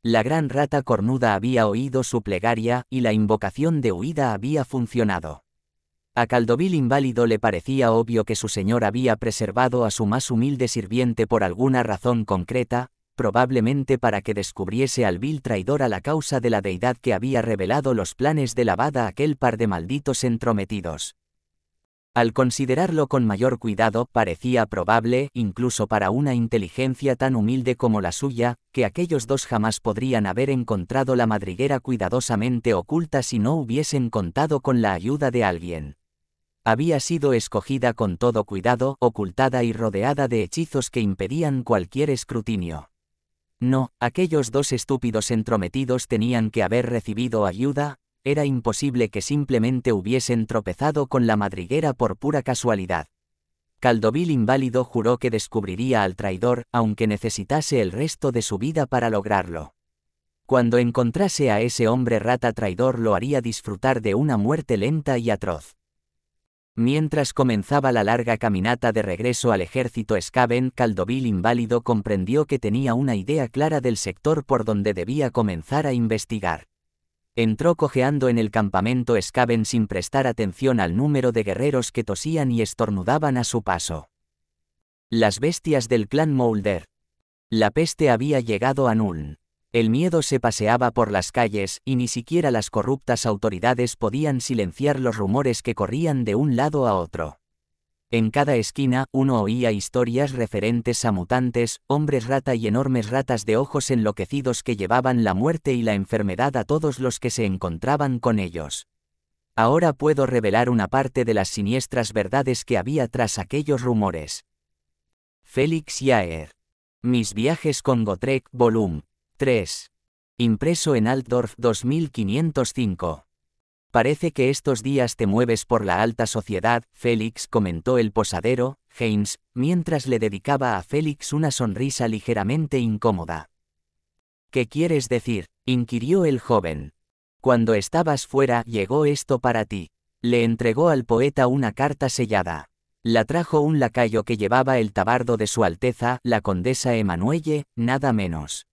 La gran rata cornuda había oído su plegaria, y la invocación de huida había funcionado. A Caldovil inválido le parecía obvio que su señor había preservado a su más humilde sirviente por alguna razón concreta, probablemente para que descubriese al vil traidor a la causa de la deidad que había revelado los planes de lavada a aquel par de malditos entrometidos. Al considerarlo con mayor cuidado, parecía probable, incluso para una inteligencia tan humilde como la suya, que aquellos dos jamás podrían haber encontrado la madriguera cuidadosamente oculta si no hubiesen contado con la ayuda de alguien. Había sido escogida con todo cuidado, ocultada y rodeada de hechizos que impedían cualquier escrutinio. No, aquellos dos estúpidos entrometidos tenían que haber recibido ayuda, era imposible que simplemente hubiesen tropezado con la madriguera por pura casualidad. Caldovil inválido juró que descubriría al traidor, aunque necesitase el resto de su vida para lograrlo. Cuando encontrase a ese hombre rata traidor lo haría disfrutar de una muerte lenta y atroz. Mientras comenzaba la larga caminata de regreso al ejército Scaven, Caldovil inválido comprendió que tenía una idea clara del sector por donde debía comenzar a investigar. Entró cojeando en el campamento Scaven sin prestar atención al número de guerreros que tosían y estornudaban a su paso. Las bestias del clan Moulder. La peste había llegado a Nuln. El miedo se paseaba por las calles y ni siquiera las corruptas autoridades podían silenciar los rumores que corrían de un lado a otro. En cada esquina uno oía historias referentes a mutantes, hombres rata y enormes ratas de ojos enloquecidos que llevaban la muerte y la enfermedad a todos los que se encontraban con ellos. Ahora puedo revelar una parte de las siniestras verdades que había tras aquellos rumores. Félix Jaer, Mis viajes con Gotrek, Volum 3. Impreso en Altdorf 2505. Parece que estos días te mueves por la alta sociedad, Félix comentó el posadero, Heinz, mientras le dedicaba a Félix una sonrisa ligeramente incómoda. ¿Qué quieres decir? inquirió el joven. Cuando estabas fuera llegó esto para ti. Le entregó al poeta una carta sellada. La trajo un lacayo que llevaba el tabardo de su Alteza, la condesa Emanuelle, nada menos.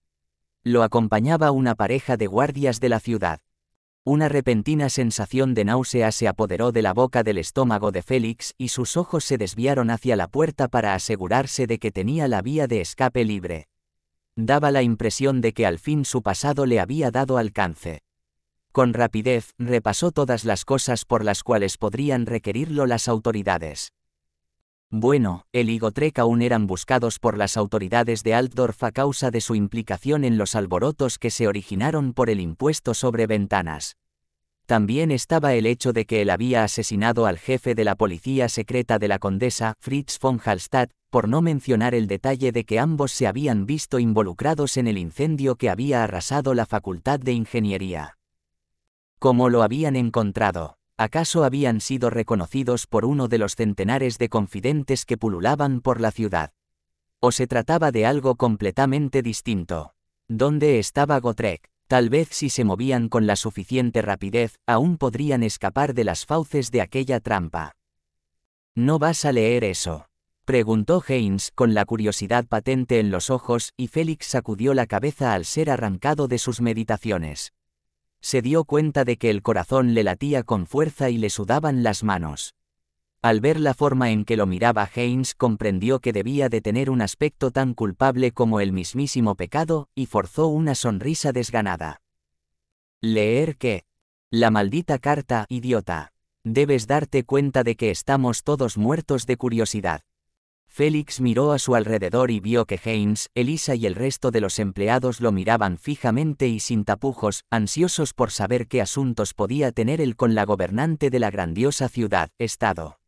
Lo acompañaba una pareja de guardias de la ciudad. Una repentina sensación de náusea se apoderó de la boca del estómago de Félix y sus ojos se desviaron hacia la puerta para asegurarse de que tenía la vía de escape libre. Daba la impresión de que al fin su pasado le había dado alcance. Con rapidez, repasó todas las cosas por las cuales podrían requerirlo las autoridades. Bueno, el Igotrek aún eran buscados por las autoridades de Altdorf a causa de su implicación en los alborotos que se originaron por el impuesto sobre ventanas. También estaba el hecho de que él había asesinado al jefe de la policía secreta de la condesa, Fritz von Hallstatt, por no mencionar el detalle de que ambos se habían visto involucrados en el incendio que había arrasado la Facultad de Ingeniería. ¿Cómo lo habían encontrado? ¿acaso habían sido reconocidos por uno de los centenares de confidentes que pululaban por la ciudad? ¿O se trataba de algo completamente distinto? ¿Dónde estaba Gotrek? Tal vez si se movían con la suficiente rapidez, aún podrían escapar de las fauces de aquella trampa. ¿No vas a leer eso? Preguntó Haynes con la curiosidad patente en los ojos y Félix sacudió la cabeza al ser arrancado de sus meditaciones se dio cuenta de que el corazón le latía con fuerza y le sudaban las manos. Al ver la forma en que lo miraba Haynes comprendió que debía de tener un aspecto tan culpable como el mismísimo pecado, y forzó una sonrisa desganada. Leer que... La maldita carta, idiota. Debes darte cuenta de que estamos todos muertos de curiosidad. Félix miró a su alrededor y vio que Haynes, Elisa y el resto de los empleados lo miraban fijamente y sin tapujos, ansiosos por saber qué asuntos podía tener él con la gobernante de la grandiosa ciudad-estado.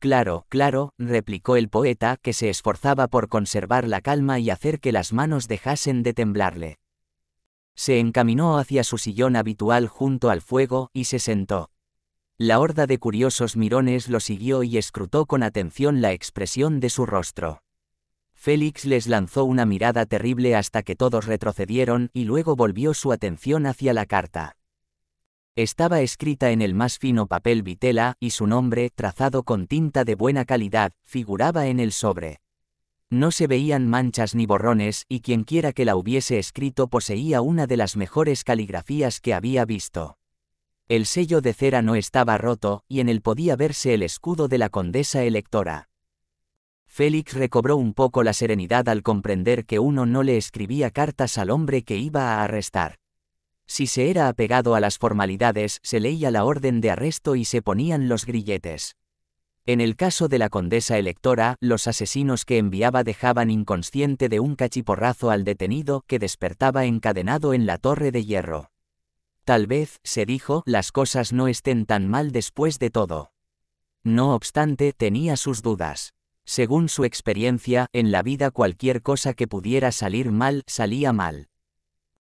Claro, claro, replicó el poeta, que se esforzaba por conservar la calma y hacer que las manos dejasen de temblarle. Se encaminó hacia su sillón habitual junto al fuego y se sentó. La horda de curiosos mirones lo siguió y escrutó con atención la expresión de su rostro. Félix les lanzó una mirada terrible hasta que todos retrocedieron y luego volvió su atención hacia la carta. Estaba escrita en el más fino papel vitela y su nombre, trazado con tinta de buena calidad, figuraba en el sobre. No se veían manchas ni borrones y quienquiera que la hubiese escrito poseía una de las mejores caligrafías que había visto. El sello de cera no estaba roto, y en él podía verse el escudo de la condesa electora. Félix recobró un poco la serenidad al comprender que uno no le escribía cartas al hombre que iba a arrestar. Si se era apegado a las formalidades, se leía la orden de arresto y se ponían los grilletes. En el caso de la condesa electora, los asesinos que enviaba dejaban inconsciente de un cachiporrazo al detenido que despertaba encadenado en la torre de hierro. Tal vez, se dijo, las cosas no estén tan mal después de todo. No obstante, tenía sus dudas. Según su experiencia, en la vida cualquier cosa que pudiera salir mal, salía mal.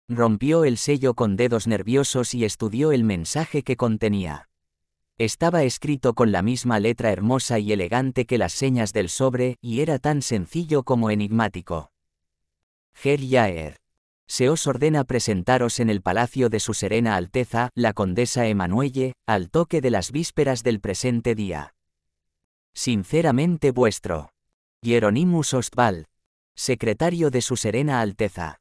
Rompió el sello con dedos nerviosos y estudió el mensaje que contenía. Estaba escrito con la misma letra hermosa y elegante que las señas del sobre, y era tan sencillo como enigmático. Ger Yaer se os ordena presentaros en el palacio de su Serena Alteza, la Condesa Emanuelle, al toque de las vísperas del presente día. Sinceramente vuestro. Hieronymus Ostwald, secretario de su Serena Alteza.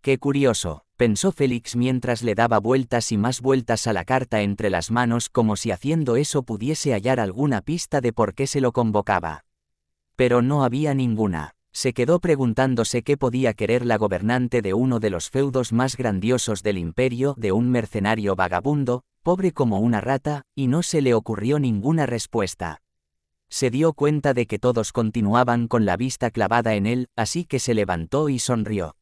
Qué curioso, pensó Félix mientras le daba vueltas y más vueltas a la carta entre las manos como si haciendo eso pudiese hallar alguna pista de por qué se lo convocaba. Pero no había ninguna se quedó preguntándose qué podía querer la gobernante de uno de los feudos más grandiosos del imperio de un mercenario vagabundo, pobre como una rata, y no se le ocurrió ninguna respuesta. Se dio cuenta de que todos continuaban con la vista clavada en él, así que se levantó y sonrió.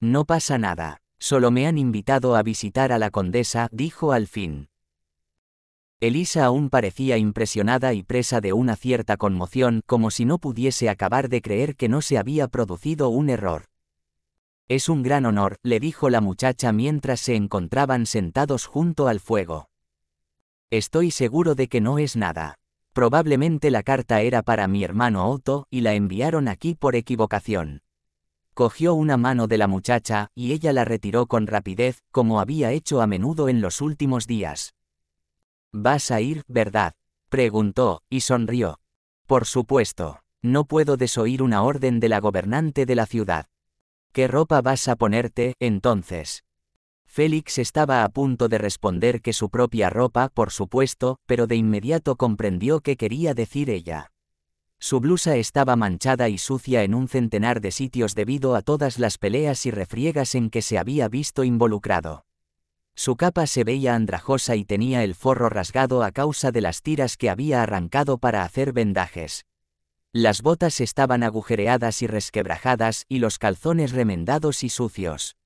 No pasa nada, solo me han invitado a visitar a la condesa, dijo al fin. Elisa aún parecía impresionada y presa de una cierta conmoción, como si no pudiese acabar de creer que no se había producido un error. Es un gran honor, le dijo la muchacha mientras se encontraban sentados junto al fuego. Estoy seguro de que no es nada. Probablemente la carta era para mi hermano Otto, y la enviaron aquí por equivocación. Cogió una mano de la muchacha, y ella la retiró con rapidez, como había hecho a menudo en los últimos días. ¿Vas a ir, verdad? preguntó, y sonrió. Por supuesto, no puedo desoír una orden de la gobernante de la ciudad. ¿Qué ropa vas a ponerte, entonces? Félix estaba a punto de responder que su propia ropa, por supuesto, pero de inmediato comprendió qué quería decir ella. Su blusa estaba manchada y sucia en un centenar de sitios debido a todas las peleas y refriegas en que se había visto involucrado. Su capa se veía andrajosa y tenía el forro rasgado a causa de las tiras que había arrancado para hacer vendajes. Las botas estaban agujereadas y resquebrajadas y los calzones remendados y sucios.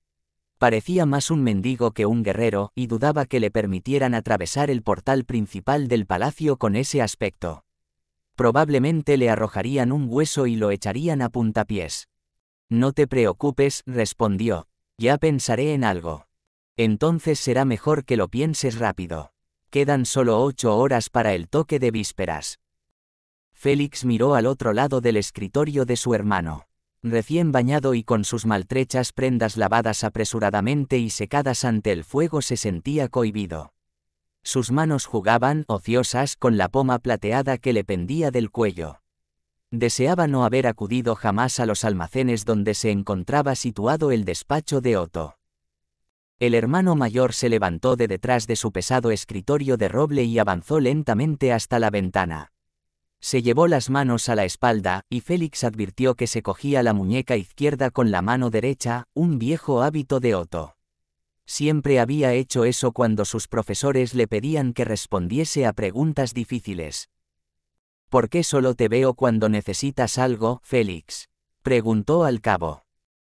Parecía más un mendigo que un guerrero, y dudaba que le permitieran atravesar el portal principal del palacio con ese aspecto. Probablemente le arrojarían un hueso y lo echarían a puntapiés. No te preocupes, respondió. Ya pensaré en algo. Entonces será mejor que lo pienses rápido. Quedan solo ocho horas para el toque de vísperas. Félix miró al otro lado del escritorio de su hermano. Recién bañado y con sus maltrechas prendas lavadas apresuradamente y secadas ante el fuego se sentía cohibido. Sus manos jugaban, ociosas, con la poma plateada que le pendía del cuello. Deseaba no haber acudido jamás a los almacenes donde se encontraba situado el despacho de Otto. El hermano mayor se levantó de detrás de su pesado escritorio de roble y avanzó lentamente hasta la ventana. Se llevó las manos a la espalda, y Félix advirtió que se cogía la muñeca izquierda con la mano derecha, un viejo hábito de Otto. Siempre había hecho eso cuando sus profesores le pedían que respondiese a preguntas difíciles. ¿Por qué solo te veo cuando necesitas algo, Félix? preguntó al cabo.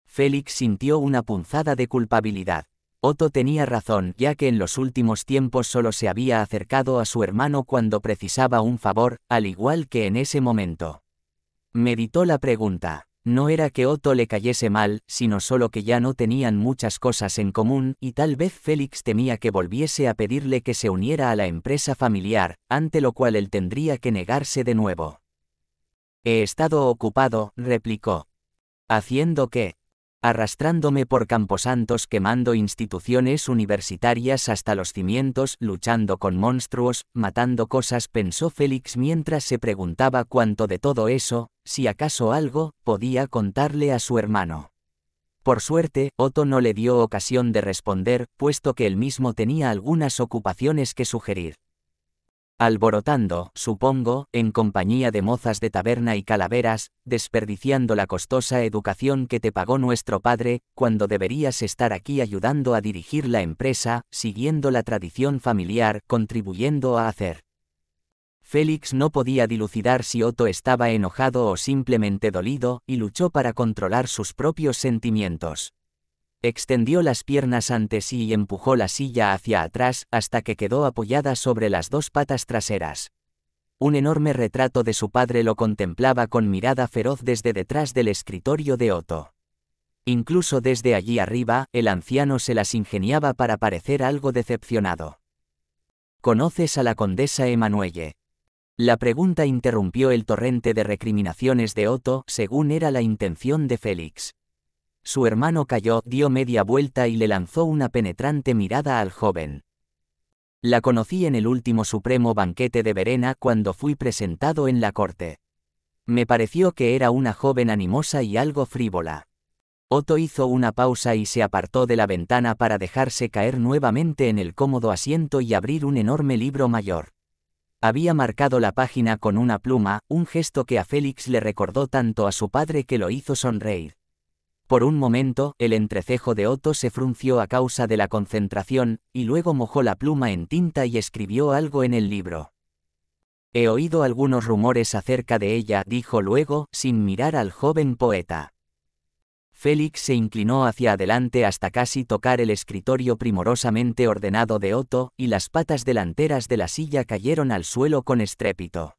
Félix sintió una punzada de culpabilidad. Otto tenía razón, ya que en los últimos tiempos solo se había acercado a su hermano cuando precisaba un favor, al igual que en ese momento. Meditó la pregunta. No era que Otto le cayese mal, sino solo que ya no tenían muchas cosas en común, y tal vez Félix temía que volviese a pedirle que se uniera a la empresa familiar, ante lo cual él tendría que negarse de nuevo. He estado ocupado, replicó. ¿Haciendo que arrastrándome por camposantos quemando instituciones universitarias hasta los cimientos, luchando con monstruos, matando cosas, pensó Félix mientras se preguntaba cuánto de todo eso, si acaso algo, podía contarle a su hermano. Por suerte, Otto no le dio ocasión de responder, puesto que él mismo tenía algunas ocupaciones que sugerir alborotando, supongo, en compañía de mozas de taberna y calaveras, desperdiciando la costosa educación que te pagó nuestro padre, cuando deberías estar aquí ayudando a dirigir la empresa, siguiendo la tradición familiar, contribuyendo a hacer. Félix no podía dilucidar si Otto estaba enojado o simplemente dolido, y luchó para controlar sus propios sentimientos. Extendió las piernas ante sí y empujó la silla hacia atrás hasta que quedó apoyada sobre las dos patas traseras. Un enorme retrato de su padre lo contemplaba con mirada feroz desde detrás del escritorio de Otto. Incluso desde allí arriba, el anciano se las ingeniaba para parecer algo decepcionado. ¿Conoces a la condesa Emanuelle? La pregunta interrumpió el torrente de recriminaciones de Otto, según era la intención de Félix. Su hermano cayó, dio media vuelta y le lanzó una penetrante mirada al joven. La conocí en el último supremo banquete de Verena cuando fui presentado en la corte. Me pareció que era una joven animosa y algo frívola. Otto hizo una pausa y se apartó de la ventana para dejarse caer nuevamente en el cómodo asiento y abrir un enorme libro mayor. Había marcado la página con una pluma, un gesto que a Félix le recordó tanto a su padre que lo hizo sonreír. Por un momento, el entrecejo de Otto se frunció a causa de la concentración, y luego mojó la pluma en tinta y escribió algo en el libro. He oído algunos rumores acerca de ella, dijo luego, sin mirar al joven poeta. Félix se inclinó hacia adelante hasta casi tocar el escritorio primorosamente ordenado de Otto, y las patas delanteras de la silla cayeron al suelo con estrépito.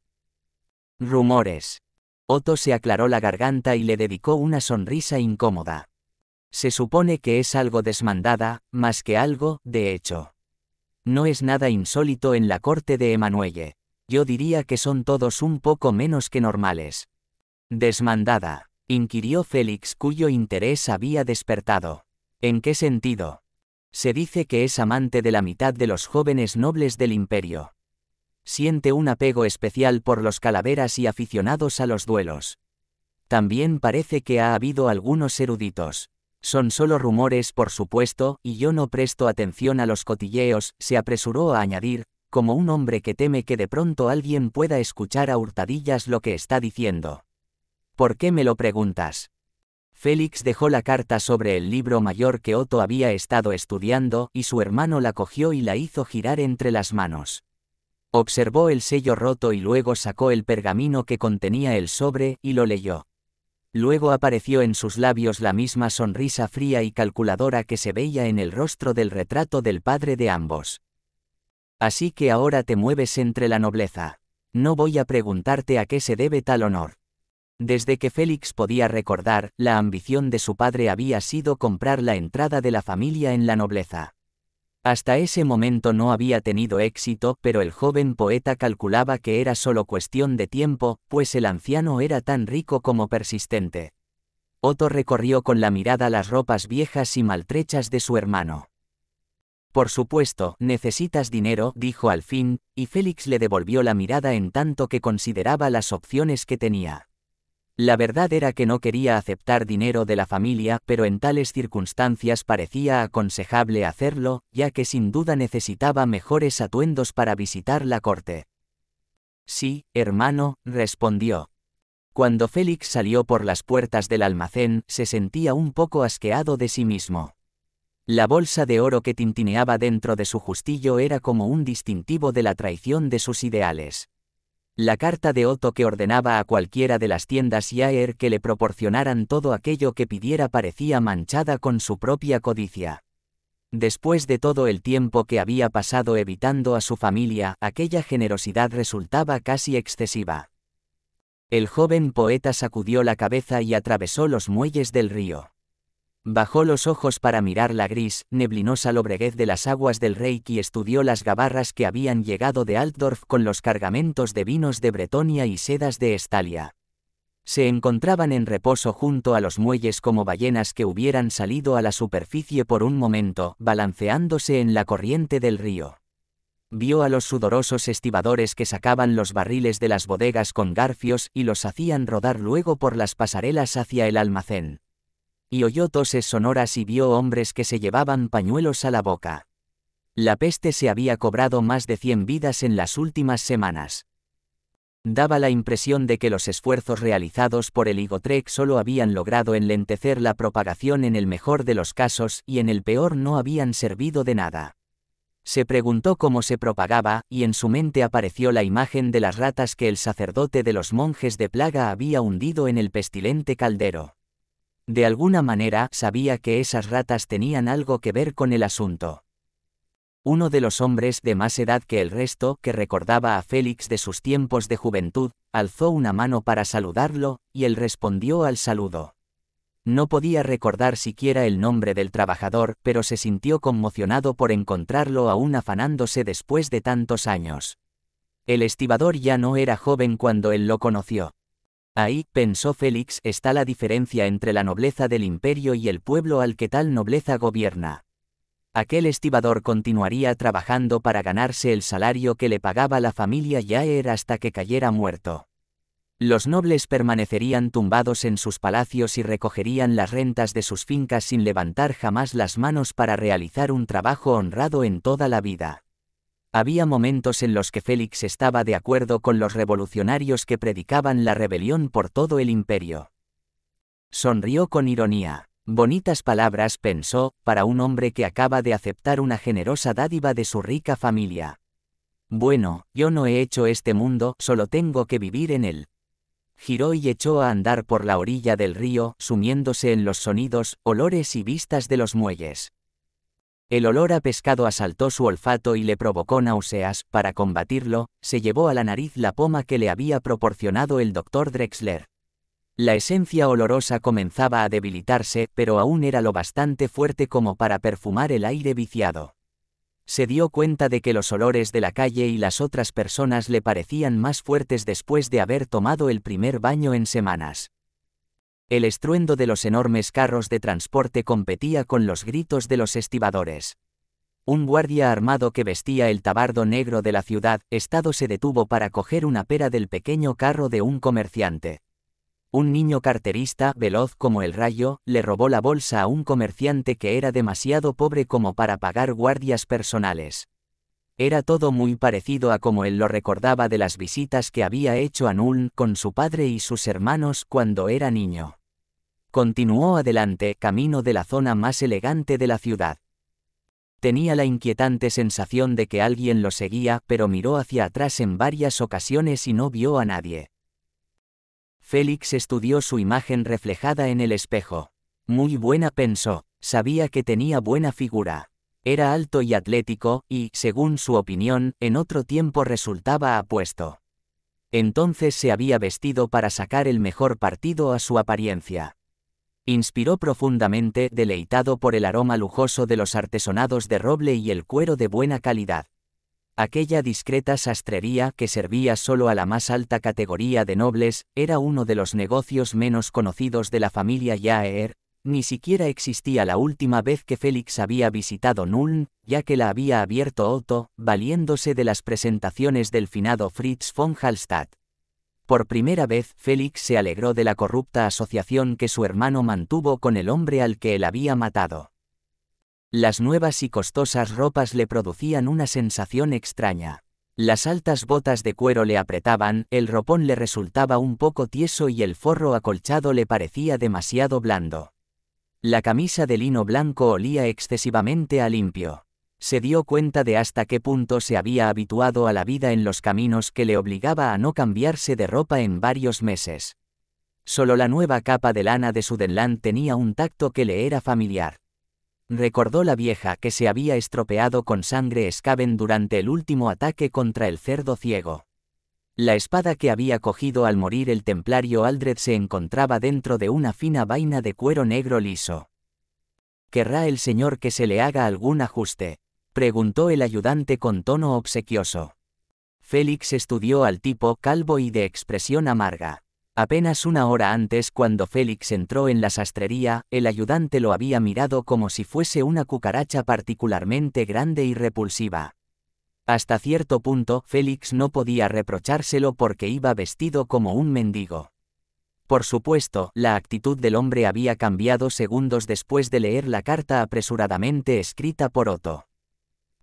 Rumores. Otto se aclaró la garganta y le dedicó una sonrisa incómoda. Se supone que es algo desmandada, más que algo, de hecho. No es nada insólito en la corte de Emanuelle. Yo diría que son todos un poco menos que normales. Desmandada, inquirió Félix cuyo interés había despertado. ¿En qué sentido? Se dice que es amante de la mitad de los jóvenes nobles del imperio siente un apego especial por los calaveras y aficionados a los duelos. También parece que ha habido algunos eruditos. Son solo rumores, por supuesto, y yo no presto atención a los cotilleos, se apresuró a añadir, como un hombre que teme que de pronto alguien pueda escuchar a hurtadillas lo que está diciendo. ¿Por qué me lo preguntas? Félix dejó la carta sobre el libro mayor que Otto había estado estudiando, y su hermano la cogió y la hizo girar entre las manos. Observó el sello roto y luego sacó el pergamino que contenía el sobre y lo leyó. Luego apareció en sus labios la misma sonrisa fría y calculadora que se veía en el rostro del retrato del padre de ambos. Así que ahora te mueves entre la nobleza. No voy a preguntarte a qué se debe tal honor. Desde que Félix podía recordar, la ambición de su padre había sido comprar la entrada de la familia en la nobleza. Hasta ese momento no había tenido éxito, pero el joven poeta calculaba que era solo cuestión de tiempo, pues el anciano era tan rico como persistente. Otto recorrió con la mirada las ropas viejas y maltrechas de su hermano. Por supuesto, necesitas dinero, dijo al fin, y Félix le devolvió la mirada en tanto que consideraba las opciones que tenía. La verdad era que no quería aceptar dinero de la familia, pero en tales circunstancias parecía aconsejable hacerlo, ya que sin duda necesitaba mejores atuendos para visitar la corte. Sí, hermano, respondió. Cuando Félix salió por las puertas del almacén, se sentía un poco asqueado de sí mismo. La bolsa de oro que tintineaba dentro de su justillo era como un distintivo de la traición de sus ideales. La carta de Otto que ordenaba a cualquiera de las tiendas Yaer que le proporcionaran todo aquello que pidiera parecía manchada con su propia codicia. Después de todo el tiempo que había pasado evitando a su familia, aquella generosidad resultaba casi excesiva. El joven poeta sacudió la cabeza y atravesó los muelles del río. Bajó los ojos para mirar la gris, neblinosa lobreguez de las aguas del rey y estudió las gabarras que habían llegado de Altdorf con los cargamentos de vinos de Bretonia y sedas de Estalia. Se encontraban en reposo junto a los muelles como ballenas que hubieran salido a la superficie por un momento, balanceándose en la corriente del río vio a los sudorosos estibadores que sacaban los barriles de las bodegas con garfios y los hacían rodar luego por las pasarelas hacia el almacén y oyó toses sonoras y vio hombres que se llevaban pañuelos a la boca. La peste se había cobrado más de 100 vidas en las últimas semanas. Daba la impresión de que los esfuerzos realizados por el Igotrek solo habían logrado enlentecer la propagación en el mejor de los casos y en el peor no habían servido de nada. Se preguntó cómo se propagaba, y en su mente apareció la imagen de las ratas que el sacerdote de los monjes de plaga había hundido en el pestilente caldero. De alguna manera sabía que esas ratas tenían algo que ver con el asunto. Uno de los hombres de más edad que el resto, que recordaba a Félix de sus tiempos de juventud, alzó una mano para saludarlo, y él respondió al saludo. No podía recordar siquiera el nombre del trabajador, pero se sintió conmocionado por encontrarlo aún afanándose después de tantos años. El estibador ya no era joven cuando él lo conoció. Ahí, pensó Félix, está la diferencia entre la nobleza del imperio y el pueblo al que tal nobleza gobierna. Aquel estibador continuaría trabajando para ganarse el salario que le pagaba la familia Yaer hasta que cayera muerto. Los nobles permanecerían tumbados en sus palacios y recogerían las rentas de sus fincas sin levantar jamás las manos para realizar un trabajo honrado en toda la vida. Había momentos en los que Félix estaba de acuerdo con los revolucionarios que predicaban la rebelión por todo el imperio. Sonrió con ironía. Bonitas palabras pensó, para un hombre que acaba de aceptar una generosa dádiva de su rica familia. Bueno, yo no he hecho este mundo, solo tengo que vivir en él. Giró y echó a andar por la orilla del río, sumiéndose en los sonidos, olores y vistas de los muelles. El olor a pescado asaltó su olfato y le provocó náuseas, para combatirlo, se llevó a la nariz la poma que le había proporcionado el doctor Drexler. La esencia olorosa comenzaba a debilitarse, pero aún era lo bastante fuerte como para perfumar el aire viciado. Se dio cuenta de que los olores de la calle y las otras personas le parecían más fuertes después de haber tomado el primer baño en semanas. El estruendo de los enormes carros de transporte competía con los gritos de los estibadores. Un guardia armado que vestía el tabardo negro de la ciudad, estado se detuvo para coger una pera del pequeño carro de un comerciante. Un niño carterista, veloz como el rayo, le robó la bolsa a un comerciante que era demasiado pobre como para pagar guardias personales. Era todo muy parecido a como él lo recordaba de las visitas que había hecho a Nuln con su padre y sus hermanos cuando era niño. Continuó adelante, camino de la zona más elegante de la ciudad. Tenía la inquietante sensación de que alguien lo seguía, pero miró hacia atrás en varias ocasiones y no vio a nadie. Félix estudió su imagen reflejada en el espejo. Muy buena pensó, sabía que tenía buena figura. Era alto y atlético, y, según su opinión, en otro tiempo resultaba apuesto. Entonces se había vestido para sacar el mejor partido a su apariencia. Inspiró profundamente, deleitado por el aroma lujoso de los artesonados de roble y el cuero de buena calidad. Aquella discreta sastrería que servía solo a la más alta categoría de nobles, era uno de los negocios menos conocidos de la familia Yaer, ni siquiera existía la última vez que Félix había visitado Nuln, ya que la había abierto Otto, valiéndose de las presentaciones del finado Fritz von Hallstatt. Por primera vez Félix se alegró de la corrupta asociación que su hermano mantuvo con el hombre al que él había matado. Las nuevas y costosas ropas le producían una sensación extraña. Las altas botas de cuero le apretaban, el ropón le resultaba un poco tieso y el forro acolchado le parecía demasiado blando. La camisa de lino blanco olía excesivamente a limpio. Se dio cuenta de hasta qué punto se había habituado a la vida en los caminos que le obligaba a no cambiarse de ropa en varios meses. Solo la nueva capa de lana de su tenía un tacto que le era familiar. Recordó la vieja que se había estropeado con sangre escaven durante el último ataque contra el cerdo ciego. La espada que había cogido al morir el templario Aldred se encontraba dentro de una fina vaina de cuero negro liso. ¿Querrá el señor que se le haga algún ajuste? preguntó el ayudante con tono obsequioso. Félix estudió al tipo calvo y de expresión amarga. Apenas una hora antes, cuando Félix entró en la sastrería, el ayudante lo había mirado como si fuese una cucaracha particularmente grande y repulsiva. Hasta cierto punto, Félix no podía reprochárselo porque iba vestido como un mendigo. Por supuesto, la actitud del hombre había cambiado segundos después de leer la carta apresuradamente escrita por Otto.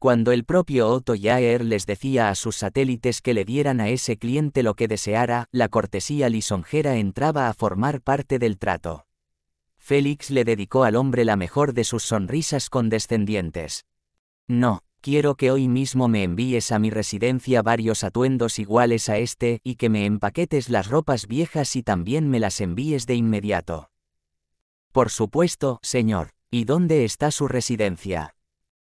Cuando el propio Otto Jaeger les decía a sus satélites que le dieran a ese cliente lo que deseara, la cortesía lisonjera entraba a formar parte del trato. Félix le dedicó al hombre la mejor de sus sonrisas condescendientes. No, quiero que hoy mismo me envíes a mi residencia varios atuendos iguales a este y que me empaquetes las ropas viejas y también me las envíes de inmediato. Por supuesto, señor. ¿Y dónde está su residencia?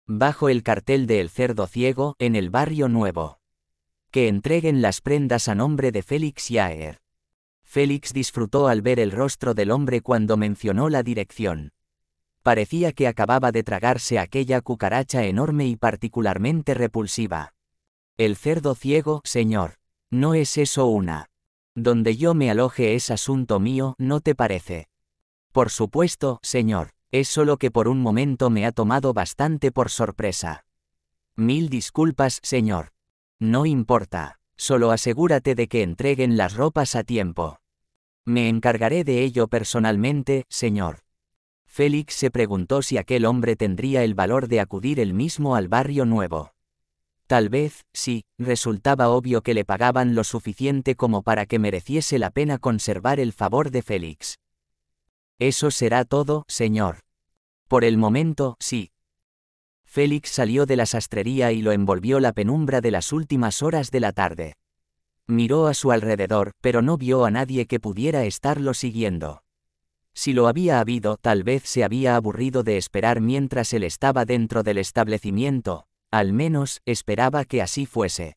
Bajo el cartel de El Cerdo Ciego, en el Barrio Nuevo. Que entreguen las prendas a nombre de Félix Yaer. Félix disfrutó al ver el rostro del hombre cuando mencionó la dirección parecía que acababa de tragarse aquella cucaracha enorme y particularmente repulsiva. El cerdo ciego, señor. No es eso una. Donde yo me aloje es asunto mío, ¿no te parece? Por supuesto, señor, es solo que por un momento me ha tomado bastante por sorpresa. Mil disculpas, señor. No importa, solo asegúrate de que entreguen las ropas a tiempo. Me encargaré de ello personalmente, señor. Félix se preguntó si aquel hombre tendría el valor de acudir él mismo al barrio nuevo. Tal vez, sí, resultaba obvio que le pagaban lo suficiente como para que mereciese la pena conservar el favor de Félix. Eso será todo, señor. Por el momento, sí. Félix salió de la sastrería y lo envolvió la penumbra de las últimas horas de la tarde. Miró a su alrededor, pero no vio a nadie que pudiera estarlo siguiendo. Si lo había habido, tal vez se había aburrido de esperar mientras él estaba dentro del establecimiento, al menos esperaba que así fuese.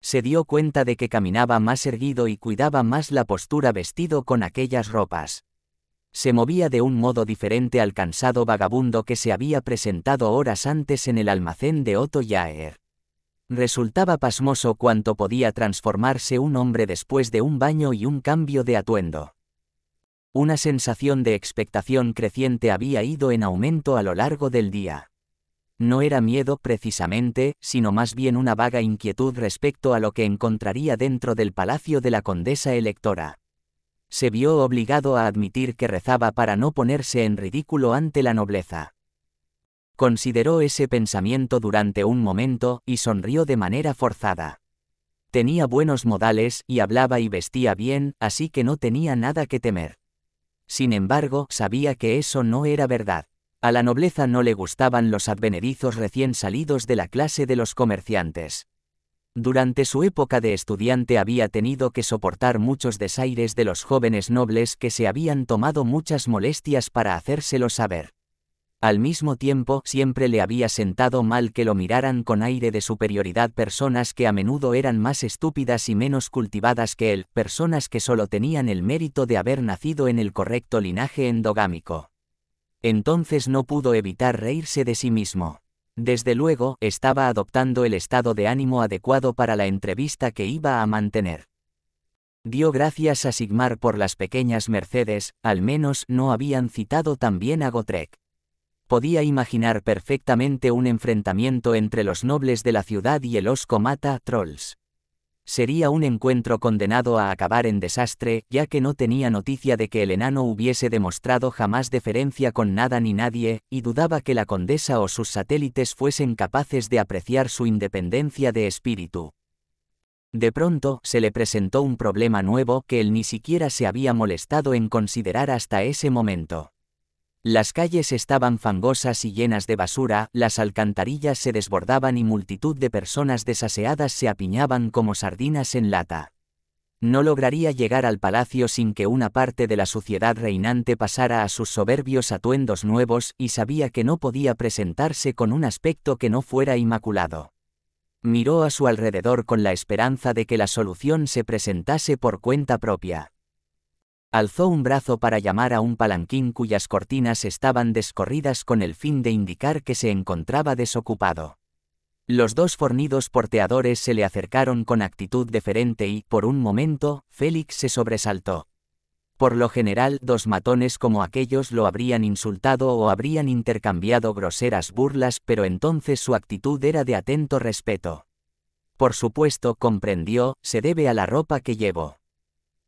Se dio cuenta de que caminaba más erguido y cuidaba más la postura vestido con aquellas ropas. Se movía de un modo diferente al cansado vagabundo que se había presentado horas antes en el almacén de Otto Jaer. Resultaba pasmoso cuánto podía transformarse un hombre después de un baño y un cambio de atuendo. Una sensación de expectación creciente había ido en aumento a lo largo del día. No era miedo precisamente, sino más bien una vaga inquietud respecto a lo que encontraría dentro del palacio de la condesa electora. Se vio obligado a admitir que rezaba para no ponerse en ridículo ante la nobleza. Consideró ese pensamiento durante un momento y sonrió de manera forzada. Tenía buenos modales y hablaba y vestía bien, así que no tenía nada que temer. Sin embargo, sabía que eso no era verdad. A la nobleza no le gustaban los advenedizos recién salidos de la clase de los comerciantes. Durante su época de estudiante había tenido que soportar muchos desaires de los jóvenes nobles que se habían tomado muchas molestias para hacérselo saber. Al mismo tiempo, siempre le había sentado mal que lo miraran con aire de superioridad personas que a menudo eran más estúpidas y menos cultivadas que él, personas que solo tenían el mérito de haber nacido en el correcto linaje endogámico. Entonces no pudo evitar reírse de sí mismo. Desde luego, estaba adoptando el estado de ánimo adecuado para la entrevista que iba a mantener. Dio gracias a Sigmar por las pequeñas mercedes, al menos no habían citado también a Gotrek podía imaginar perfectamente un enfrentamiento entre los nobles de la ciudad y el Osco Mata Trolls. Sería un encuentro condenado a acabar en desastre, ya que no tenía noticia de que el enano hubiese demostrado jamás deferencia con nada ni nadie, y dudaba que la condesa o sus satélites fuesen capaces de apreciar su independencia de espíritu. De pronto, se le presentó un problema nuevo que él ni siquiera se había molestado en considerar hasta ese momento. Las calles estaban fangosas y llenas de basura, las alcantarillas se desbordaban y multitud de personas desaseadas se apiñaban como sardinas en lata. No lograría llegar al palacio sin que una parte de la suciedad reinante pasara a sus soberbios atuendos nuevos y sabía que no podía presentarse con un aspecto que no fuera inmaculado. Miró a su alrededor con la esperanza de que la solución se presentase por cuenta propia alzó un brazo para llamar a un palanquín cuyas cortinas estaban descorridas con el fin de indicar que se encontraba desocupado. Los dos fornidos porteadores se le acercaron con actitud deferente y, por un momento, Félix se sobresaltó. Por lo general, dos matones como aquellos lo habrían insultado o habrían intercambiado groseras burlas, pero entonces su actitud era de atento respeto. Por supuesto, comprendió, se debe a la ropa que llevo.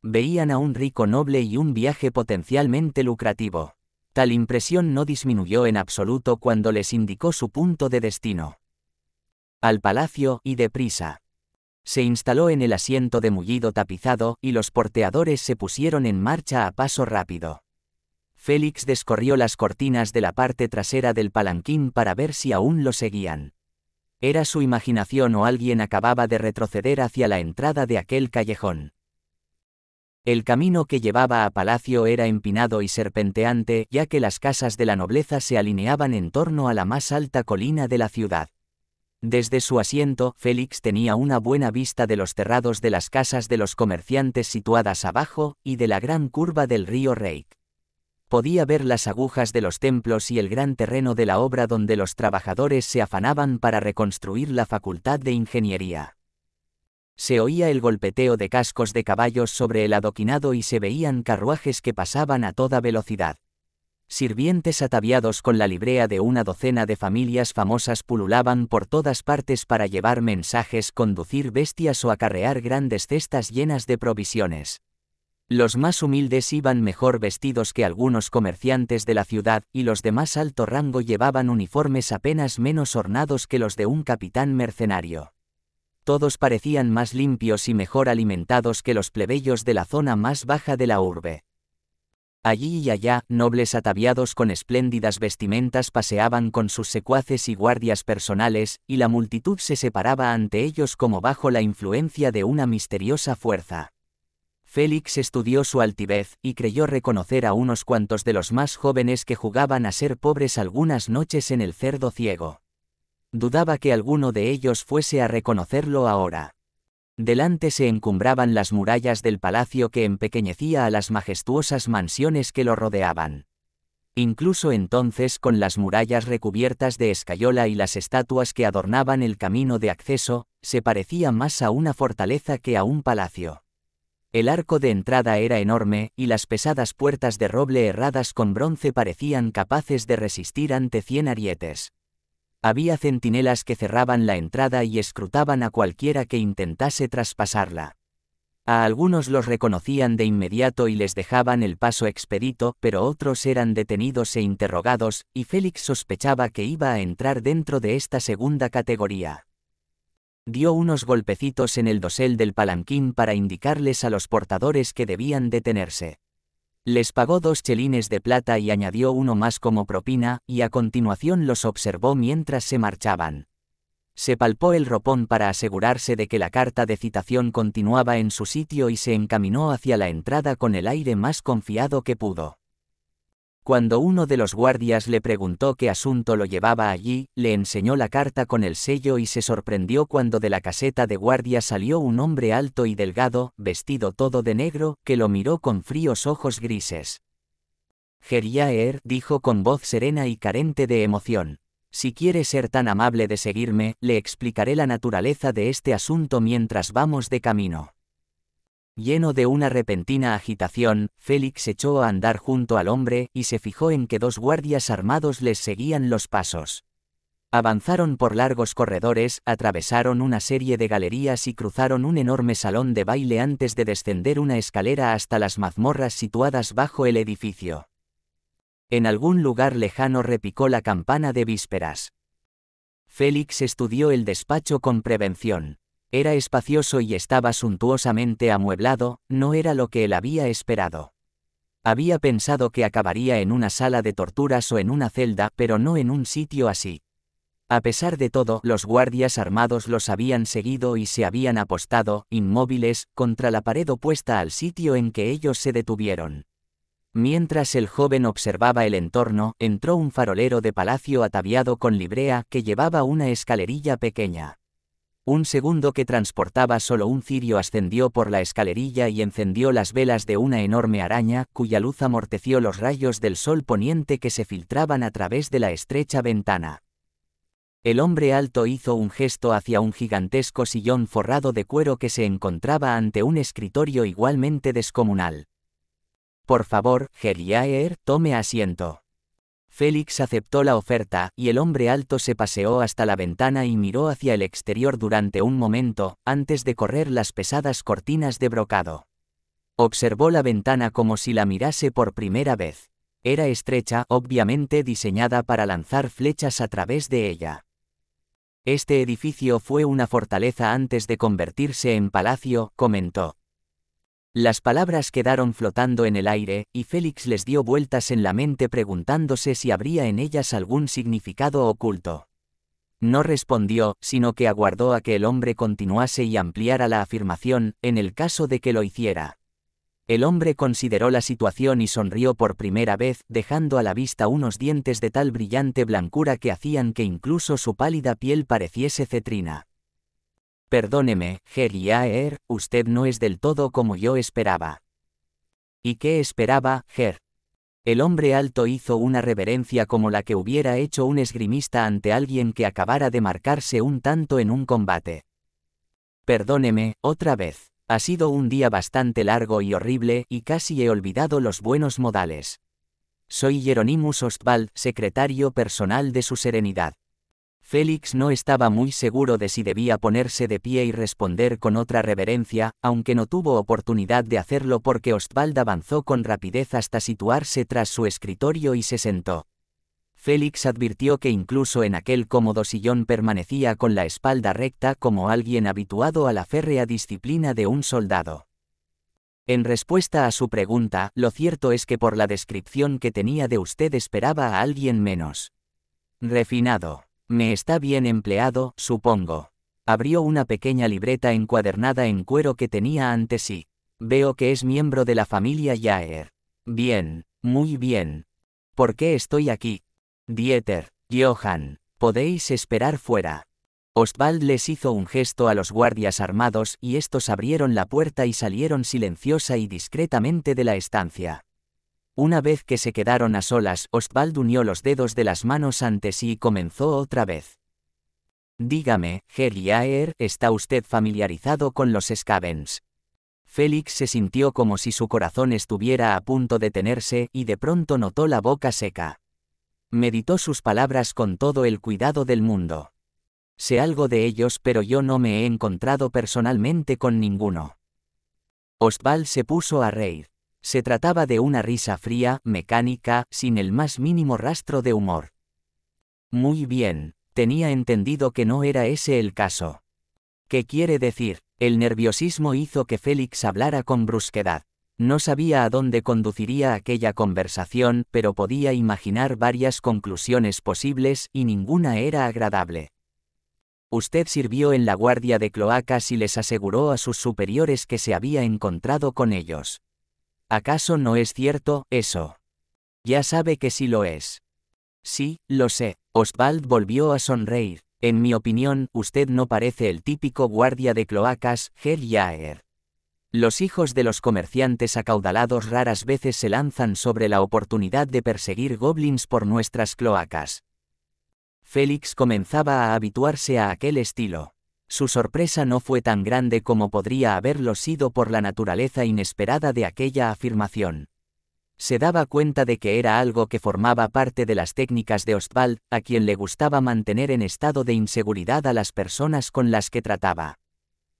Veían a un rico noble y un viaje potencialmente lucrativo. Tal impresión no disminuyó en absoluto cuando les indicó su punto de destino. Al palacio y deprisa. Se instaló en el asiento de mullido tapizado y los porteadores se pusieron en marcha a paso rápido. Félix descorrió las cortinas de la parte trasera del palanquín para ver si aún lo seguían. Era su imaginación o alguien acababa de retroceder hacia la entrada de aquel callejón. El camino que llevaba a palacio era empinado y serpenteante, ya que las casas de la nobleza se alineaban en torno a la más alta colina de la ciudad. Desde su asiento, Félix tenía una buena vista de los terrados de las casas de los comerciantes situadas abajo, y de la gran curva del río Reik. Podía ver las agujas de los templos y el gran terreno de la obra donde los trabajadores se afanaban para reconstruir la Facultad de Ingeniería. Se oía el golpeteo de cascos de caballos sobre el adoquinado y se veían carruajes que pasaban a toda velocidad. Sirvientes ataviados con la librea de una docena de familias famosas pululaban por todas partes para llevar mensajes, conducir bestias o acarrear grandes cestas llenas de provisiones. Los más humildes iban mejor vestidos que algunos comerciantes de la ciudad, y los de más alto rango llevaban uniformes apenas menos ornados que los de un capitán mercenario todos parecían más limpios y mejor alimentados que los plebeyos de la zona más baja de la urbe. Allí y allá, nobles ataviados con espléndidas vestimentas paseaban con sus secuaces y guardias personales, y la multitud se separaba ante ellos como bajo la influencia de una misteriosa fuerza. Félix estudió su altivez, y creyó reconocer a unos cuantos de los más jóvenes que jugaban a ser pobres algunas noches en el cerdo ciego. Dudaba que alguno de ellos fuese a reconocerlo ahora. Delante se encumbraban las murallas del palacio que empequeñecía a las majestuosas mansiones que lo rodeaban. Incluso entonces con las murallas recubiertas de escayola y las estatuas que adornaban el camino de acceso, se parecía más a una fortaleza que a un palacio. El arco de entrada era enorme, y las pesadas puertas de roble herradas con bronce parecían capaces de resistir ante cien arietes. Había centinelas que cerraban la entrada y escrutaban a cualquiera que intentase traspasarla. A algunos los reconocían de inmediato y les dejaban el paso expedito, pero otros eran detenidos e interrogados, y Félix sospechaba que iba a entrar dentro de esta segunda categoría. Dio unos golpecitos en el dosel del palanquín para indicarles a los portadores que debían detenerse. Les pagó dos chelines de plata y añadió uno más como propina, y a continuación los observó mientras se marchaban. Se palpó el ropón para asegurarse de que la carta de citación continuaba en su sitio y se encaminó hacia la entrada con el aire más confiado que pudo. Cuando uno de los guardias le preguntó qué asunto lo llevaba allí, le enseñó la carta con el sello y se sorprendió cuando de la caseta de guardia salió un hombre alto y delgado, vestido todo de negro, que lo miró con fríos ojos grises. Geriaer dijo con voz serena y carente de emoción. Si quiere ser tan amable de seguirme, le explicaré la naturaleza de este asunto mientras vamos de camino. Lleno de una repentina agitación, Félix echó a andar junto al hombre y se fijó en que dos guardias armados les seguían los pasos. Avanzaron por largos corredores, atravesaron una serie de galerías y cruzaron un enorme salón de baile antes de descender una escalera hasta las mazmorras situadas bajo el edificio. En algún lugar lejano repicó la campana de vísperas. Félix estudió el despacho con prevención. Era espacioso y estaba suntuosamente amueblado, no era lo que él había esperado. Había pensado que acabaría en una sala de torturas o en una celda, pero no en un sitio así. A pesar de todo, los guardias armados los habían seguido y se habían apostado, inmóviles, contra la pared opuesta al sitio en que ellos se detuvieron. Mientras el joven observaba el entorno, entró un farolero de palacio ataviado con librea que llevaba una escalerilla pequeña. Un segundo que transportaba solo un cirio ascendió por la escalerilla y encendió las velas de una enorme araña, cuya luz amorteció los rayos del sol poniente que se filtraban a través de la estrecha ventana. El hombre alto hizo un gesto hacia un gigantesco sillón forrado de cuero que se encontraba ante un escritorio igualmente descomunal. Por favor, Geriaer, tome asiento. Félix aceptó la oferta, y el hombre alto se paseó hasta la ventana y miró hacia el exterior durante un momento, antes de correr las pesadas cortinas de brocado. Observó la ventana como si la mirase por primera vez. Era estrecha, obviamente diseñada para lanzar flechas a través de ella. Este edificio fue una fortaleza antes de convertirse en palacio, comentó. Las palabras quedaron flotando en el aire, y Félix les dio vueltas en la mente preguntándose si habría en ellas algún significado oculto. No respondió, sino que aguardó a que el hombre continuase y ampliara la afirmación, en el caso de que lo hiciera. El hombre consideró la situación y sonrió por primera vez, dejando a la vista unos dientes de tal brillante blancura que hacían que incluso su pálida piel pareciese cetrina. Perdóneme, Ger usted no es del todo como yo esperaba. ¿Y qué esperaba, Ger? El hombre alto hizo una reverencia como la que hubiera hecho un esgrimista ante alguien que acabara de marcarse un tanto en un combate. Perdóneme, otra vez. Ha sido un día bastante largo y horrible y casi he olvidado los buenos modales. Soy Jeronimus Ostwald, secretario personal de su Serenidad. Félix no estaba muy seguro de si debía ponerse de pie y responder con otra reverencia, aunque no tuvo oportunidad de hacerlo porque Ostwald avanzó con rapidez hasta situarse tras su escritorio y se sentó. Félix advirtió que incluso en aquel cómodo sillón permanecía con la espalda recta como alguien habituado a la férrea disciplina de un soldado. En respuesta a su pregunta, lo cierto es que por la descripción que tenía de usted esperaba a alguien menos refinado. Me está bien empleado, supongo. Abrió una pequeña libreta encuadernada en cuero que tenía ante sí. Veo que es miembro de la familia yaer Bien, muy bien. ¿Por qué estoy aquí? Dieter, Johan, podéis esperar fuera. Ostwald les hizo un gesto a los guardias armados y estos abrieron la puerta y salieron silenciosa y discretamente de la estancia. Una vez que se quedaron a solas, Oswald unió los dedos de las manos ante sí y comenzó otra vez. Dígame, Herr ¿está usted familiarizado con los Scavens? Félix se sintió como si su corazón estuviera a punto de tenerse y de pronto notó la boca seca. Meditó sus palabras con todo el cuidado del mundo. Sé algo de ellos, pero yo no me he encontrado personalmente con ninguno. Oswald se puso a reír. Se trataba de una risa fría, mecánica, sin el más mínimo rastro de humor. Muy bien, tenía entendido que no era ese el caso. ¿Qué quiere decir? El nerviosismo hizo que Félix hablara con brusquedad. No sabía a dónde conduciría aquella conversación, pero podía imaginar varias conclusiones posibles y ninguna era agradable. Usted sirvió en la guardia de cloacas y les aseguró a sus superiores que se había encontrado con ellos. ¿Acaso no es cierto eso? Ya sabe que sí lo es. Sí, lo sé. Oswald volvió a sonreír. En mi opinión, usted no parece el típico guardia de cloacas, Herr Los hijos de los comerciantes acaudalados raras veces se lanzan sobre la oportunidad de perseguir goblins por nuestras cloacas. Félix comenzaba a habituarse a aquel estilo. Su sorpresa no fue tan grande como podría haberlo sido por la naturaleza inesperada de aquella afirmación. Se daba cuenta de que era algo que formaba parte de las técnicas de Ostwald, a quien le gustaba mantener en estado de inseguridad a las personas con las que trataba.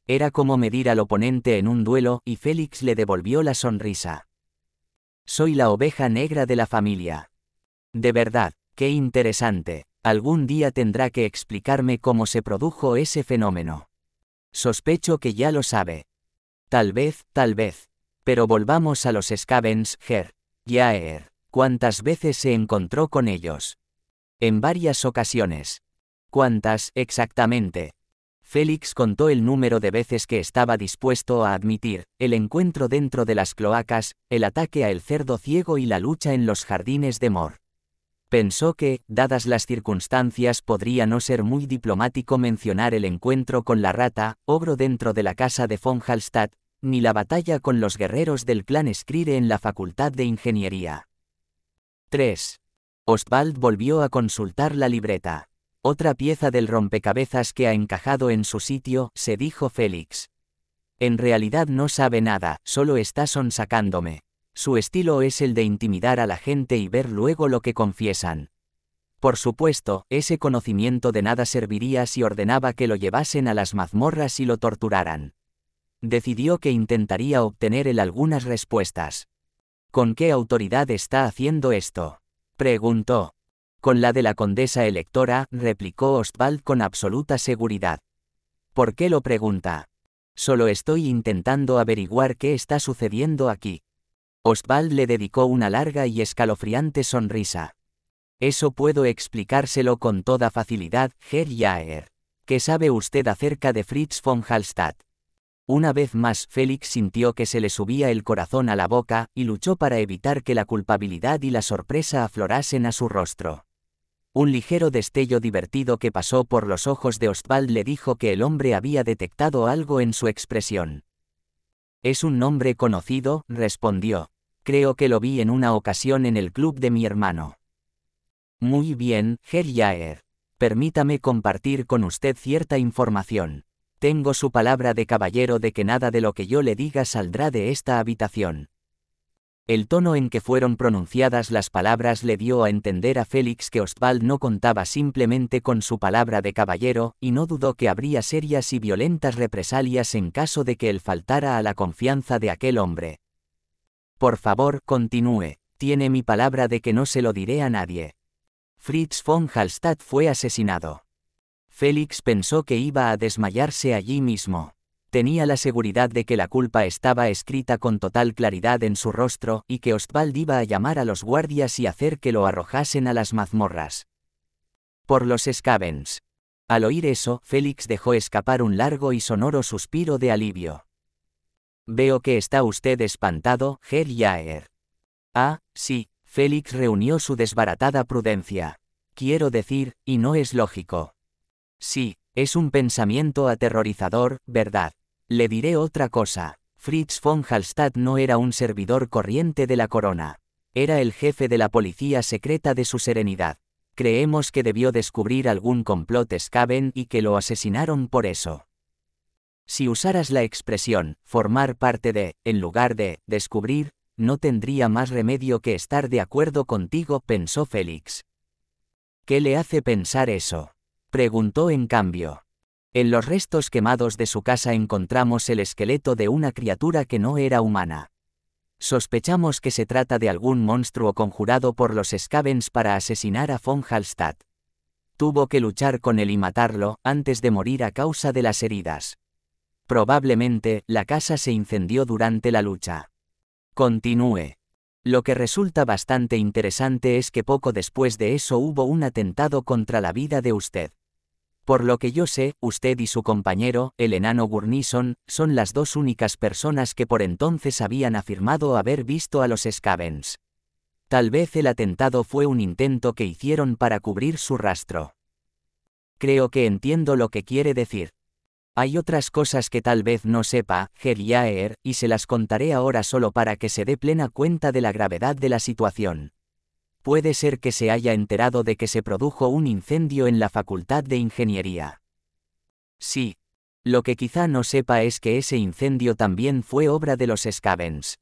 Era como medir al oponente en un duelo, y Félix le devolvió la sonrisa. Soy la oveja negra de la familia. De verdad, qué interesante. Algún día tendrá que explicarme cómo se produjo ese fenómeno. Sospecho que ya lo sabe. Tal vez, tal vez. Pero volvamos a los Scavens, Ger. Yaer. ¿Cuántas veces se encontró con ellos? En varias ocasiones. ¿Cuántas, exactamente? Félix contó el número de veces que estaba dispuesto a admitir, el encuentro dentro de las cloacas, el ataque a el cerdo ciego y la lucha en los jardines de Mor. Pensó que, dadas las circunstancias, podría no ser muy diplomático mencionar el encuentro con la rata, ogro dentro de la casa de von Hallstatt, ni la batalla con los guerreros del clan Skrire en la Facultad de Ingeniería. 3. Oswald volvió a consultar la libreta. Otra pieza del rompecabezas que ha encajado en su sitio, se dijo Félix. En realidad no sabe nada, solo está sonsacándome. Su estilo es el de intimidar a la gente y ver luego lo que confiesan. Por supuesto, ese conocimiento de nada serviría si ordenaba que lo llevasen a las mazmorras y lo torturaran. Decidió que intentaría obtener él algunas respuestas. ¿Con qué autoridad está haciendo esto? preguntó. Con la de la condesa electora, replicó Ostwald con absoluta seguridad. ¿Por qué lo pregunta? Solo estoy intentando averiguar qué está sucediendo aquí. Oswald le dedicó una larga y escalofriante sonrisa. Eso puedo explicárselo con toda facilidad, Herr Jaer. ¿Qué sabe usted acerca de Fritz von Hallstatt? Una vez más, Félix sintió que se le subía el corazón a la boca y luchó para evitar que la culpabilidad y la sorpresa aflorasen a su rostro. Un ligero destello divertido que pasó por los ojos de Ostwald le dijo que el hombre había detectado algo en su expresión. Es un nombre conocido, respondió. Creo que lo vi en una ocasión en el club de mi hermano. Muy bien, Herjaer. Permítame compartir con usted cierta información. Tengo su palabra de caballero de que nada de lo que yo le diga saldrá de esta habitación. El tono en que fueron pronunciadas las palabras le dio a entender a Félix que Ostwald no contaba simplemente con su palabra de caballero, y no dudó que habría serias y violentas represalias en caso de que él faltara a la confianza de aquel hombre. Por favor, continúe, tiene mi palabra de que no se lo diré a nadie. Fritz von Hallstatt fue asesinado. Félix pensó que iba a desmayarse allí mismo. Tenía la seguridad de que la culpa estaba escrita con total claridad en su rostro y que Ostwald iba a llamar a los guardias y hacer que lo arrojasen a las mazmorras. Por los scavens. Al oír eso, Félix dejó escapar un largo y sonoro suspiro de alivio. Veo que está usted espantado, Herr Jaer. Ah, sí, Félix reunió su desbaratada prudencia. Quiero decir, y no es lógico. Sí, es un pensamiento aterrorizador, ¿verdad? Le diré otra cosa. Fritz von Hallstatt no era un servidor corriente de la corona. Era el jefe de la policía secreta de su serenidad. Creemos que debió descubrir algún complot Scaven y que lo asesinaron por eso. Si usaras la expresión, formar parte de, en lugar de, descubrir, no tendría más remedio que estar de acuerdo contigo, pensó Félix. ¿Qué le hace pensar eso? Preguntó en cambio. En los restos quemados de su casa encontramos el esqueleto de una criatura que no era humana. Sospechamos que se trata de algún monstruo conjurado por los Scavens para asesinar a von Hallstatt. Tuvo que luchar con él y matarlo antes de morir a causa de las heridas. Probablemente, la casa se incendió durante la lucha. Continúe. Lo que resulta bastante interesante es que poco después de eso hubo un atentado contra la vida de usted. Por lo que yo sé, usted y su compañero, el enano Gurnison, son las dos únicas personas que por entonces habían afirmado haber visto a los Scavens. Tal vez el atentado fue un intento que hicieron para cubrir su rastro. Creo que entiendo lo que quiere decir. Hay otras cosas que tal vez no sepa, Geriaer, y se las contaré ahora solo para que se dé plena cuenta de la gravedad de la situación. Puede ser que se haya enterado de que se produjo un incendio en la Facultad de Ingeniería. Sí. Lo que quizá no sepa es que ese incendio también fue obra de los Scavens.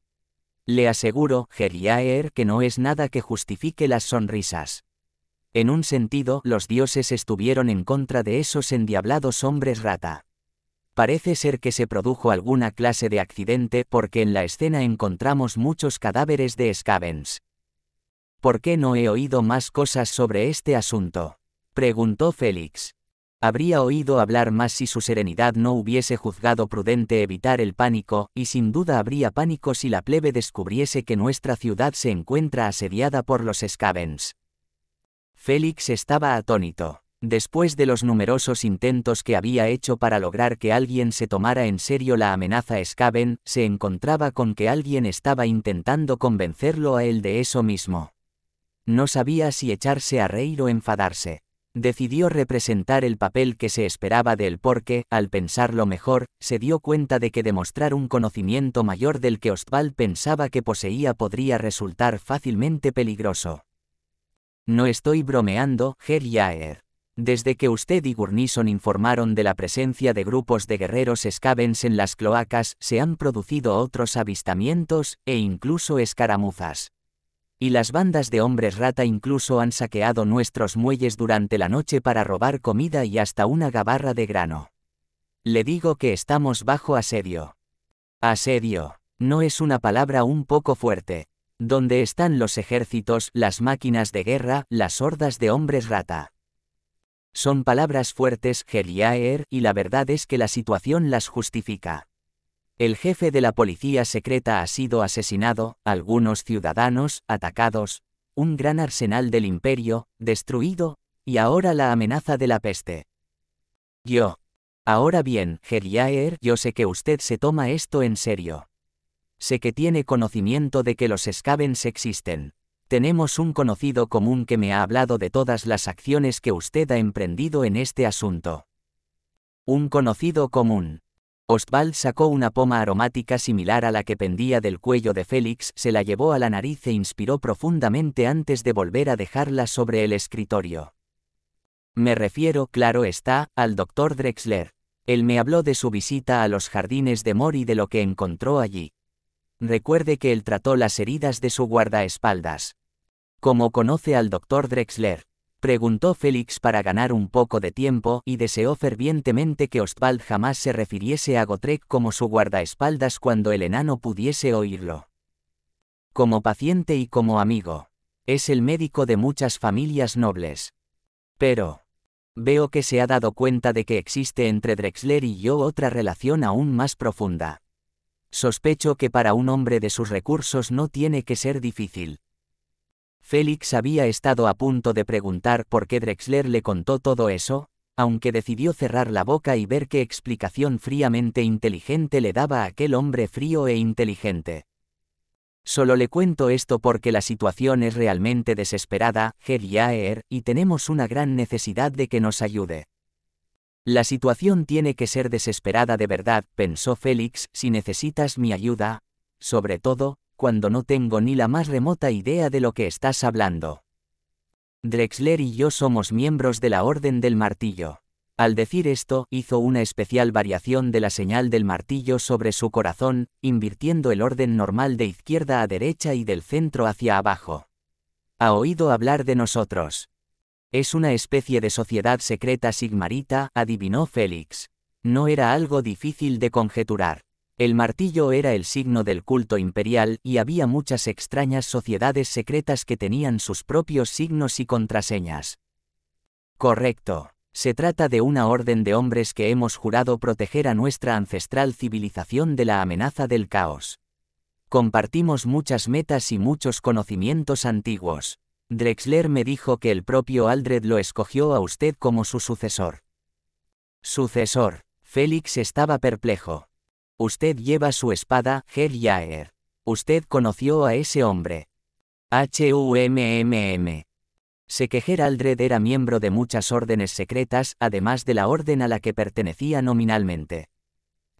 Le aseguro, Geriaer, que no es nada que justifique las sonrisas. En un sentido, los dioses estuvieron en contra de esos endiablados hombres rata. Parece ser que se produjo alguna clase de accidente porque en la escena encontramos muchos cadáveres de Scavens. ¿Por qué no he oído más cosas sobre este asunto? preguntó Félix. Habría oído hablar más si su serenidad no hubiese juzgado prudente evitar el pánico, y sin duda habría pánico si la plebe descubriese que nuestra ciudad se encuentra asediada por los scavens. Félix estaba atónito. Después de los numerosos intentos que había hecho para lograr que alguien se tomara en serio la amenaza Scaven, se encontraba con que alguien estaba intentando convencerlo a él de eso mismo. No sabía si echarse a reír o enfadarse. Decidió representar el papel que se esperaba de él porque, al pensarlo mejor, se dio cuenta de que demostrar un conocimiento mayor del que Ostwald pensaba que poseía podría resultar fácilmente peligroso. No estoy bromeando, Herr Desde que usted y Gurnison informaron de la presencia de grupos de guerreros scavens en las cloacas, se han producido otros avistamientos, e incluso escaramuzas. Y las bandas de hombres rata incluso han saqueado nuestros muelles durante la noche para robar comida y hasta una gabarra de grano. Le digo que estamos bajo asedio. Asedio. No es una palabra un poco fuerte. ¿Dónde están los ejércitos, las máquinas de guerra, las hordas de hombres rata? Son palabras fuertes, Geliaer, y la verdad es que la situación las justifica. El jefe de la policía secreta ha sido asesinado, algunos ciudadanos, atacados, un gran arsenal del imperio, destruido, y ahora la amenaza de la peste. Yo. Ahora bien, Geriaer, yo sé que usted se toma esto en serio. Sé que tiene conocimiento de que los Scavens existen. Tenemos un conocido común que me ha hablado de todas las acciones que usted ha emprendido en este asunto. Un conocido común. Ostwald sacó una poma aromática similar a la que pendía del cuello de Félix, se la llevó a la nariz e inspiró profundamente antes de volver a dejarla sobre el escritorio. Me refiero, claro está, al doctor Drexler. Él me habló de su visita a los jardines de Mori y de lo que encontró allí. Recuerde que él trató las heridas de su guardaespaldas. Como conoce al doctor Drexler, preguntó Félix para ganar un poco de tiempo y deseó fervientemente que Ostwald jamás se refiriese a Gotrek como su guardaespaldas cuando el enano pudiese oírlo. Como paciente y como amigo. Es el médico de muchas familias nobles. Pero... Veo que se ha dado cuenta de que existe entre Drexler y yo otra relación aún más profunda. Sospecho que para un hombre de sus recursos no tiene que ser difícil. Félix había estado a punto de preguntar por qué Drexler le contó todo eso, aunque decidió cerrar la boca y ver qué explicación fríamente inteligente le daba a aquel hombre frío e inteligente. Solo le cuento esto porque la situación es realmente desesperada, Geriaer, y tenemos una gran necesidad de que nos ayude. La situación tiene que ser desesperada de verdad, pensó Félix, si necesitas mi ayuda, sobre todo, cuando no tengo ni la más remota idea de lo que estás hablando. Drexler y yo somos miembros de la Orden del Martillo. Al decir esto, hizo una especial variación de la señal del martillo sobre su corazón, invirtiendo el orden normal de izquierda a derecha y del centro hacia abajo. Ha oído hablar de nosotros. Es una especie de sociedad secreta sigmarita, adivinó Félix. No era algo difícil de conjeturar. El martillo era el signo del culto imperial y había muchas extrañas sociedades secretas que tenían sus propios signos y contraseñas. Correcto. Se trata de una orden de hombres que hemos jurado proteger a nuestra ancestral civilización de la amenaza del caos. Compartimos muchas metas y muchos conocimientos antiguos. Drexler me dijo que el propio Aldred lo escogió a usted como su sucesor. Sucesor. Félix estaba perplejo. Usted lleva su espada, Hel Usted conoció a ese hombre. HUMMM. Sé que Geraldred era miembro de muchas órdenes secretas, además de la orden a la que pertenecía nominalmente.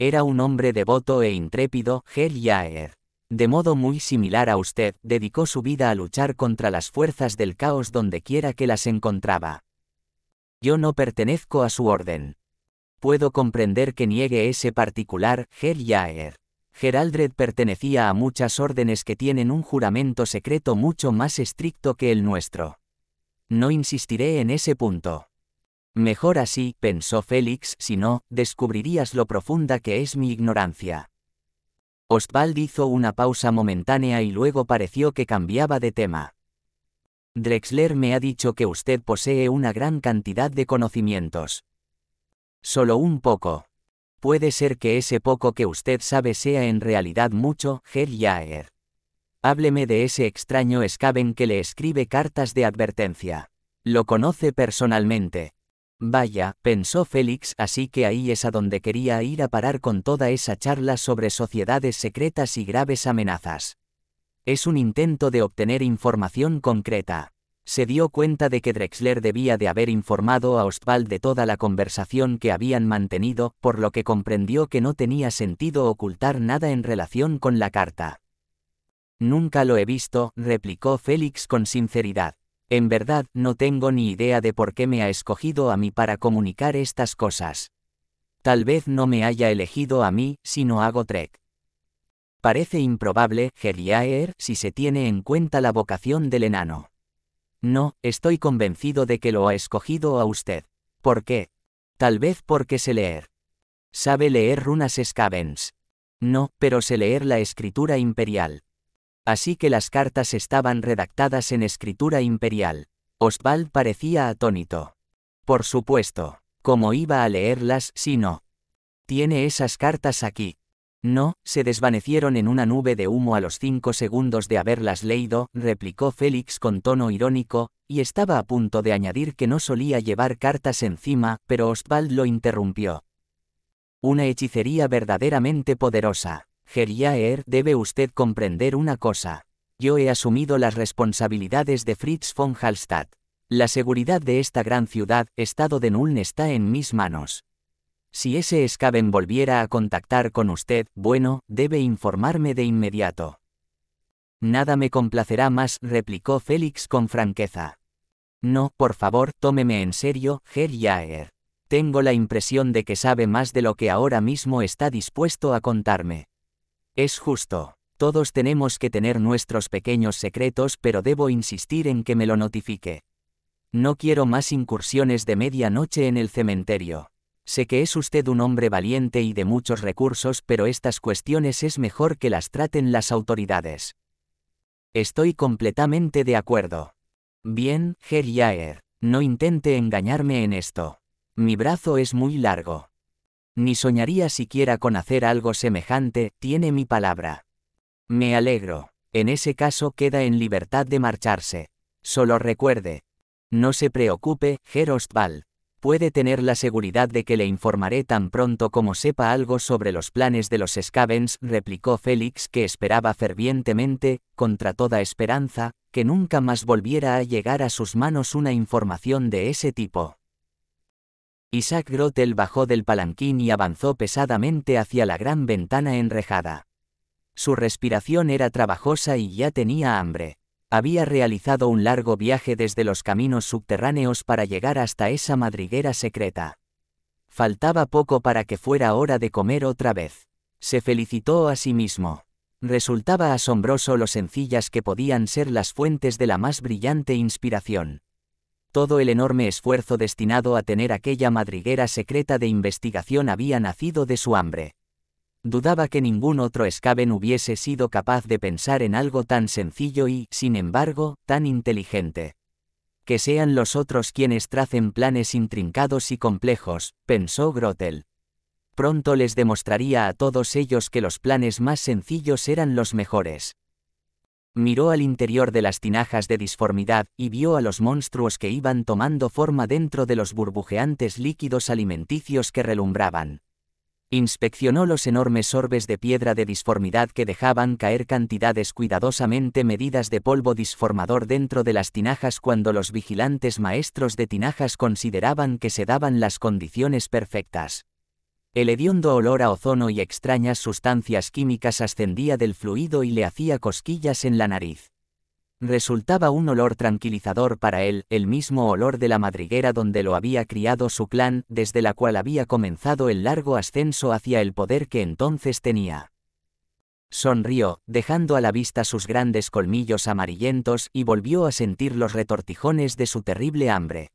Era un hombre devoto e intrépido, Hel Yaer. De modo muy similar a usted, dedicó su vida a luchar contra las fuerzas del caos dondequiera que las encontraba. Yo no pertenezco a su orden puedo comprender que niegue ese particular, Ger Geraldred pertenecía a muchas órdenes que tienen un juramento secreto mucho más estricto que el nuestro. No insistiré en ese punto. Mejor así, pensó Félix, si no, descubrirías lo profunda que es mi ignorancia. Oswald hizo una pausa momentánea y luego pareció que cambiaba de tema. Drexler me ha dicho que usted posee una gran cantidad de conocimientos. Solo un poco. Puede ser que ese poco que usted sabe sea en realidad mucho, Herr Jaeger. Hábleme de ese extraño Scaven que le escribe cartas de advertencia. Lo conoce personalmente. Vaya, pensó Félix, así que ahí es a donde quería ir a parar con toda esa charla sobre sociedades secretas y graves amenazas. Es un intento de obtener información concreta se dio cuenta de que Drexler debía de haber informado a Ostwald de toda la conversación que habían mantenido, por lo que comprendió que no tenía sentido ocultar nada en relación con la carta. Nunca lo he visto, replicó Félix con sinceridad. En verdad, no tengo ni idea de por qué me ha escogido a mí para comunicar estas cosas. Tal vez no me haya elegido a mí, sino a Gotrek. Parece improbable, Geriaer, si se tiene en cuenta la vocación del enano. No, estoy convencido de que lo ha escogido a usted. ¿Por qué? Tal vez porque sé leer. Sabe leer runas scavens. No, pero sé leer la escritura imperial. Así que las cartas estaban redactadas en escritura imperial. Oswald parecía atónito. Por supuesto, ¿cómo iba a leerlas si no? Tiene esas cartas aquí. No, se desvanecieron en una nube de humo a los cinco segundos de haberlas leído, replicó Félix con tono irónico, y estaba a punto de añadir que no solía llevar cartas encima, pero Oswald lo interrumpió. Una hechicería verdaderamente poderosa. Geriaer, debe usted comprender una cosa. Yo he asumido las responsabilidades de Fritz von Hallstatt. La seguridad de esta gran ciudad, estado de Nuln, está en mis manos. Si ese Scaven volviera a contactar con usted, bueno, debe informarme de inmediato. Nada me complacerá más, replicó Félix con franqueza. No, por favor, tómeme en serio, Herr Tengo la impresión de que sabe más de lo que ahora mismo está dispuesto a contarme. Es justo. Todos tenemos que tener nuestros pequeños secretos, pero debo insistir en que me lo notifique. No quiero más incursiones de medianoche en el cementerio. Sé que es usted un hombre valiente y de muchos recursos, pero estas cuestiones es mejor que las traten las autoridades. Estoy completamente de acuerdo. Bien, Herr no intente engañarme en esto. Mi brazo es muy largo. Ni soñaría siquiera con hacer algo semejante, tiene mi palabra. Me alegro. En ese caso queda en libertad de marcharse. Solo recuerde. No se preocupe, Herr puede tener la seguridad de que le informaré tan pronto como sepa algo sobre los planes de los Scavens, replicó Félix, que esperaba fervientemente, contra toda esperanza, que nunca más volviera a llegar a sus manos una información de ese tipo. Isaac Grotel bajó del palanquín y avanzó pesadamente hacia la gran ventana enrejada. Su respiración era trabajosa y ya tenía hambre. Había realizado un largo viaje desde los caminos subterráneos para llegar hasta esa madriguera secreta. Faltaba poco para que fuera hora de comer otra vez. Se felicitó a sí mismo. Resultaba asombroso lo sencillas que podían ser las fuentes de la más brillante inspiración. Todo el enorme esfuerzo destinado a tener aquella madriguera secreta de investigación había nacido de su hambre. Dudaba que ningún otro escaven hubiese sido capaz de pensar en algo tan sencillo y, sin embargo, tan inteligente. Que sean los otros quienes tracen planes intrincados y complejos, pensó Grotel. Pronto les demostraría a todos ellos que los planes más sencillos eran los mejores. Miró al interior de las tinajas de disformidad y vio a los monstruos que iban tomando forma dentro de los burbujeantes líquidos alimenticios que relumbraban. Inspeccionó los enormes orbes de piedra de disformidad que dejaban caer cantidades cuidadosamente medidas de polvo disformador dentro de las tinajas cuando los vigilantes maestros de tinajas consideraban que se daban las condiciones perfectas. El hediondo olor a ozono y extrañas sustancias químicas ascendía del fluido y le hacía cosquillas en la nariz resultaba un olor tranquilizador para él, el mismo olor de la madriguera donde lo había criado su clan, desde la cual había comenzado el largo ascenso hacia el poder que entonces tenía. Sonrió, dejando a la vista sus grandes colmillos amarillentos y volvió a sentir los retortijones de su terrible hambre.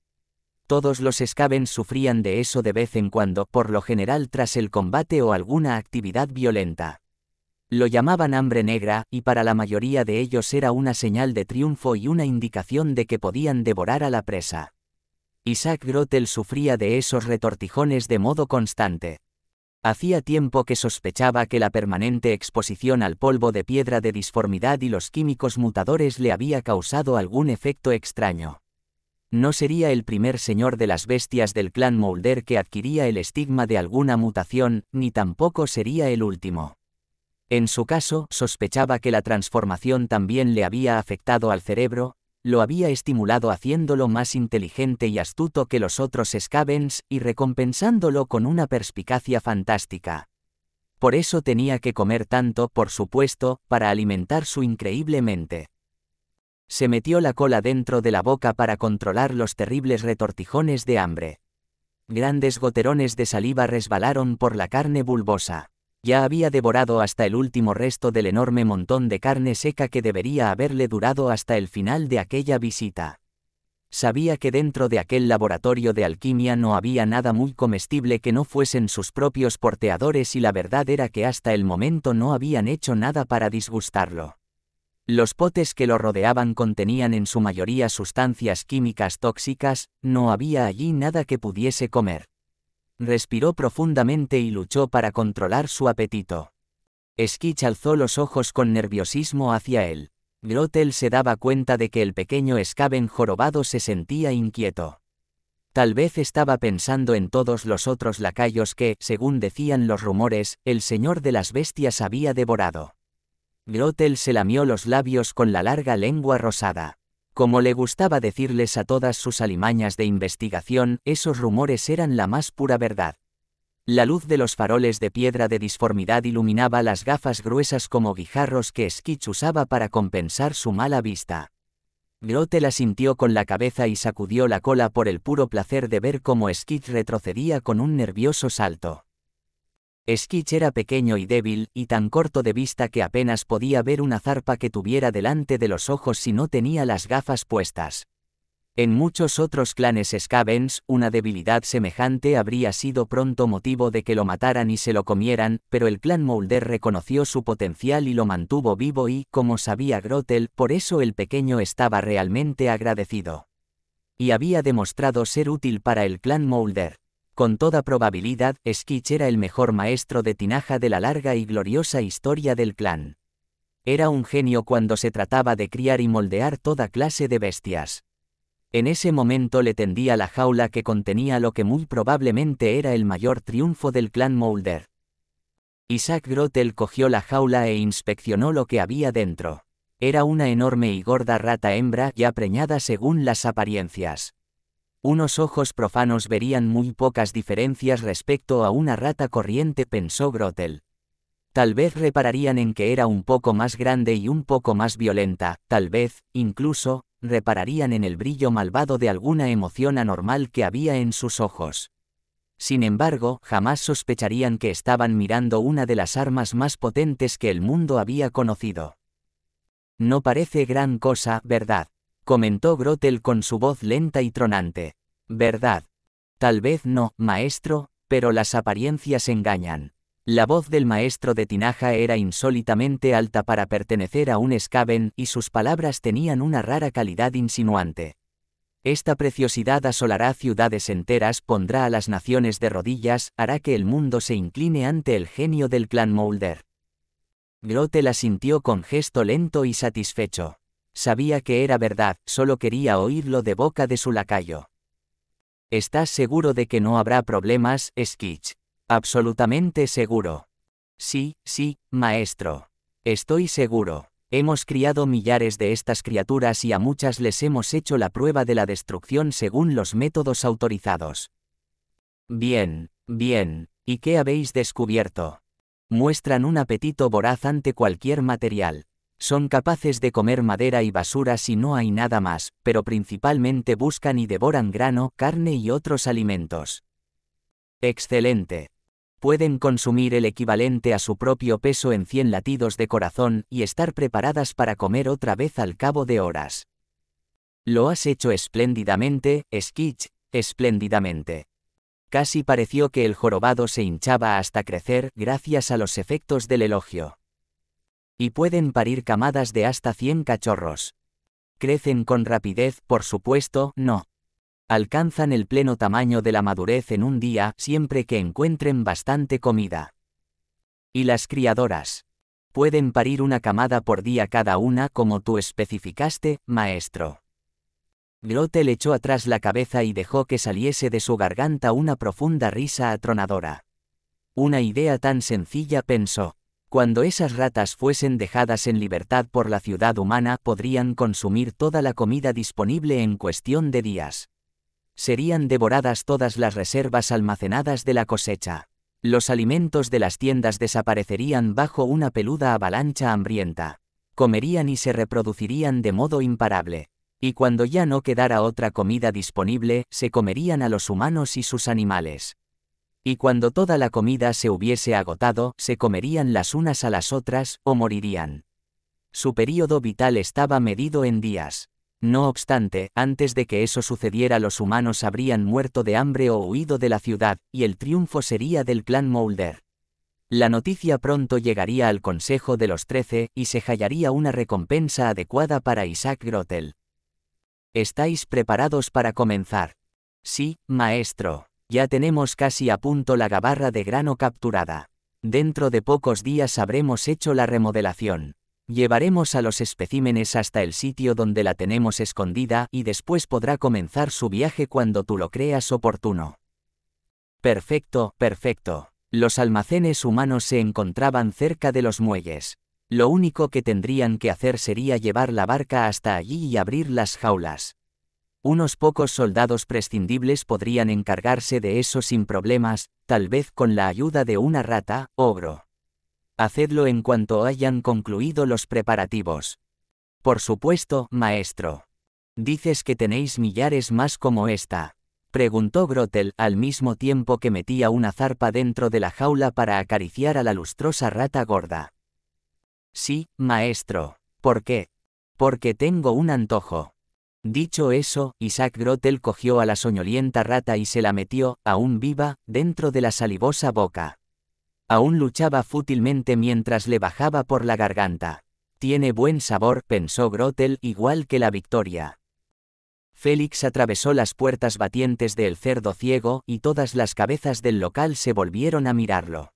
Todos los escaben sufrían de eso de vez en cuando, por lo general tras el combate o alguna actividad violenta. Lo llamaban hambre negra, y para la mayoría de ellos era una señal de triunfo y una indicación de que podían devorar a la presa. Isaac Grotel sufría de esos retortijones de modo constante. Hacía tiempo que sospechaba que la permanente exposición al polvo de piedra de disformidad y los químicos mutadores le había causado algún efecto extraño. No sería el primer señor de las bestias del clan Mulder que adquiría el estigma de alguna mutación, ni tampoco sería el último. En su caso, sospechaba que la transformación también le había afectado al cerebro, lo había estimulado haciéndolo más inteligente y astuto que los otros Scavens y recompensándolo con una perspicacia fantástica. Por eso tenía que comer tanto, por supuesto, para alimentar su increíble mente. Se metió la cola dentro de la boca para controlar los terribles retortijones de hambre. Grandes goterones de saliva resbalaron por la carne bulbosa. Ya había devorado hasta el último resto del enorme montón de carne seca que debería haberle durado hasta el final de aquella visita. Sabía que dentro de aquel laboratorio de alquimia no había nada muy comestible que no fuesen sus propios porteadores y la verdad era que hasta el momento no habían hecho nada para disgustarlo. Los potes que lo rodeaban contenían en su mayoría sustancias químicas tóxicas, no había allí nada que pudiese comer respiró profundamente y luchó para controlar su apetito. Skitch alzó los ojos con nerviosismo hacia él. Grotel se daba cuenta de que el pequeño escaben jorobado se sentía inquieto. Tal vez estaba pensando en todos los otros lacayos que, según decían los rumores, el señor de las bestias había devorado. Grotel se lamió los labios con la larga lengua rosada. Como le gustaba decirles a todas sus alimañas de investigación, esos rumores eran la más pura verdad. La luz de los faroles de piedra de disformidad iluminaba las gafas gruesas como guijarros que Skitch usaba para compensar su mala vista. Grote la sintió con la cabeza y sacudió la cola por el puro placer de ver cómo Skitch retrocedía con un nervioso salto. Skitch era pequeño y débil, y tan corto de vista que apenas podía ver una zarpa que tuviera delante de los ojos si no tenía las gafas puestas. En muchos otros clanes Scavens, una debilidad semejante habría sido pronto motivo de que lo mataran y se lo comieran, pero el clan Mulder reconoció su potencial y lo mantuvo vivo y, como sabía Grotel, por eso el pequeño estaba realmente agradecido. Y había demostrado ser útil para el clan Mulder. Con toda probabilidad, Skitch era el mejor maestro de tinaja de la larga y gloriosa historia del clan. Era un genio cuando se trataba de criar y moldear toda clase de bestias. En ese momento le tendía la jaula que contenía lo que muy probablemente era el mayor triunfo del clan Mulder. Isaac Grotel cogió la jaula e inspeccionó lo que había dentro. Era una enorme y gorda rata hembra ya preñada según las apariencias. Unos ojos profanos verían muy pocas diferencias respecto a una rata corriente, pensó Grotel. Tal vez repararían en que era un poco más grande y un poco más violenta, tal vez, incluso, repararían en el brillo malvado de alguna emoción anormal que había en sus ojos. Sin embargo, jamás sospecharían que estaban mirando una de las armas más potentes que el mundo había conocido. No parece gran cosa, ¿verdad? comentó Grotel con su voz lenta y tronante. ¿Verdad? Tal vez no, maestro, pero las apariencias engañan. La voz del maestro de tinaja era insólitamente alta para pertenecer a un escaven y sus palabras tenían una rara calidad insinuante. Esta preciosidad asolará ciudades enteras, pondrá a las naciones de rodillas, hará que el mundo se incline ante el genio del clan Mulder. Grotel asintió con gesto lento y satisfecho. Sabía que era verdad, solo quería oírlo de boca de su lacayo. ¿Estás seguro de que no habrá problemas, Skitch? Absolutamente seguro. Sí, sí, maestro. Estoy seguro. Hemos criado millares de estas criaturas y a muchas les hemos hecho la prueba de la destrucción según los métodos autorizados. Bien, bien, ¿y qué habéis descubierto? Muestran un apetito voraz ante cualquier material. Son capaces de comer madera y basura si no hay nada más, pero principalmente buscan y devoran grano, carne y otros alimentos. Excelente. Pueden consumir el equivalente a su propio peso en 100 latidos de corazón y estar preparadas para comer otra vez al cabo de horas. Lo has hecho espléndidamente, Skitch, espléndidamente. Casi pareció que el jorobado se hinchaba hasta crecer gracias a los efectos del elogio. Y pueden parir camadas de hasta 100 cachorros. Crecen con rapidez, por supuesto, no. Alcanzan el pleno tamaño de la madurez en un día, siempre que encuentren bastante comida. Y las criadoras. Pueden parir una camada por día cada una como tú especificaste, maestro. Grote le echó atrás la cabeza y dejó que saliese de su garganta una profunda risa atronadora. Una idea tan sencilla pensó. Cuando esas ratas fuesen dejadas en libertad por la ciudad humana, podrían consumir toda la comida disponible en cuestión de días. Serían devoradas todas las reservas almacenadas de la cosecha. Los alimentos de las tiendas desaparecerían bajo una peluda avalancha hambrienta. Comerían y se reproducirían de modo imparable. Y cuando ya no quedara otra comida disponible, se comerían a los humanos y sus animales. Y cuando toda la comida se hubiese agotado, se comerían las unas a las otras, o morirían. Su período vital estaba medido en días. No obstante, antes de que eso sucediera los humanos habrían muerto de hambre o huido de la ciudad, y el triunfo sería del clan Mulder. La noticia pronto llegaría al Consejo de los Trece, y se hallaría una recompensa adecuada para Isaac Grotel. ¿Estáis preparados para comenzar? Sí, maestro. Ya tenemos casi a punto la gabarra de grano capturada. Dentro de pocos días habremos hecho la remodelación. Llevaremos a los especímenes hasta el sitio donde la tenemos escondida y después podrá comenzar su viaje cuando tú lo creas oportuno. Perfecto, perfecto. Los almacenes humanos se encontraban cerca de los muelles. Lo único que tendrían que hacer sería llevar la barca hasta allí y abrir las jaulas. Unos pocos soldados prescindibles podrían encargarse de eso sin problemas, tal vez con la ayuda de una rata, ogro. Hacedlo en cuanto hayan concluido los preparativos. Por supuesto, maestro. Dices que tenéis millares más como esta. Preguntó Grotel al mismo tiempo que metía una zarpa dentro de la jaula para acariciar a la lustrosa rata gorda. Sí, maestro. ¿Por qué? Porque tengo un antojo. Dicho eso, Isaac Grotel cogió a la soñolienta rata y se la metió, aún viva, dentro de la salivosa boca. Aún luchaba fútilmente mientras le bajaba por la garganta. Tiene buen sabor, pensó Grotel, igual que la victoria. Félix atravesó las puertas batientes del cerdo ciego y todas las cabezas del local se volvieron a mirarlo.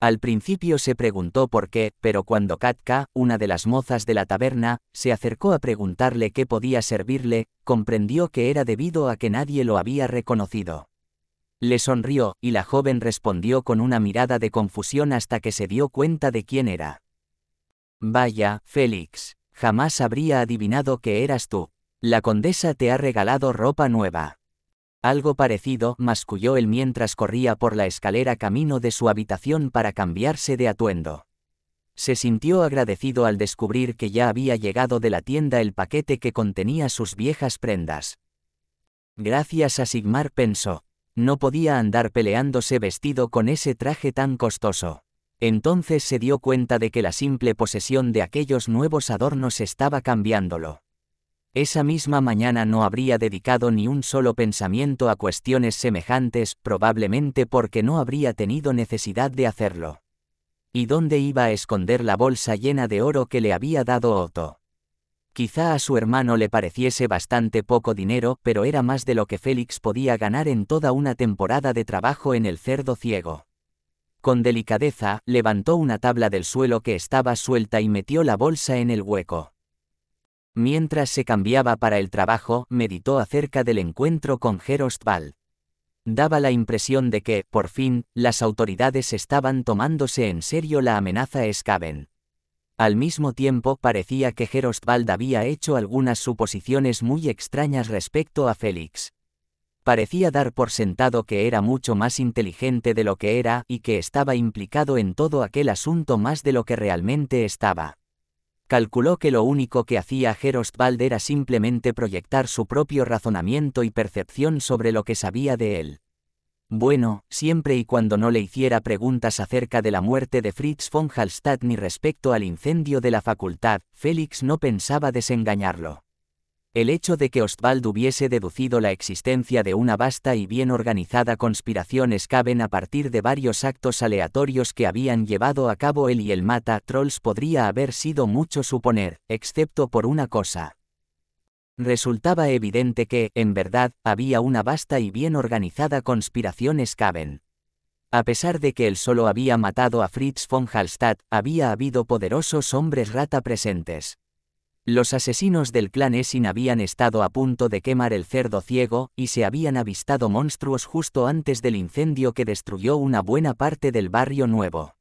Al principio se preguntó por qué, pero cuando Katka, una de las mozas de la taberna, se acercó a preguntarle qué podía servirle, comprendió que era debido a que nadie lo había reconocido. Le sonrió, y la joven respondió con una mirada de confusión hasta que se dio cuenta de quién era. Vaya, Félix, jamás habría adivinado que eras tú. La condesa te ha regalado ropa nueva. Algo parecido, masculló él mientras corría por la escalera camino de su habitación para cambiarse de atuendo. Se sintió agradecido al descubrir que ya había llegado de la tienda el paquete que contenía sus viejas prendas. Gracias a Sigmar pensó. No podía andar peleándose vestido con ese traje tan costoso. Entonces se dio cuenta de que la simple posesión de aquellos nuevos adornos estaba cambiándolo. Esa misma mañana no habría dedicado ni un solo pensamiento a cuestiones semejantes, probablemente porque no habría tenido necesidad de hacerlo. ¿Y dónde iba a esconder la bolsa llena de oro que le había dado Otto? Quizá a su hermano le pareciese bastante poco dinero, pero era más de lo que Félix podía ganar en toda una temporada de trabajo en el cerdo ciego. Con delicadeza, levantó una tabla del suelo que estaba suelta y metió la bolsa en el hueco. Mientras se cambiaba para el trabajo, meditó acerca del encuentro con Gerostwald. Daba la impresión de que, por fin, las autoridades estaban tomándose en serio la amenaza Skaven. Al mismo tiempo, parecía que Gerostwald había hecho algunas suposiciones muy extrañas respecto a Félix. Parecía dar por sentado que era mucho más inteligente de lo que era y que estaba implicado en todo aquel asunto más de lo que realmente estaba calculó que lo único que hacía Gerostwald era simplemente proyectar su propio razonamiento y percepción sobre lo que sabía de él. Bueno, siempre y cuando no le hiciera preguntas acerca de la muerte de Fritz von Hallstatt ni respecto al incendio de la facultad, Félix no pensaba desengañarlo. El hecho de que Ostwald hubiese deducido la existencia de una vasta y bien organizada conspiración escaben a partir de varios actos aleatorios que habían llevado a cabo él y el mata trolls podría haber sido mucho suponer, excepto por una cosa. Resultaba evidente que, en verdad, había una vasta y bien organizada conspiración escaben. A pesar de que él solo había matado a Fritz von Hallstatt, había habido poderosos hombres rata presentes. Los asesinos del clan Essin habían estado a punto de quemar el cerdo ciego, y se habían avistado monstruos justo antes del incendio que destruyó una buena parte del barrio nuevo.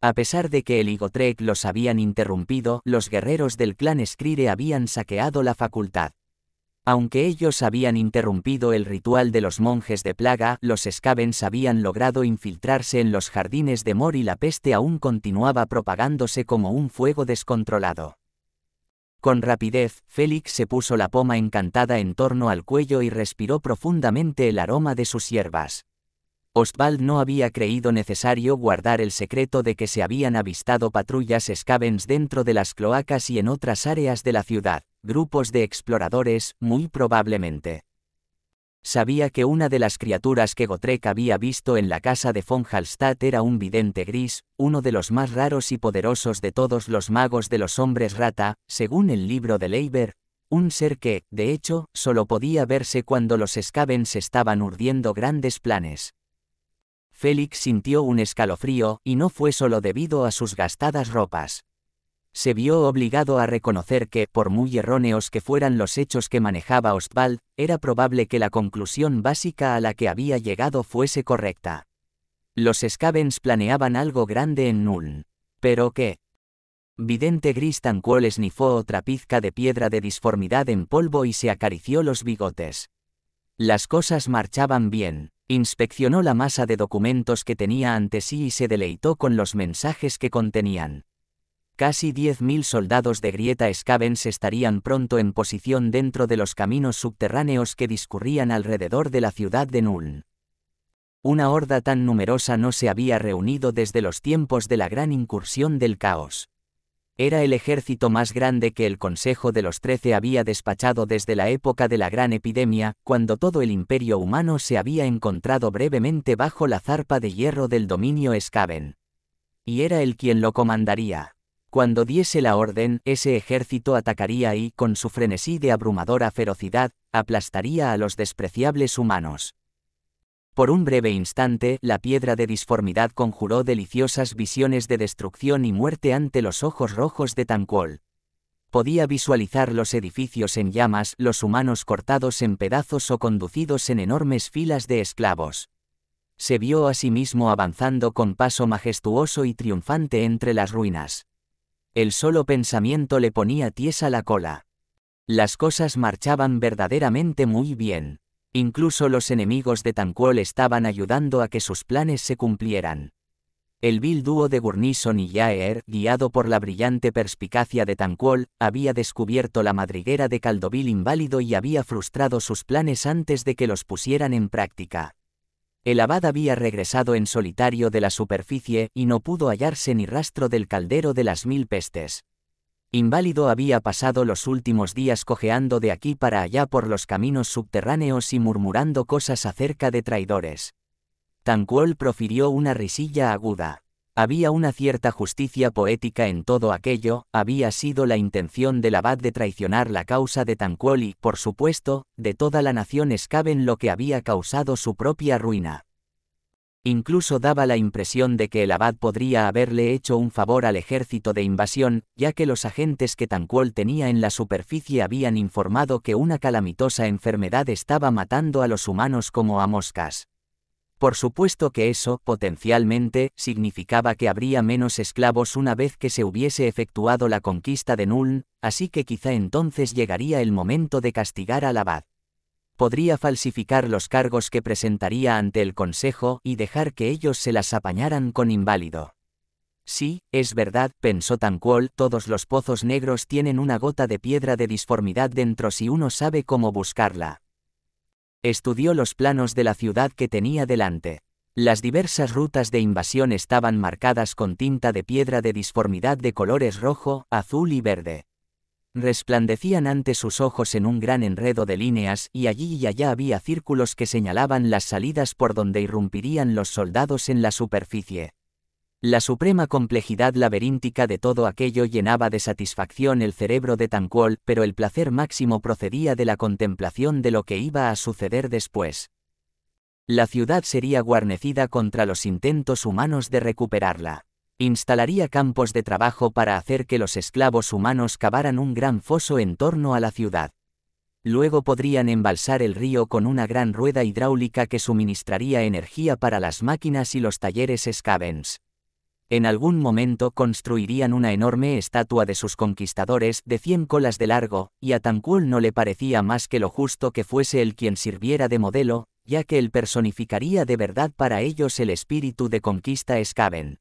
A pesar de que el Igotrek los habían interrumpido, los guerreros del clan Skrire habían saqueado la facultad. Aunque ellos habían interrumpido el ritual de los monjes de plaga, los Scavens habían logrado infiltrarse en los jardines de Mor y la peste aún continuaba propagándose como un fuego descontrolado. Con rapidez, Félix se puso la poma encantada en torno al cuello y respiró profundamente el aroma de sus hierbas. Oswald no había creído necesario guardar el secreto de que se habían avistado patrullas scavens dentro de las cloacas y en otras áreas de la ciudad, grupos de exploradores, muy probablemente. Sabía que una de las criaturas que Gotrek había visto en la casa de von Hallstatt era un vidente gris, uno de los más raros y poderosos de todos los magos de los hombres rata, según el libro de Leiber, un ser que, de hecho, solo podía verse cuando los se estaban urdiendo grandes planes. Félix sintió un escalofrío, y no fue solo debido a sus gastadas ropas se vio obligado a reconocer que, por muy erróneos que fueran los hechos que manejaba Ostwald, era probable que la conclusión básica a la que había llegado fuese correcta. Los Scavens planeaban algo grande en Nuln. ¿Pero qué? Vidente Gris tan cual esnifó otra pizca de piedra de disformidad en polvo y se acarició los bigotes. Las cosas marchaban bien. Inspeccionó la masa de documentos que tenía ante sí y se deleitó con los mensajes que contenían. Casi 10.000 soldados de Grieta se estarían pronto en posición dentro de los caminos subterráneos que discurrían alrededor de la ciudad de Nuln. Una horda tan numerosa no se había reunido desde los tiempos de la gran incursión del caos. Era el ejército más grande que el Consejo de los Trece había despachado desde la época de la gran epidemia, cuando todo el imperio humano se había encontrado brevemente bajo la zarpa de hierro del dominio Skaven. Y era él quien lo comandaría. Cuando diese la orden, ese ejército atacaría y, con su frenesí de abrumadora ferocidad, aplastaría a los despreciables humanos. Por un breve instante, la piedra de disformidad conjuró deliciosas visiones de destrucción y muerte ante los ojos rojos de Tancol. Podía visualizar los edificios en llamas, los humanos cortados en pedazos o conducidos en enormes filas de esclavos se vio a sí mismo avanzando con paso majestuoso y triunfante entre las ruinas. El solo pensamiento le ponía tiesa la cola. Las cosas marchaban verdaderamente muy bien. Incluso los enemigos de Tanquol estaban ayudando a que sus planes se cumplieran. El vil dúo de Gurnison y Yaer, guiado por la brillante perspicacia de Tanquol, había descubierto la madriguera de Caldovil inválido y había frustrado sus planes antes de que los pusieran en práctica. El abad había regresado en solitario de la superficie y no pudo hallarse ni rastro del caldero de las mil pestes. Inválido había pasado los últimos días cojeando de aquí para allá por los caminos subterráneos y murmurando cosas acerca de traidores. Tancuol profirió una risilla aguda. Había una cierta justicia poética en todo aquello, había sido la intención del abad de traicionar la causa de Tancuol y, por supuesto, de toda la nación Escaben lo que había causado su propia ruina. Incluso daba la impresión de que el abad podría haberle hecho un favor al ejército de invasión, ya que los agentes que Tancuol tenía en la superficie habían informado que una calamitosa enfermedad estaba matando a los humanos como a moscas. Por supuesto que eso, potencialmente, significaba que habría menos esclavos una vez que se hubiese efectuado la conquista de Nuln, así que quizá entonces llegaría el momento de castigar al abad. Podría falsificar los cargos que presentaría ante el Consejo y dejar que ellos se las apañaran con inválido. Sí, es verdad, pensó Tanquol, todos los pozos negros tienen una gota de piedra de disformidad dentro si uno sabe cómo buscarla. Estudió los planos de la ciudad que tenía delante. Las diversas rutas de invasión estaban marcadas con tinta de piedra de disformidad de colores rojo, azul y verde. Resplandecían ante sus ojos en un gran enredo de líneas y allí y allá había círculos que señalaban las salidas por donde irrumpirían los soldados en la superficie. La suprema complejidad laberíntica de todo aquello llenaba de satisfacción el cerebro de Tanquol, pero el placer máximo procedía de la contemplación de lo que iba a suceder después. La ciudad sería guarnecida contra los intentos humanos de recuperarla. Instalaría campos de trabajo para hacer que los esclavos humanos cavaran un gran foso en torno a la ciudad. Luego podrían embalsar el río con una gran rueda hidráulica que suministraría energía para las máquinas y los talleres Scavens. En algún momento construirían una enorme estatua de sus conquistadores de 100 colas de largo, y a Tancoul no le parecía más que lo justo que fuese el quien sirviera de modelo, ya que él personificaría de verdad para ellos el espíritu de conquista Skaven.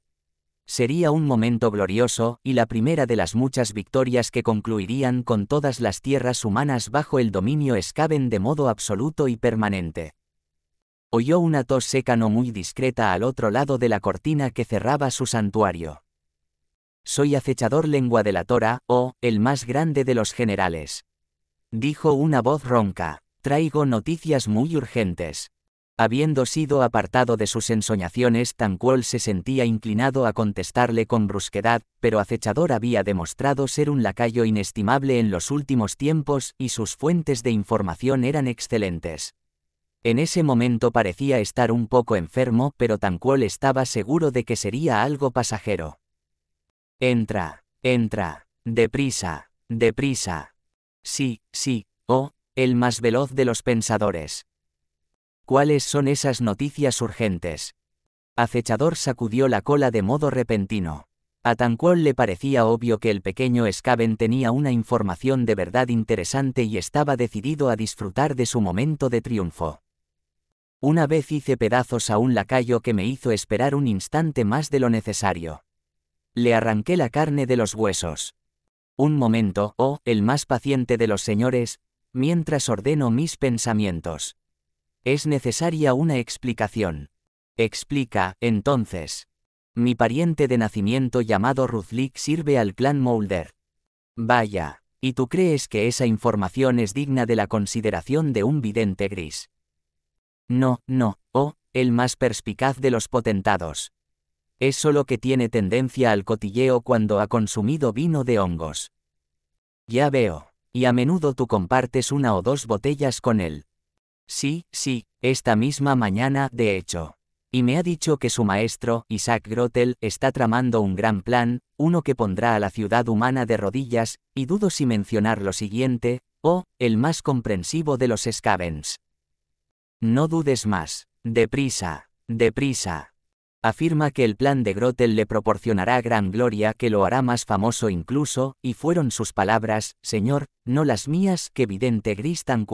Sería un momento glorioso, y la primera de las muchas victorias que concluirían con todas las tierras humanas bajo el dominio Skaven de modo absoluto y permanente oyó una tos seca no muy discreta al otro lado de la cortina que cerraba su santuario. Soy acechador lengua de la tora, o oh, el más grande de los generales. Dijo una voz ronca, traigo noticias muy urgentes. Habiendo sido apartado de sus ensoñaciones, cual se sentía inclinado a contestarle con brusquedad, pero Acechador había demostrado ser un lacayo inestimable en los últimos tiempos y sus fuentes de información eran excelentes. En ese momento parecía estar un poco enfermo, pero Tanquol estaba seguro de que sería algo pasajero. Entra, entra, deprisa, deprisa. Sí, sí, oh, el más veloz de los pensadores. ¿Cuáles son esas noticias urgentes? Acechador sacudió la cola de modo repentino. A Tanquol le parecía obvio que el pequeño Scaven tenía una información de verdad interesante y estaba decidido a disfrutar de su momento de triunfo. Una vez hice pedazos a un lacayo que me hizo esperar un instante más de lo necesario. Le arranqué la carne de los huesos. Un momento, oh, el más paciente de los señores, mientras ordeno mis pensamientos. Es necesaria una explicación. Explica, entonces. Mi pariente de nacimiento llamado Ruthlick sirve al clan Mulder. Vaya, ¿y tú crees que esa información es digna de la consideración de un vidente gris? No, no, oh, el más perspicaz de los potentados. Es solo que tiene tendencia al cotilleo cuando ha consumido vino de hongos. Ya veo. Y a menudo tú compartes una o dos botellas con él. Sí, sí, esta misma mañana, de hecho. Y me ha dicho que su maestro, Isaac Grotel, está tramando un gran plan, uno que pondrá a la ciudad humana de rodillas, y dudo si mencionar lo siguiente, oh, el más comprensivo de los Scavens. No dudes más, deprisa, deprisa. Afirma que el plan de Grotel le proporcionará gran gloria que lo hará más famoso incluso, y fueron sus palabras, Señor, no las mías, que vidente gris tan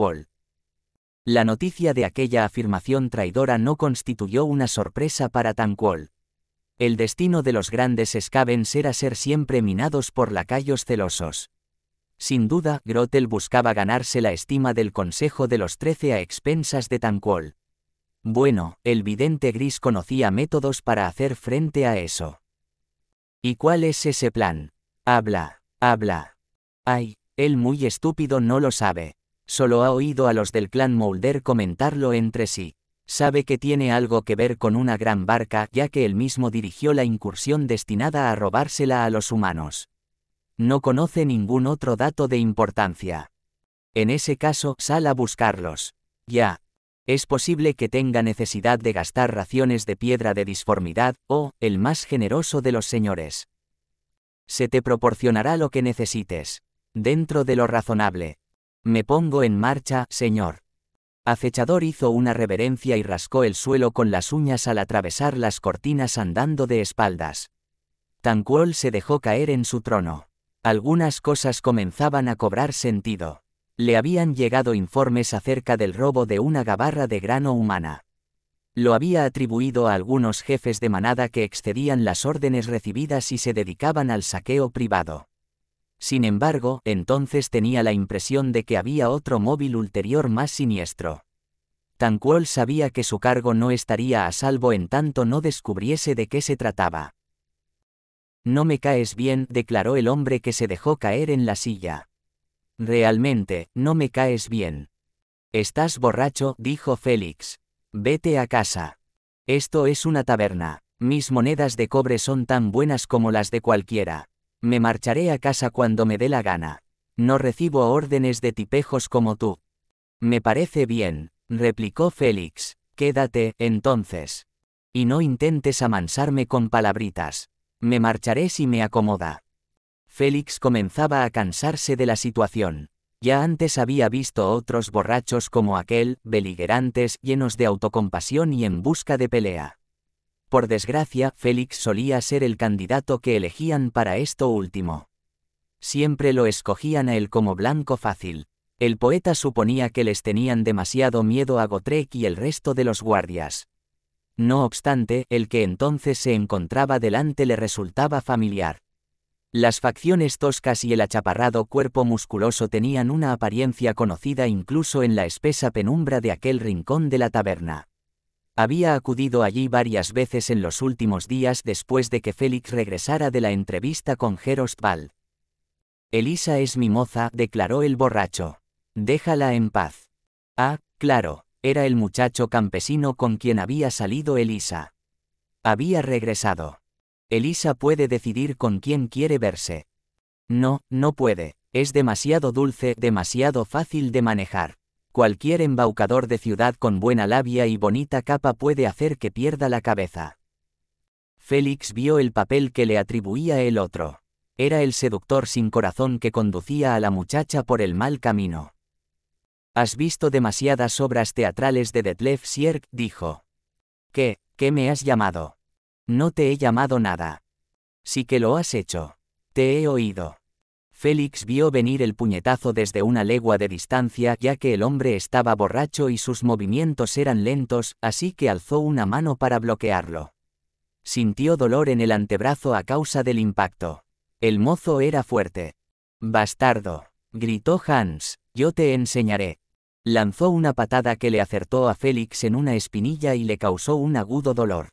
La noticia de aquella afirmación traidora no constituyó una sorpresa para Tanquol. El destino de los grandes Scavens era ser siempre minados por lacayos celosos. Sin duda, Grotel buscaba ganarse la estima del Consejo de los Trece a expensas de Tanquol. Bueno, el vidente gris conocía métodos para hacer frente a eso. ¿Y cuál es ese plan? Habla, habla. Ay, él muy estúpido no lo sabe. Solo ha oído a los del clan Mulder comentarlo entre sí. Sabe que tiene algo que ver con una gran barca, ya que él mismo dirigió la incursión destinada a robársela a los humanos no conoce ningún otro dato de importancia. En ese caso, sal a buscarlos. Ya. Es posible que tenga necesidad de gastar raciones de piedra de disformidad, o, el más generoso de los señores. Se te proporcionará lo que necesites. Dentro de lo razonable. Me pongo en marcha, señor. Acechador hizo una reverencia y rascó el suelo con las uñas al atravesar las cortinas andando de espaldas. tancuol se dejó caer en su trono. Algunas cosas comenzaban a cobrar sentido. Le habían llegado informes acerca del robo de una gabarra de grano humana. Lo había atribuido a algunos jefes de manada que excedían las órdenes recibidas y se dedicaban al saqueo privado. Sin embargo, entonces tenía la impresión de que había otro móvil ulterior más siniestro. Tanquol sabía que su cargo no estaría a salvo en tanto no descubriese de qué se trataba. No me caes bien, declaró el hombre que se dejó caer en la silla. Realmente, no me caes bien. Estás borracho, dijo Félix. Vete a casa. Esto es una taberna. Mis monedas de cobre son tan buenas como las de cualquiera. Me marcharé a casa cuando me dé la gana. No recibo órdenes de tipejos como tú. Me parece bien, replicó Félix. Quédate, entonces. Y no intentes amansarme con palabritas. Me marcharé si me acomoda. Félix comenzaba a cansarse de la situación. Ya antes había visto otros borrachos como aquel, beligerantes, llenos de autocompasión y en busca de pelea. Por desgracia, Félix solía ser el candidato que elegían para esto último. Siempre lo escogían a él como blanco fácil. El poeta suponía que les tenían demasiado miedo a Gotrek y el resto de los guardias. No obstante, el que entonces se encontraba delante le resultaba familiar. Las facciones toscas y el achaparrado cuerpo musculoso tenían una apariencia conocida incluso en la espesa penumbra de aquel rincón de la taberna. Había acudido allí varias veces en los últimos días después de que Félix regresara de la entrevista con Gerostval. Elisa es mi moza, declaró el borracho. Déjala en paz. Ah, claro. Era el muchacho campesino con quien había salido Elisa. Había regresado. Elisa puede decidir con quién quiere verse. No, no puede. Es demasiado dulce, demasiado fácil de manejar. Cualquier embaucador de ciudad con buena labia y bonita capa puede hacer que pierda la cabeza. Félix vio el papel que le atribuía el otro. Era el seductor sin corazón que conducía a la muchacha por el mal camino. Has visto demasiadas obras teatrales de Detlef Sierk, dijo. ¿Qué, qué me has llamado? No te he llamado nada. Sí que lo has hecho. Te he oído. Félix vio venir el puñetazo desde una legua de distancia ya que el hombre estaba borracho y sus movimientos eran lentos, así que alzó una mano para bloquearlo. Sintió dolor en el antebrazo a causa del impacto. El mozo era fuerte. Bastardo, gritó Hans, yo te enseñaré lanzó una patada que le acertó a Félix en una espinilla y le causó un agudo dolor.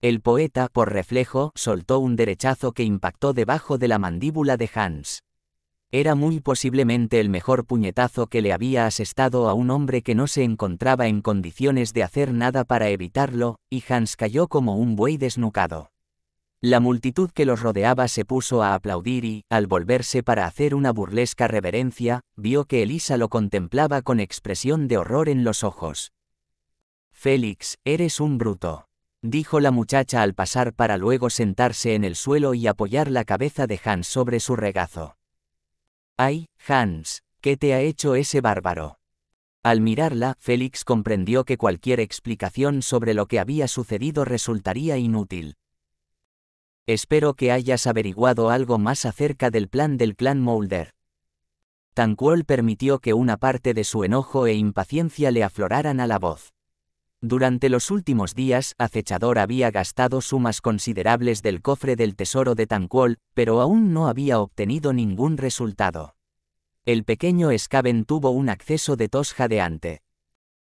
El poeta, por reflejo, soltó un derechazo que impactó debajo de la mandíbula de Hans. Era muy posiblemente el mejor puñetazo que le había asestado a un hombre que no se encontraba en condiciones de hacer nada para evitarlo, y Hans cayó como un buey desnucado. La multitud que los rodeaba se puso a aplaudir y, al volverse para hacer una burlesca reverencia, vio que Elisa lo contemplaba con expresión de horror en los ojos. Félix, eres un bruto. Dijo la muchacha al pasar para luego sentarse en el suelo y apoyar la cabeza de Hans sobre su regazo. Ay, Hans, ¿qué te ha hecho ese bárbaro? Al mirarla, Félix comprendió que cualquier explicación sobre lo que había sucedido resultaría inútil. Espero que hayas averiguado algo más acerca del plan del clan Mulder. Tanquol permitió que una parte de su enojo e impaciencia le afloraran a la voz. Durante los últimos días, Acechador había gastado sumas considerables del cofre del tesoro de Tanquol, pero aún no había obtenido ningún resultado. El pequeño Escaven tuvo un acceso de tos jadeante.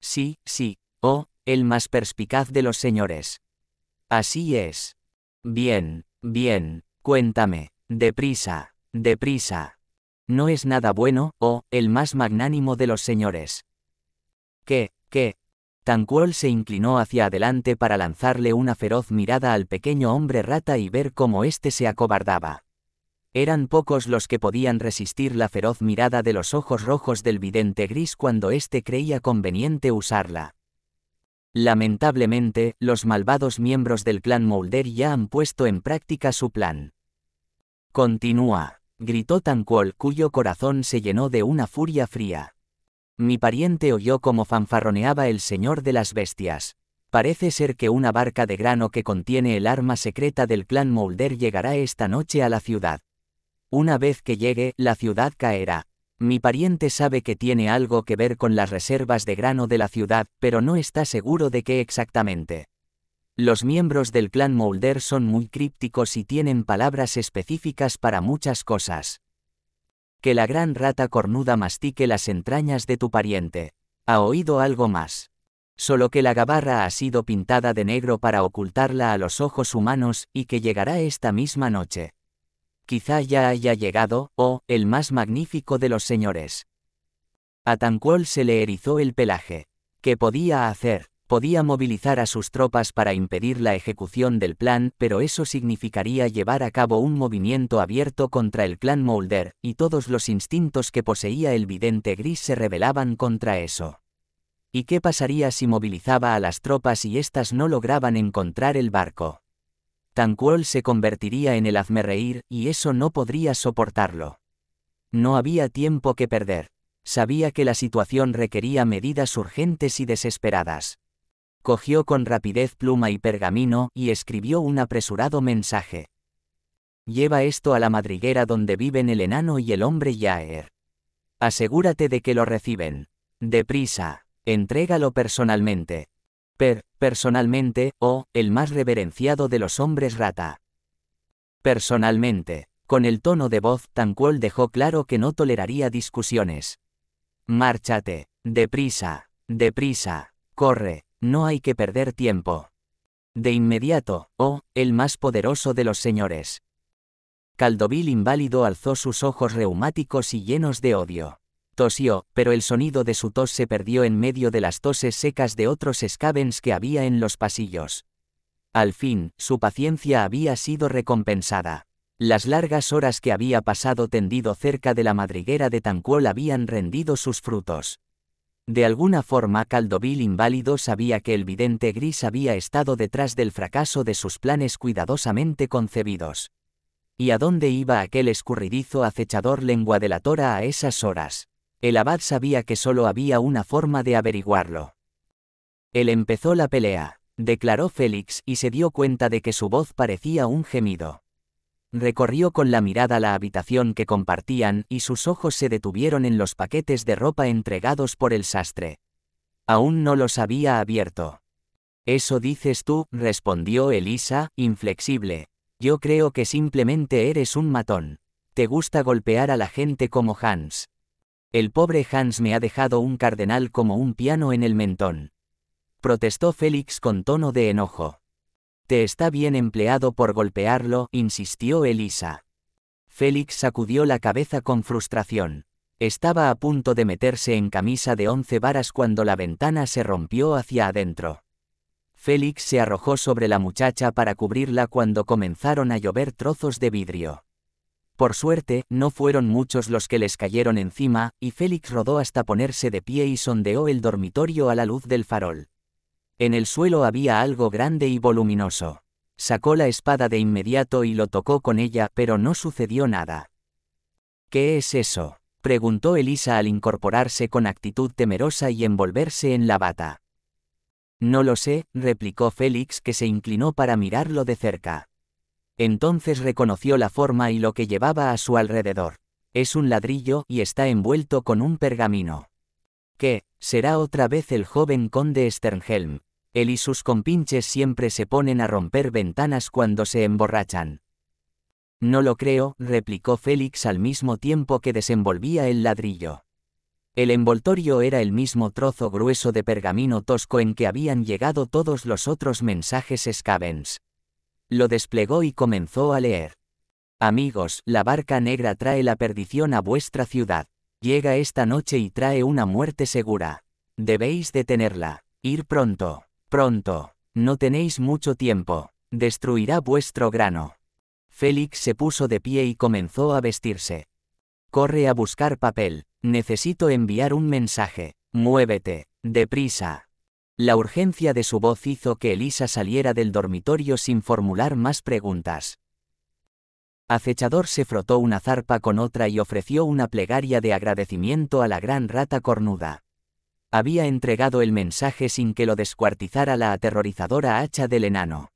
Sí, sí, oh, el más perspicaz de los señores. Así es. Bien, Bien, cuéntame, deprisa, deprisa. No es nada bueno, oh, el más magnánimo de los señores. ¿Qué, qué? Tanquol se inclinó hacia adelante para lanzarle una feroz mirada al pequeño hombre rata y ver cómo éste se acobardaba. Eran pocos los que podían resistir la feroz mirada de los ojos rojos del vidente gris cuando éste creía conveniente usarla. Lamentablemente, los malvados miembros del clan Mulder ya han puesto en práctica su plan. Continúa, gritó Tanquol cuyo corazón se llenó de una furia fría. Mi pariente oyó cómo fanfarroneaba el señor de las bestias. Parece ser que una barca de grano que contiene el arma secreta del clan Mulder llegará esta noche a la ciudad. Una vez que llegue, la ciudad caerá. Mi pariente sabe que tiene algo que ver con las reservas de grano de la ciudad, pero no está seguro de qué exactamente. Los miembros del clan Molder son muy crípticos y tienen palabras específicas para muchas cosas. Que la gran rata cornuda mastique las entrañas de tu pariente. Ha oído algo más. Solo que la gabarra ha sido pintada de negro para ocultarla a los ojos humanos y que llegará esta misma noche quizá ya haya llegado, oh, el más magnífico de los señores. A Tanquol se le erizó el pelaje. ¿Qué podía hacer? Podía movilizar a sus tropas para impedir la ejecución del plan, pero eso significaría llevar a cabo un movimiento abierto contra el clan Mulder, y todos los instintos que poseía el vidente gris se rebelaban contra eso. ¿Y qué pasaría si movilizaba a las tropas y éstas no lograban encontrar el barco? Tan se convertiría en el hazmerreír, y eso no podría soportarlo. No había tiempo que perder. Sabía que la situación requería medidas urgentes y desesperadas. Cogió con rapidez pluma y pergamino y escribió un apresurado mensaje. Lleva esto a la madriguera donde viven el enano y el hombre Yaer. Asegúrate de que lo reciben. Deprisa. Entrégalo personalmente. Per, personalmente, oh, el más reverenciado de los hombres rata. Personalmente, con el tono de voz, tan cual dejó claro que no toleraría discusiones. Márchate, deprisa, deprisa, corre, no hay que perder tiempo. De inmediato, oh, el más poderoso de los señores. Caldovil inválido alzó sus ojos reumáticos y llenos de odio tosió, pero el sonido de su tos se perdió en medio de las toses secas de otros scavens que había en los pasillos. Al fin, su paciencia había sido recompensada. Las largas horas que había pasado tendido cerca de la madriguera de Tancuol habían rendido sus frutos. De alguna forma Caldovil inválido sabía que el vidente gris había estado detrás del fracaso de sus planes cuidadosamente concebidos. ¿Y a dónde iba aquel escurridizo acechador lengua de la tora a esas horas? El abad sabía que solo había una forma de averiguarlo. Él empezó la pelea, declaró Félix y se dio cuenta de que su voz parecía un gemido. Recorrió con la mirada la habitación que compartían y sus ojos se detuvieron en los paquetes de ropa entregados por el sastre. Aún no los había abierto. Eso dices tú, respondió Elisa, inflexible. Yo creo que simplemente eres un matón. Te gusta golpear a la gente como Hans. El pobre Hans me ha dejado un cardenal como un piano en el mentón. Protestó Félix con tono de enojo. Te está bien empleado por golpearlo, insistió Elisa. Félix sacudió la cabeza con frustración. Estaba a punto de meterse en camisa de once varas cuando la ventana se rompió hacia adentro. Félix se arrojó sobre la muchacha para cubrirla cuando comenzaron a llover trozos de vidrio. Por suerte, no fueron muchos los que les cayeron encima, y Félix rodó hasta ponerse de pie y sondeó el dormitorio a la luz del farol. En el suelo había algo grande y voluminoso. Sacó la espada de inmediato y lo tocó con ella, pero no sucedió nada. ¿Qué es eso? preguntó Elisa al incorporarse con actitud temerosa y envolverse en la bata. No lo sé, replicó Félix que se inclinó para mirarlo de cerca. Entonces reconoció la forma y lo que llevaba a su alrededor. Es un ladrillo y está envuelto con un pergamino. ¿Qué? Será otra vez el joven conde Sternhelm. Él y sus compinches siempre se ponen a romper ventanas cuando se emborrachan. No lo creo, replicó Félix al mismo tiempo que desenvolvía el ladrillo. El envoltorio era el mismo trozo grueso de pergamino tosco en que habían llegado todos los otros mensajes Scavens. Lo desplegó y comenzó a leer. Amigos, la barca negra trae la perdición a vuestra ciudad. Llega esta noche y trae una muerte segura. Debéis detenerla. Ir pronto. Pronto. No tenéis mucho tiempo. Destruirá vuestro grano. Félix se puso de pie y comenzó a vestirse. Corre a buscar papel. Necesito enviar un mensaje. Muévete. Deprisa. La urgencia de su voz hizo que Elisa saliera del dormitorio sin formular más preguntas. Acechador se frotó una zarpa con otra y ofreció una plegaria de agradecimiento a la gran rata cornuda. Había entregado el mensaje sin que lo descuartizara la aterrorizadora hacha del enano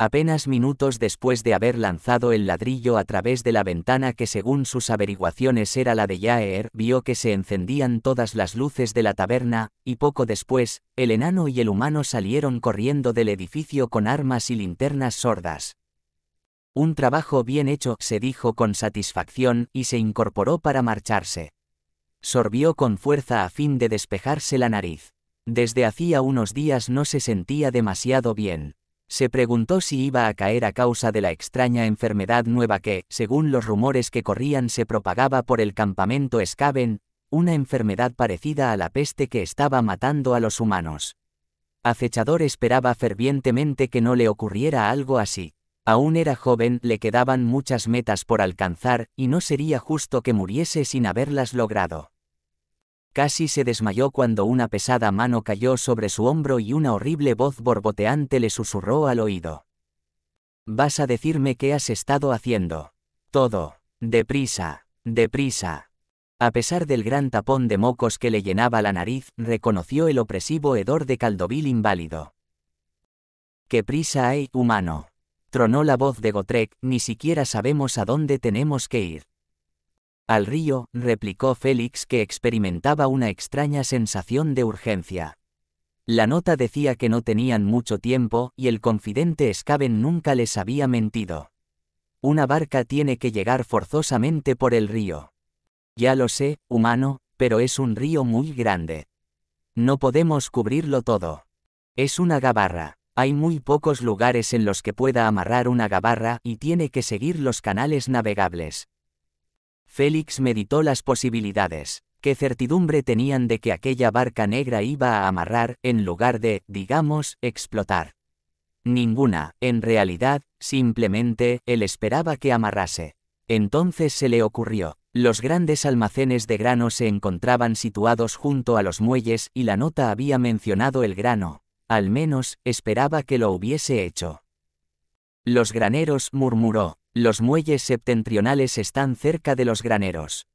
apenas minutos después de haber lanzado el ladrillo a través de la ventana que según sus averiguaciones era la de Yaer, vio que se encendían todas las luces de la taberna, y poco después, el enano y el humano salieron corriendo del edificio con armas y linternas sordas. Un trabajo bien hecho, se dijo con satisfacción, y se incorporó para marcharse. Sorbió con fuerza a fin de despejarse la nariz. Desde hacía unos días no se sentía demasiado bien. Se preguntó si iba a caer a causa de la extraña enfermedad nueva que, según los rumores que corrían, se propagaba por el campamento Skaven, una enfermedad parecida a la peste que estaba matando a los humanos. Acechador esperaba fervientemente que no le ocurriera algo así. Aún era joven, le quedaban muchas metas por alcanzar, y no sería justo que muriese sin haberlas logrado. Casi se desmayó cuando una pesada mano cayó sobre su hombro y una horrible voz borboteante le susurró al oído. Vas a decirme qué has estado haciendo. Todo. Deprisa. Deprisa. A pesar del gran tapón de mocos que le llenaba la nariz, reconoció el opresivo hedor de Caldovil inválido. ¿Qué prisa hay, humano? Tronó la voz de Gotrek, ni siquiera sabemos a dónde tenemos que ir. Al río, replicó Félix que experimentaba una extraña sensación de urgencia. La nota decía que no tenían mucho tiempo y el confidente Scaven nunca les había mentido. Una barca tiene que llegar forzosamente por el río. Ya lo sé, humano, pero es un río muy grande. No podemos cubrirlo todo. Es una gabarra. Hay muy pocos lugares en los que pueda amarrar una gabarra y tiene que seguir los canales navegables. Félix meditó las posibilidades. ¿Qué certidumbre tenían de que aquella barca negra iba a amarrar, en lugar de, digamos, explotar? Ninguna, en realidad, simplemente, él esperaba que amarrase. Entonces se le ocurrió. Los grandes almacenes de grano se encontraban situados junto a los muelles y la nota había mencionado el grano. Al menos, esperaba que lo hubiese hecho. Los graneros, murmuró, los muelles septentrionales están cerca de los graneros.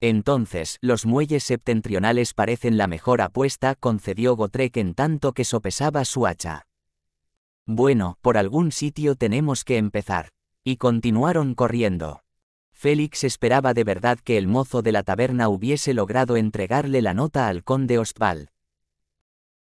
Entonces, los muelles septentrionales parecen la mejor apuesta, concedió Gotrek en tanto que sopesaba su hacha. Bueno, por algún sitio tenemos que empezar. Y continuaron corriendo. Félix esperaba de verdad que el mozo de la taberna hubiese logrado entregarle la nota al conde Ostval.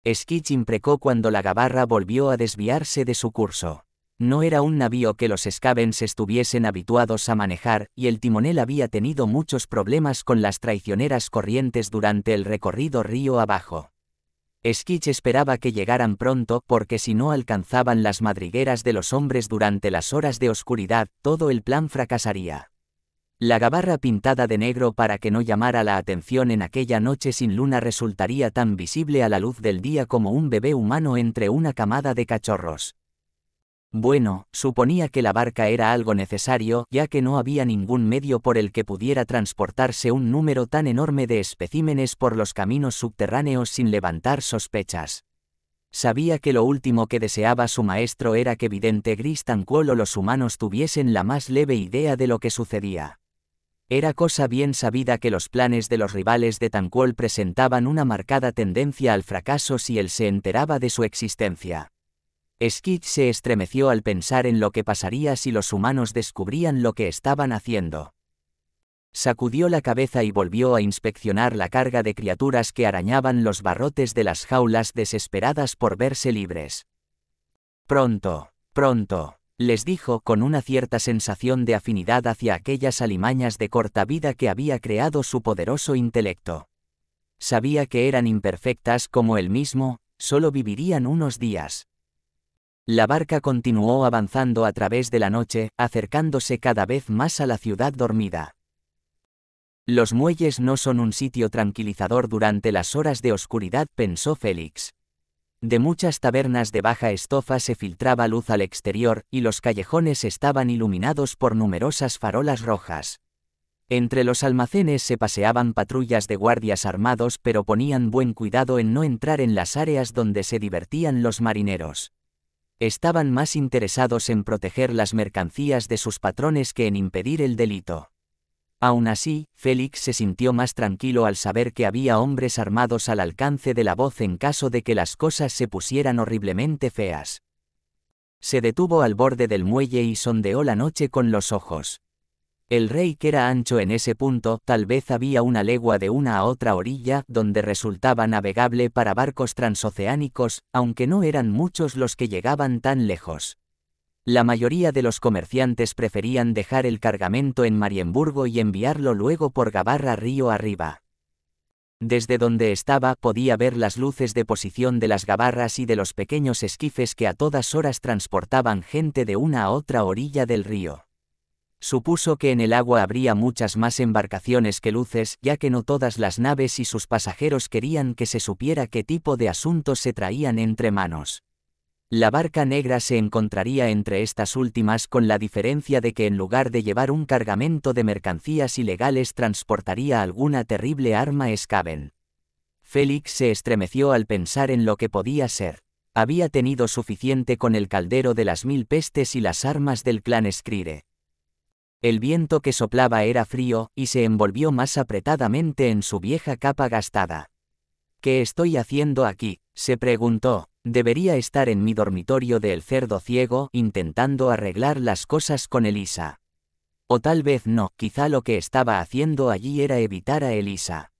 Skitch imprecó cuando la gabarra volvió a desviarse de su curso. No era un navío que los Scavens estuviesen habituados a manejar, y el timonel había tenido muchos problemas con las traicioneras corrientes durante el recorrido río abajo. Skitch esperaba que llegaran pronto porque si no alcanzaban las madrigueras de los hombres durante las horas de oscuridad, todo el plan fracasaría. La gabarra pintada de negro para que no llamara la atención en aquella noche sin luna resultaría tan visible a la luz del día como un bebé humano entre una camada de cachorros. Bueno, suponía que la barca era algo necesario, ya que no había ningún medio por el que pudiera transportarse un número tan enorme de especímenes por los caminos subterráneos sin levantar sospechas. Sabía que lo último que deseaba su maestro era que Vidente Gris Tancuol o los humanos tuviesen la más leve idea de lo que sucedía. Era cosa bien sabida que los planes de los rivales de Tancuol presentaban una marcada tendencia al fracaso si él se enteraba de su existencia. Skid se estremeció al pensar en lo que pasaría si los humanos descubrían lo que estaban haciendo. Sacudió la cabeza y volvió a inspeccionar la carga de criaturas que arañaban los barrotes de las jaulas desesperadas por verse libres. Pronto, pronto, les dijo con una cierta sensación de afinidad hacia aquellas alimañas de corta vida que había creado su poderoso intelecto. Sabía que eran imperfectas como él mismo, solo vivirían unos días. La barca continuó avanzando a través de la noche, acercándose cada vez más a la ciudad dormida. Los muelles no son un sitio tranquilizador durante las horas de oscuridad, pensó Félix. De muchas tabernas de baja estofa se filtraba luz al exterior, y los callejones estaban iluminados por numerosas farolas rojas. Entre los almacenes se paseaban patrullas de guardias armados pero ponían buen cuidado en no entrar en las áreas donde se divertían los marineros estaban más interesados en proteger las mercancías de sus patrones que en impedir el delito. Aún así, Félix se sintió más tranquilo al saber que había hombres armados al alcance de la voz en caso de que las cosas se pusieran horriblemente feas. Se detuvo al borde del muelle y sondeó la noche con los ojos. El rey que era ancho en ese punto, tal vez había una legua de una a otra orilla, donde resultaba navegable para barcos transoceánicos, aunque no eran muchos los que llegaban tan lejos. La mayoría de los comerciantes preferían dejar el cargamento en Marienburgo y enviarlo luego por Gabarra río arriba. Desde donde estaba podía ver las luces de posición de las gabarras y de los pequeños esquifes que a todas horas transportaban gente de una a otra orilla del río. Supuso que en el agua habría muchas más embarcaciones que luces, ya que no todas las naves y sus pasajeros querían que se supiera qué tipo de asuntos se traían entre manos. La barca negra se encontraría entre estas últimas con la diferencia de que en lugar de llevar un cargamento de mercancías ilegales transportaría alguna terrible arma escaven. Félix se estremeció al pensar en lo que podía ser. Había tenido suficiente con el caldero de las mil pestes y las armas del clan Escrire. El viento que soplaba era frío, y se envolvió más apretadamente en su vieja capa gastada. ¿Qué estoy haciendo aquí? se preguntó. Debería estar en mi dormitorio del cerdo ciego, intentando arreglar las cosas con Elisa. O tal vez no, quizá lo que estaba haciendo allí era evitar a Elisa.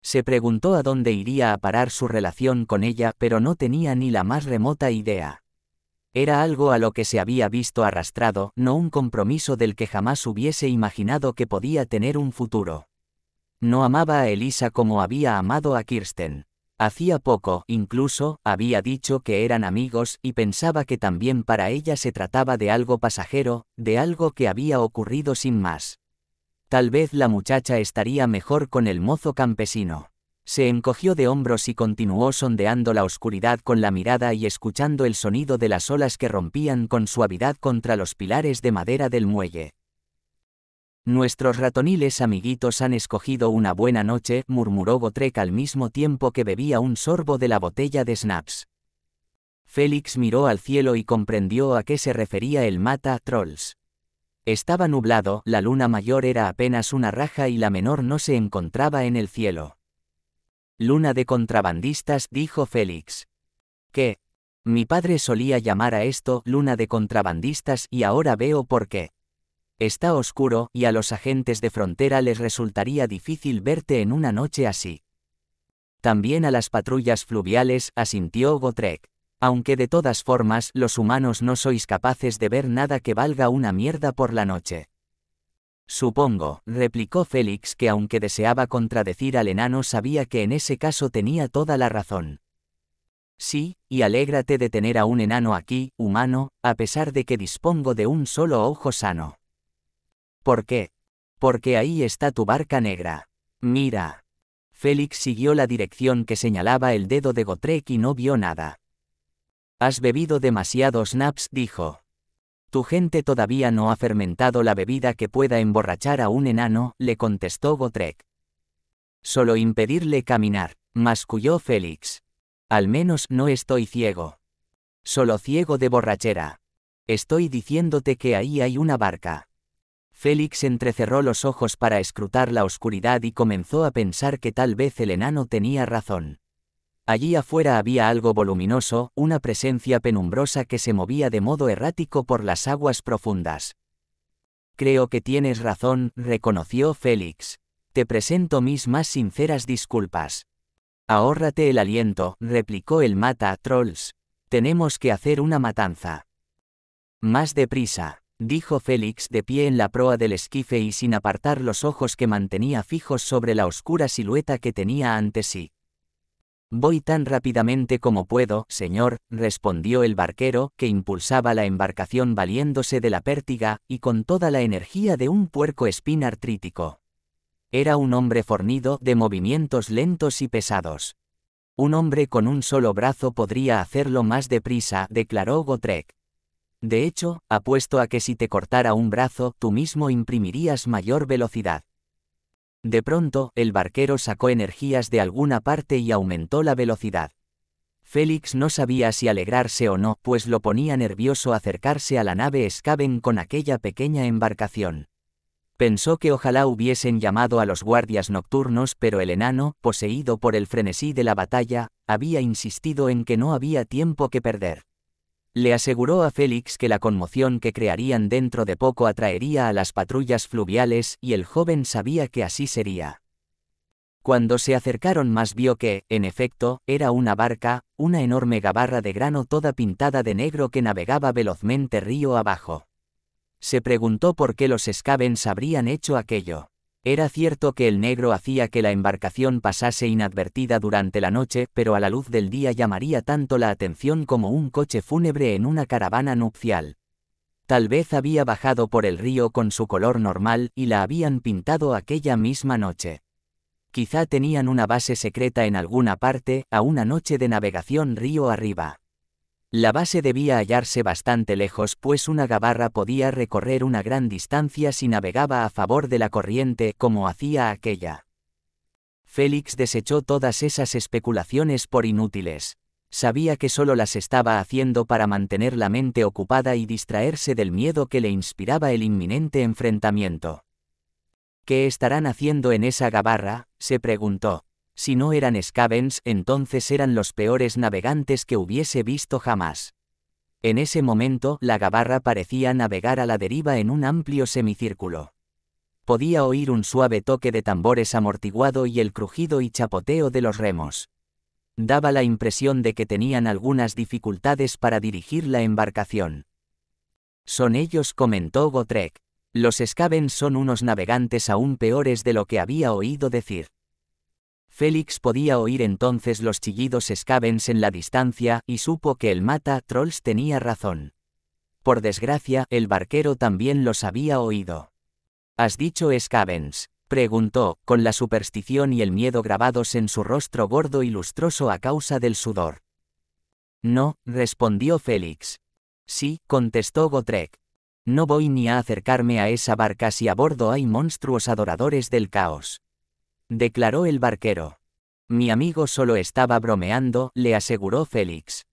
Se preguntó a dónde iría a parar su relación con ella, pero no tenía ni la más remota idea. Era algo a lo que se había visto arrastrado, no un compromiso del que jamás hubiese imaginado que podía tener un futuro. No amaba a Elisa como había amado a Kirsten. Hacía poco, incluso, había dicho que eran amigos y pensaba que también para ella se trataba de algo pasajero, de algo que había ocurrido sin más. Tal vez la muchacha estaría mejor con el mozo campesino. Se encogió de hombros y continuó sondeando la oscuridad con la mirada y escuchando el sonido de las olas que rompían con suavidad contra los pilares de madera del muelle. Nuestros ratoniles amiguitos han escogido una buena noche, murmuró Gotrek al mismo tiempo que bebía un sorbo de la botella de snaps. Félix miró al cielo y comprendió a qué se refería el mata trolls. Estaba nublado, la luna mayor era apenas una raja y la menor no se encontraba en el cielo. Luna de contrabandistas, dijo Félix. ¿Qué? Mi padre solía llamar a esto luna de contrabandistas y ahora veo por qué. Está oscuro y a los agentes de frontera les resultaría difícil verte en una noche así. También a las patrullas fluviales, asintió Gotrek. Aunque de todas formas los humanos no sois capaces de ver nada que valga una mierda por la noche. Supongo, replicó Félix que aunque deseaba contradecir al enano sabía que en ese caso tenía toda la razón. Sí, y alégrate de tener a un enano aquí, humano, a pesar de que dispongo de un solo ojo sano. ¿Por qué? Porque ahí está tu barca negra. Mira. Félix siguió la dirección que señalaba el dedo de Gotrek y no vio nada. Has bebido demasiado snaps», dijo. Tu gente todavía no ha fermentado la bebida que pueda emborrachar a un enano, le contestó Gotrek. Solo impedirle caminar, masculló Félix. Al menos no estoy ciego. Solo ciego de borrachera. Estoy diciéndote que ahí hay una barca. Félix entrecerró los ojos para escrutar la oscuridad y comenzó a pensar que tal vez el enano tenía razón. Allí afuera había algo voluminoso, una presencia penumbrosa que se movía de modo errático por las aguas profundas. Creo que tienes razón, reconoció Félix. Te presento mis más sinceras disculpas. Ahórrate el aliento, replicó el mata trolls. Tenemos que hacer una matanza. Más deprisa, dijo Félix de pie en la proa del esquife y sin apartar los ojos que mantenía fijos sobre la oscura silueta que tenía ante sí. Voy tan rápidamente como puedo, señor, respondió el barquero, que impulsaba la embarcación valiéndose de la pértiga, y con toda la energía de un puerco espín artrítico. Era un hombre fornido de movimientos lentos y pesados. Un hombre con un solo brazo podría hacerlo más deprisa, declaró Gotrek. De hecho, apuesto a que si te cortara un brazo, tú mismo imprimirías mayor velocidad. De pronto, el barquero sacó energías de alguna parte y aumentó la velocidad. Félix no sabía si alegrarse o no, pues lo ponía nervioso acercarse a la nave Scaven con aquella pequeña embarcación. Pensó que ojalá hubiesen llamado a los guardias nocturnos, pero el enano, poseído por el frenesí de la batalla, había insistido en que no había tiempo que perder. Le aseguró a Félix que la conmoción que crearían dentro de poco atraería a las patrullas fluviales y el joven sabía que así sería. Cuando se acercaron más vio que, en efecto, era una barca, una enorme gabarra de grano toda pintada de negro que navegaba velozmente río abajo. Se preguntó por qué los Scavens habrían hecho aquello. Era cierto que el negro hacía que la embarcación pasase inadvertida durante la noche, pero a la luz del día llamaría tanto la atención como un coche fúnebre en una caravana nupcial. Tal vez había bajado por el río con su color normal y la habían pintado aquella misma noche. Quizá tenían una base secreta en alguna parte, a una noche de navegación río arriba. La base debía hallarse bastante lejos, pues una gabarra podía recorrer una gran distancia si navegaba a favor de la corriente como hacía aquella. Félix desechó todas esas especulaciones por inútiles. Sabía que solo las estaba haciendo para mantener la mente ocupada y distraerse del miedo que le inspiraba el inminente enfrentamiento. ¿Qué estarán haciendo en esa gabarra? se preguntó. Si no eran Scavens, entonces eran los peores navegantes que hubiese visto jamás. En ese momento, la gabarra parecía navegar a la deriva en un amplio semicírculo. Podía oír un suave toque de tambores amortiguado y el crujido y chapoteo de los remos. Daba la impresión de que tenían algunas dificultades para dirigir la embarcación. Son ellos, comentó Gotrek. Los Scavens son unos navegantes aún peores de lo que había oído decir. Félix podía oír entonces los chillidos escavens en la distancia y supo que el mata trolls tenía razón. Por desgracia, el barquero también los había oído. ¿Has dicho escavens? preguntó, con la superstición y el miedo grabados en su rostro gordo y lustroso a causa del sudor. No, respondió Félix. Sí, contestó Gotrek. No voy ni a acercarme a esa barca si a bordo hay monstruos adoradores del caos declaró el barquero. Mi amigo solo estaba bromeando, le aseguró Félix.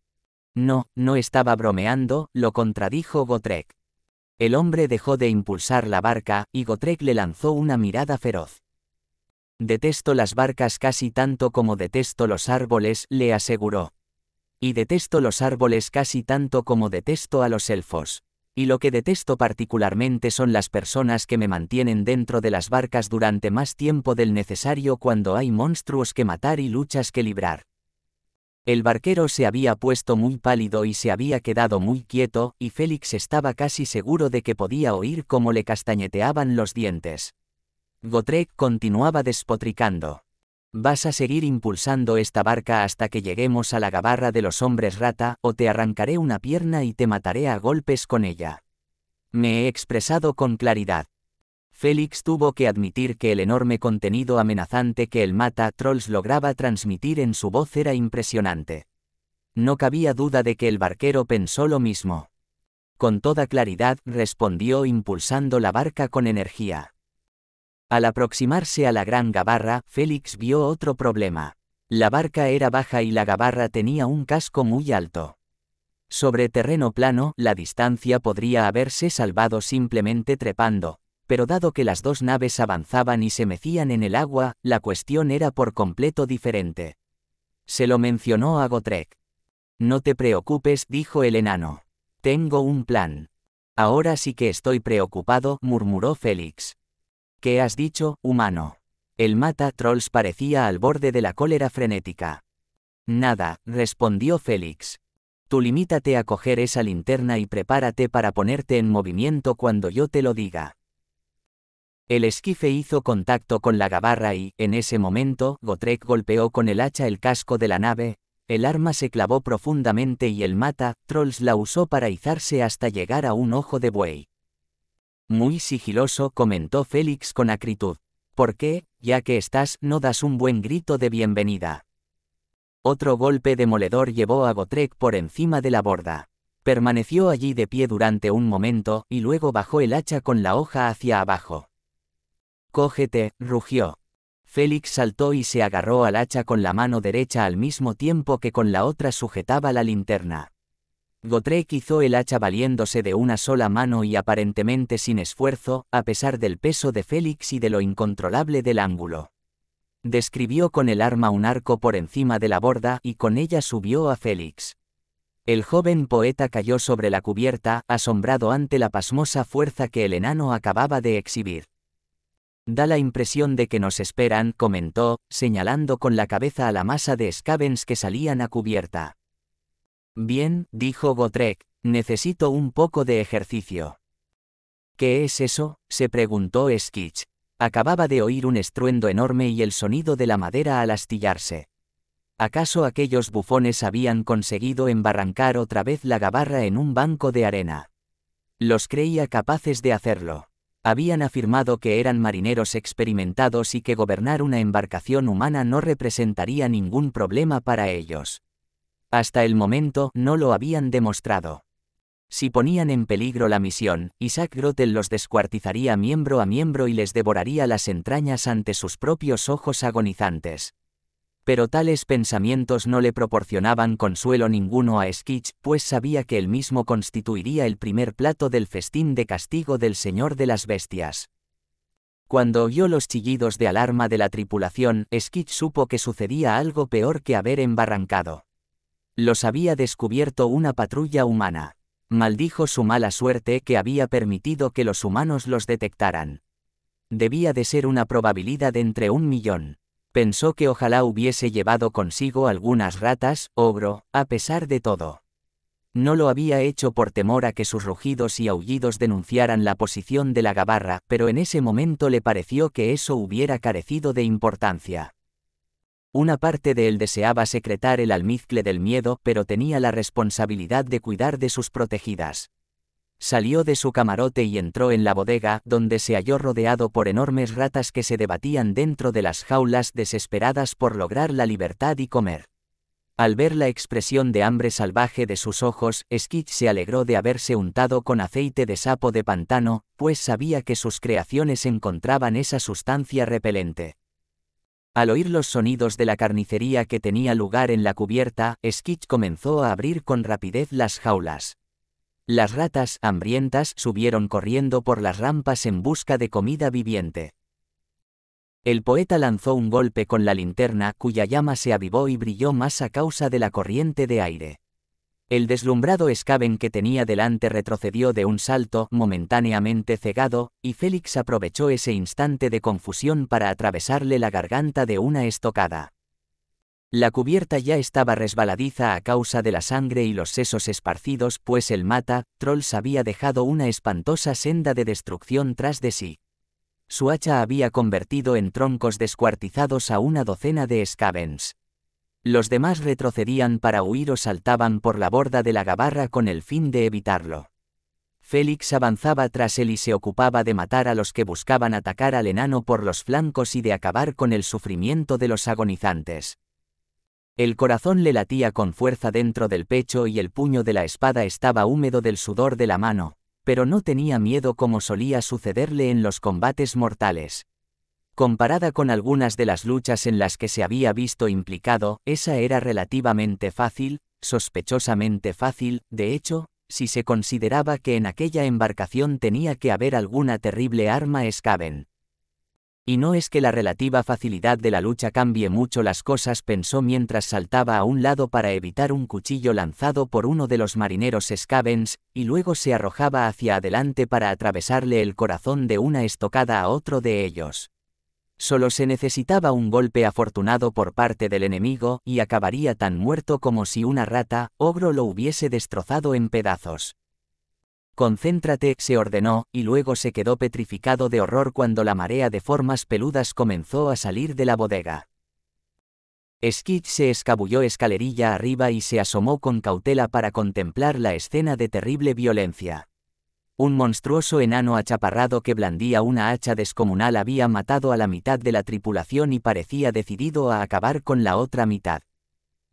No, no estaba bromeando, lo contradijo Gotrek. El hombre dejó de impulsar la barca, y Gotrek le lanzó una mirada feroz. Detesto las barcas casi tanto como detesto los árboles, le aseguró. Y detesto los árboles casi tanto como detesto a los elfos y lo que detesto particularmente son las personas que me mantienen dentro de las barcas durante más tiempo del necesario cuando hay monstruos que matar y luchas que librar. El barquero se había puesto muy pálido y se había quedado muy quieto, y Félix estaba casi seguro de que podía oír cómo le castañeteaban los dientes. Gotrek continuaba despotricando. Vas a seguir impulsando esta barca hasta que lleguemos a la gabarra de los hombres rata, o te arrancaré una pierna y te mataré a golpes con ella. Me he expresado con claridad. Félix tuvo que admitir que el enorme contenido amenazante que el mata trolls lograba transmitir en su voz era impresionante. No cabía duda de que el barquero pensó lo mismo. Con toda claridad respondió impulsando la barca con energía. Al aproximarse a la gran gabarra, Félix vio otro problema. La barca era baja y la gabarra tenía un casco muy alto. Sobre terreno plano, la distancia podría haberse salvado simplemente trepando, pero dado que las dos naves avanzaban y se mecían en el agua, la cuestión era por completo diferente. Se lo mencionó a Gotrek. No te preocupes, dijo el enano. Tengo un plan. Ahora sí que estoy preocupado, murmuró Félix. ¿Qué has dicho, humano? El mata trolls parecía al borde de la cólera frenética. Nada, respondió Félix. Tú limítate a coger esa linterna y prepárate para ponerte en movimiento cuando yo te lo diga. El esquife hizo contacto con la gabarra y, en ese momento, Gotrek golpeó con el hacha el casco de la nave, el arma se clavó profundamente y el mata, Trolls la usó para izarse hasta llegar a un ojo de buey. Muy sigiloso comentó Félix con acritud. ¿Por qué, ya que estás, no das un buen grito de bienvenida? Otro golpe demoledor llevó a Gotrek por encima de la borda. Permaneció allí de pie durante un momento y luego bajó el hacha con la hoja hacia abajo. Cógete, rugió. Félix saltó y se agarró al hacha con la mano derecha al mismo tiempo que con la otra sujetaba la linterna. Gotrek hizo el hacha valiéndose de una sola mano y aparentemente sin esfuerzo, a pesar del peso de Félix y de lo incontrolable del ángulo. Describió con el arma un arco por encima de la borda y con ella subió a Félix. El joven poeta cayó sobre la cubierta, asombrado ante la pasmosa fuerza que el enano acababa de exhibir. Da la impresión de que nos esperan, comentó, señalando con la cabeza a la masa de scavens que salían a cubierta. Bien, dijo Gotrek, necesito un poco de ejercicio. ¿Qué es eso? se preguntó Skitch. Acababa de oír un estruendo enorme y el sonido de la madera al astillarse. ¿Acaso aquellos bufones habían conseguido embarrancar otra vez la gabarra en un banco de arena? Los creía capaces de hacerlo. Habían afirmado que eran marineros experimentados y que gobernar una embarcación humana no representaría ningún problema para ellos. Hasta el momento no lo habían demostrado. Si ponían en peligro la misión, Isaac Grotel los descuartizaría miembro a miembro y les devoraría las entrañas ante sus propios ojos agonizantes. Pero tales pensamientos no le proporcionaban consuelo ninguno a Skitch, pues sabía que él mismo constituiría el primer plato del festín de castigo del Señor de las Bestias. Cuando oyó los chillidos de alarma de la tripulación, Skitch supo que sucedía algo peor que haber embarrancado. Los había descubierto una patrulla humana. Maldijo su mala suerte que había permitido que los humanos los detectaran. Debía de ser una probabilidad de entre un millón. Pensó que ojalá hubiese llevado consigo algunas ratas, ogro, a pesar de todo. No lo había hecho por temor a que sus rugidos y aullidos denunciaran la posición de la gabarra, pero en ese momento le pareció que eso hubiera carecido de importancia. Una parte de él deseaba secretar el almizcle del miedo, pero tenía la responsabilidad de cuidar de sus protegidas. Salió de su camarote y entró en la bodega, donde se halló rodeado por enormes ratas que se debatían dentro de las jaulas desesperadas por lograr la libertad y comer. Al ver la expresión de hambre salvaje de sus ojos, Skitch se alegró de haberse untado con aceite de sapo de pantano, pues sabía que sus creaciones encontraban esa sustancia repelente. Al oír los sonidos de la carnicería que tenía lugar en la cubierta, Skitch comenzó a abrir con rapidez las jaulas. Las ratas, hambrientas, subieron corriendo por las rampas en busca de comida viviente. El poeta lanzó un golpe con la linterna cuya llama se avivó y brilló más a causa de la corriente de aire. El deslumbrado escaben que tenía delante retrocedió de un salto, momentáneamente cegado, y Félix aprovechó ese instante de confusión para atravesarle la garganta de una estocada. La cubierta ya estaba resbaladiza a causa de la sangre y los sesos esparcidos, pues el mata, Trolls había dejado una espantosa senda de destrucción tras de sí. Su hacha había convertido en troncos descuartizados a una docena de escavens. Los demás retrocedían para huir o saltaban por la borda de la gabarra con el fin de evitarlo. Félix avanzaba tras él y se ocupaba de matar a los que buscaban atacar al enano por los flancos y de acabar con el sufrimiento de los agonizantes. El corazón le latía con fuerza dentro del pecho y el puño de la espada estaba húmedo del sudor de la mano, pero no tenía miedo como solía sucederle en los combates mortales. Comparada con algunas de las luchas en las que se había visto implicado, esa era relativamente fácil, sospechosamente fácil, de hecho, si se consideraba que en aquella embarcación tenía que haber alguna terrible arma escaven. Y no es que la relativa facilidad de la lucha cambie mucho las cosas, pensó mientras saltaba a un lado para evitar un cuchillo lanzado por uno de los marineros Scavens, y luego se arrojaba hacia adelante para atravesarle el corazón de una estocada a otro de ellos. Solo se necesitaba un golpe afortunado por parte del enemigo y acabaría tan muerto como si una rata, ogro lo hubiese destrozado en pedazos. Concéntrate, se ordenó, y luego se quedó petrificado de horror cuando la marea de formas peludas comenzó a salir de la bodega. Skid se escabulló escalerilla arriba y se asomó con cautela para contemplar la escena de terrible violencia. Un monstruoso enano achaparrado que blandía una hacha descomunal había matado a la mitad de la tripulación y parecía decidido a acabar con la otra mitad.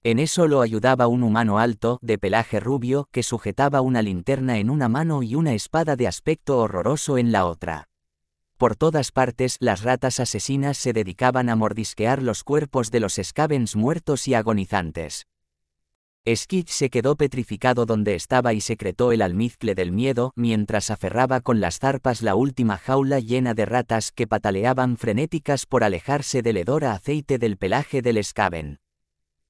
En eso lo ayudaba un humano alto, de pelaje rubio, que sujetaba una linterna en una mano y una espada de aspecto horroroso en la otra. Por todas partes las ratas asesinas se dedicaban a mordisquear los cuerpos de los scavens muertos y agonizantes. Skitch se quedó petrificado donde estaba y secretó el almizcle del miedo mientras aferraba con las zarpas la última jaula llena de ratas que pataleaban frenéticas por alejarse del hedor a aceite del pelaje del escaben.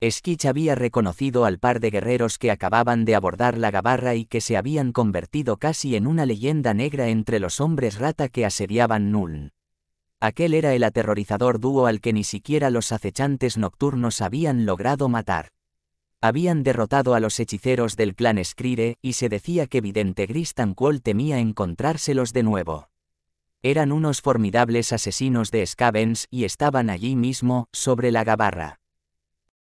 Skitch había reconocido al par de guerreros que acababan de abordar la gabarra y que se habían convertido casi en una leyenda negra entre los hombres rata que asediaban Nuln. Aquel era el aterrorizador dúo al que ni siquiera los acechantes nocturnos habían logrado matar habían derrotado a los hechiceros del clan Escrire y se decía que Vidente Gristancol temía encontrárselos de nuevo. Eran unos formidables asesinos de Scavens y estaban allí mismo, sobre la gabarra.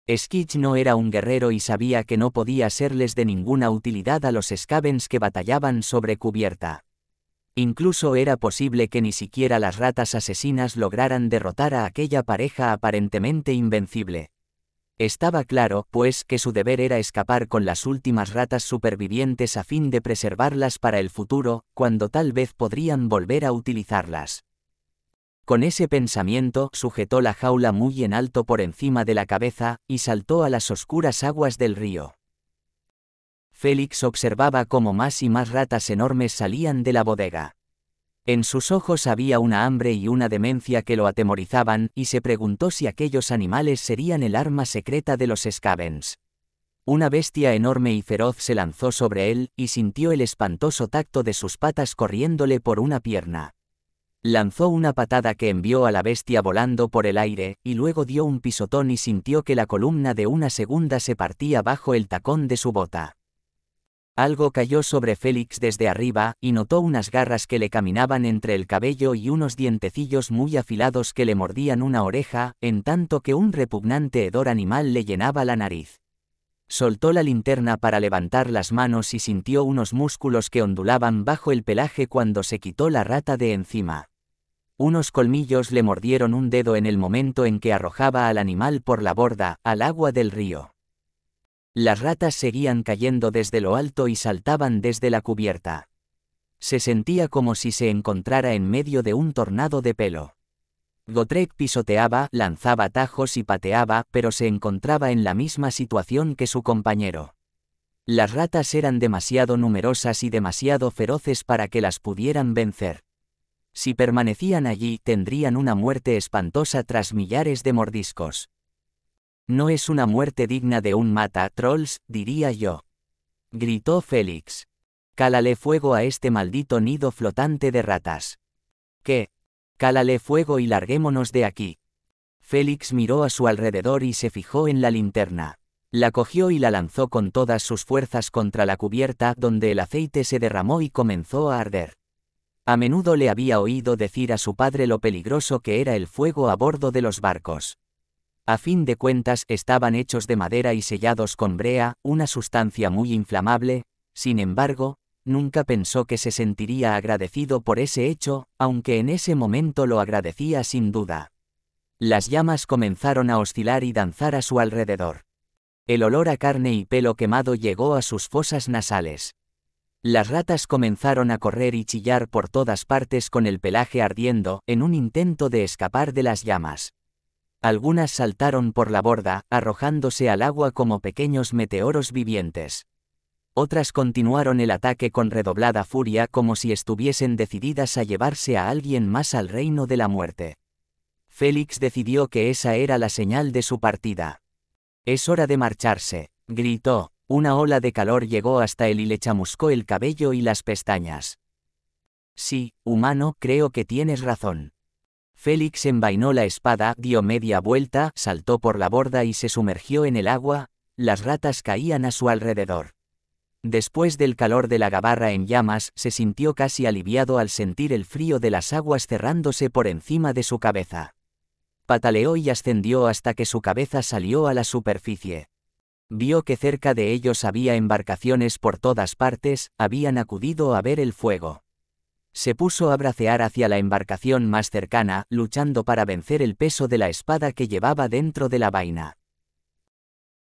Skitch no era un guerrero y sabía que no podía serles de ninguna utilidad a los Scavens que batallaban sobre cubierta. Incluso era posible que ni siquiera las ratas asesinas lograran derrotar a aquella pareja aparentemente invencible. Estaba claro, pues, que su deber era escapar con las últimas ratas supervivientes a fin de preservarlas para el futuro, cuando tal vez podrían volver a utilizarlas. Con ese pensamiento, sujetó la jaula muy en alto por encima de la cabeza, y saltó a las oscuras aguas del río. Félix observaba cómo más y más ratas enormes salían de la bodega. En sus ojos había una hambre y una demencia que lo atemorizaban, y se preguntó si aquellos animales serían el arma secreta de los Scavens. Una bestia enorme y feroz se lanzó sobre él, y sintió el espantoso tacto de sus patas corriéndole por una pierna. Lanzó una patada que envió a la bestia volando por el aire, y luego dio un pisotón y sintió que la columna de una segunda se partía bajo el tacón de su bota. Algo cayó sobre Félix desde arriba, y notó unas garras que le caminaban entre el cabello y unos dientecillos muy afilados que le mordían una oreja, en tanto que un repugnante hedor animal le llenaba la nariz. Soltó la linterna para levantar las manos y sintió unos músculos que ondulaban bajo el pelaje cuando se quitó la rata de encima. Unos colmillos le mordieron un dedo en el momento en que arrojaba al animal por la borda, al agua del río. Las ratas seguían cayendo desde lo alto y saltaban desde la cubierta. Se sentía como si se encontrara en medio de un tornado de pelo. Gotrek pisoteaba, lanzaba tajos y pateaba, pero se encontraba en la misma situación que su compañero. Las ratas eran demasiado numerosas y demasiado feroces para que las pudieran vencer. Si permanecían allí, tendrían una muerte espantosa tras millares de mordiscos. No es una muerte digna de un mata-trolls, diría yo. Gritó Félix. Cálale fuego a este maldito nido flotante de ratas. ¿Qué? Cálale fuego y larguémonos de aquí. Félix miró a su alrededor y se fijó en la linterna. La cogió y la lanzó con todas sus fuerzas contra la cubierta donde el aceite se derramó y comenzó a arder. A menudo le había oído decir a su padre lo peligroso que era el fuego a bordo de los barcos. A fin de cuentas estaban hechos de madera y sellados con brea, una sustancia muy inflamable, sin embargo, nunca pensó que se sentiría agradecido por ese hecho, aunque en ese momento lo agradecía sin duda. Las llamas comenzaron a oscilar y danzar a su alrededor. El olor a carne y pelo quemado llegó a sus fosas nasales. Las ratas comenzaron a correr y chillar por todas partes con el pelaje ardiendo en un intento de escapar de las llamas. Algunas saltaron por la borda, arrojándose al agua como pequeños meteoros vivientes. Otras continuaron el ataque con redoblada furia como si estuviesen decididas a llevarse a alguien más al reino de la muerte. Félix decidió que esa era la señal de su partida. Es hora de marcharse, gritó. Una ola de calor llegó hasta él y le chamuscó el cabello y las pestañas. Sí, humano, creo que tienes razón. Félix envainó la espada, dio media vuelta, saltó por la borda y se sumergió en el agua, las ratas caían a su alrededor. Después del calor de la gabarra en llamas, se sintió casi aliviado al sentir el frío de las aguas cerrándose por encima de su cabeza. Pataleó y ascendió hasta que su cabeza salió a la superficie. Vio que cerca de ellos había embarcaciones por todas partes, habían acudido a ver el fuego se puso a bracear hacia la embarcación más cercana, luchando para vencer el peso de la espada que llevaba dentro de la vaina.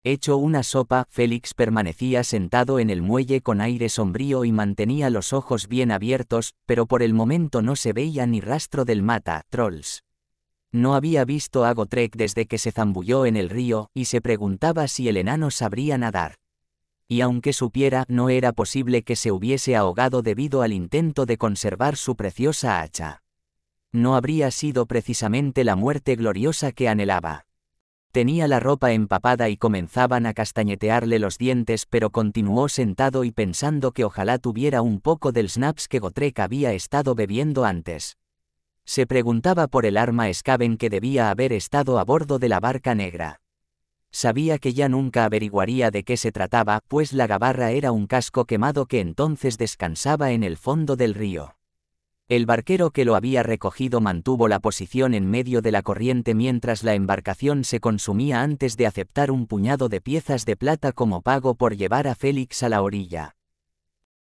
Hecho una sopa, Félix permanecía sentado en el muelle con aire sombrío y mantenía los ojos bien abiertos, pero por el momento no se veía ni rastro del mata, trolls. No había visto a Gotrek desde que se zambulló en el río, y se preguntaba si el enano sabría nadar y aunque supiera no era posible que se hubiese ahogado debido al intento de conservar su preciosa hacha. No habría sido precisamente la muerte gloriosa que anhelaba. Tenía la ropa empapada y comenzaban a castañetearle los dientes, pero continuó sentado y pensando que ojalá tuviera un poco del snaps que Gotrek había estado bebiendo antes. Se preguntaba por el arma Scaven que debía haber estado a bordo de la barca negra. Sabía que ya nunca averiguaría de qué se trataba, pues la gabarra era un casco quemado que entonces descansaba en el fondo del río. El barquero que lo había recogido mantuvo la posición en medio de la corriente mientras la embarcación se consumía antes de aceptar un puñado de piezas de plata como pago por llevar a Félix a la orilla.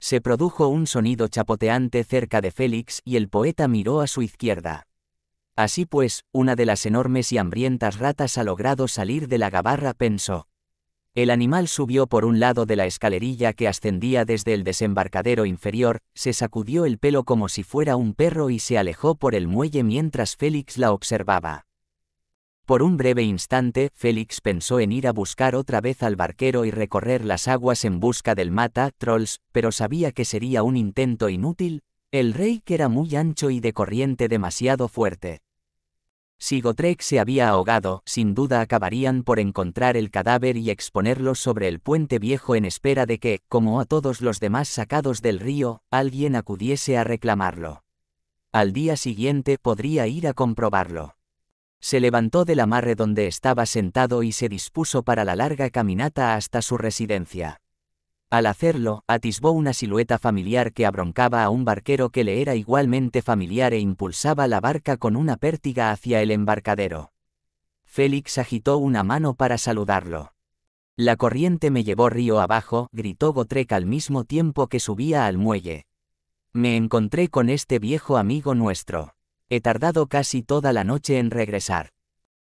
Se produjo un sonido chapoteante cerca de Félix y el poeta miró a su izquierda. Así pues, una de las enormes y hambrientas ratas ha logrado salir de la gabarra, pensó. El animal subió por un lado de la escalerilla que ascendía desde el desembarcadero inferior, se sacudió el pelo como si fuera un perro y se alejó por el muelle mientras Félix la observaba. Por un breve instante, Félix pensó en ir a buscar otra vez al barquero y recorrer las aguas en busca del mata, trolls, pero sabía que sería un intento inútil, el rey que era muy ancho y de corriente demasiado fuerte. Si Gotrek se había ahogado, sin duda acabarían por encontrar el cadáver y exponerlo sobre el puente viejo en espera de que, como a todos los demás sacados del río, alguien acudiese a reclamarlo. Al día siguiente podría ir a comprobarlo. Se levantó del amarre donde estaba sentado y se dispuso para la larga caminata hasta su residencia. Al hacerlo, atisbó una silueta familiar que abroncaba a un barquero que le era igualmente familiar e impulsaba la barca con una pértiga hacia el embarcadero. Félix agitó una mano para saludarlo. La corriente me llevó río abajo, gritó Gotrek al mismo tiempo que subía al muelle. Me encontré con este viejo amigo nuestro. He tardado casi toda la noche en regresar.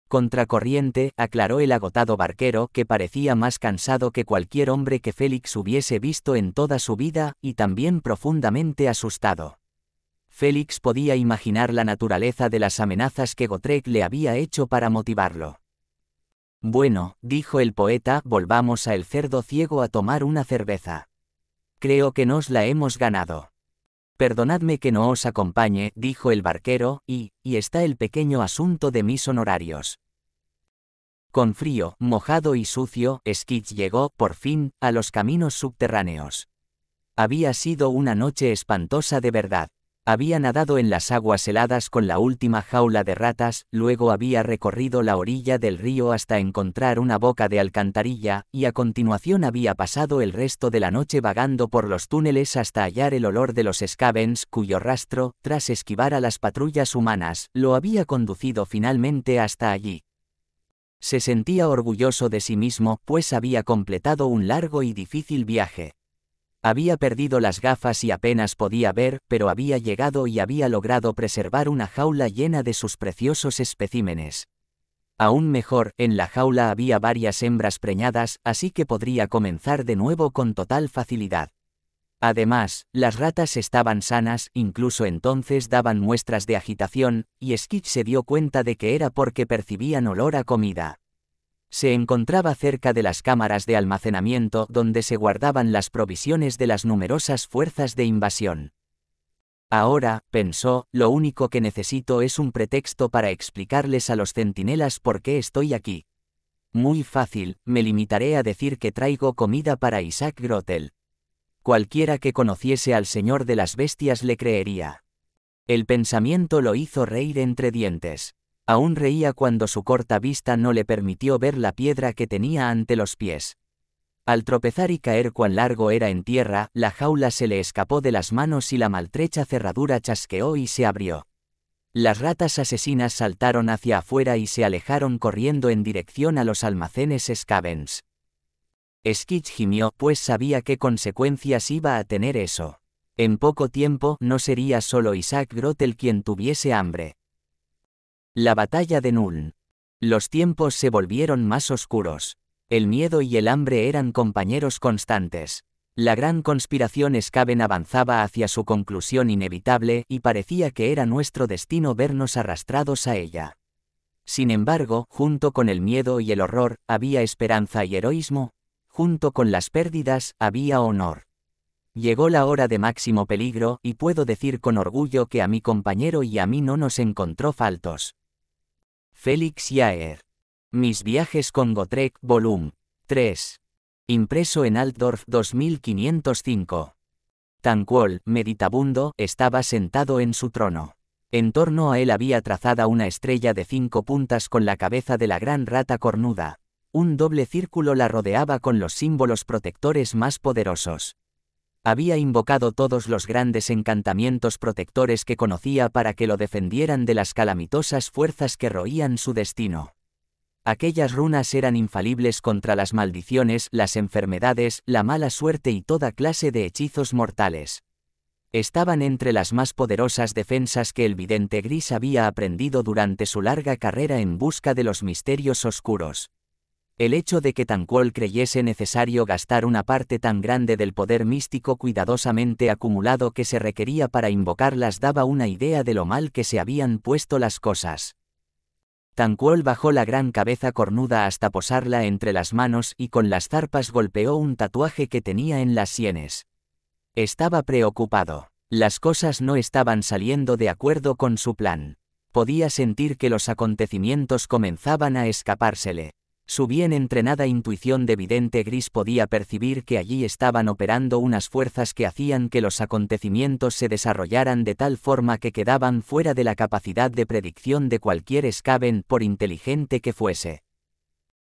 Contracorriente, aclaró el agotado barquero que parecía más cansado que cualquier hombre que Félix hubiese visto en toda su vida, y también profundamente asustado. Félix podía imaginar la naturaleza de las amenazas que Gotrek le había hecho para motivarlo. Bueno, dijo el poeta, volvamos a el cerdo ciego a tomar una cerveza. Creo que nos la hemos ganado. Perdonadme que no os acompañe, dijo el barquero, y, y está el pequeño asunto de mis honorarios. Con frío, mojado y sucio, Skitch llegó, por fin, a los caminos subterráneos. Había sido una noche espantosa de verdad. Había nadado en las aguas heladas con la última jaula de ratas, luego había recorrido la orilla del río hasta encontrar una boca de alcantarilla, y a continuación había pasado el resto de la noche vagando por los túneles hasta hallar el olor de los scavens cuyo rastro, tras esquivar a las patrullas humanas, lo había conducido finalmente hasta allí. Se sentía orgulloso de sí mismo, pues había completado un largo y difícil viaje. Había perdido las gafas y apenas podía ver, pero había llegado y había logrado preservar una jaula llena de sus preciosos especímenes. Aún mejor, en la jaula había varias hembras preñadas, así que podría comenzar de nuevo con total facilidad. Además, las ratas estaban sanas, incluso entonces daban muestras de agitación, y Skitch se dio cuenta de que era porque percibían olor a comida se encontraba cerca de las cámaras de almacenamiento donde se guardaban las provisiones de las numerosas fuerzas de invasión. Ahora, pensó, lo único que necesito es un pretexto para explicarles a los centinelas por qué estoy aquí. Muy fácil, me limitaré a decir que traigo comida para Isaac Grotel. Cualquiera que conociese al Señor de las Bestias le creería. El pensamiento lo hizo reír entre dientes. Aún reía cuando su corta vista no le permitió ver la piedra que tenía ante los pies. Al tropezar y caer cuán largo era en tierra, la jaula se le escapó de las manos y la maltrecha cerradura chasqueó y se abrió. Las ratas asesinas saltaron hacia afuera y se alejaron corriendo en dirección a los almacenes Scavens. Skitch gimió, pues sabía qué consecuencias iba a tener eso. En poco tiempo no sería solo Isaac Grotel quien tuviese hambre. La batalla de Nuln. Los tiempos se volvieron más oscuros. El miedo y el hambre eran compañeros constantes. La gran conspiración escaven avanzaba hacia su conclusión inevitable y parecía que era nuestro destino vernos arrastrados a ella. Sin embargo, junto con el miedo y el horror, había esperanza y heroísmo, junto con las pérdidas, había honor. Llegó la hora de máximo peligro, y puedo decir con orgullo que a mi compañero y a mí no nos encontró faltos. Félix Jaer. Mis viajes con Gotrek, Vol. 3. Impreso en Altdorf 2505. Tanquol, meditabundo, estaba sentado en su trono. En torno a él había trazada una estrella de cinco puntas con la cabeza de la gran rata cornuda. Un doble círculo la rodeaba con los símbolos protectores más poderosos había invocado todos los grandes encantamientos protectores que conocía para que lo defendieran de las calamitosas fuerzas que roían su destino. Aquellas runas eran infalibles contra las maldiciones, las enfermedades, la mala suerte y toda clase de hechizos mortales. Estaban entre las más poderosas defensas que el vidente gris había aprendido durante su larga carrera en busca de los misterios oscuros. El hecho de que Tanquol creyese necesario gastar una parte tan grande del poder místico cuidadosamente acumulado que se requería para invocarlas daba una idea de lo mal que se habían puesto las cosas. Tancuol bajó la gran cabeza cornuda hasta posarla entre las manos y con las zarpas golpeó un tatuaje que tenía en las sienes. Estaba preocupado. Las cosas no estaban saliendo de acuerdo con su plan. Podía sentir que los acontecimientos comenzaban a escapársele. Su bien entrenada intuición de vidente gris podía percibir que allí estaban operando unas fuerzas que hacían que los acontecimientos se desarrollaran de tal forma que quedaban fuera de la capacidad de predicción de cualquier escaven por inteligente que fuese.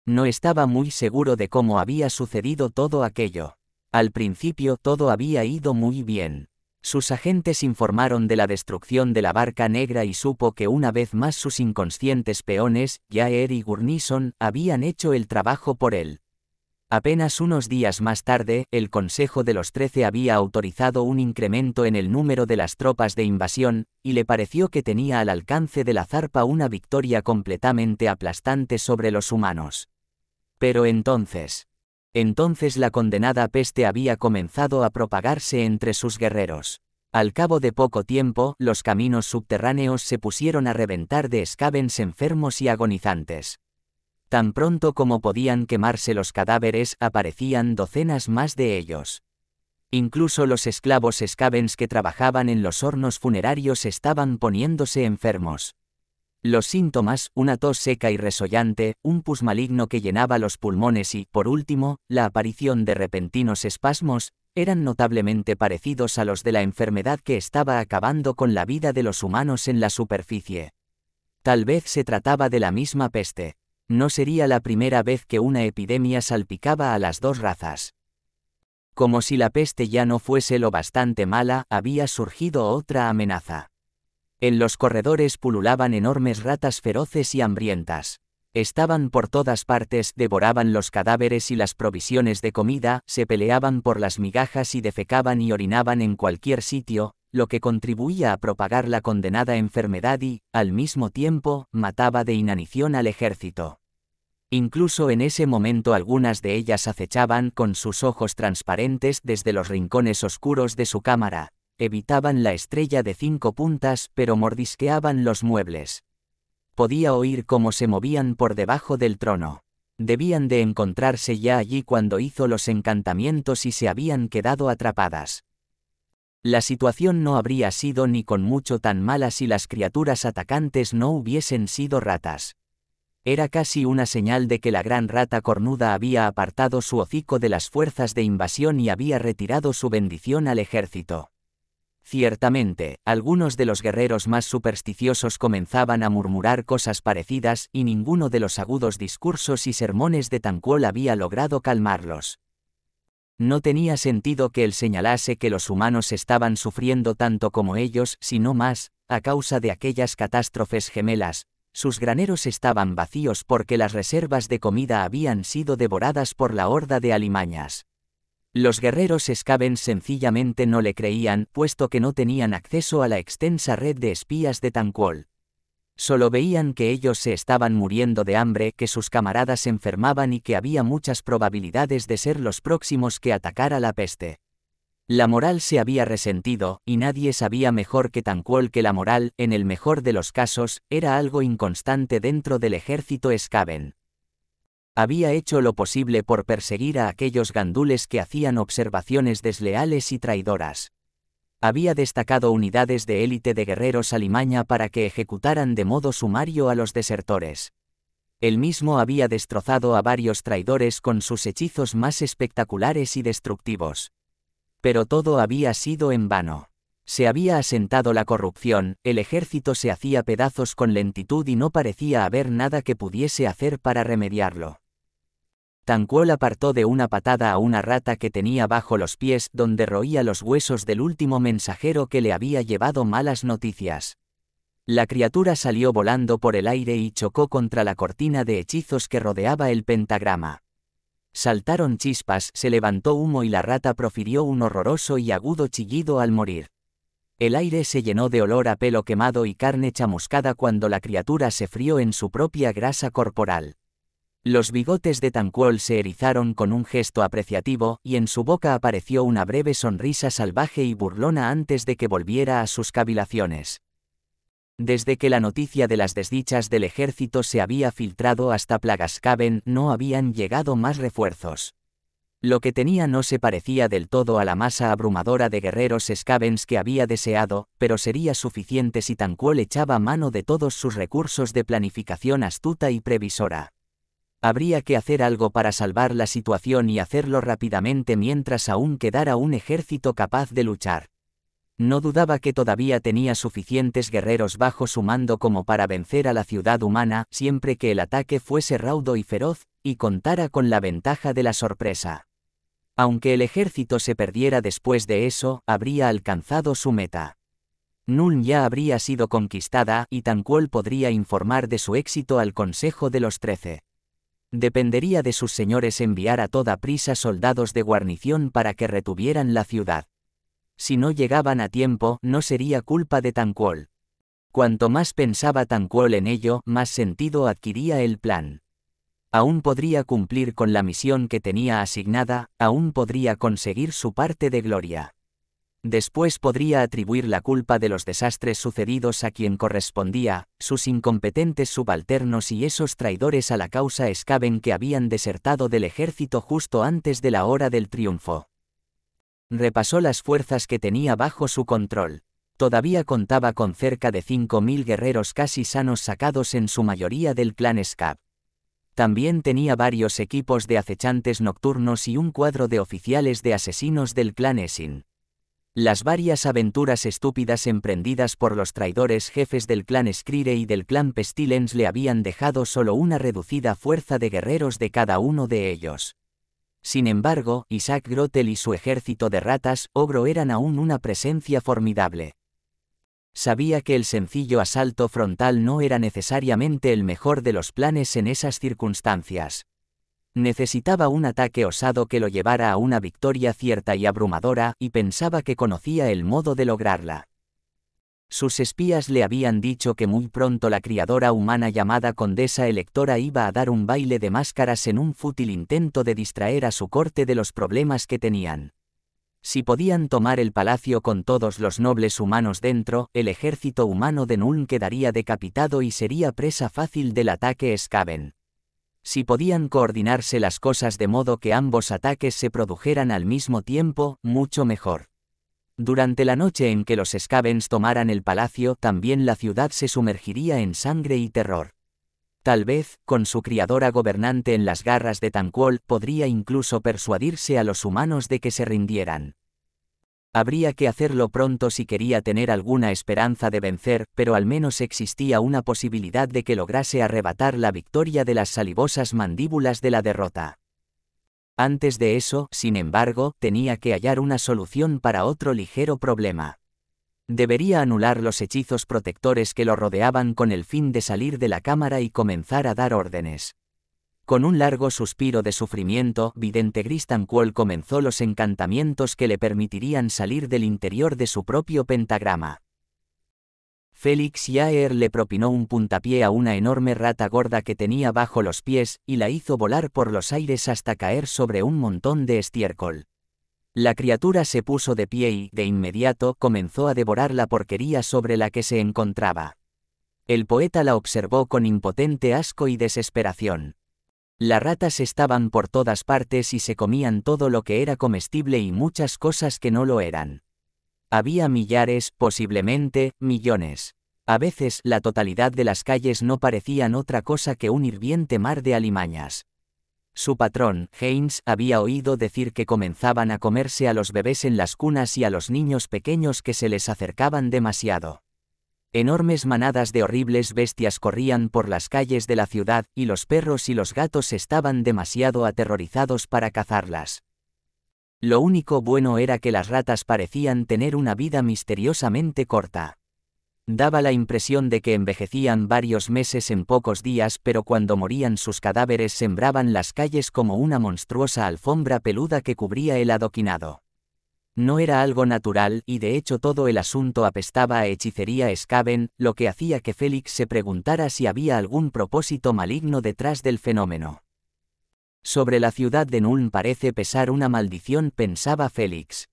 No estaba muy seguro de cómo había sucedido todo aquello. Al principio todo había ido muy bien. Sus agentes informaron de la destrucción de la barca negra y supo que una vez más sus inconscientes peones, Jaer y Gurnison, habían hecho el trabajo por él. Apenas unos días más tarde, el Consejo de los Trece había autorizado un incremento en el número de las tropas de invasión, y le pareció que tenía al alcance de la zarpa una victoria completamente aplastante sobre los humanos. Pero entonces, entonces la condenada peste había comenzado a propagarse entre sus guerreros. Al cabo de poco tiempo, los caminos subterráneos se pusieron a reventar de escabens enfermos y agonizantes. Tan pronto como podían quemarse los cadáveres, aparecían docenas más de ellos. Incluso los esclavos escabens que trabajaban en los hornos funerarios estaban poniéndose enfermos. Los síntomas, una tos seca y resollante, un pus maligno que llenaba los pulmones y, por último, la aparición de repentinos espasmos, eran notablemente parecidos a los de la enfermedad que estaba acabando con la vida de los humanos en la superficie. Tal vez se trataba de la misma peste. No sería la primera vez que una epidemia salpicaba a las dos razas. Como si la peste ya no fuese lo bastante mala, había surgido otra amenaza. En los corredores pululaban enormes ratas feroces y hambrientas. Estaban por todas partes, devoraban los cadáveres y las provisiones de comida, se peleaban por las migajas y defecaban y orinaban en cualquier sitio, lo que contribuía a propagar la condenada enfermedad y, al mismo tiempo, mataba de inanición al ejército. Incluso en ese momento algunas de ellas acechaban con sus ojos transparentes desde los rincones oscuros de su cámara, evitaban la estrella de cinco puntas pero mordisqueaban los muebles. Podía oír cómo se movían por debajo del trono. Debían de encontrarse ya allí cuando hizo los encantamientos y se habían quedado atrapadas. La situación no habría sido ni con mucho tan mala si las criaturas atacantes no hubiesen sido ratas. Era casi una señal de que la gran rata cornuda había apartado su hocico de las fuerzas de invasión y había retirado su bendición al ejército. Ciertamente, algunos de los guerreros más supersticiosos comenzaban a murmurar cosas parecidas y ninguno de los agudos discursos y sermones de Tancuol había logrado calmarlos. No tenía sentido que él señalase que los humanos estaban sufriendo tanto como ellos, sino más, a causa de aquellas catástrofes gemelas, sus graneros estaban vacíos porque las reservas de comida habían sido devoradas por la horda de alimañas. Los guerreros Skaven sencillamente no le creían, puesto que no tenían acceso a la extensa red de espías de Tancuol. Solo veían que ellos se estaban muriendo de hambre, que sus camaradas se enfermaban y que había muchas probabilidades de ser los próximos que atacara la peste. La moral se había resentido, y nadie sabía mejor que Tancuol que la moral, en el mejor de los casos, era algo inconstante dentro del ejército Skaven. Había hecho lo posible por perseguir a aquellos gandules que hacían observaciones desleales y traidoras. Había destacado unidades de élite de guerreros alimaña para que ejecutaran de modo sumario a los desertores. Él mismo había destrozado a varios traidores con sus hechizos más espectaculares y destructivos. Pero todo había sido en vano. Se había asentado la corrupción, el ejército se hacía pedazos con lentitud y no parecía haber nada que pudiese hacer para remediarlo. Tanquol apartó de una patada a una rata que tenía bajo los pies donde roía los huesos del último mensajero que le había llevado malas noticias. La criatura salió volando por el aire y chocó contra la cortina de hechizos que rodeaba el pentagrama. Saltaron chispas, se levantó humo y la rata profirió un horroroso y agudo chillido al morir. El aire se llenó de olor a pelo quemado y carne chamuscada cuando la criatura se frió en su propia grasa corporal. Los bigotes de Tanquol se erizaron con un gesto apreciativo, y en su boca apareció una breve sonrisa salvaje y burlona antes de que volviera a sus cavilaciones. Desde que la noticia de las desdichas del ejército se había filtrado hasta Plagascaven no habían llegado más refuerzos. Lo que tenía no se parecía del todo a la masa abrumadora de guerreros Scavens que había deseado, pero sería suficiente si Tanquol echaba mano de todos sus recursos de planificación astuta y previsora. Habría que hacer algo para salvar la situación y hacerlo rápidamente mientras aún quedara un ejército capaz de luchar. No dudaba que todavía tenía suficientes guerreros bajo su mando como para vencer a la ciudad humana, siempre que el ataque fuese raudo y feroz, y contara con la ventaja de la sorpresa. Aunque el ejército se perdiera después de eso, habría alcanzado su meta. Nun ya habría sido conquistada, y cual podría informar de su éxito al Consejo de los Trece. Dependería de sus señores enviar a toda prisa soldados de guarnición para que retuvieran la ciudad. Si no llegaban a tiempo, no sería culpa de Tanquol. Cuanto más pensaba Tanquol en ello, más sentido adquiría el plan. Aún podría cumplir con la misión que tenía asignada, aún podría conseguir su parte de gloria. Después podría atribuir la culpa de los desastres sucedidos a quien correspondía, sus incompetentes subalternos y esos traidores a la causa escaven que habían desertado del ejército justo antes de la hora del triunfo. Repasó las fuerzas que tenía bajo su control. Todavía contaba con cerca de 5.000 guerreros casi sanos sacados en su mayoría del clan Scab. También tenía varios equipos de acechantes nocturnos y un cuadro de oficiales de asesinos del clan Esin. Las varias aventuras estúpidas emprendidas por los traidores jefes del clan Skrire y del clan Pestilens le habían dejado solo una reducida fuerza de guerreros de cada uno de ellos. Sin embargo, Isaac Grotel y su ejército de ratas ogro eran aún una presencia formidable. Sabía que el sencillo asalto frontal no era necesariamente el mejor de los planes en esas circunstancias. Necesitaba un ataque osado que lo llevara a una victoria cierta y abrumadora, y pensaba que conocía el modo de lograrla. Sus espías le habían dicho que muy pronto la criadora humana llamada Condesa Electora iba a dar un baile de máscaras en un fútil intento de distraer a su corte de los problemas que tenían. Si podían tomar el palacio con todos los nobles humanos dentro, el ejército humano de Nuln quedaría decapitado y sería presa fácil del ataque Skaven. Si podían coordinarse las cosas de modo que ambos ataques se produjeran al mismo tiempo, mucho mejor. Durante la noche en que los Scavens tomaran el palacio, también la ciudad se sumergiría en sangre y terror. Tal vez, con su criadora gobernante en las garras de Tanquol, podría incluso persuadirse a los humanos de que se rindieran. Habría que hacerlo pronto si quería tener alguna esperanza de vencer, pero al menos existía una posibilidad de que lograse arrebatar la victoria de las salivosas mandíbulas de la derrota. Antes de eso, sin embargo, tenía que hallar una solución para otro ligero problema. Debería anular los hechizos protectores que lo rodeaban con el fin de salir de la cámara y comenzar a dar órdenes. Con un largo suspiro de sufrimiento, Vidente Gristanquoll comenzó los encantamientos que le permitirían salir del interior de su propio pentagrama. Félix Yaer le propinó un puntapié a una enorme rata gorda que tenía bajo los pies y la hizo volar por los aires hasta caer sobre un montón de estiércol. La criatura se puso de pie y, de inmediato, comenzó a devorar la porquería sobre la que se encontraba. El poeta la observó con impotente asco y desesperación. Las ratas estaban por todas partes y se comían todo lo que era comestible y muchas cosas que no lo eran. Había millares, posiblemente, millones. A veces la totalidad de las calles no parecían otra cosa que un hirviente mar de alimañas. Su patrón, Haynes, había oído decir que comenzaban a comerse a los bebés en las cunas y a los niños pequeños que se les acercaban demasiado. Enormes manadas de horribles bestias corrían por las calles de la ciudad y los perros y los gatos estaban demasiado aterrorizados para cazarlas. Lo único bueno era que las ratas parecían tener una vida misteriosamente corta. Daba la impresión de que envejecían varios meses en pocos días, pero cuando morían sus cadáveres sembraban las calles como una monstruosa alfombra peluda que cubría el adoquinado. No era algo natural, y de hecho todo el asunto apestaba a hechicería escaven, lo que hacía que Félix se preguntara si había algún propósito maligno detrás del fenómeno. Sobre la ciudad de Nuln parece pesar una maldición, pensaba Félix.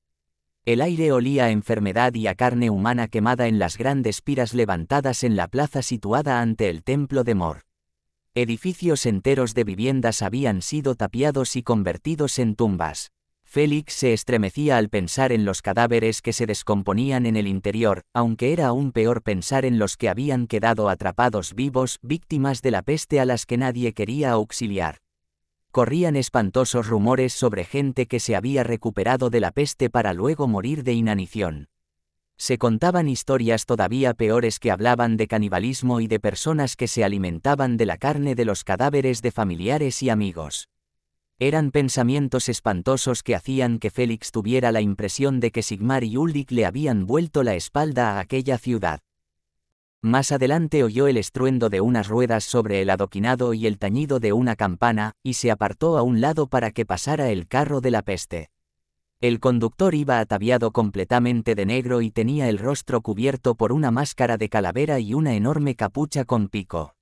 El aire olía a enfermedad y a carne humana quemada en las grandes piras levantadas en la plaza situada ante el templo de Mor. Edificios enteros de viviendas habían sido tapiados y convertidos en tumbas. Félix se estremecía al pensar en los cadáveres que se descomponían en el interior, aunque era aún peor pensar en los que habían quedado atrapados vivos, víctimas de la peste a las que nadie quería auxiliar. Corrían espantosos rumores sobre gente que se había recuperado de la peste para luego morir de inanición. Se contaban historias todavía peores que hablaban de canibalismo y de personas que se alimentaban de la carne de los cadáveres de familiares y amigos. Eran pensamientos espantosos que hacían que Félix tuviera la impresión de que Sigmar y Ulrich le habían vuelto la espalda a aquella ciudad. Más adelante oyó el estruendo de unas ruedas sobre el adoquinado y el tañido de una campana, y se apartó a un lado para que pasara el carro de la peste. El conductor iba ataviado completamente de negro y tenía el rostro cubierto por una máscara de calavera y una enorme capucha con pico.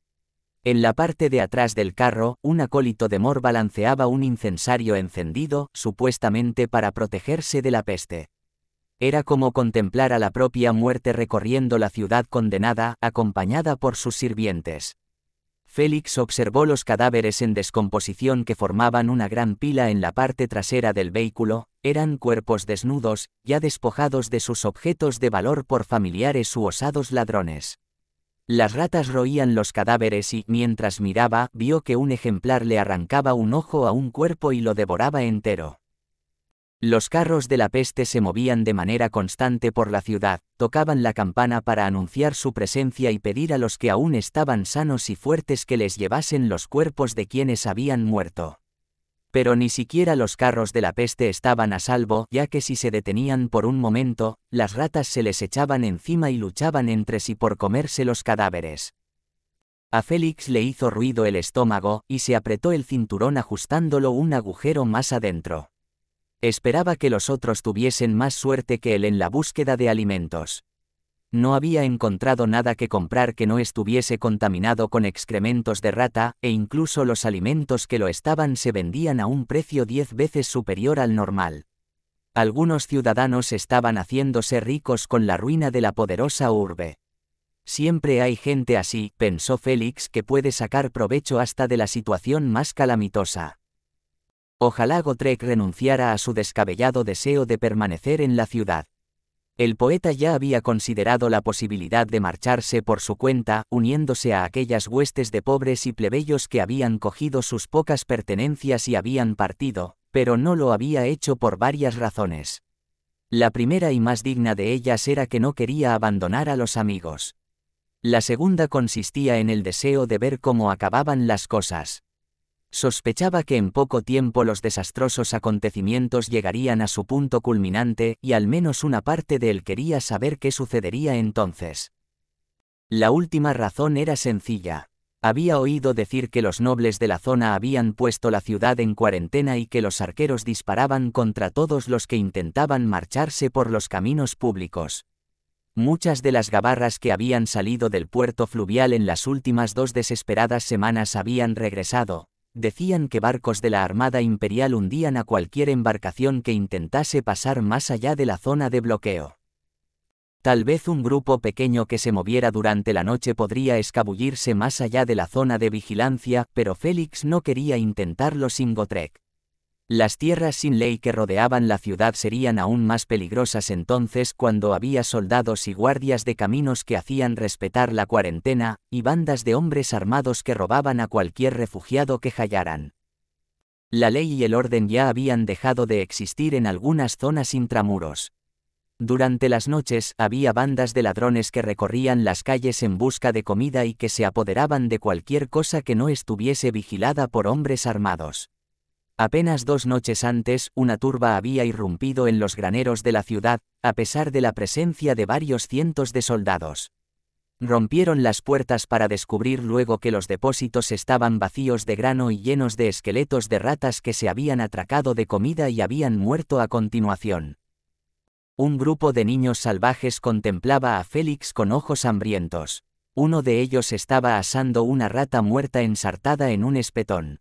En la parte de atrás del carro, un acólito de Mor balanceaba un incensario encendido, supuestamente para protegerse de la peste. Era como contemplar a la propia muerte recorriendo la ciudad condenada, acompañada por sus sirvientes. Félix observó los cadáveres en descomposición que formaban una gran pila en la parte trasera del vehículo, eran cuerpos desnudos, ya despojados de sus objetos de valor por familiares u osados ladrones. Las ratas roían los cadáveres y, mientras miraba, vio que un ejemplar le arrancaba un ojo a un cuerpo y lo devoraba entero. Los carros de la peste se movían de manera constante por la ciudad, tocaban la campana para anunciar su presencia y pedir a los que aún estaban sanos y fuertes que les llevasen los cuerpos de quienes habían muerto. Pero ni siquiera los carros de la peste estaban a salvo, ya que si se detenían por un momento, las ratas se les echaban encima y luchaban entre sí por comerse los cadáveres. A Félix le hizo ruido el estómago, y se apretó el cinturón ajustándolo un agujero más adentro. Esperaba que los otros tuviesen más suerte que él en la búsqueda de alimentos no había encontrado nada que comprar que no estuviese contaminado con excrementos de rata, e incluso los alimentos que lo estaban se vendían a un precio diez veces superior al normal. Algunos ciudadanos estaban haciéndose ricos con la ruina de la poderosa urbe. Siempre hay gente así, pensó Félix, que puede sacar provecho hasta de la situación más calamitosa. Ojalá Gotrek renunciara a su descabellado deseo de permanecer en la ciudad. El poeta ya había considerado la posibilidad de marcharse por su cuenta, uniéndose a aquellas huestes de pobres y plebeyos que habían cogido sus pocas pertenencias y habían partido, pero no lo había hecho por varias razones. La primera y más digna de ellas era que no quería abandonar a los amigos. La segunda consistía en el deseo de ver cómo acababan las cosas. Sospechaba que en poco tiempo los desastrosos acontecimientos llegarían a su punto culminante y al menos una parte de él quería saber qué sucedería entonces. La última razón era sencilla. Había oído decir que los nobles de la zona habían puesto la ciudad en cuarentena y que los arqueros disparaban contra todos los que intentaban marcharse por los caminos públicos. Muchas de las gabarras que habían salido del puerto fluvial en las últimas dos desesperadas semanas habían regresado, decían que barcos de la Armada Imperial hundían a cualquier embarcación que intentase pasar más allá de la zona de bloqueo. Tal vez un grupo pequeño que se moviera durante la noche podría escabullirse más allá de la zona de vigilancia, pero Félix no quería intentarlo sin Gotrek. Las tierras sin ley que rodeaban la ciudad serían aún más peligrosas entonces cuando había soldados y guardias de caminos que hacían respetar la cuarentena, y bandas de hombres armados que robaban a cualquier refugiado que hallaran. La ley y el orden ya habían dejado de existir en algunas zonas intramuros. Durante las noches había bandas de ladrones que recorrían las calles en busca de comida y que se apoderaban de cualquier cosa que no estuviese vigilada por hombres armados. Apenas dos noches antes, una turba había irrumpido en los graneros de la ciudad, a pesar de la presencia de varios cientos de soldados. Rompieron las puertas para descubrir luego que los depósitos estaban vacíos de grano y llenos de esqueletos de ratas que se habían atracado de comida y habían muerto a continuación. Un grupo de niños salvajes contemplaba a Félix con ojos hambrientos. Uno de ellos estaba asando una rata muerta ensartada en un espetón.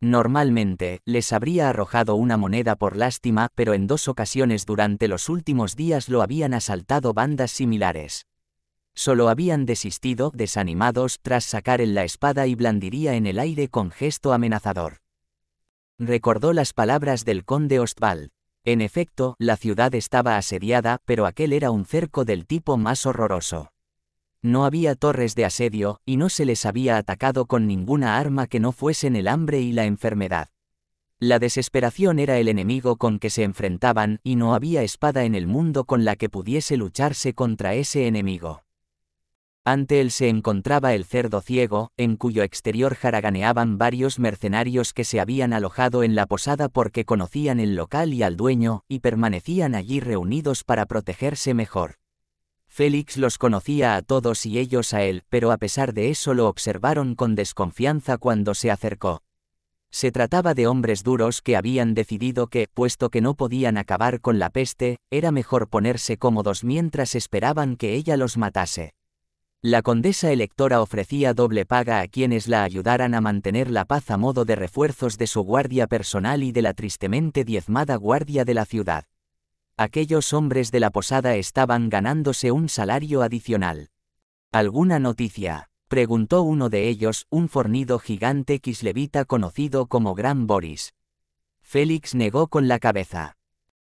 Normalmente, les habría arrojado una moneda por lástima, pero en dos ocasiones durante los últimos días lo habían asaltado bandas similares. Solo habían desistido, desanimados, tras sacar en la espada y blandiría en el aire con gesto amenazador. Recordó las palabras del conde Ostwald. En efecto, la ciudad estaba asediada, pero aquel era un cerco del tipo más horroroso no había torres de asedio, y no se les había atacado con ninguna arma que no fuesen el hambre y la enfermedad. La desesperación era el enemigo con que se enfrentaban, y no había espada en el mundo con la que pudiese lucharse contra ese enemigo. Ante él se encontraba el cerdo ciego, en cuyo exterior jaraganeaban varios mercenarios que se habían alojado en la posada porque conocían el local y al dueño, y permanecían allí reunidos para protegerse mejor. Félix los conocía a todos y ellos a él, pero a pesar de eso lo observaron con desconfianza cuando se acercó. Se trataba de hombres duros que habían decidido que, puesto que no podían acabar con la peste, era mejor ponerse cómodos mientras esperaban que ella los matase. La condesa electora ofrecía doble paga a quienes la ayudaran a mantener la paz a modo de refuerzos de su guardia personal y de la tristemente diezmada guardia de la ciudad. Aquellos hombres de la posada estaban ganándose un salario adicional. ¿Alguna noticia? preguntó uno de ellos, un fornido gigante quislevita conocido como Gran Boris. Félix negó con la cabeza.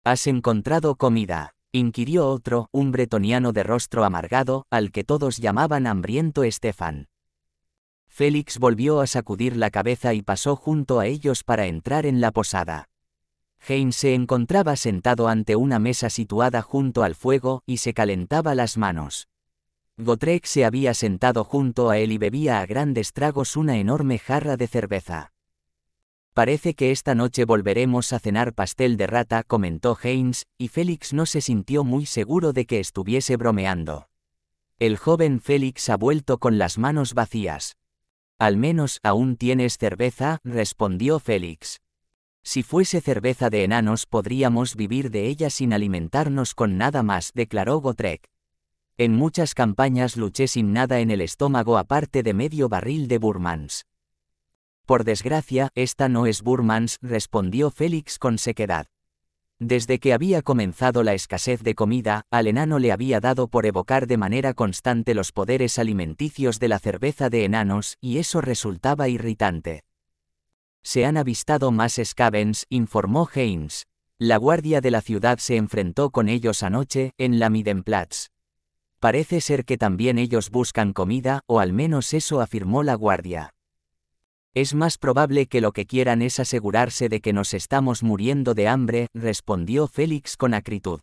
¿Has encontrado comida? inquirió otro, un bretoniano de rostro amargado, al que todos llamaban hambriento Estefan. Félix volvió a sacudir la cabeza y pasó junto a ellos para entrar en la posada. Haynes se encontraba sentado ante una mesa situada junto al fuego y se calentaba las manos. Gotrek se había sentado junto a él y bebía a grandes tragos una enorme jarra de cerveza. Parece que esta noche volveremos a cenar pastel de rata, comentó Haynes, y Félix no se sintió muy seguro de que estuviese bromeando. El joven Félix ha vuelto con las manos vacías. Al menos aún tienes cerveza, respondió Félix. Si fuese cerveza de enanos podríamos vivir de ella sin alimentarnos con nada más, declaró Gotrek. En muchas campañas luché sin nada en el estómago aparte de medio barril de Burmans. Por desgracia, esta no es Burmans, respondió Félix con sequedad. Desde que había comenzado la escasez de comida, al enano le había dado por evocar de manera constante los poderes alimenticios de la cerveza de enanos, y eso resultaba irritante. Se han avistado más scavens, informó Haynes. La guardia de la ciudad se enfrentó con ellos anoche, en la Midenplatz. Parece ser que también ellos buscan comida, o al menos eso afirmó la guardia. Es más probable que lo que quieran es asegurarse de que nos estamos muriendo de hambre, respondió Félix con acritud.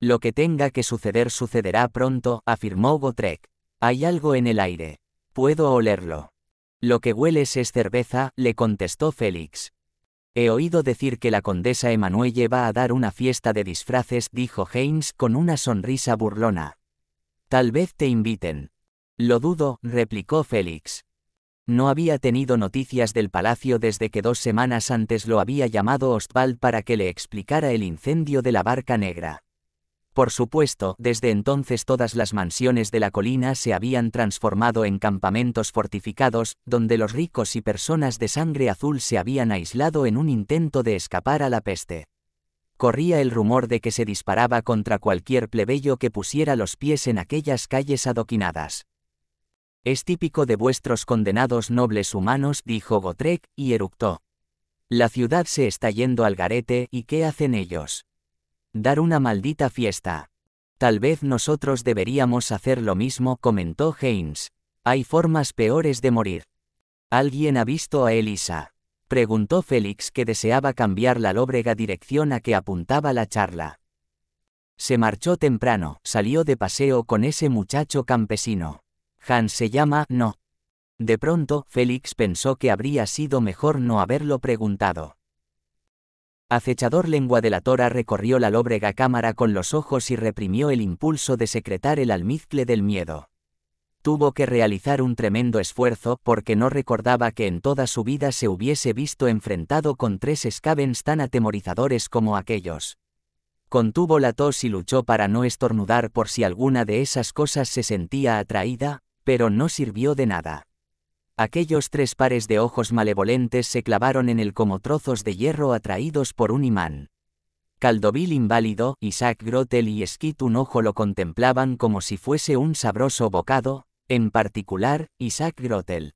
Lo que tenga que suceder sucederá pronto, afirmó Gotrek. Hay algo en el aire. Puedo olerlo. Lo que hueles es cerveza, le contestó Félix. He oído decir que la condesa Emanuelle va a dar una fiesta de disfraces, dijo Haynes con una sonrisa burlona. Tal vez te inviten. Lo dudo, replicó Félix. No había tenido noticias del palacio desde que dos semanas antes lo había llamado Ostwald para que le explicara el incendio de la barca negra. Por supuesto, desde entonces todas las mansiones de la colina se habían transformado en campamentos fortificados, donde los ricos y personas de sangre azul se habían aislado en un intento de escapar a la peste. Corría el rumor de que se disparaba contra cualquier plebeyo que pusiera los pies en aquellas calles adoquinadas. Es típico de vuestros condenados nobles humanos, dijo Gotrek, y eructó. La ciudad se está yendo al garete, ¿y qué hacen ellos? Dar una maldita fiesta. Tal vez nosotros deberíamos hacer lo mismo, comentó James. Hay formas peores de morir. ¿Alguien ha visto a Elisa? Preguntó Félix que deseaba cambiar la lóbrega dirección a que apuntaba la charla. Se marchó temprano, salió de paseo con ese muchacho campesino. Hans se llama, no. De pronto, Félix pensó que habría sido mejor no haberlo preguntado. Acechador lengua de la tora recorrió la lóbrega cámara con los ojos y reprimió el impulso de secretar el almizcle del miedo. Tuvo que realizar un tremendo esfuerzo porque no recordaba que en toda su vida se hubiese visto enfrentado con tres scavens tan atemorizadores como aquellos. Contuvo la tos y luchó para no estornudar por si alguna de esas cosas se sentía atraída, pero no sirvió de nada. Aquellos tres pares de ojos malevolentes se clavaron en él como trozos de hierro atraídos por un imán. Caldovil inválido, Isaac Grotel y Skid un ojo lo contemplaban como si fuese un sabroso bocado, en particular, Isaac Grotel.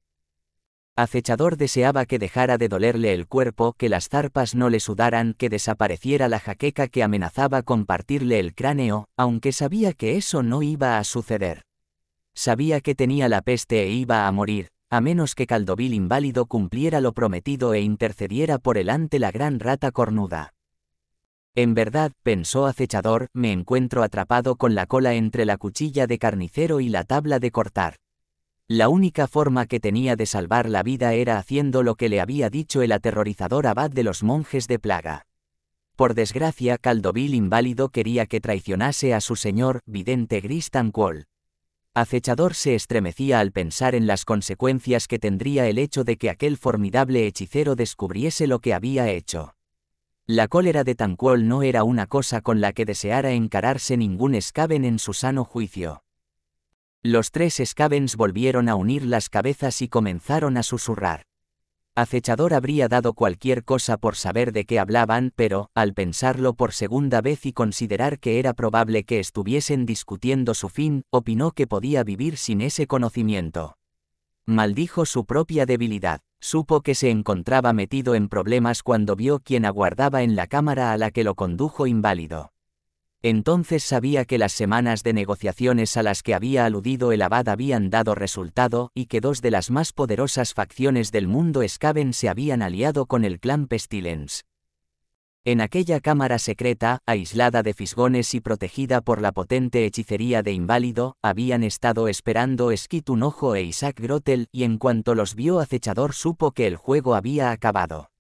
Acechador deseaba que dejara de dolerle el cuerpo, que las zarpas no le sudaran, que desapareciera la jaqueca que amenazaba con partirle el cráneo, aunque sabía que eso no iba a suceder. Sabía que tenía la peste e iba a morir, a menos que Caldovil inválido cumpliera lo prometido e intercediera por el ante la gran rata cornuda. En verdad, pensó acechador, me encuentro atrapado con la cola entre la cuchilla de carnicero y la tabla de cortar. La única forma que tenía de salvar la vida era haciendo lo que le había dicho el aterrorizador abad de los monjes de plaga. Por desgracia, Caldovil inválido quería que traicionase a su señor, vidente Gris Acechador se estremecía al pensar en las consecuencias que tendría el hecho de que aquel formidable hechicero descubriese lo que había hecho. La cólera de Tanquol no era una cosa con la que deseara encararse ningún Escaven en su sano juicio. Los tres Escavens volvieron a unir las cabezas y comenzaron a susurrar. Acechador habría dado cualquier cosa por saber de qué hablaban, pero, al pensarlo por segunda vez y considerar que era probable que estuviesen discutiendo su fin, opinó que podía vivir sin ese conocimiento. Maldijo su propia debilidad. Supo que se encontraba metido en problemas cuando vio quien aguardaba en la cámara a la que lo condujo inválido. Entonces sabía que las semanas de negociaciones a las que había aludido el abad habían dado resultado y que dos de las más poderosas facciones del mundo Skaven se habían aliado con el clan Pestilens. En aquella cámara secreta, aislada de fisgones y protegida por la potente hechicería de Inválido, habían estado esperando Skit ojo e Isaac Grotel y en cuanto los vio acechador supo que el juego había acabado.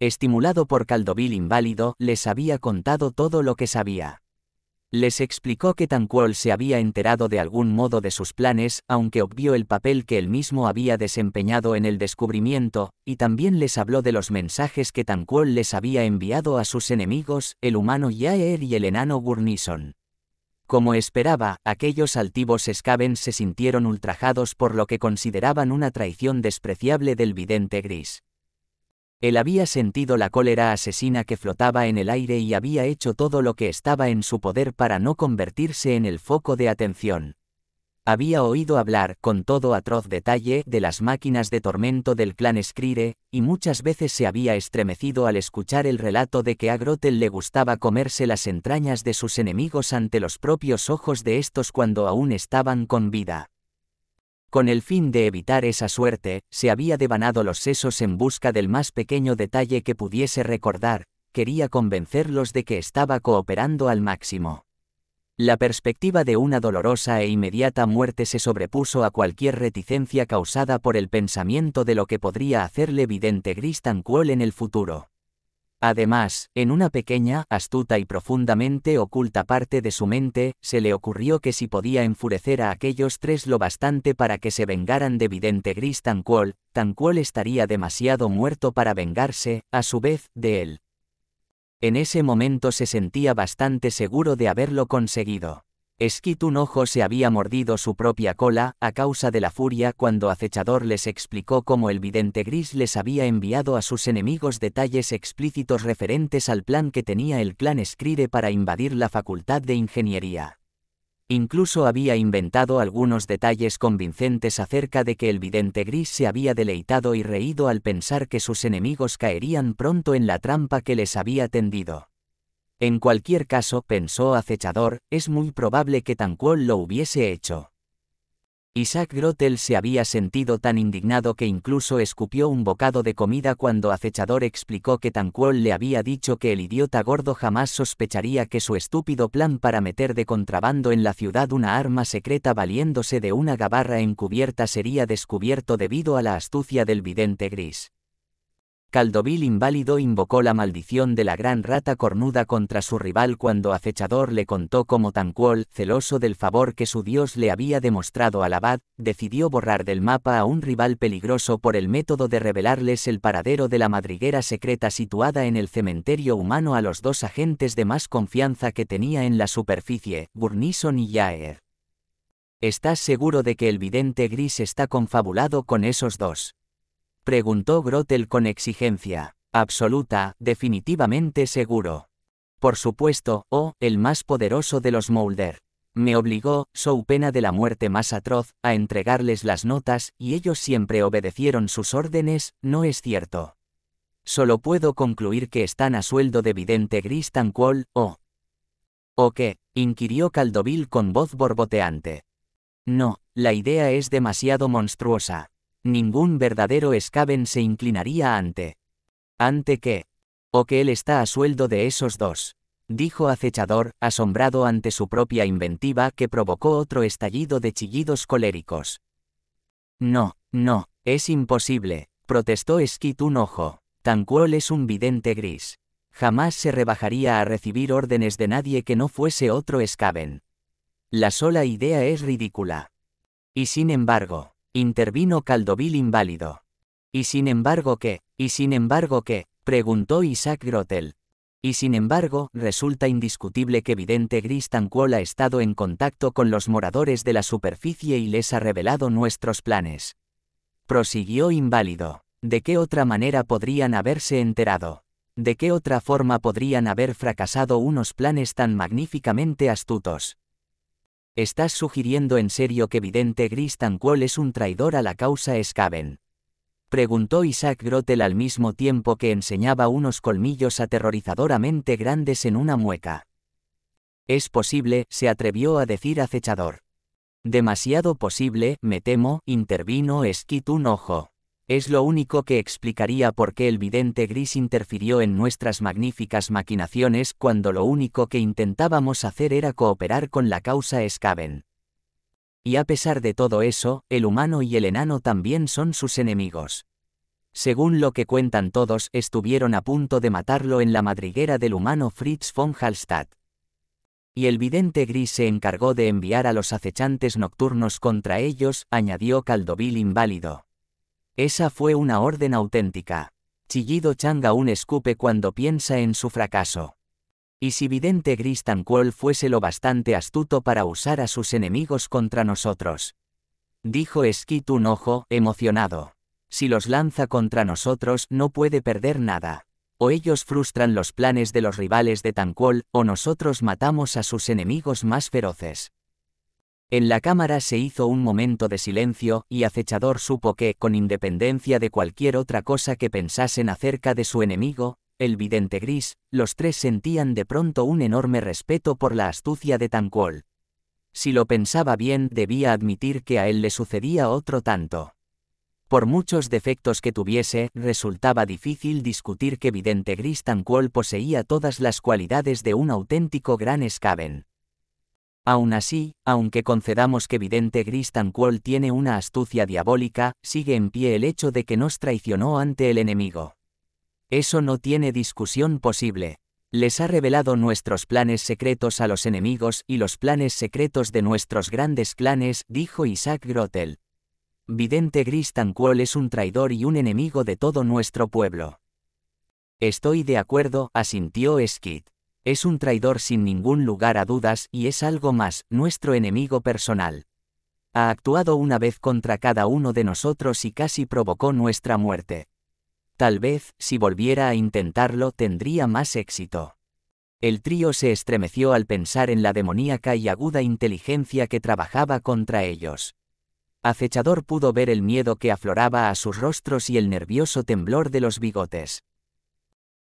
Estimulado por Caldovil Inválido, les había contado todo lo que sabía. Les explicó que Tanquol se había enterado de algún modo de sus planes, aunque obvió el papel que él mismo había desempeñado en el descubrimiento, y también les habló de los mensajes que Tanquol les había enviado a sus enemigos, el humano Yaer y el enano Gurnison. Como esperaba, aquellos altivos Skaven se sintieron ultrajados por lo que consideraban una traición despreciable del vidente gris. Él había sentido la cólera asesina que flotaba en el aire y había hecho todo lo que estaba en su poder para no convertirse en el foco de atención. Había oído hablar, con todo atroz detalle, de las máquinas de tormento del clan Escrire, y muchas veces se había estremecido al escuchar el relato de que a Grotel le gustaba comerse las entrañas de sus enemigos ante los propios ojos de estos cuando aún estaban con vida. Con el fin de evitar esa suerte, se había devanado los sesos en busca del más pequeño detalle que pudiese recordar, quería convencerlos de que estaba cooperando al máximo. La perspectiva de una dolorosa e inmediata muerte se sobrepuso a cualquier reticencia causada por el pensamiento de lo que podría hacerle vidente Gristan Quell en el futuro. Además, en una pequeña, astuta y profundamente oculta parte de su mente, se le ocurrió que si podía enfurecer a aquellos tres lo bastante para que se vengaran de Vidente Gris tan cual estaría demasiado muerto para vengarse, a su vez, de él. En ese momento se sentía bastante seguro de haberlo conseguido. Esquit un ojo se había mordido su propia cola, a causa de la furia cuando Acechador les explicó cómo el vidente gris les había enviado a sus enemigos detalles explícitos referentes al plan que tenía el clan Escrire para invadir la facultad de ingeniería. Incluso había inventado algunos detalles convincentes acerca de que el vidente gris se había deleitado y reído al pensar que sus enemigos caerían pronto en la trampa que les había tendido. En cualquier caso, pensó acechador, es muy probable que Tan lo hubiese hecho. Isaac Grotel se había sentido tan indignado que incluso escupió un bocado de comida cuando acechador explicó que Tanquol le había dicho que el idiota gordo jamás sospecharía que su estúpido plan para meter de contrabando en la ciudad una arma secreta valiéndose de una gabarra encubierta sería descubierto debido a la astucia del vidente gris. Caldovil inválido invocó la maldición de la gran rata cornuda contra su rival cuando Acechador le contó cómo Tanquol, celoso del favor que su dios le había demostrado al abad, decidió borrar del mapa a un rival peligroso por el método de revelarles el paradero de la madriguera secreta situada en el cementerio humano a los dos agentes de más confianza que tenía en la superficie, Burnison y Yaer. ¿Estás seguro de que el vidente gris está confabulado con esos dos? preguntó Grotel con exigencia, absoluta, definitivamente seguro. Por supuesto, oh, el más poderoso de los Moulder. Me obligó, so pena de la muerte más atroz, a entregarles las notas, y ellos siempre obedecieron sus órdenes, no es cierto. Solo puedo concluir que están a sueldo de vidente gris tan cual, o. Oh. ¿O qué? inquirió Caldoville con voz borboteante. No, la idea es demasiado monstruosa. Ningún verdadero escaven se inclinaría ante. Ante qué? O que él está a sueldo de esos dos. Dijo acechador, asombrado ante su propia inventiva que provocó otro estallido de chillidos coléricos. No, no, es imposible, protestó Skid un ojo. Tan cual es un vidente gris. Jamás se rebajaría a recibir órdenes de nadie que no fuese otro escaven. La sola idea es ridícula. Y sin embargo, intervino Caldovil inválido. ¿Y sin embargo qué? ¿Y sin embargo qué? preguntó Isaac Grotel. Y sin embargo, resulta indiscutible que evidente Gris ha estado en contacto con los moradores de la superficie y les ha revelado nuestros planes. Prosiguió inválido. ¿De qué otra manera podrían haberse enterado? ¿De qué otra forma podrían haber fracasado unos planes tan magníficamente astutos? Estás sugiriendo en serio que Vidente Gris cual es un traidor a la causa Skaven. Preguntó Isaac Grotel al mismo tiempo que enseñaba unos colmillos aterrorizadoramente grandes en una mueca. Es posible, se atrevió a decir acechador. Demasiado posible, me temo, intervino Skit un ojo. Es lo único que explicaría por qué el vidente gris interfirió en nuestras magníficas maquinaciones cuando lo único que intentábamos hacer era cooperar con la causa Skaven. Y a pesar de todo eso, el humano y el enano también son sus enemigos. Según lo que cuentan todos, estuvieron a punto de matarlo en la madriguera del humano Fritz von Hallstatt. Y el vidente gris se encargó de enviar a los acechantes nocturnos contra ellos, añadió Caldovil inválido. Esa fue una orden auténtica. Chillido Changa un escupe cuando piensa en su fracaso. Y si vidente Gris Tanquol fuese lo bastante astuto para usar a sus enemigos contra nosotros. Dijo Skit un ojo, emocionado. Si los lanza contra nosotros, no puede perder nada. O ellos frustran los planes de los rivales de Tanquol, o nosotros matamos a sus enemigos más feroces. En la cámara se hizo un momento de silencio, y acechador supo que, con independencia de cualquier otra cosa que pensasen acerca de su enemigo, el vidente gris, los tres sentían de pronto un enorme respeto por la astucia de Tanquol. Si lo pensaba bien, debía admitir que a él le sucedía otro tanto. Por muchos defectos que tuviese, resultaba difícil discutir que Vidente Gris Tanquol poseía todas las cualidades de un auténtico gran Scaven. Aún así, aunque concedamos que Vidente Gristan tiene una astucia diabólica, sigue en pie el hecho de que nos traicionó ante el enemigo. Eso no tiene discusión posible. Les ha revelado nuestros planes secretos a los enemigos y los planes secretos de nuestros grandes clanes, dijo Isaac Grotel. Vidente Gristan es un traidor y un enemigo de todo nuestro pueblo. Estoy de acuerdo, asintió Skid. Es un traidor sin ningún lugar a dudas y es algo más, nuestro enemigo personal. Ha actuado una vez contra cada uno de nosotros y casi provocó nuestra muerte. Tal vez, si volviera a intentarlo, tendría más éxito. El trío se estremeció al pensar en la demoníaca y aguda inteligencia que trabajaba contra ellos. Acechador pudo ver el miedo que afloraba a sus rostros y el nervioso temblor de los bigotes.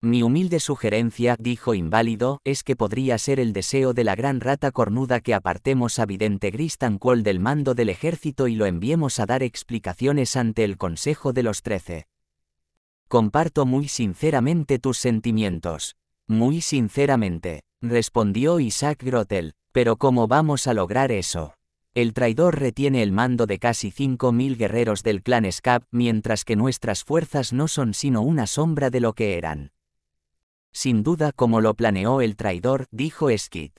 Mi humilde sugerencia, dijo inválido, es que podría ser el deseo de la gran rata cornuda que apartemos a Vidente Col del mando del ejército y lo enviemos a dar explicaciones ante el Consejo de los Trece. Comparto muy sinceramente tus sentimientos. Muy sinceramente, respondió Isaac Grotel, pero ¿cómo vamos a lograr eso? El traidor retiene el mando de casi 5.000 guerreros del clan Scab, mientras que nuestras fuerzas no son sino una sombra de lo que eran. Sin duda como lo planeó el traidor, dijo Skid.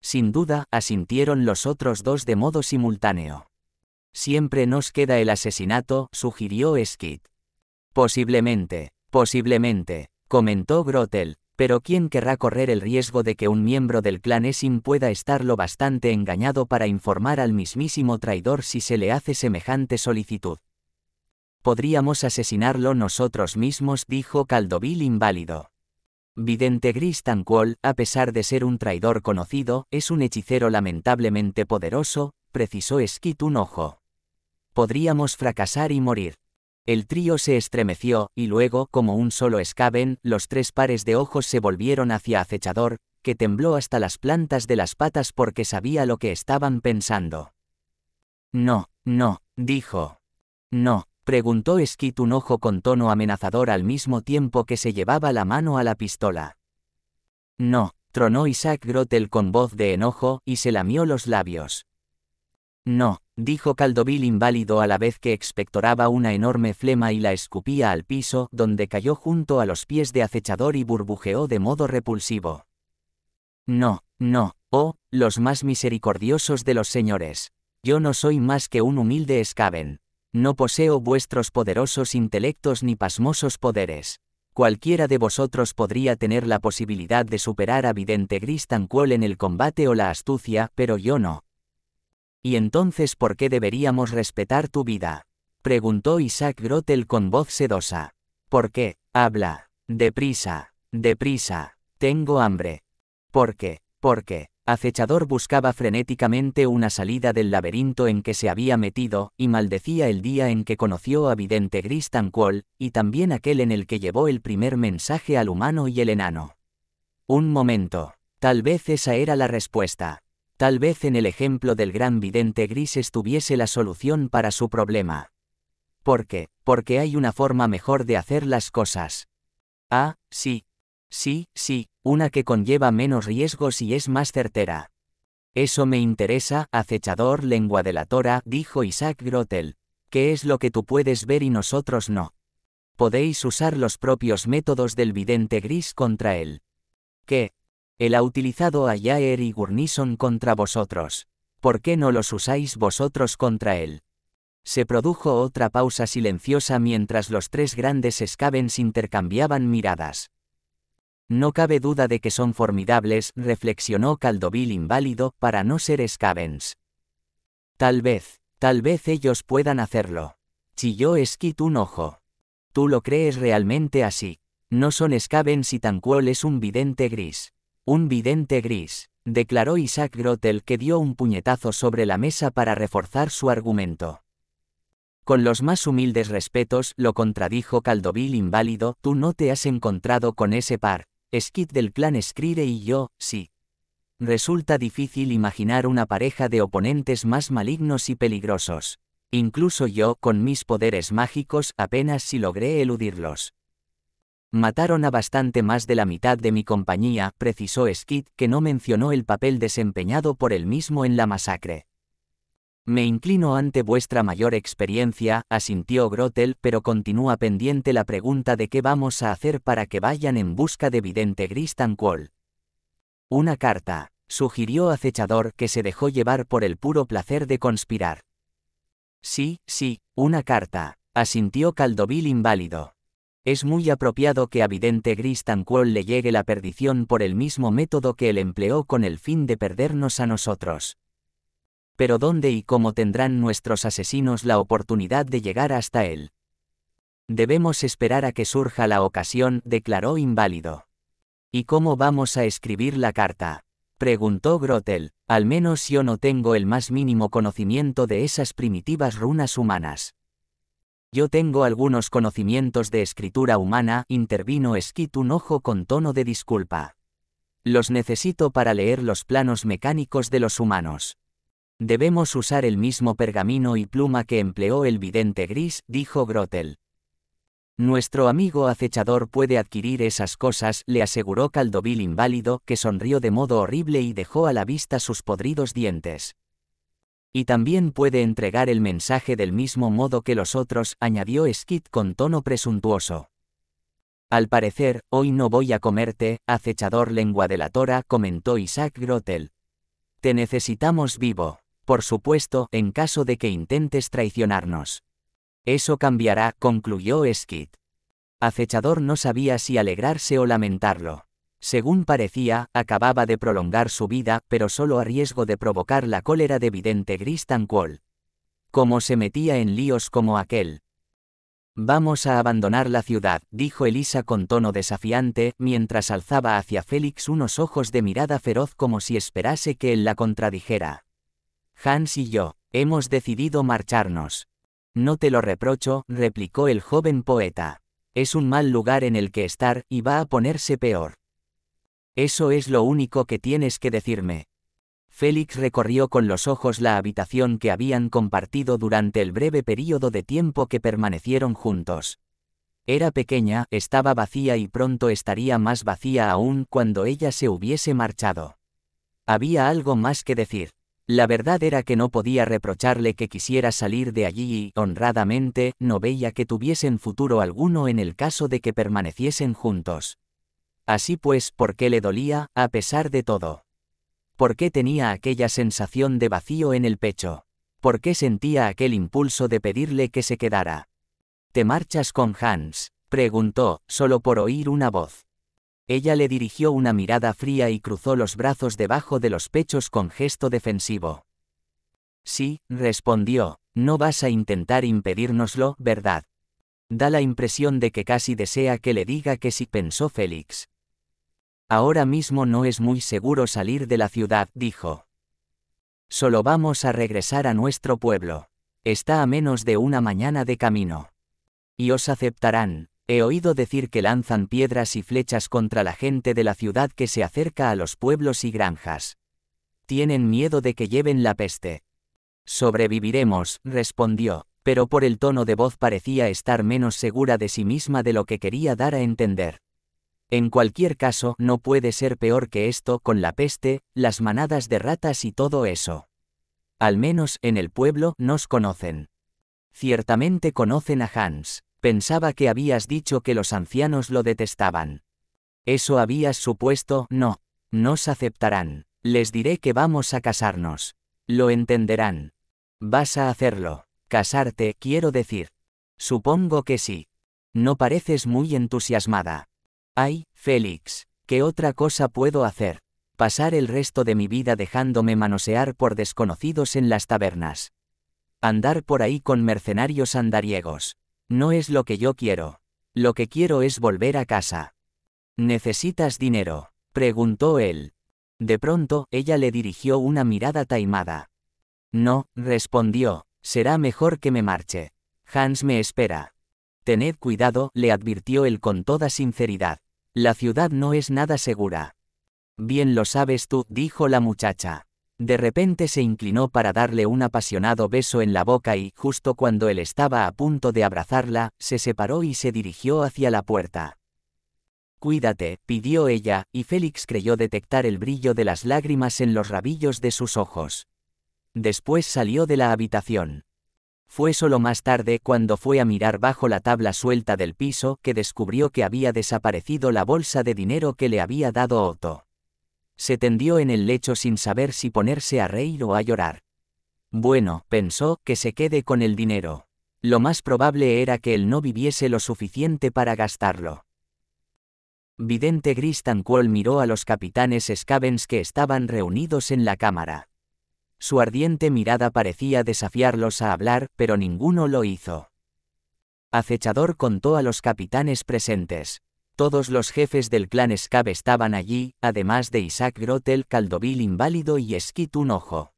Sin duda, asintieron los otros dos de modo simultáneo. Siempre nos queda el asesinato, sugirió Skid. Posiblemente, posiblemente, comentó Grotel, pero ¿quién querrá correr el riesgo de que un miembro del clan Essim pueda estarlo bastante engañado para informar al mismísimo traidor si se le hace semejante solicitud? Podríamos asesinarlo nosotros mismos, dijo Caldovil inválido. Vidente Gris Tanquol, a pesar de ser un traidor conocido, es un hechicero lamentablemente poderoso, precisó Skit un ojo. Podríamos fracasar y morir. El trío se estremeció, y luego, como un solo escaben, los tres pares de ojos se volvieron hacia Acechador, que tembló hasta las plantas de las patas porque sabía lo que estaban pensando. No, no, dijo. No, Preguntó Skid un ojo con tono amenazador al mismo tiempo que se llevaba la mano a la pistola. No, tronó Isaac Grotel con voz de enojo y se lamió los labios. No, dijo Caldovil inválido a la vez que expectoraba una enorme flema y la escupía al piso, donde cayó junto a los pies de acechador y burbujeó de modo repulsivo. No, no, oh, los más misericordiosos de los señores. Yo no soy más que un humilde escaven. No poseo vuestros poderosos intelectos ni pasmosos poderes. Cualquiera de vosotros podría tener la posibilidad de superar a Vidente Gris en el combate o la astucia, pero yo no. ¿Y entonces por qué deberíamos respetar tu vida? Preguntó Isaac Grotel con voz sedosa. ¿Por qué? Habla. Deprisa. Deprisa. Tengo hambre. ¿Por qué? ¿Por qué? acechador buscaba frenéticamente una salida del laberinto en que se había metido, y maldecía el día en que conoció a Vidente Gris Tanquol, y también aquel en el que llevó el primer mensaje al humano y el enano. Un momento. Tal vez esa era la respuesta. Tal vez en el ejemplo del gran vidente gris estuviese la solución para su problema. ¿Por qué? Porque hay una forma mejor de hacer las cosas. Ah, sí, Sí, sí, una que conlleva menos riesgos y es más certera. Eso me interesa, acechador lengua de la Tora, dijo Isaac Grotel. ¿Qué es lo que tú puedes ver y nosotros no? Podéis usar los propios métodos del vidente gris contra él. ¿Qué? Él ha utilizado a Yaer y Gurnison contra vosotros. ¿Por qué no los usáis vosotros contra él? Se produjo otra pausa silenciosa mientras los tres grandes escabens intercambiaban miradas. No cabe duda de que son formidables, reflexionó Caldovil inválido, para no ser Scavens. Tal vez, tal vez ellos puedan hacerlo. Chilló Skit un ojo. Tú lo crees realmente así. No son Scavens y cual es un vidente gris. Un vidente gris, declaró Isaac Grotel que dio un puñetazo sobre la mesa para reforzar su argumento. Con los más humildes respetos, lo contradijo Caldovil inválido, tú no te has encontrado con ese par, Skid del clan Escribe y yo, sí. Resulta difícil imaginar una pareja de oponentes más malignos y peligrosos. Incluso yo, con mis poderes mágicos, apenas si logré eludirlos. Mataron a bastante más de la mitad de mi compañía, precisó Skid, que no mencionó el papel desempeñado por él mismo en la masacre. Me inclino ante vuestra mayor experiencia, asintió Grotel, pero continúa pendiente la pregunta de qué vamos a hacer para que vayan en busca de vidente Gristanquol. Una carta, sugirió acechador que se dejó llevar por el puro placer de conspirar. Sí, sí, una carta, asintió Caldovil inválido. Es muy apropiado que a Vidente Gristanquol le llegue la perdición por el mismo método que él empleó con el fin de perdernos a nosotros pero dónde y cómo tendrán nuestros asesinos la oportunidad de llegar hasta él. Debemos esperar a que surja la ocasión, declaró inválido. ¿Y cómo vamos a escribir la carta? preguntó Grotel. Al menos yo no tengo el más mínimo conocimiento de esas primitivas runas humanas. Yo tengo algunos conocimientos de escritura humana, intervino Skit un ojo con tono de disculpa. Los necesito para leer los planos mecánicos de los humanos. Debemos usar el mismo pergamino y pluma que empleó el vidente gris, dijo Grotel. Nuestro amigo acechador puede adquirir esas cosas, le aseguró Caldovil inválido, que sonrió de modo horrible y dejó a la vista sus podridos dientes. Y también puede entregar el mensaje del mismo modo que los otros, añadió Skid con tono presuntuoso. Al parecer, hoy no voy a comerte, acechador lengua de la tora, comentó Isaac Grotel. Te necesitamos vivo por supuesto, en caso de que intentes traicionarnos. Eso cambiará, concluyó Skid. Acechador no sabía si alegrarse o lamentarlo. Según parecía, acababa de prolongar su vida, pero solo a riesgo de provocar la cólera de vidente Gris Tanquol. Como se metía en líos como aquel. Vamos a abandonar la ciudad, dijo Elisa con tono desafiante, mientras alzaba hacia Félix unos ojos de mirada feroz como si esperase que él la contradijera. Hans y yo, hemos decidido marcharnos. No te lo reprocho, replicó el joven poeta. Es un mal lugar en el que estar, y va a ponerse peor. Eso es lo único que tienes que decirme. Félix recorrió con los ojos la habitación que habían compartido durante el breve período de tiempo que permanecieron juntos. Era pequeña, estaba vacía y pronto estaría más vacía aún cuando ella se hubiese marchado. Había algo más que decir. La verdad era que no podía reprocharle que quisiera salir de allí y, honradamente, no veía que tuviesen futuro alguno en el caso de que permaneciesen juntos. Así pues, ¿por qué le dolía, a pesar de todo? ¿Por qué tenía aquella sensación de vacío en el pecho? ¿Por qué sentía aquel impulso de pedirle que se quedara? ¿Te marchas con Hans? preguntó, solo por oír una voz. Ella le dirigió una mirada fría y cruzó los brazos debajo de los pechos con gesto defensivo. Sí, respondió, no vas a intentar impedírnoslo, ¿verdad? Da la impresión de que casi desea que le diga que sí, pensó Félix. Ahora mismo no es muy seguro salir de la ciudad, dijo. Solo vamos a regresar a nuestro pueblo. Está a menos de una mañana de camino. Y os aceptarán, He oído decir que lanzan piedras y flechas contra la gente de la ciudad que se acerca a los pueblos y granjas. Tienen miedo de que lleven la peste. Sobreviviremos, respondió, pero por el tono de voz parecía estar menos segura de sí misma de lo que quería dar a entender. En cualquier caso, no puede ser peor que esto con la peste, las manadas de ratas y todo eso. Al menos en el pueblo nos conocen. Ciertamente conocen a Hans. Pensaba que habías dicho que los ancianos lo detestaban. Eso habías supuesto, no. Nos aceptarán. Les diré que vamos a casarnos. Lo entenderán. Vas a hacerlo. Casarte, quiero decir. Supongo que sí. No pareces muy entusiasmada. Ay, Félix, ¿qué otra cosa puedo hacer? Pasar el resto de mi vida dejándome manosear por desconocidos en las tabernas. Andar por ahí con mercenarios andariegos. No es lo que yo quiero. Lo que quiero es volver a casa. ¿Necesitas dinero? preguntó él. De pronto, ella le dirigió una mirada taimada. No, respondió, será mejor que me marche. Hans me espera. Tened cuidado, le advirtió él con toda sinceridad. La ciudad no es nada segura. Bien lo sabes tú, dijo la muchacha. De repente se inclinó para darle un apasionado beso en la boca y, justo cuando él estaba a punto de abrazarla, se separó y se dirigió hacia la puerta. Cuídate, pidió ella, y Félix creyó detectar el brillo de las lágrimas en los rabillos de sus ojos. Después salió de la habitación. Fue solo más tarde cuando fue a mirar bajo la tabla suelta del piso que descubrió que había desaparecido la bolsa de dinero que le había dado Otto. Se tendió en el lecho sin saber si ponerse a reír o a llorar. Bueno, pensó, que se quede con el dinero. Lo más probable era que él no viviese lo suficiente para gastarlo. Vidente Gristanquol miró a los capitanes Scavens que estaban reunidos en la cámara. Su ardiente mirada parecía desafiarlos a hablar, pero ninguno lo hizo. Acechador contó a los capitanes presentes. Todos los jefes del clan Scab estaban allí, además de Isaac Grotel Caldovil inválido y Skit un ojo.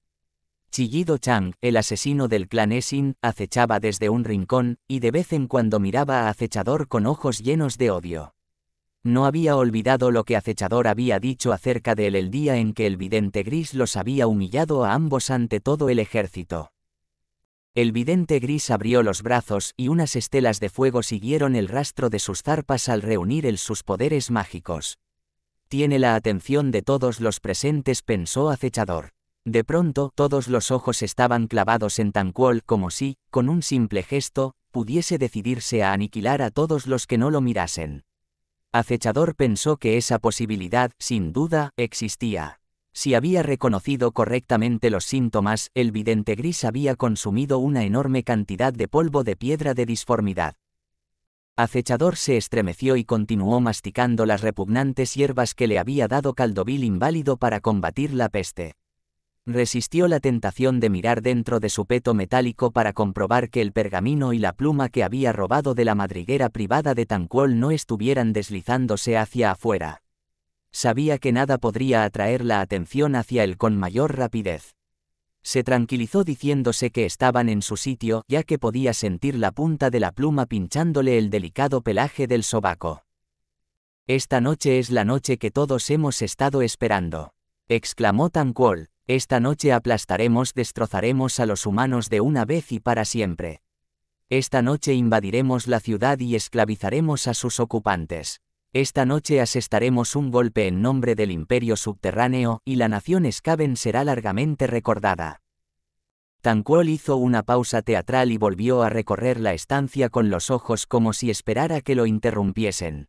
Chillido Chang, el asesino del clan Esin, acechaba desde un rincón, y de vez en cuando miraba a Acechador con ojos llenos de odio. No había olvidado lo que Acechador había dicho acerca de él el día en que el vidente gris los había humillado a ambos ante todo el ejército. El vidente gris abrió los brazos y unas estelas de fuego siguieron el rastro de sus zarpas al reunir el sus poderes mágicos. Tiene la atención de todos los presentes, pensó acechador. De pronto, todos los ojos estaban clavados en Tanquol como si, con un simple gesto, pudiese decidirse a aniquilar a todos los que no lo mirasen. Acechador pensó que esa posibilidad, sin duda, existía. Si había reconocido correctamente los síntomas, el vidente gris había consumido una enorme cantidad de polvo de piedra de disformidad. Acechador se estremeció y continuó masticando las repugnantes hierbas que le había dado Caldovil inválido para combatir la peste. Resistió la tentación de mirar dentro de su peto metálico para comprobar que el pergamino y la pluma que había robado de la madriguera privada de Tancuol no estuvieran deslizándose hacia afuera. Sabía que nada podría atraer la atención hacia él con mayor rapidez. Se tranquilizó diciéndose que estaban en su sitio, ya que podía sentir la punta de la pluma pinchándole el delicado pelaje del sobaco. Esta noche es la noche que todos hemos estado esperando. Exclamó Tan esta noche aplastaremos, destrozaremos a los humanos de una vez y para siempre. Esta noche invadiremos la ciudad y esclavizaremos a sus ocupantes. Esta noche asestaremos un golpe en nombre del imperio subterráneo y la nación Escaven será largamente recordada. Tanquol hizo una pausa teatral y volvió a recorrer la estancia con los ojos como si esperara que lo interrumpiesen.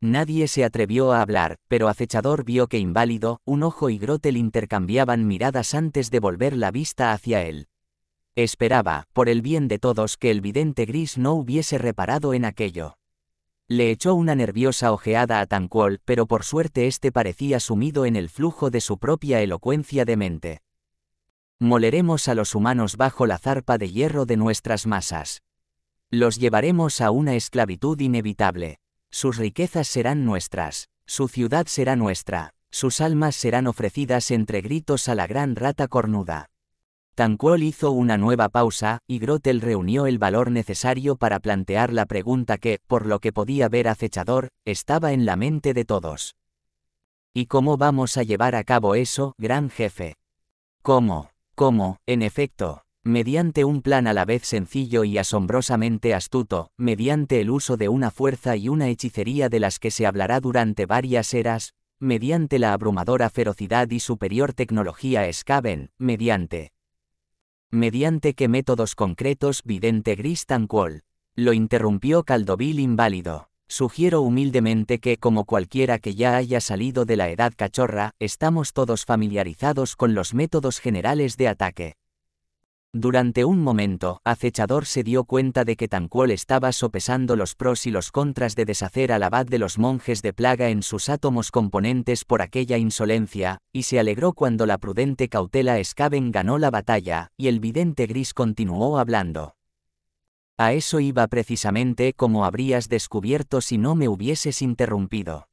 Nadie se atrevió a hablar, pero Acechador vio que Inválido, un ojo y Grotel intercambiaban miradas antes de volver la vista hacia él. Esperaba, por el bien de todos, que el vidente gris no hubiese reparado en aquello. Le echó una nerviosa ojeada a Tancol, pero por suerte este parecía sumido en el flujo de su propia elocuencia de mente. Moleremos a los humanos bajo la zarpa de hierro de nuestras masas. Los llevaremos a una esclavitud inevitable. Sus riquezas serán nuestras, su ciudad será nuestra, sus almas serán ofrecidas entre gritos a la gran rata cornuda. Tanquol hizo una nueva pausa, y Grotel reunió el valor necesario para plantear la pregunta que, por lo que podía ver acechador, estaba en la mente de todos. ¿Y cómo vamos a llevar a cabo eso, gran jefe? ¿Cómo? ¿Cómo? En efecto, mediante un plan a la vez sencillo y asombrosamente astuto, mediante el uso de una fuerza y una hechicería de las que se hablará durante varias eras, mediante la abrumadora ferocidad y superior tecnología escaven mediante ¿Mediante qué métodos concretos vidente Gristan Quall? Lo interrumpió Caldovil inválido. Sugiero humildemente que, como cualquiera que ya haya salido de la edad cachorra, estamos todos familiarizados con los métodos generales de ataque. Durante un momento, Acechador se dio cuenta de que Tancuol estaba sopesando los pros y los contras de deshacer al abad de los monjes de plaga en sus átomos componentes por aquella insolencia, y se alegró cuando la prudente cautela Escaven ganó la batalla, y el vidente gris continuó hablando. A eso iba precisamente como habrías descubierto si no me hubieses interrumpido.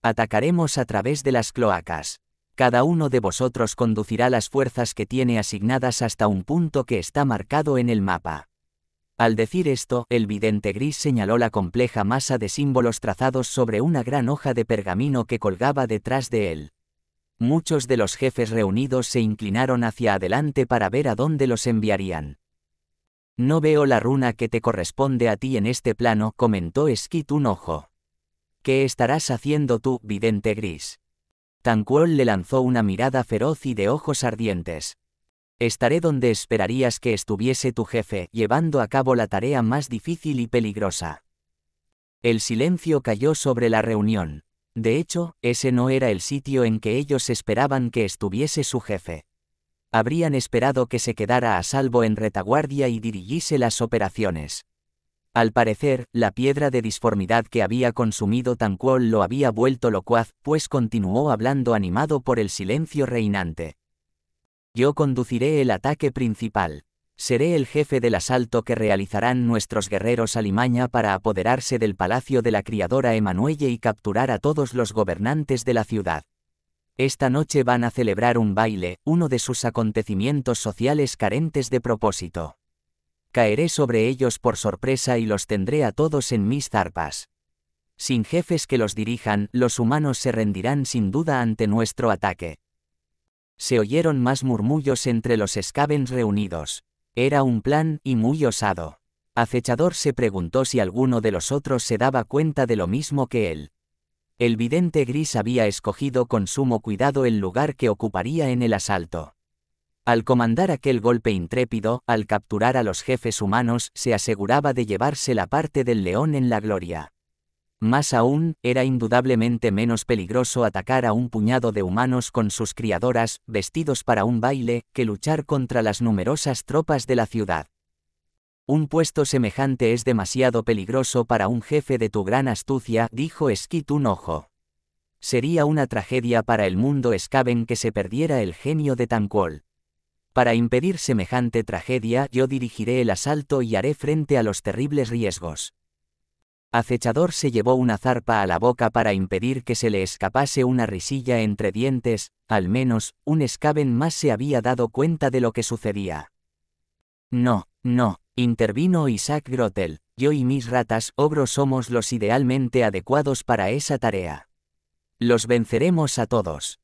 Atacaremos a través de las cloacas cada uno de vosotros conducirá las fuerzas que tiene asignadas hasta un punto que está marcado en el mapa. Al decir esto, el vidente gris señaló la compleja masa de símbolos trazados sobre una gran hoja de pergamino que colgaba detrás de él. Muchos de los jefes reunidos se inclinaron hacia adelante para ver a dónde los enviarían. No veo la runa que te corresponde a ti en este plano, comentó Skid un ojo. ¿Qué estarás haciendo tú, vidente gris? le lanzó una mirada feroz y de ojos ardientes. Estaré donde esperarías que estuviese tu jefe, llevando a cabo la tarea más difícil y peligrosa. El silencio cayó sobre la reunión. De hecho, ese no era el sitio en que ellos esperaban que estuviese su jefe. Habrían esperado que se quedara a salvo en retaguardia y dirigiese las operaciones. Al parecer, la piedra de disformidad que había consumido Tan lo había vuelto locuaz, pues continuó hablando animado por el silencio reinante. Yo conduciré el ataque principal. Seré el jefe del asalto que realizarán nuestros guerreros alimaña para apoderarse del palacio de la criadora Emanuelle y capturar a todos los gobernantes de la ciudad. Esta noche van a celebrar un baile, uno de sus acontecimientos sociales carentes de propósito. Caeré sobre ellos por sorpresa y los tendré a todos en mis zarpas. Sin jefes que los dirijan, los humanos se rendirán sin duda ante nuestro ataque. Se oyeron más murmullos entre los escabens reunidos. Era un plan, y muy osado. Acechador se preguntó si alguno de los otros se daba cuenta de lo mismo que él. El vidente gris había escogido con sumo cuidado el lugar que ocuparía en el asalto. Al comandar aquel golpe intrépido, al capturar a los jefes humanos, se aseguraba de llevarse la parte del león en la gloria. Más aún, era indudablemente menos peligroso atacar a un puñado de humanos con sus criadoras, vestidos para un baile, que luchar contra las numerosas tropas de la ciudad. Un puesto semejante es demasiado peligroso para un jefe de tu gran astucia, dijo Skit un ojo. Sería una tragedia para el mundo Skaven que se perdiera el genio de Tanquol. Para impedir semejante tragedia yo dirigiré el asalto y haré frente a los terribles riesgos. Acechador se llevó una zarpa a la boca para impedir que se le escapase una risilla entre dientes, al menos, un escaben más se había dado cuenta de lo que sucedía. No, no, intervino Isaac Grotel, yo y mis ratas ogro somos los idealmente adecuados para esa tarea. Los venceremos a todos.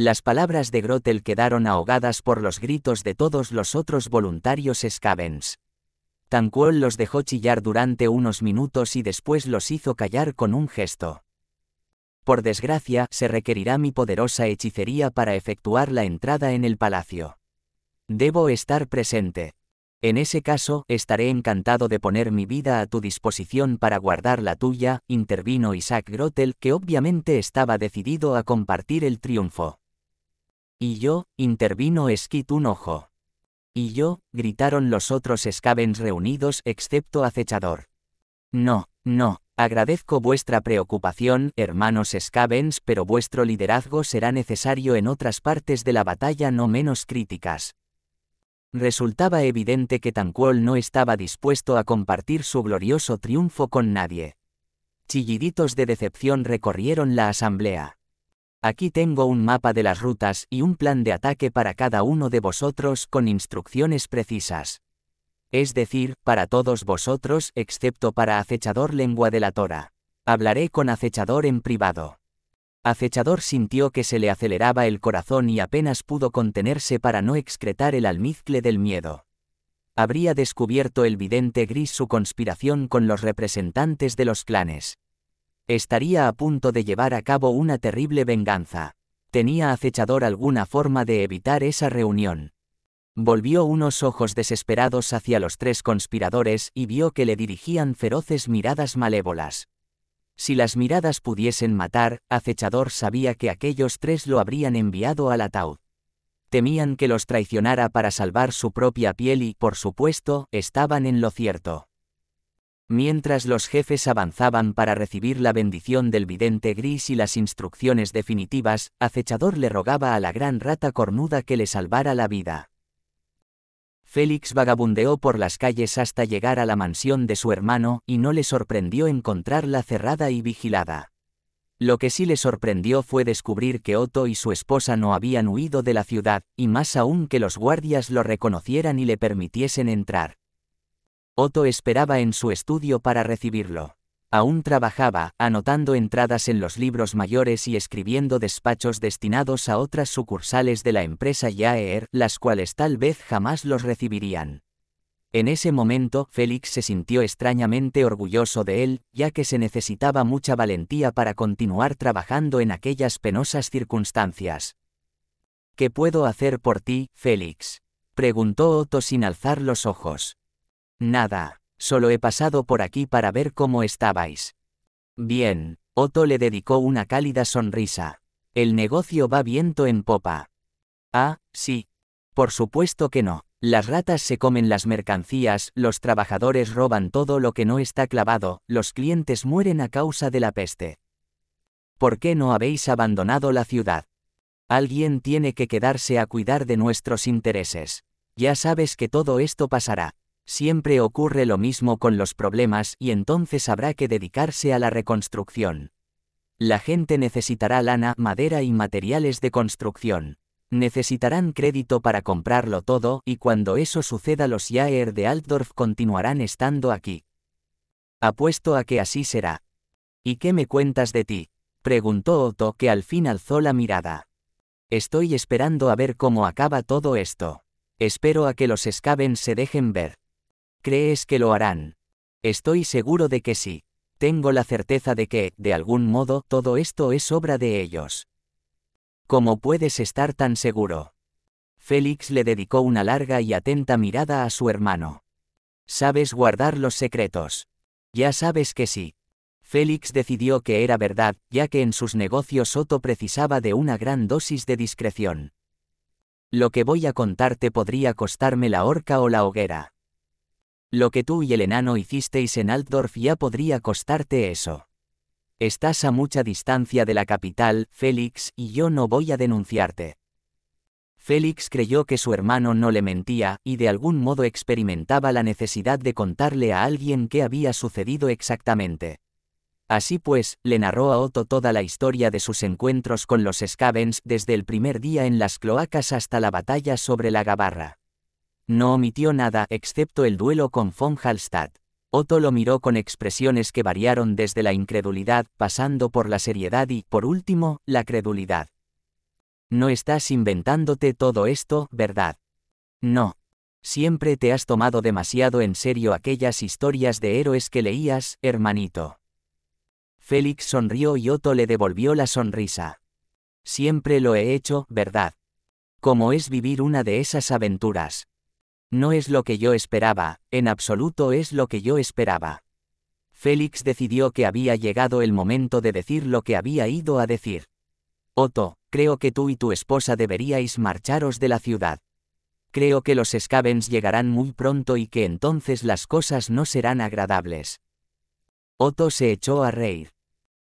Las palabras de Grotel quedaron ahogadas por los gritos de todos los otros voluntarios Scavens. Tanquol los dejó chillar durante unos minutos y después los hizo callar con un gesto. Por desgracia, se requerirá mi poderosa hechicería para efectuar la entrada en el palacio. Debo estar presente. En ese caso, estaré encantado de poner mi vida a tu disposición para guardar la tuya, intervino Isaac Grotel, que obviamente estaba decidido a compartir el triunfo. Y yo, intervino Skit un ojo. Y yo, gritaron los otros Scavens reunidos excepto acechador. No, no, agradezco vuestra preocupación, hermanos Scavens, pero vuestro liderazgo será necesario en otras partes de la batalla no menos críticas. Resultaba evidente que Tanquol no estaba dispuesto a compartir su glorioso triunfo con nadie. Chilliditos de decepción recorrieron la asamblea. Aquí tengo un mapa de las rutas y un plan de ataque para cada uno de vosotros con instrucciones precisas. Es decir, para todos vosotros excepto para acechador lengua de la Tora. Hablaré con acechador en privado. Acechador sintió que se le aceleraba el corazón y apenas pudo contenerse para no excretar el almizcle del miedo. Habría descubierto el vidente gris su conspiración con los representantes de los clanes. Estaría a punto de llevar a cabo una terrible venganza. Tenía acechador alguna forma de evitar esa reunión. Volvió unos ojos desesperados hacia los tres conspiradores y vio que le dirigían feroces miradas malévolas. Si las miradas pudiesen matar, acechador sabía que aquellos tres lo habrían enviado al ataúd. Temían que los traicionara para salvar su propia piel y, por supuesto, estaban en lo cierto. Mientras los jefes avanzaban para recibir la bendición del vidente gris y las instrucciones definitivas, Acechador le rogaba a la gran rata cornuda que le salvara la vida. Félix vagabundeó por las calles hasta llegar a la mansión de su hermano y no le sorprendió encontrarla cerrada y vigilada. Lo que sí le sorprendió fue descubrir que Otto y su esposa no habían huido de la ciudad, y más aún que los guardias lo reconocieran y le permitiesen entrar. Otto esperaba en su estudio para recibirlo. Aún trabajaba, anotando entradas en los libros mayores y escribiendo despachos destinados a otras sucursales de la empresa Yaer, las cuales tal vez jamás los recibirían. En ese momento, Félix se sintió extrañamente orgulloso de él, ya que se necesitaba mucha valentía para continuar trabajando en aquellas penosas circunstancias. ¿Qué puedo hacer por ti, Félix? preguntó Otto sin alzar los ojos. Nada, solo he pasado por aquí para ver cómo estabais. Bien, Otto le dedicó una cálida sonrisa. El negocio va viento en popa. Ah, sí. Por supuesto que no. Las ratas se comen las mercancías, los trabajadores roban todo lo que no está clavado, los clientes mueren a causa de la peste. ¿Por qué no habéis abandonado la ciudad? Alguien tiene que quedarse a cuidar de nuestros intereses. Ya sabes que todo esto pasará. Siempre ocurre lo mismo con los problemas y entonces habrá que dedicarse a la reconstrucción. La gente necesitará lana, madera y materiales de construcción. Necesitarán crédito para comprarlo todo y cuando eso suceda los yaer de Altdorf continuarán estando aquí. Apuesto a que así será. ¿Y qué me cuentas de ti? preguntó Otto que al fin alzó la mirada. Estoy esperando a ver cómo acaba todo esto. Espero a que los escaben se dejen ver. ¿Crees que lo harán? Estoy seguro de que sí. Tengo la certeza de que, de algún modo, todo esto es obra de ellos. ¿Cómo puedes estar tan seguro? Félix le dedicó una larga y atenta mirada a su hermano. Sabes guardar los secretos. Ya sabes que sí. Félix decidió que era verdad, ya que en sus negocios Soto precisaba de una gran dosis de discreción. Lo que voy a contarte podría costarme la horca o la hoguera. Lo que tú y el enano hicisteis en Altdorf ya podría costarte eso. Estás a mucha distancia de la capital, Félix, y yo no voy a denunciarte. Félix creyó que su hermano no le mentía, y de algún modo experimentaba la necesidad de contarle a alguien qué había sucedido exactamente. Así pues, le narró a Otto toda la historia de sus encuentros con los Scavens desde el primer día en las cloacas hasta la batalla sobre la Gabarra. No omitió nada excepto el duelo con von Hallstatt. Otto lo miró con expresiones que variaron desde la incredulidad, pasando por la seriedad y, por último, la credulidad. No estás inventándote todo esto, ¿verdad? No. Siempre te has tomado demasiado en serio aquellas historias de héroes que leías, hermanito. Félix sonrió y Otto le devolvió la sonrisa. Siempre lo he hecho, ¿verdad? ¿Cómo es vivir una de esas aventuras? No es lo que yo esperaba, en absoluto es lo que yo esperaba. Félix decidió que había llegado el momento de decir lo que había ido a decir. Otto, creo que tú y tu esposa deberíais marcharos de la ciudad. Creo que los Scavens llegarán muy pronto y que entonces las cosas no serán agradables. Otto se echó a reír.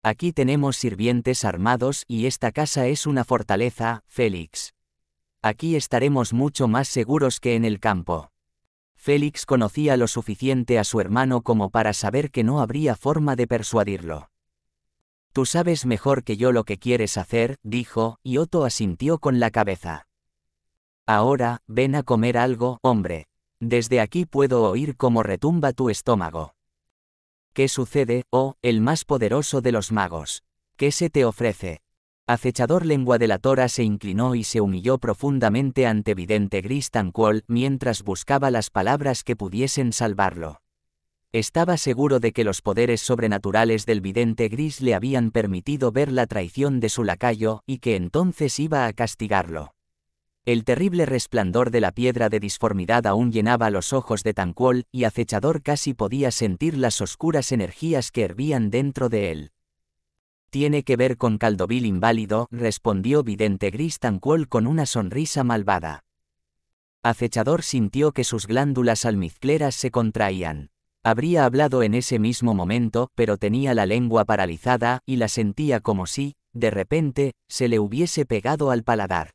Aquí tenemos sirvientes armados y esta casa es una fortaleza, Félix aquí estaremos mucho más seguros que en el campo. Félix conocía lo suficiente a su hermano como para saber que no habría forma de persuadirlo. Tú sabes mejor que yo lo que quieres hacer, dijo, y Otto asintió con la cabeza. Ahora, ven a comer algo, hombre. Desde aquí puedo oír cómo retumba tu estómago. ¿Qué sucede, oh, el más poderoso de los magos? ¿Qué se te ofrece? Acechador lengua de la Tora se inclinó y se humilló profundamente ante vidente Gris Tanquol mientras buscaba las palabras que pudiesen salvarlo. Estaba seguro de que los poderes sobrenaturales del vidente Gris le habían permitido ver la traición de su lacayo y que entonces iba a castigarlo. El terrible resplandor de la piedra de disformidad aún llenaba los ojos de Tanquol y acechador casi podía sentir las oscuras energías que hervían dentro de él. Tiene que ver con Caldovil inválido, respondió Vidente Gris con una sonrisa malvada. Acechador sintió que sus glándulas almizcleras se contraían. Habría hablado en ese mismo momento, pero tenía la lengua paralizada, y la sentía como si, de repente, se le hubiese pegado al paladar.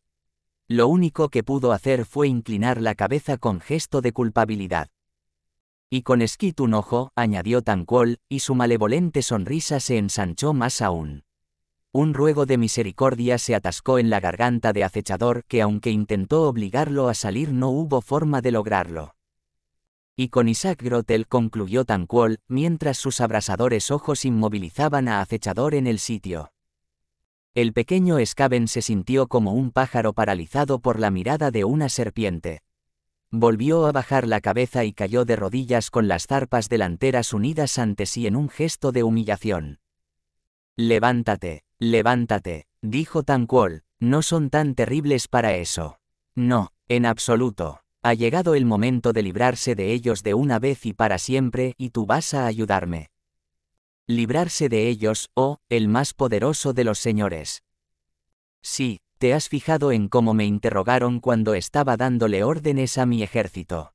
Lo único que pudo hacer fue inclinar la cabeza con gesto de culpabilidad. Y con esquit un ojo, añadió Tancuol, y su malevolente sonrisa se ensanchó más aún. Un ruego de misericordia se atascó en la garganta de acechador que aunque intentó obligarlo a salir no hubo forma de lograrlo. Y con Isaac Grotel concluyó Tancuol, mientras sus abrasadores ojos inmovilizaban a acechador en el sitio. El pequeño Scaven se sintió como un pájaro paralizado por la mirada de una serpiente. Volvió a bajar la cabeza y cayó de rodillas con las zarpas delanteras unidas ante sí en un gesto de humillación. Levántate, levántate, dijo Tan no son tan terribles para eso. No, en absoluto. Ha llegado el momento de librarse de ellos de una vez y para siempre, y tú vas a ayudarme. Librarse de ellos, oh, el más poderoso de los señores. Sí, ¿Te has fijado en cómo me interrogaron cuando estaba dándole órdenes a mi ejército?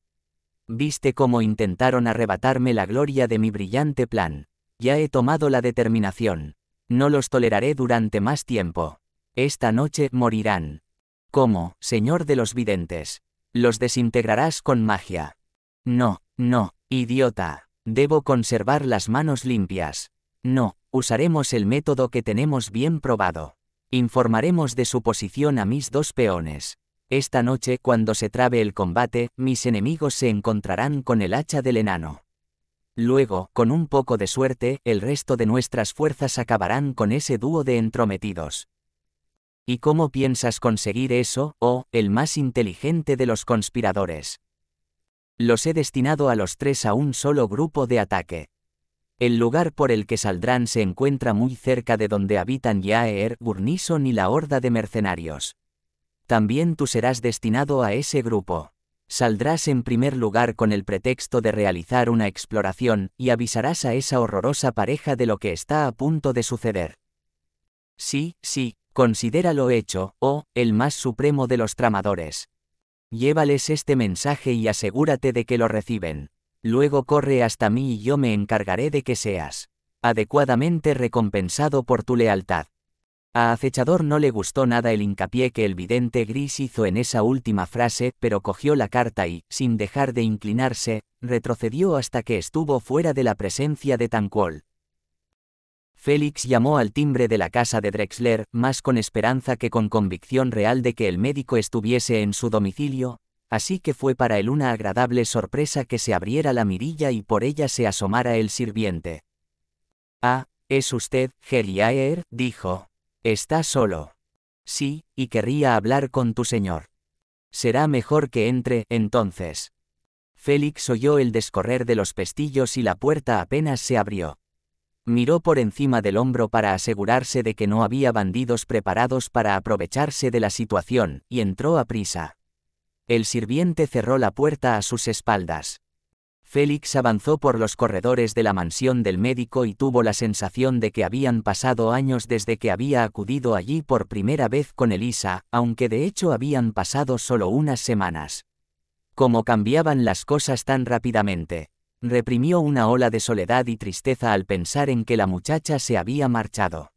Viste cómo intentaron arrebatarme la gloria de mi brillante plan. Ya he tomado la determinación. No los toleraré durante más tiempo. Esta noche morirán. ¿Cómo, Señor de los Videntes? Los desintegrarás con magia. No, no, idiota. Debo conservar las manos limpias. No, usaremos el método que tenemos bien probado. Informaremos de su posición a mis dos peones. Esta noche cuando se trabe el combate, mis enemigos se encontrarán con el hacha del enano. Luego, con un poco de suerte, el resto de nuestras fuerzas acabarán con ese dúo de entrometidos. ¿Y cómo piensas conseguir eso, oh, el más inteligente de los conspiradores? Los he destinado a los tres a un solo grupo de ataque. El lugar por el que saldrán se encuentra muy cerca de donde habitan Yaer, Gurnison y la horda de mercenarios. También tú serás destinado a ese grupo. Saldrás en primer lugar con el pretexto de realizar una exploración y avisarás a esa horrorosa pareja de lo que está a punto de suceder. Sí, sí, considéralo hecho, oh, el más supremo de los tramadores. Llévales este mensaje y asegúrate de que lo reciben. Luego corre hasta mí y yo me encargaré de que seas adecuadamente recompensado por tu lealtad. A Acechador no le gustó nada el hincapié que el vidente gris hizo en esa última frase, pero cogió la carta y, sin dejar de inclinarse, retrocedió hasta que estuvo fuera de la presencia de Tanquol. Félix llamó al timbre de la casa de Drexler, más con esperanza que con convicción real de que el médico estuviese en su domicilio, Así que fue para él una agradable sorpresa que se abriera la mirilla y por ella se asomara el sirviente. Ah, es usted, Geliaer, dijo. Está solo. Sí, y querría hablar con tu señor. Será mejor que entre, entonces. Félix oyó el descorrer de los pestillos y la puerta apenas se abrió. Miró por encima del hombro para asegurarse de que no había bandidos preparados para aprovecharse de la situación, y entró a prisa. El sirviente cerró la puerta a sus espaldas. Félix avanzó por los corredores de la mansión del médico y tuvo la sensación de que habían pasado años desde que había acudido allí por primera vez con Elisa, aunque de hecho habían pasado solo unas semanas. Cómo cambiaban las cosas tan rápidamente. Reprimió una ola de soledad y tristeza al pensar en que la muchacha se había marchado.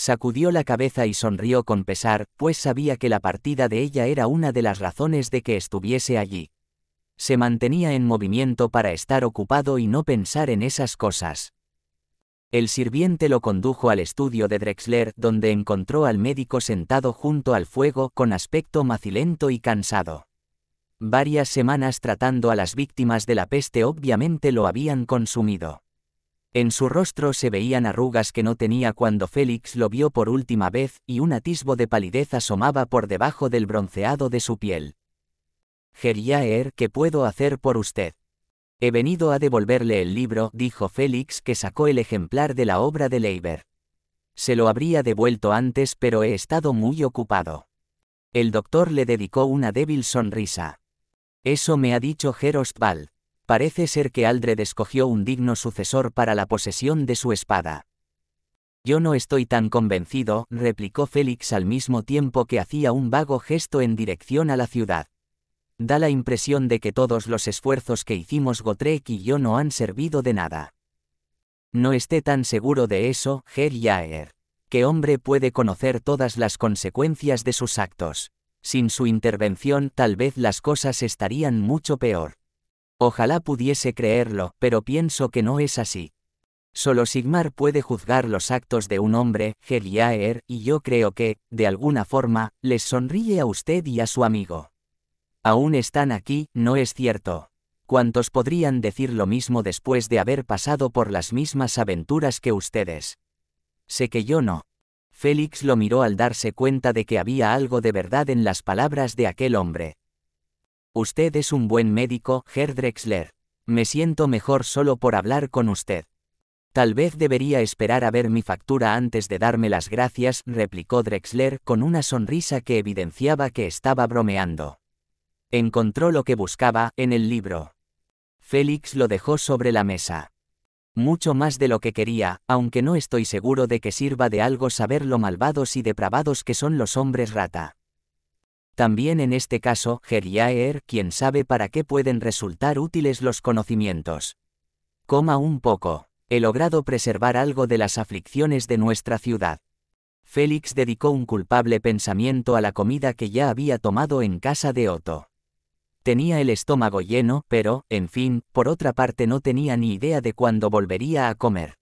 Sacudió la cabeza y sonrió con pesar, pues sabía que la partida de ella era una de las razones de que estuviese allí. Se mantenía en movimiento para estar ocupado y no pensar en esas cosas. El sirviente lo condujo al estudio de Drexler, donde encontró al médico sentado junto al fuego con aspecto macilento y cansado. Varias semanas tratando a las víctimas de la peste obviamente lo habían consumido. En su rostro se veían arrugas que no tenía cuando Félix lo vio por última vez, y un atisbo de palidez asomaba por debajo del bronceado de su piel. Geriaer, ¿qué puedo hacer por usted? He venido a devolverle el libro, dijo Félix, que sacó el ejemplar de la obra de Leiber. Se lo habría devuelto antes, pero he estado muy ocupado. El doctor le dedicó una débil sonrisa. Eso me ha dicho Gerostwald parece ser que Aldred escogió un digno sucesor para la posesión de su espada. Yo no estoy tan convencido, replicó Félix al mismo tiempo que hacía un vago gesto en dirección a la ciudad. Da la impresión de que todos los esfuerzos que hicimos Gotrek y yo no han servido de nada. No esté tan seguro de eso, Ger Yaer. ¿Qué hombre puede conocer todas las consecuencias de sus actos? Sin su intervención tal vez las cosas estarían mucho peor. Ojalá pudiese creerlo, pero pienso que no es así. Solo Sigmar puede juzgar los actos de un hombre, Heliaer, y yo creo que, de alguna forma, les sonríe a usted y a su amigo. Aún están aquí, no es cierto. ¿Cuántos podrían decir lo mismo después de haber pasado por las mismas aventuras que ustedes? Sé que yo no. Félix lo miró al darse cuenta de que había algo de verdad en las palabras de aquel hombre. Usted es un buen médico, Herr Drexler. Me siento mejor solo por hablar con usted. Tal vez debería esperar a ver mi factura antes de darme las gracias, replicó Drexler con una sonrisa que evidenciaba que estaba bromeando. Encontró lo que buscaba en el libro. Félix lo dejó sobre la mesa. Mucho más de lo que quería, aunque no estoy seguro de que sirva de algo saber lo malvados y depravados que son los hombres rata. También en este caso, Geriaer, quien sabe para qué pueden resultar útiles los conocimientos. Coma un poco. He logrado preservar algo de las aflicciones de nuestra ciudad. Félix dedicó un culpable pensamiento a la comida que ya había tomado en casa de Otto. Tenía el estómago lleno, pero, en fin, por otra parte no tenía ni idea de cuándo volvería a comer.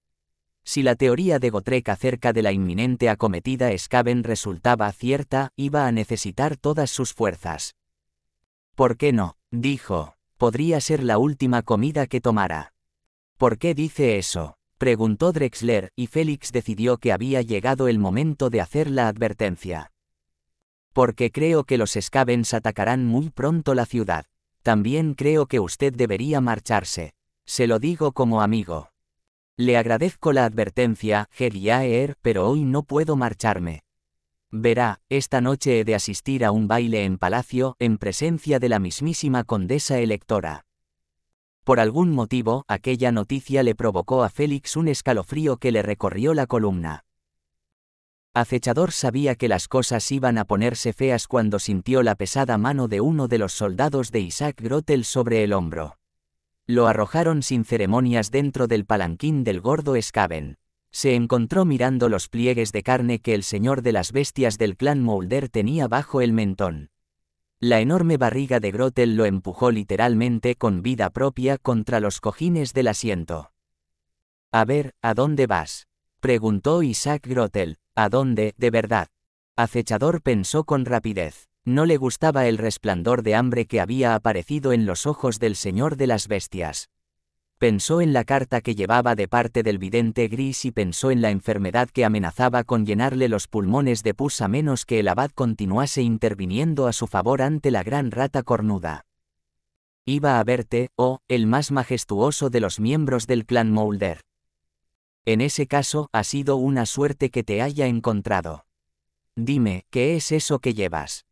Si la teoría de Gotrek acerca de la inminente acometida Skaven resultaba cierta, iba a necesitar todas sus fuerzas. ¿Por qué no? dijo. Podría ser la última comida que tomara. ¿Por qué dice eso? preguntó Drexler, y Félix decidió que había llegado el momento de hacer la advertencia. Porque creo que los Skavens atacarán muy pronto la ciudad. También creo que usted debería marcharse. Se lo digo como amigo. Le agradezco la advertencia, Geriaer, pero hoy no puedo marcharme. Verá, esta noche he de asistir a un baile en palacio, en presencia de la mismísima condesa electora. Por algún motivo, aquella noticia le provocó a Félix un escalofrío que le recorrió la columna. Acechador sabía que las cosas iban a ponerse feas cuando sintió la pesada mano de uno de los soldados de Isaac Grotel sobre el hombro. Lo arrojaron sin ceremonias dentro del palanquín del gordo Scaven. Se encontró mirando los pliegues de carne que el señor de las bestias del clan Mulder tenía bajo el mentón. La enorme barriga de Grotel lo empujó literalmente con vida propia contra los cojines del asiento. A ver, ¿a dónde vas? preguntó Isaac Grotel. ¿A dónde, de verdad? Acechador pensó con rapidez. No le gustaba el resplandor de hambre que había aparecido en los ojos del Señor de las Bestias. Pensó en la carta que llevaba de parte del vidente gris y pensó en la enfermedad que amenazaba con llenarle los pulmones de pus a menos que el abad continuase interviniendo a su favor ante la gran rata cornuda. Iba a verte, oh, el más majestuoso de los miembros del clan Moulder. En ese caso, ha sido una suerte que te haya encontrado. Dime, ¿qué es eso que llevas?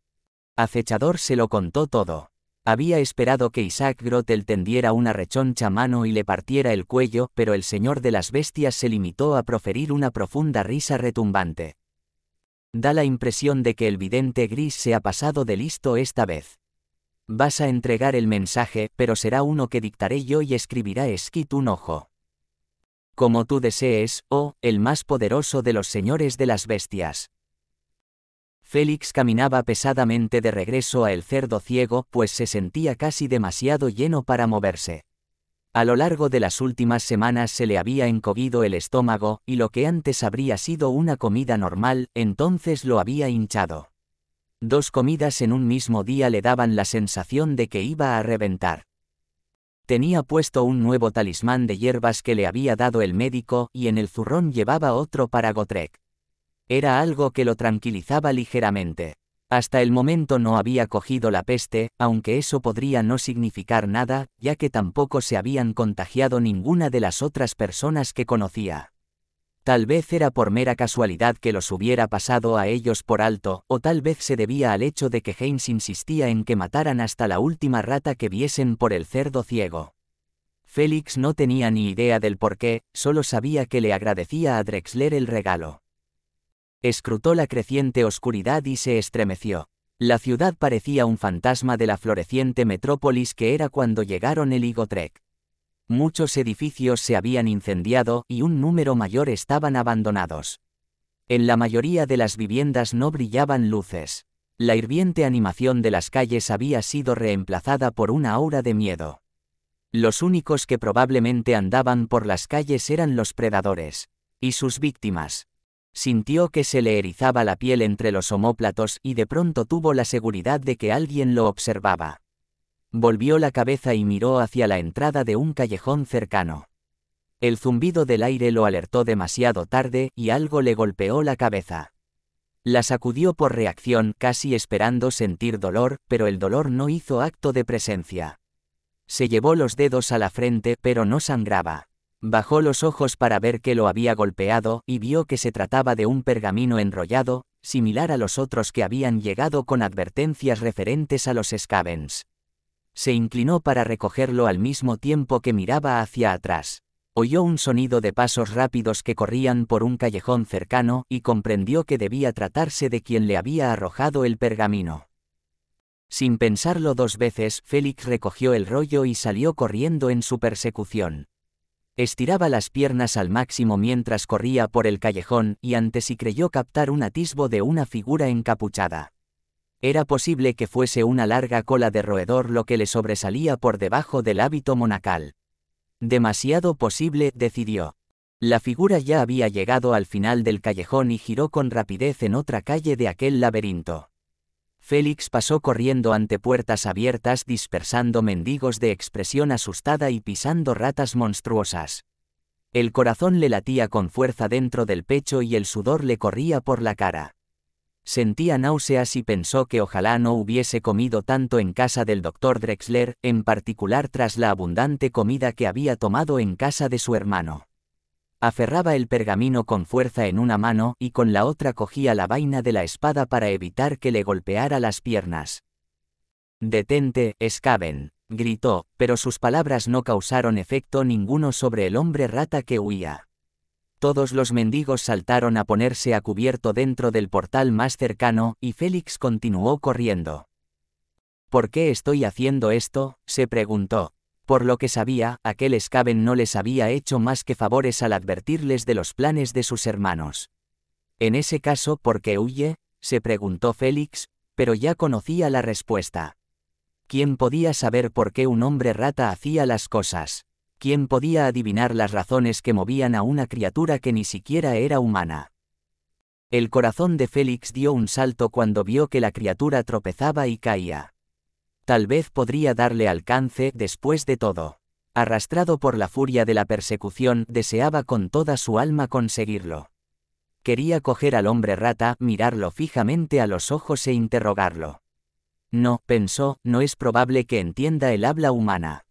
Acechador se lo contó todo. Había esperado que Isaac Grotel tendiera una rechoncha mano y le partiera el cuello, pero el señor de las bestias se limitó a proferir una profunda risa retumbante. Da la impresión de que el vidente gris se ha pasado de listo esta vez. Vas a entregar el mensaje, pero será uno que dictaré yo y escribirá Skit un ojo. Como tú desees, oh, el más poderoso de los señores de las bestias. Félix caminaba pesadamente de regreso a El Cerdo Ciego, pues se sentía casi demasiado lleno para moverse. A lo largo de las últimas semanas se le había encogido el estómago, y lo que antes habría sido una comida normal, entonces lo había hinchado. Dos comidas en un mismo día le daban la sensación de que iba a reventar. Tenía puesto un nuevo talismán de hierbas que le había dado el médico, y en el zurrón llevaba otro para Gotrek. Era algo que lo tranquilizaba ligeramente. Hasta el momento no había cogido la peste, aunque eso podría no significar nada, ya que tampoco se habían contagiado ninguna de las otras personas que conocía. Tal vez era por mera casualidad que los hubiera pasado a ellos por alto, o tal vez se debía al hecho de que Haynes insistía en que mataran hasta la última rata que viesen por el cerdo ciego. Félix no tenía ni idea del por qué, solo sabía que le agradecía a Drexler el regalo escrutó la creciente oscuridad y se estremeció. La ciudad parecía un fantasma de la floreciente metrópolis que era cuando llegaron el Igotrek. Muchos edificios se habían incendiado y un número mayor estaban abandonados. En la mayoría de las viviendas no brillaban luces. La hirviente animación de las calles había sido reemplazada por una aura de miedo. Los únicos que probablemente andaban por las calles eran los predadores. Y sus víctimas. Sintió que se le erizaba la piel entre los omóplatos y de pronto tuvo la seguridad de que alguien lo observaba. Volvió la cabeza y miró hacia la entrada de un callejón cercano. El zumbido del aire lo alertó demasiado tarde y algo le golpeó la cabeza. La sacudió por reacción, casi esperando sentir dolor, pero el dolor no hizo acto de presencia. Se llevó los dedos a la frente, pero no sangraba. Bajó los ojos para ver que lo había golpeado y vio que se trataba de un pergamino enrollado, similar a los otros que habían llegado con advertencias referentes a los scavens. Se inclinó para recogerlo al mismo tiempo que miraba hacia atrás. Oyó un sonido de pasos rápidos que corrían por un callejón cercano y comprendió que debía tratarse de quien le había arrojado el pergamino. Sin pensarlo dos veces, Félix recogió el rollo y salió corriendo en su persecución. Estiraba las piernas al máximo mientras corría por el callejón y antes sí creyó captar un atisbo de una figura encapuchada. Era posible que fuese una larga cola de roedor lo que le sobresalía por debajo del hábito monacal. Demasiado posible, decidió. La figura ya había llegado al final del callejón y giró con rapidez en otra calle de aquel laberinto. Félix pasó corriendo ante puertas abiertas dispersando mendigos de expresión asustada y pisando ratas monstruosas. El corazón le latía con fuerza dentro del pecho y el sudor le corría por la cara. Sentía náuseas y pensó que ojalá no hubiese comido tanto en casa del doctor Drexler, en particular tras la abundante comida que había tomado en casa de su hermano aferraba el pergamino con fuerza en una mano y con la otra cogía la vaina de la espada para evitar que le golpeara las piernas. Detente, escaben gritó, pero sus palabras no causaron efecto ninguno sobre el hombre rata que huía. Todos los mendigos saltaron a ponerse a cubierto dentro del portal más cercano, y Félix continuó corriendo. ¿Por qué estoy haciendo esto? se preguntó. Por lo que sabía, aquel escaben no les había hecho más que favores al advertirles de los planes de sus hermanos. En ese caso, ¿por qué huye? se preguntó Félix, pero ya conocía la respuesta. ¿Quién podía saber por qué un hombre rata hacía las cosas? ¿Quién podía adivinar las razones que movían a una criatura que ni siquiera era humana? El corazón de Félix dio un salto cuando vio que la criatura tropezaba y caía. Tal vez podría darle alcance después de todo. Arrastrado por la furia de la persecución, deseaba con toda su alma conseguirlo. Quería coger al hombre rata, mirarlo fijamente a los ojos e interrogarlo. No, pensó, no es probable que entienda el habla humana.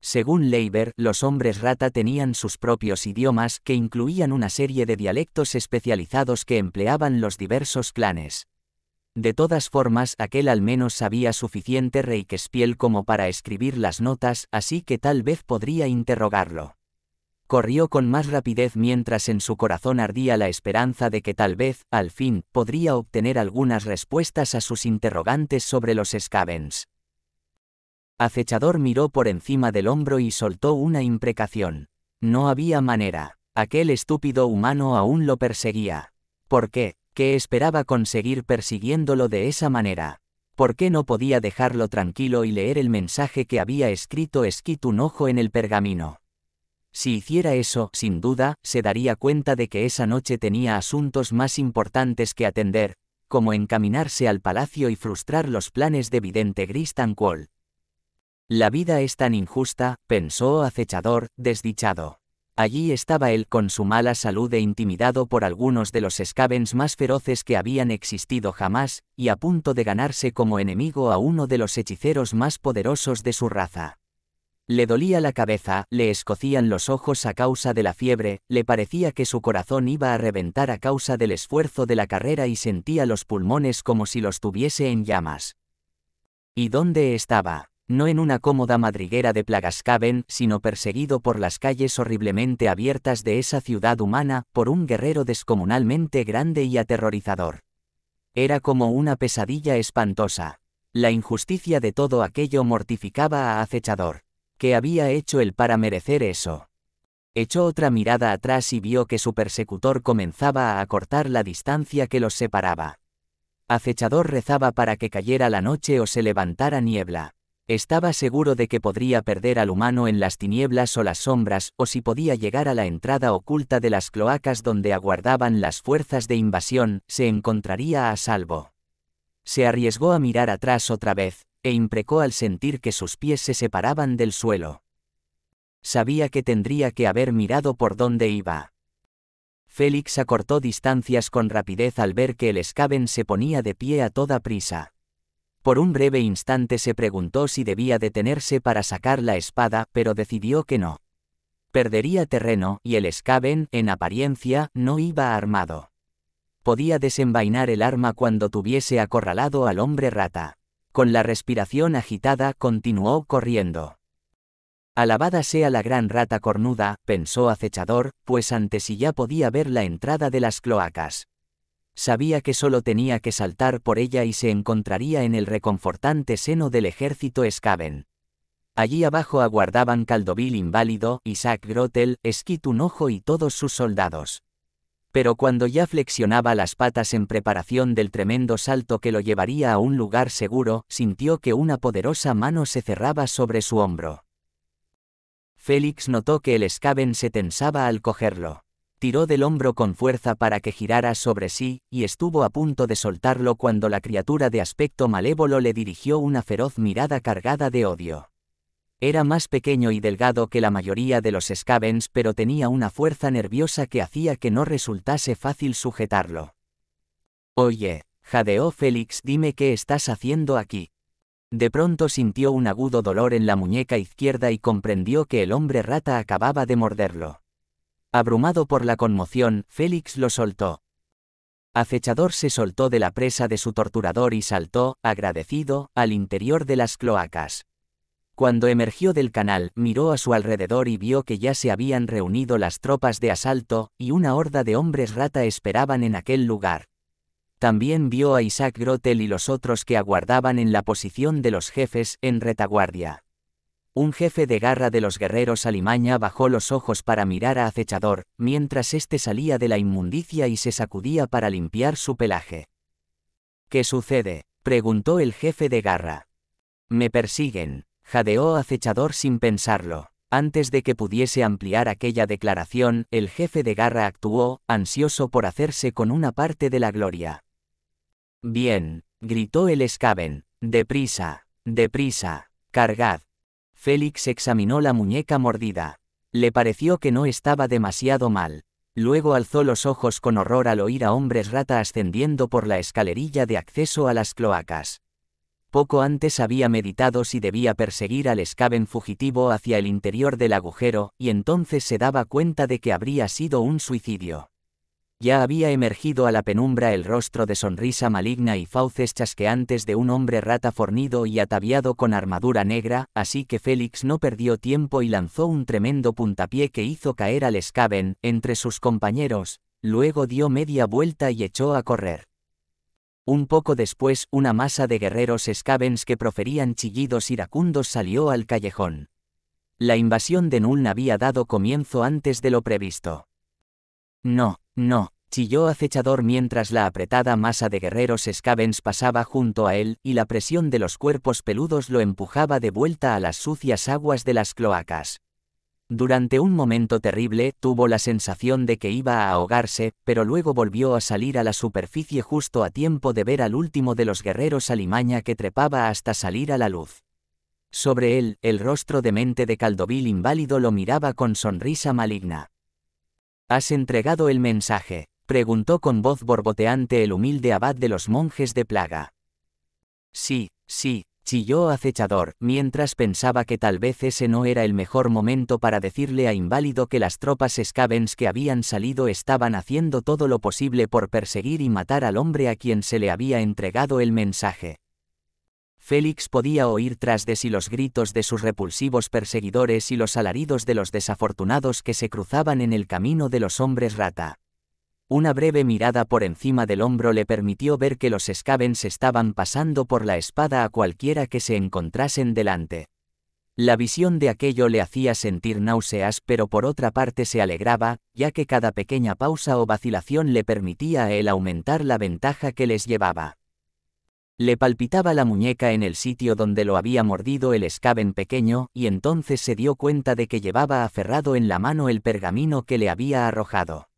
Según Leiber, los hombres rata tenían sus propios idiomas que incluían una serie de dialectos especializados que empleaban los diversos clanes. De todas formas, aquel al menos sabía suficiente reikespiel como para escribir las notas, así que tal vez podría interrogarlo. Corrió con más rapidez mientras en su corazón ardía la esperanza de que tal vez, al fin, podría obtener algunas respuestas a sus interrogantes sobre los Scavens. Acechador miró por encima del hombro y soltó una imprecación. No había manera. Aquel estúpido humano aún lo perseguía. ¿Por qué? ¿Qué esperaba conseguir persiguiéndolo de esa manera? ¿Por qué no podía dejarlo tranquilo y leer el mensaje que había escrito Esquit un ojo en el pergamino? Si hiciera eso, sin duda, se daría cuenta de que esa noche tenía asuntos más importantes que atender, como encaminarse al palacio y frustrar los planes de vidente Cole. La vida es tan injusta, pensó acechador, desdichado. Allí estaba él con su mala salud e intimidado por algunos de los escavens más feroces que habían existido jamás, y a punto de ganarse como enemigo a uno de los hechiceros más poderosos de su raza. Le dolía la cabeza, le escocían los ojos a causa de la fiebre, le parecía que su corazón iba a reventar a causa del esfuerzo de la carrera y sentía los pulmones como si los tuviese en llamas. ¿Y dónde estaba? no en una cómoda madriguera de plagas Plagascaven, sino perseguido por las calles horriblemente abiertas de esa ciudad humana, por un guerrero descomunalmente grande y aterrorizador. Era como una pesadilla espantosa. La injusticia de todo aquello mortificaba a Acechador. ¿Qué había hecho él para merecer eso? Echó otra mirada atrás y vio que su persecutor comenzaba a acortar la distancia que los separaba. Acechador rezaba para que cayera la noche o se levantara niebla. Estaba seguro de que podría perder al humano en las tinieblas o las sombras o si podía llegar a la entrada oculta de las cloacas donde aguardaban las fuerzas de invasión, se encontraría a salvo. Se arriesgó a mirar atrás otra vez, e imprecó al sentir que sus pies se separaban del suelo. Sabía que tendría que haber mirado por dónde iba. Félix acortó distancias con rapidez al ver que el escaben se ponía de pie a toda prisa. Por un breve instante se preguntó si debía detenerse para sacar la espada, pero decidió que no. Perdería terreno, y el escaben en apariencia, no iba armado. Podía desenvainar el arma cuando tuviese acorralado al hombre rata. Con la respiración agitada, continuó corriendo. Alabada sea la gran rata cornuda, pensó acechador, pues antes y ya podía ver la entrada de las cloacas. Sabía que solo tenía que saltar por ella y se encontraría en el reconfortante seno del ejército Skaven. Allí abajo aguardaban Caldovil inválido, Isaac Grotel, Skit un ojo y todos sus soldados. Pero cuando ya flexionaba las patas en preparación del tremendo salto que lo llevaría a un lugar seguro, sintió que una poderosa mano se cerraba sobre su hombro. Félix notó que el escaben se tensaba al cogerlo tiró del hombro con fuerza para que girara sobre sí, y estuvo a punto de soltarlo cuando la criatura de aspecto malévolo le dirigió una feroz mirada cargada de odio. Era más pequeño y delgado que la mayoría de los Scavens pero tenía una fuerza nerviosa que hacía que no resultase fácil sujetarlo. Oye, jadeó Félix, dime qué estás haciendo aquí. De pronto sintió un agudo dolor en la muñeca izquierda y comprendió que el hombre rata acababa de morderlo. Abrumado por la conmoción, Félix lo soltó. Acechador se soltó de la presa de su torturador y saltó, agradecido, al interior de las cloacas. Cuando emergió del canal, miró a su alrededor y vio que ya se habían reunido las tropas de asalto, y una horda de hombres rata esperaban en aquel lugar. También vio a Isaac Grotel y los otros que aguardaban en la posición de los jefes, en retaguardia. Un jefe de garra de los guerreros alimaña bajó los ojos para mirar a acechador, mientras éste salía de la inmundicia y se sacudía para limpiar su pelaje. ¿Qué sucede? preguntó el jefe de garra. Me persiguen, jadeó acechador sin pensarlo. Antes de que pudiese ampliar aquella declaración, el jefe de garra actuó, ansioso por hacerse con una parte de la gloria. Bien, gritó el escaben, deprisa, deprisa, cargad. Félix examinó la muñeca mordida. Le pareció que no estaba demasiado mal. Luego alzó los ojos con horror al oír a hombres rata ascendiendo por la escalerilla de acceso a las cloacas. Poco antes había meditado si debía perseguir al escaven fugitivo hacia el interior del agujero, y entonces se daba cuenta de que habría sido un suicidio. Ya había emergido a la penumbra el rostro de sonrisa maligna y fauces chasqueantes de un hombre rata fornido y ataviado con armadura negra, así que Félix no perdió tiempo y lanzó un tremendo puntapié que hizo caer al escaben, entre sus compañeros, luego dio media vuelta y echó a correr. Un poco después, una masa de guerreros escabens que proferían chillidos iracundos salió al callejón. La invasión de Nuln había dado comienzo antes de lo previsto. No, no, chilló acechador mientras la apretada masa de guerreros scavens pasaba junto a él y la presión de los cuerpos peludos lo empujaba de vuelta a las sucias aguas de las cloacas. Durante un momento terrible tuvo la sensación de que iba a ahogarse, pero luego volvió a salir a la superficie justo a tiempo de ver al último de los guerreros alimaña que trepaba hasta salir a la luz. Sobre él, el rostro demente de Caldovil inválido lo miraba con sonrisa maligna. ¿Has entregado el mensaje? preguntó con voz borboteante el humilde abad de los monjes de plaga. Sí, sí, chilló acechador, mientras pensaba que tal vez ese no era el mejor momento para decirle a Inválido que las tropas Scavens que habían salido estaban haciendo todo lo posible por perseguir y matar al hombre a quien se le había entregado el mensaje. Félix podía oír tras de sí los gritos de sus repulsivos perseguidores y los alaridos de los desafortunados que se cruzaban en el camino de los hombres rata. Una breve mirada por encima del hombro le permitió ver que los scavens estaban pasando por la espada a cualquiera que se encontrasen delante. La visión de aquello le hacía sentir náuseas, pero por otra parte se alegraba, ya que cada pequeña pausa o vacilación le permitía a él aumentar la ventaja que les llevaba. Le palpitaba la muñeca en el sitio donde lo había mordido el escaben pequeño, y entonces se dio cuenta de que llevaba aferrado en la mano el pergamino que le había arrojado.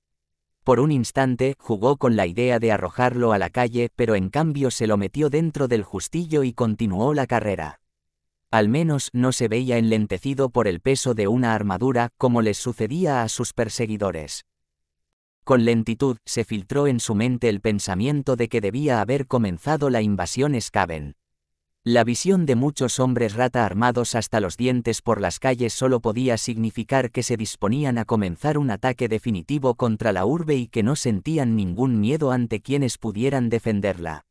Por un instante, jugó con la idea de arrojarlo a la calle, pero en cambio se lo metió dentro del justillo y continuó la carrera. Al menos no se veía enlentecido por el peso de una armadura, como les sucedía a sus perseguidores. Con lentitud se filtró en su mente el pensamiento de que debía haber comenzado la invasión Skaven. La visión de muchos hombres rata armados hasta los dientes por las calles solo podía significar que se disponían a comenzar un ataque definitivo contra la urbe y que no sentían ningún miedo ante quienes pudieran defenderla.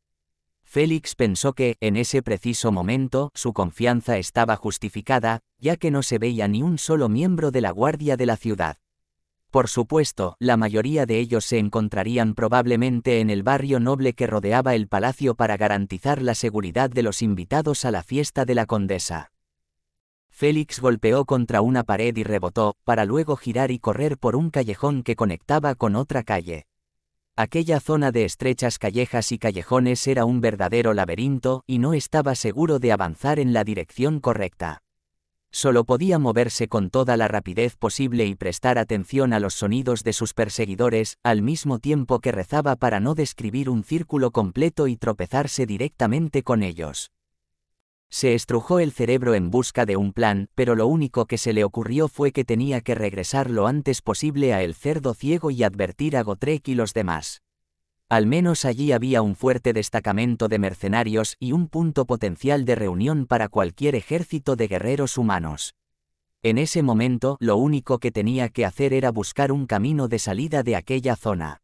Félix pensó que, en ese preciso momento, su confianza estaba justificada, ya que no se veía ni un solo miembro de la guardia de la ciudad. Por supuesto, la mayoría de ellos se encontrarían probablemente en el barrio noble que rodeaba el palacio para garantizar la seguridad de los invitados a la fiesta de la condesa. Félix golpeó contra una pared y rebotó, para luego girar y correr por un callejón que conectaba con otra calle. Aquella zona de estrechas callejas y callejones era un verdadero laberinto y no estaba seguro de avanzar en la dirección correcta. Solo podía moverse con toda la rapidez posible y prestar atención a los sonidos de sus perseguidores, al mismo tiempo que rezaba para no describir un círculo completo y tropezarse directamente con ellos. Se estrujó el cerebro en busca de un plan, pero lo único que se le ocurrió fue que tenía que regresar lo antes posible a el cerdo ciego y advertir a Gotrek y los demás. Al menos allí había un fuerte destacamento de mercenarios y un punto potencial de reunión para cualquier ejército de guerreros humanos. En ese momento lo único que tenía que hacer era buscar un camino de salida de aquella zona.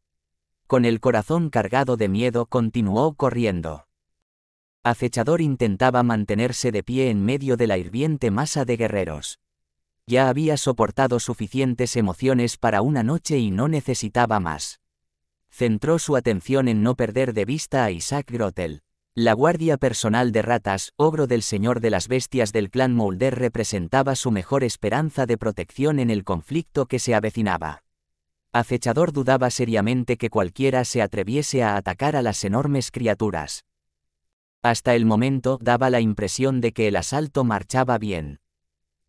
Con el corazón cargado de miedo continuó corriendo. Acechador intentaba mantenerse de pie en medio de la hirviente masa de guerreros. Ya había soportado suficientes emociones para una noche y no necesitaba más centró su atención en no perder de vista a Isaac Grotel. La guardia personal de ratas, ogro del señor de las bestias del clan Mulder, representaba su mejor esperanza de protección en el conflicto que se avecinaba. Acechador dudaba seriamente que cualquiera se atreviese a atacar a las enormes criaturas. Hasta el momento daba la impresión de que el asalto marchaba bien.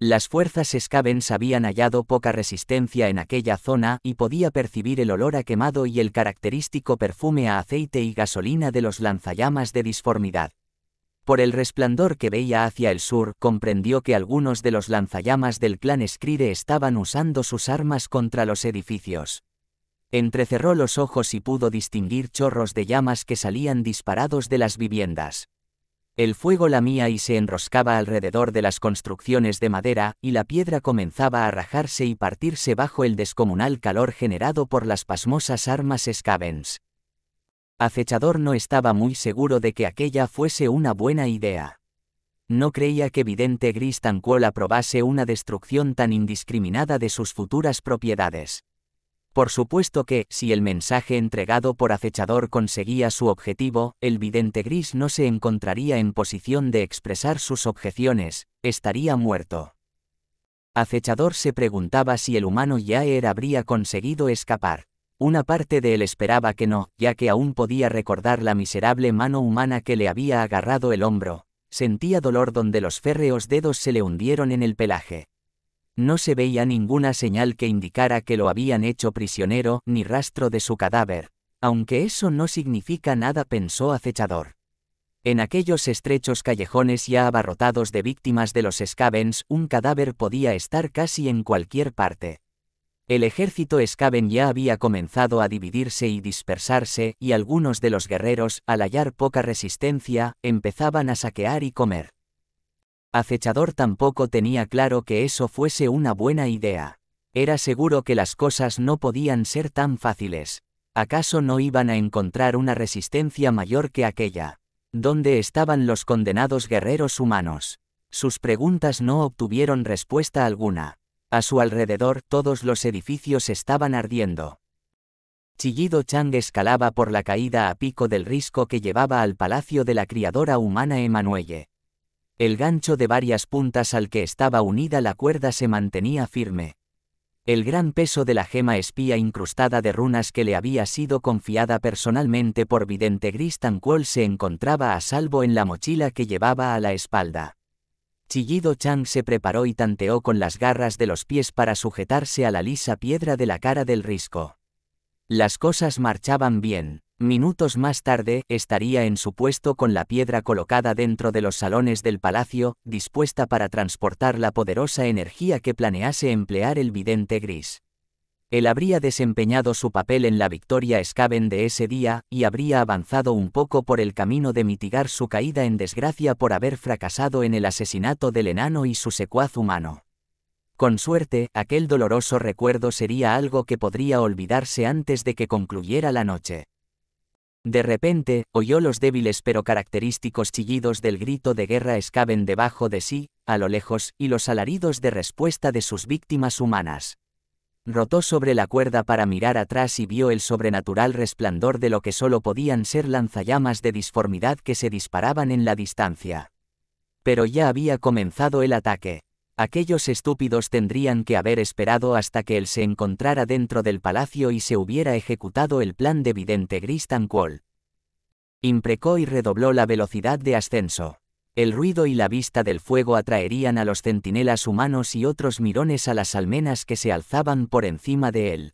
Las fuerzas Scavens habían hallado poca resistencia en aquella zona y podía percibir el olor a quemado y el característico perfume a aceite y gasolina de los lanzallamas de disformidad. Por el resplandor que veía hacia el sur, comprendió que algunos de los lanzallamas del clan Skride estaban usando sus armas contra los edificios. Entrecerró los ojos y pudo distinguir chorros de llamas que salían disparados de las viviendas. El fuego lamía y se enroscaba alrededor de las construcciones de madera, y la piedra comenzaba a rajarse y partirse bajo el descomunal calor generado por las pasmosas armas scavens. Acechador no estaba muy seguro de que aquella fuese una buena idea. No creía que Vidente Gris Tancuola aprobase una destrucción tan indiscriminada de sus futuras propiedades. Por supuesto que, si el mensaje entregado por acechador conseguía su objetivo, el vidente gris no se encontraría en posición de expresar sus objeciones, estaría muerto. Acechador se preguntaba si el humano Yaer habría conseguido escapar. Una parte de él esperaba que no, ya que aún podía recordar la miserable mano humana que le había agarrado el hombro. Sentía dolor donde los férreos dedos se le hundieron en el pelaje. No se veía ninguna señal que indicara que lo habían hecho prisionero, ni rastro de su cadáver, aunque eso no significa nada, pensó acechador. En aquellos estrechos callejones ya abarrotados de víctimas de los Scavens, un cadáver podía estar casi en cualquier parte. El ejército Scaven ya había comenzado a dividirse y dispersarse, y algunos de los guerreros, al hallar poca resistencia, empezaban a saquear y comer. Acechador tampoco tenía claro que eso fuese una buena idea. Era seguro que las cosas no podían ser tan fáciles. ¿Acaso no iban a encontrar una resistencia mayor que aquella? ¿Dónde estaban los condenados guerreros humanos? Sus preguntas no obtuvieron respuesta alguna. A su alrededor todos los edificios estaban ardiendo. Chillido Chang escalaba por la caída a pico del risco que llevaba al palacio de la criadora humana Emanuelle. El gancho de varias puntas al que estaba unida la cuerda se mantenía firme. El gran peso de la gema espía incrustada de runas que le había sido confiada personalmente por vidente Gristan cual se encontraba a salvo en la mochila que llevaba a la espalda. Chillido Chang se preparó y tanteó con las garras de los pies para sujetarse a la lisa piedra de la cara del risco. Las cosas marchaban bien. Minutos más tarde, estaría en su puesto con la piedra colocada dentro de los salones del palacio, dispuesta para transportar la poderosa energía que planease emplear el vidente gris. Él habría desempeñado su papel en la victoria Scaven de ese día, y habría avanzado un poco por el camino de mitigar su caída en desgracia por haber fracasado en el asesinato del enano y su secuaz humano. Con suerte, aquel doloroso recuerdo sería algo que podría olvidarse antes de que concluyera la noche. De repente, oyó los débiles pero característicos chillidos del grito de guerra escaben debajo de sí, a lo lejos, y los alaridos de respuesta de sus víctimas humanas. Rotó sobre la cuerda para mirar atrás y vio el sobrenatural resplandor de lo que solo podían ser lanzallamas de disformidad que se disparaban en la distancia. Pero ya había comenzado el ataque. Aquellos estúpidos tendrían que haber esperado hasta que él se encontrara dentro del palacio y se hubiera ejecutado el plan de vidente Gristan Imprecó y redobló la velocidad de ascenso. El ruido y la vista del fuego atraerían a los centinelas humanos y otros mirones a las almenas que se alzaban por encima de él.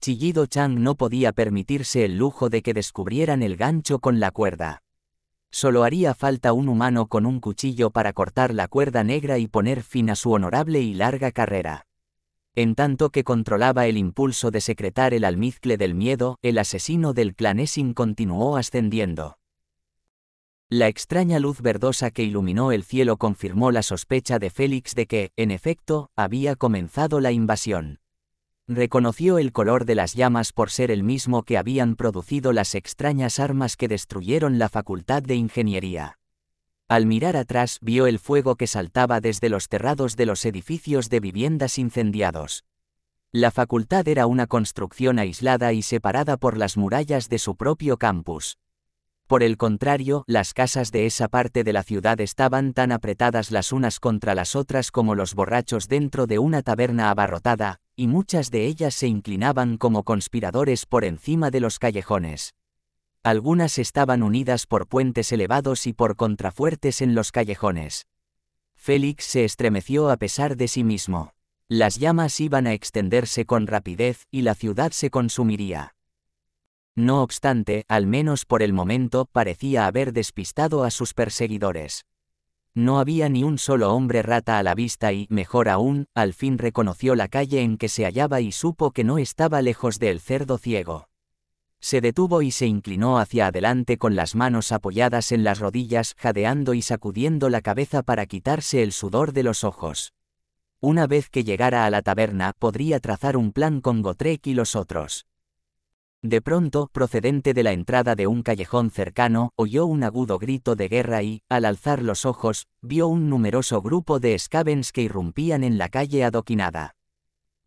Chillido Chang no podía permitirse el lujo de que descubrieran el gancho con la cuerda. Solo haría falta un humano con un cuchillo para cortar la cuerda negra y poner fin a su honorable y larga carrera. En tanto que controlaba el impulso de secretar el almizcle del miedo, el asesino del clan continuó ascendiendo. La extraña luz verdosa que iluminó el cielo confirmó la sospecha de Félix de que, en efecto, había comenzado la invasión. Reconoció el color de las llamas por ser el mismo que habían producido las extrañas armas que destruyeron la Facultad de Ingeniería. Al mirar atrás vio el fuego que saltaba desde los terrados de los edificios de viviendas incendiados. La facultad era una construcción aislada y separada por las murallas de su propio campus. Por el contrario, las casas de esa parte de la ciudad estaban tan apretadas las unas contra las otras como los borrachos dentro de una taberna abarrotada, y muchas de ellas se inclinaban como conspiradores por encima de los callejones. Algunas estaban unidas por puentes elevados y por contrafuertes en los callejones. Félix se estremeció a pesar de sí mismo. Las llamas iban a extenderse con rapidez y la ciudad se consumiría. No obstante, al menos por el momento, parecía haber despistado a sus perseguidores. No había ni un solo hombre rata a la vista y, mejor aún, al fin reconoció la calle en que se hallaba y supo que no estaba lejos del cerdo ciego. Se detuvo y se inclinó hacia adelante con las manos apoyadas en las rodillas, jadeando y sacudiendo la cabeza para quitarse el sudor de los ojos. Una vez que llegara a la taberna, podría trazar un plan con Gotrek y los otros. De pronto, procedente de la entrada de un callejón cercano, oyó un agudo grito de guerra y, al alzar los ojos, vio un numeroso grupo de scavens que irrumpían en la calle adoquinada.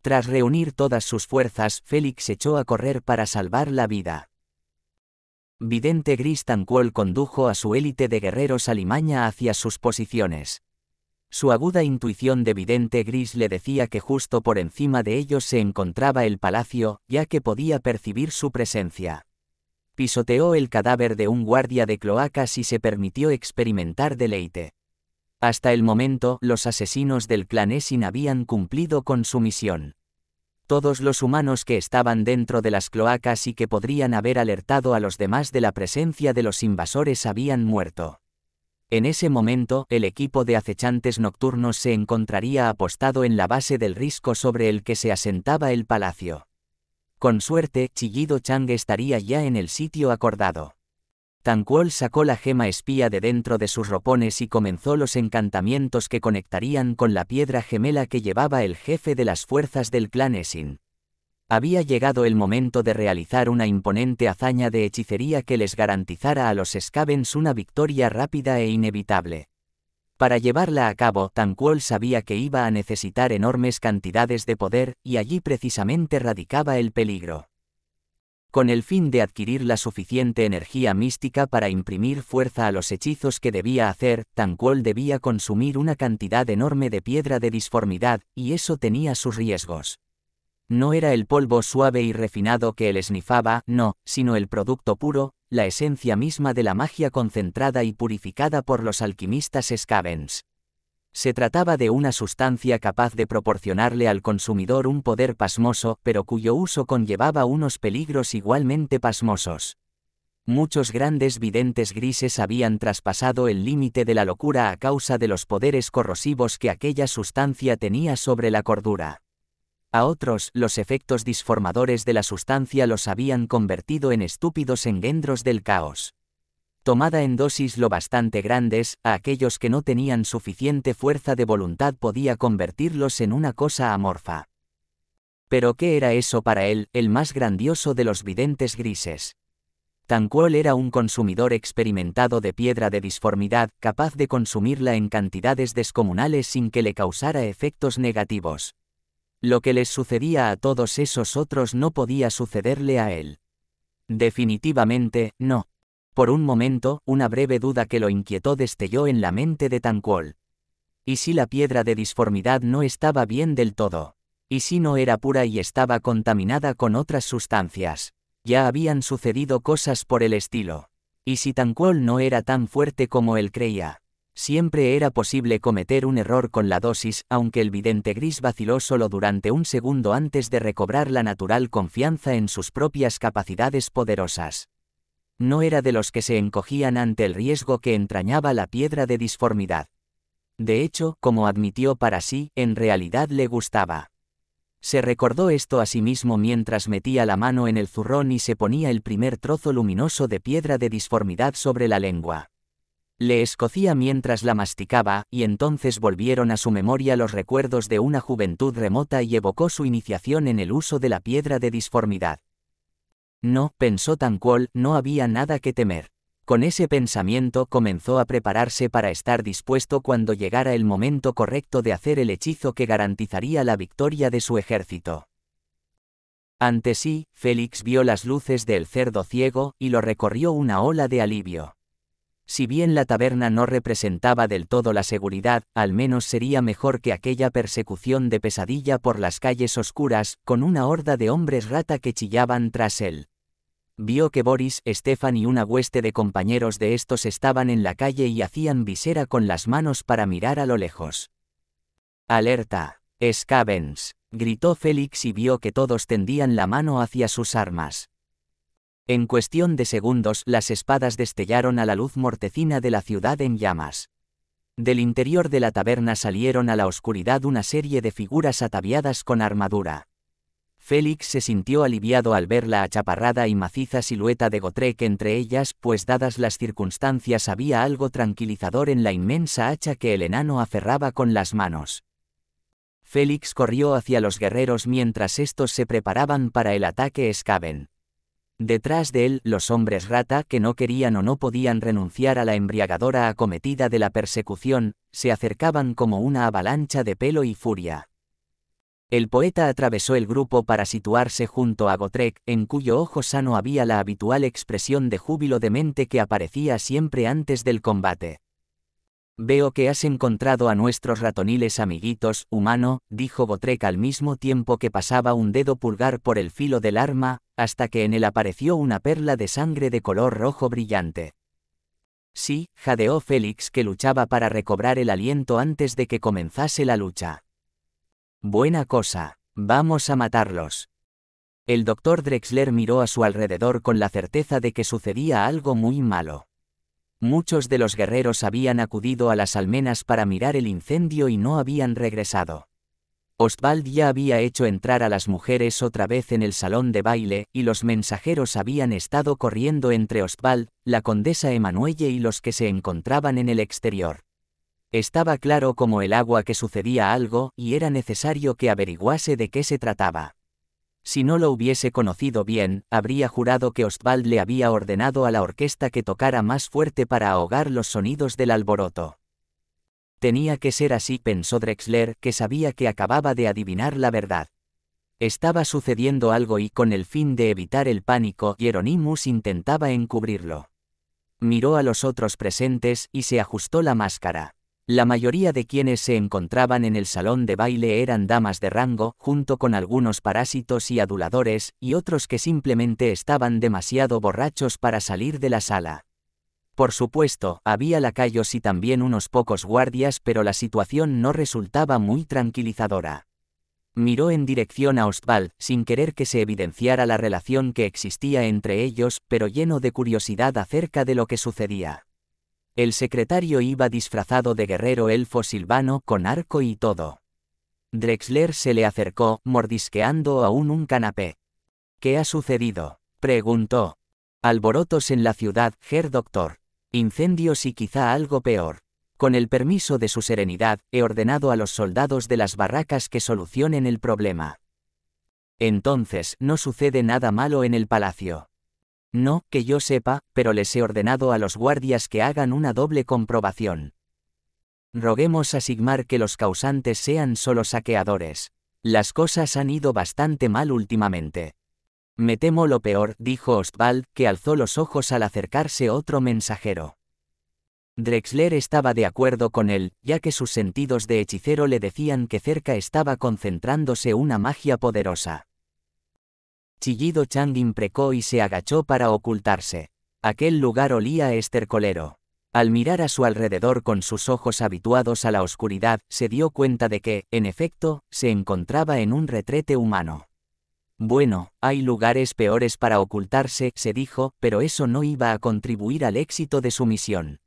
Tras reunir todas sus fuerzas, Félix echó a correr para salvar la vida. Vidente Gris condujo a su élite de guerreros alimaña hacia sus posiciones. Su aguda intuición de vidente gris le decía que justo por encima de ellos se encontraba el palacio, ya que podía percibir su presencia. Pisoteó el cadáver de un guardia de cloacas y se permitió experimentar deleite. Hasta el momento, los asesinos del clan Essin habían cumplido con su misión. Todos los humanos que estaban dentro de las cloacas y que podrían haber alertado a los demás de la presencia de los invasores habían muerto. En ese momento, el equipo de acechantes nocturnos se encontraría apostado en la base del risco sobre el que se asentaba el palacio. Con suerte, Chillido Chang estaría ya en el sitio acordado. Tanquol sacó la gema espía de dentro de sus ropones y comenzó los encantamientos que conectarían con la piedra gemela que llevaba el jefe de las fuerzas del clan Esin. Había llegado el momento de realizar una imponente hazaña de hechicería que les garantizara a los Scavens una victoria rápida e inevitable. Para llevarla a cabo, Tanquol sabía que iba a necesitar enormes cantidades de poder, y allí precisamente radicaba el peligro. Con el fin de adquirir la suficiente energía mística para imprimir fuerza a los hechizos que debía hacer, Tanquol debía consumir una cantidad enorme de piedra de disformidad, y eso tenía sus riesgos. No era el polvo suave y refinado que él esnifaba, no, sino el producto puro, la esencia misma de la magia concentrada y purificada por los alquimistas Scavens. Se trataba de una sustancia capaz de proporcionarle al consumidor un poder pasmoso, pero cuyo uso conllevaba unos peligros igualmente pasmosos. Muchos grandes videntes grises habían traspasado el límite de la locura a causa de los poderes corrosivos que aquella sustancia tenía sobre la cordura. A otros, los efectos disformadores de la sustancia los habían convertido en estúpidos engendros del caos. Tomada en dosis lo bastante grandes, a aquellos que no tenían suficiente fuerza de voluntad podía convertirlos en una cosa amorfa. Pero ¿qué era eso para él, el más grandioso de los videntes grises? Tan era un consumidor experimentado de piedra de disformidad, capaz de consumirla en cantidades descomunales sin que le causara efectos negativos. Lo que les sucedía a todos esos otros no podía sucederle a él. Definitivamente, no. Por un momento, una breve duda que lo inquietó destelló en la mente de Tanquol. ¿Y si la piedra de disformidad no estaba bien del todo? ¿Y si no era pura y estaba contaminada con otras sustancias? Ya habían sucedido cosas por el estilo. ¿Y si Tanquol no era tan fuerte como él creía? Siempre era posible cometer un error con la dosis, aunque el vidente gris vaciló solo durante un segundo antes de recobrar la natural confianza en sus propias capacidades poderosas. No era de los que se encogían ante el riesgo que entrañaba la piedra de disformidad. De hecho, como admitió para sí, en realidad le gustaba. Se recordó esto a sí mismo mientras metía la mano en el zurrón y se ponía el primer trozo luminoso de piedra de disformidad sobre la lengua. Le escocía mientras la masticaba, y entonces volvieron a su memoria los recuerdos de una juventud remota y evocó su iniciación en el uso de la piedra de disformidad. No, pensó Tanquol, no había nada que temer. Con ese pensamiento comenzó a prepararse para estar dispuesto cuando llegara el momento correcto de hacer el hechizo que garantizaría la victoria de su ejército. Ante sí, Félix vio las luces del cerdo ciego y lo recorrió una ola de alivio. Si bien la taberna no representaba del todo la seguridad, al menos sería mejor que aquella persecución de pesadilla por las calles oscuras, con una horda de hombres rata que chillaban tras él. Vio que Boris, Stefan y una hueste de compañeros de estos estaban en la calle y hacían visera con las manos para mirar a lo lejos. ¡Alerta! ¡Scavens! gritó Félix y vio que todos tendían la mano hacia sus armas. En cuestión de segundos las espadas destellaron a la luz mortecina de la ciudad en llamas. Del interior de la taberna salieron a la oscuridad una serie de figuras ataviadas con armadura. Félix se sintió aliviado al ver la achaparrada y maciza silueta de Gotrek entre ellas, pues dadas las circunstancias había algo tranquilizador en la inmensa hacha que el enano aferraba con las manos. Félix corrió hacia los guerreros mientras estos se preparaban para el ataque Scaven. Detrás de él, los hombres rata que no querían o no podían renunciar a la embriagadora acometida de la persecución, se acercaban como una avalancha de pelo y furia. El poeta atravesó el grupo para situarse junto a Gotrek, en cuyo ojo sano había la habitual expresión de júbilo de mente que aparecía siempre antes del combate. Veo que has encontrado a nuestros ratoniles amiguitos, humano, dijo Botrek al mismo tiempo que pasaba un dedo pulgar por el filo del arma, hasta que en él apareció una perla de sangre de color rojo brillante. Sí, jadeó Félix que luchaba para recobrar el aliento antes de que comenzase la lucha. Buena cosa, vamos a matarlos. El doctor Drexler miró a su alrededor con la certeza de que sucedía algo muy malo. Muchos de los guerreros habían acudido a las almenas para mirar el incendio y no habían regresado. Oswald ya había hecho entrar a las mujeres otra vez en el salón de baile, y los mensajeros habían estado corriendo entre Oswald, la condesa Emanuelle y los que se encontraban en el exterior. Estaba claro como el agua que sucedía algo, y era necesario que averiguase de qué se trataba. Si no lo hubiese conocido bien, habría jurado que Ostwald le había ordenado a la orquesta que tocara más fuerte para ahogar los sonidos del alboroto. Tenía que ser así, pensó Drexler, que sabía que acababa de adivinar la verdad. Estaba sucediendo algo y con el fin de evitar el pánico, Hieronymus intentaba encubrirlo. Miró a los otros presentes y se ajustó la máscara. La mayoría de quienes se encontraban en el salón de baile eran damas de rango, junto con algunos parásitos y aduladores, y otros que simplemente estaban demasiado borrachos para salir de la sala. Por supuesto, había lacayos y también unos pocos guardias, pero la situación no resultaba muy tranquilizadora. Miró en dirección a Ostwald, sin querer que se evidenciara la relación que existía entre ellos, pero lleno de curiosidad acerca de lo que sucedía. El secretario iba disfrazado de guerrero elfo silvano con arco y todo. Drexler se le acercó, mordisqueando aún un canapé. ¿Qué ha sucedido? preguntó. Alborotos en la ciudad, Herr Doctor. Incendios y quizá algo peor. Con el permiso de su serenidad, he ordenado a los soldados de las barracas que solucionen el problema. Entonces, no sucede nada malo en el palacio. No, que yo sepa, pero les he ordenado a los guardias que hagan una doble comprobación. Roguemos a Sigmar que los causantes sean solo saqueadores. Las cosas han ido bastante mal últimamente. Me temo lo peor, dijo Ostwald, que alzó los ojos al acercarse otro mensajero. Drexler estaba de acuerdo con él, ya que sus sentidos de hechicero le decían que cerca estaba concentrándose una magia poderosa. Chillido Chang imprecó y se agachó para ocultarse. Aquel lugar olía a estercolero. Al mirar a su alrededor con sus ojos habituados a la oscuridad, se dio cuenta de que, en efecto, se encontraba en un retrete humano. Bueno, hay lugares peores para ocultarse, se dijo, pero eso no iba a contribuir al éxito de su misión.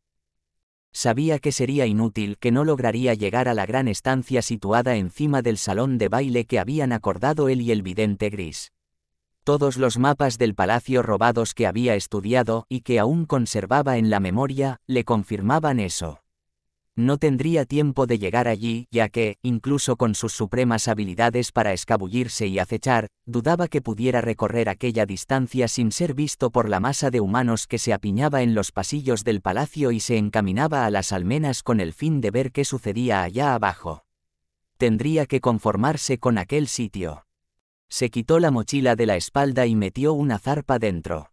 Sabía que sería inútil, que no lograría llegar a la gran estancia situada encima del salón de baile que habían acordado él y el vidente gris todos los mapas del palacio robados que había estudiado y que aún conservaba en la memoria, le confirmaban eso. No tendría tiempo de llegar allí, ya que, incluso con sus supremas habilidades para escabullirse y acechar, dudaba que pudiera recorrer aquella distancia sin ser visto por la masa de humanos que se apiñaba en los pasillos del palacio y se encaminaba a las almenas con el fin de ver qué sucedía allá abajo. Tendría que conformarse con aquel sitio. Se quitó la mochila de la espalda y metió una zarpa dentro.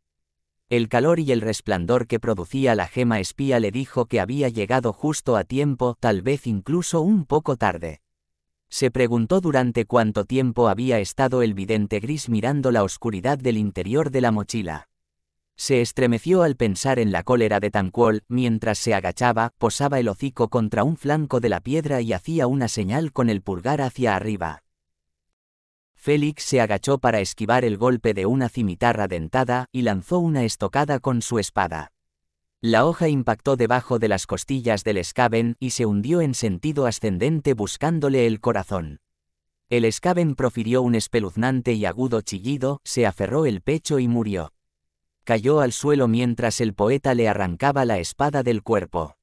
El calor y el resplandor que producía la gema espía le dijo que había llegado justo a tiempo, tal vez incluso un poco tarde. Se preguntó durante cuánto tiempo había estado el vidente gris mirando la oscuridad del interior de la mochila. Se estremeció al pensar en la cólera de Tanquol, mientras se agachaba, posaba el hocico contra un flanco de la piedra y hacía una señal con el pulgar hacia arriba. Félix se agachó para esquivar el golpe de una cimitarra dentada y lanzó una estocada con su espada. La hoja impactó debajo de las costillas del escaben y se hundió en sentido ascendente buscándole el corazón. El escaben profirió un espeluznante y agudo chillido, se aferró el pecho y murió. Cayó al suelo mientras el poeta le arrancaba la espada del cuerpo.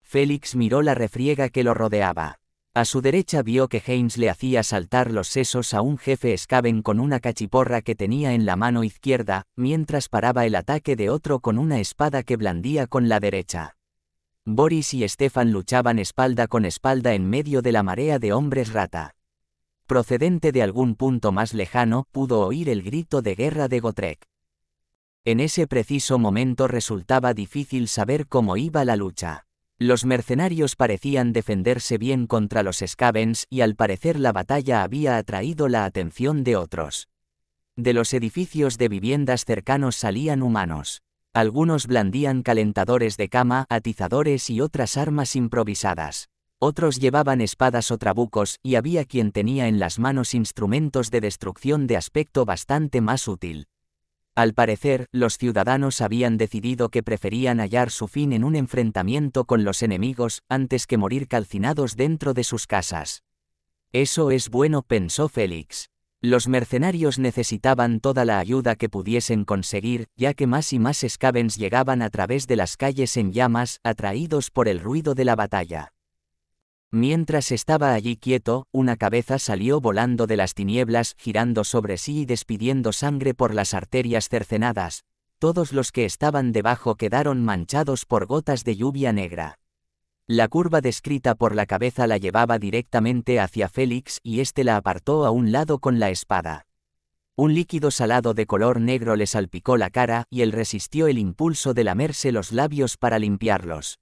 Félix miró la refriega que lo rodeaba. A su derecha vio que James le hacía saltar los sesos a un jefe escaven con una cachiporra que tenía en la mano izquierda, mientras paraba el ataque de otro con una espada que blandía con la derecha. Boris y Stefan luchaban espalda con espalda en medio de la marea de hombres rata. Procedente de algún punto más lejano, pudo oír el grito de guerra de Gotrek. En ese preciso momento resultaba difícil saber cómo iba la lucha. Los mercenarios parecían defenderse bien contra los Scavens y al parecer la batalla había atraído la atención de otros. De los edificios de viviendas cercanos salían humanos. Algunos blandían calentadores de cama, atizadores y otras armas improvisadas. Otros llevaban espadas o trabucos y había quien tenía en las manos instrumentos de destrucción de aspecto bastante más útil. Al parecer, los ciudadanos habían decidido que preferían hallar su fin en un enfrentamiento con los enemigos antes que morir calcinados dentro de sus casas. Eso es bueno, pensó Félix. Los mercenarios necesitaban toda la ayuda que pudiesen conseguir, ya que más y más scavens llegaban a través de las calles en llamas, atraídos por el ruido de la batalla. Mientras estaba allí quieto, una cabeza salió volando de las tinieblas, girando sobre sí y despidiendo sangre por las arterias cercenadas. Todos los que estaban debajo quedaron manchados por gotas de lluvia negra. La curva descrita por la cabeza la llevaba directamente hacia Félix y éste la apartó a un lado con la espada. Un líquido salado de color negro le salpicó la cara y él resistió el impulso de lamerse los labios para limpiarlos.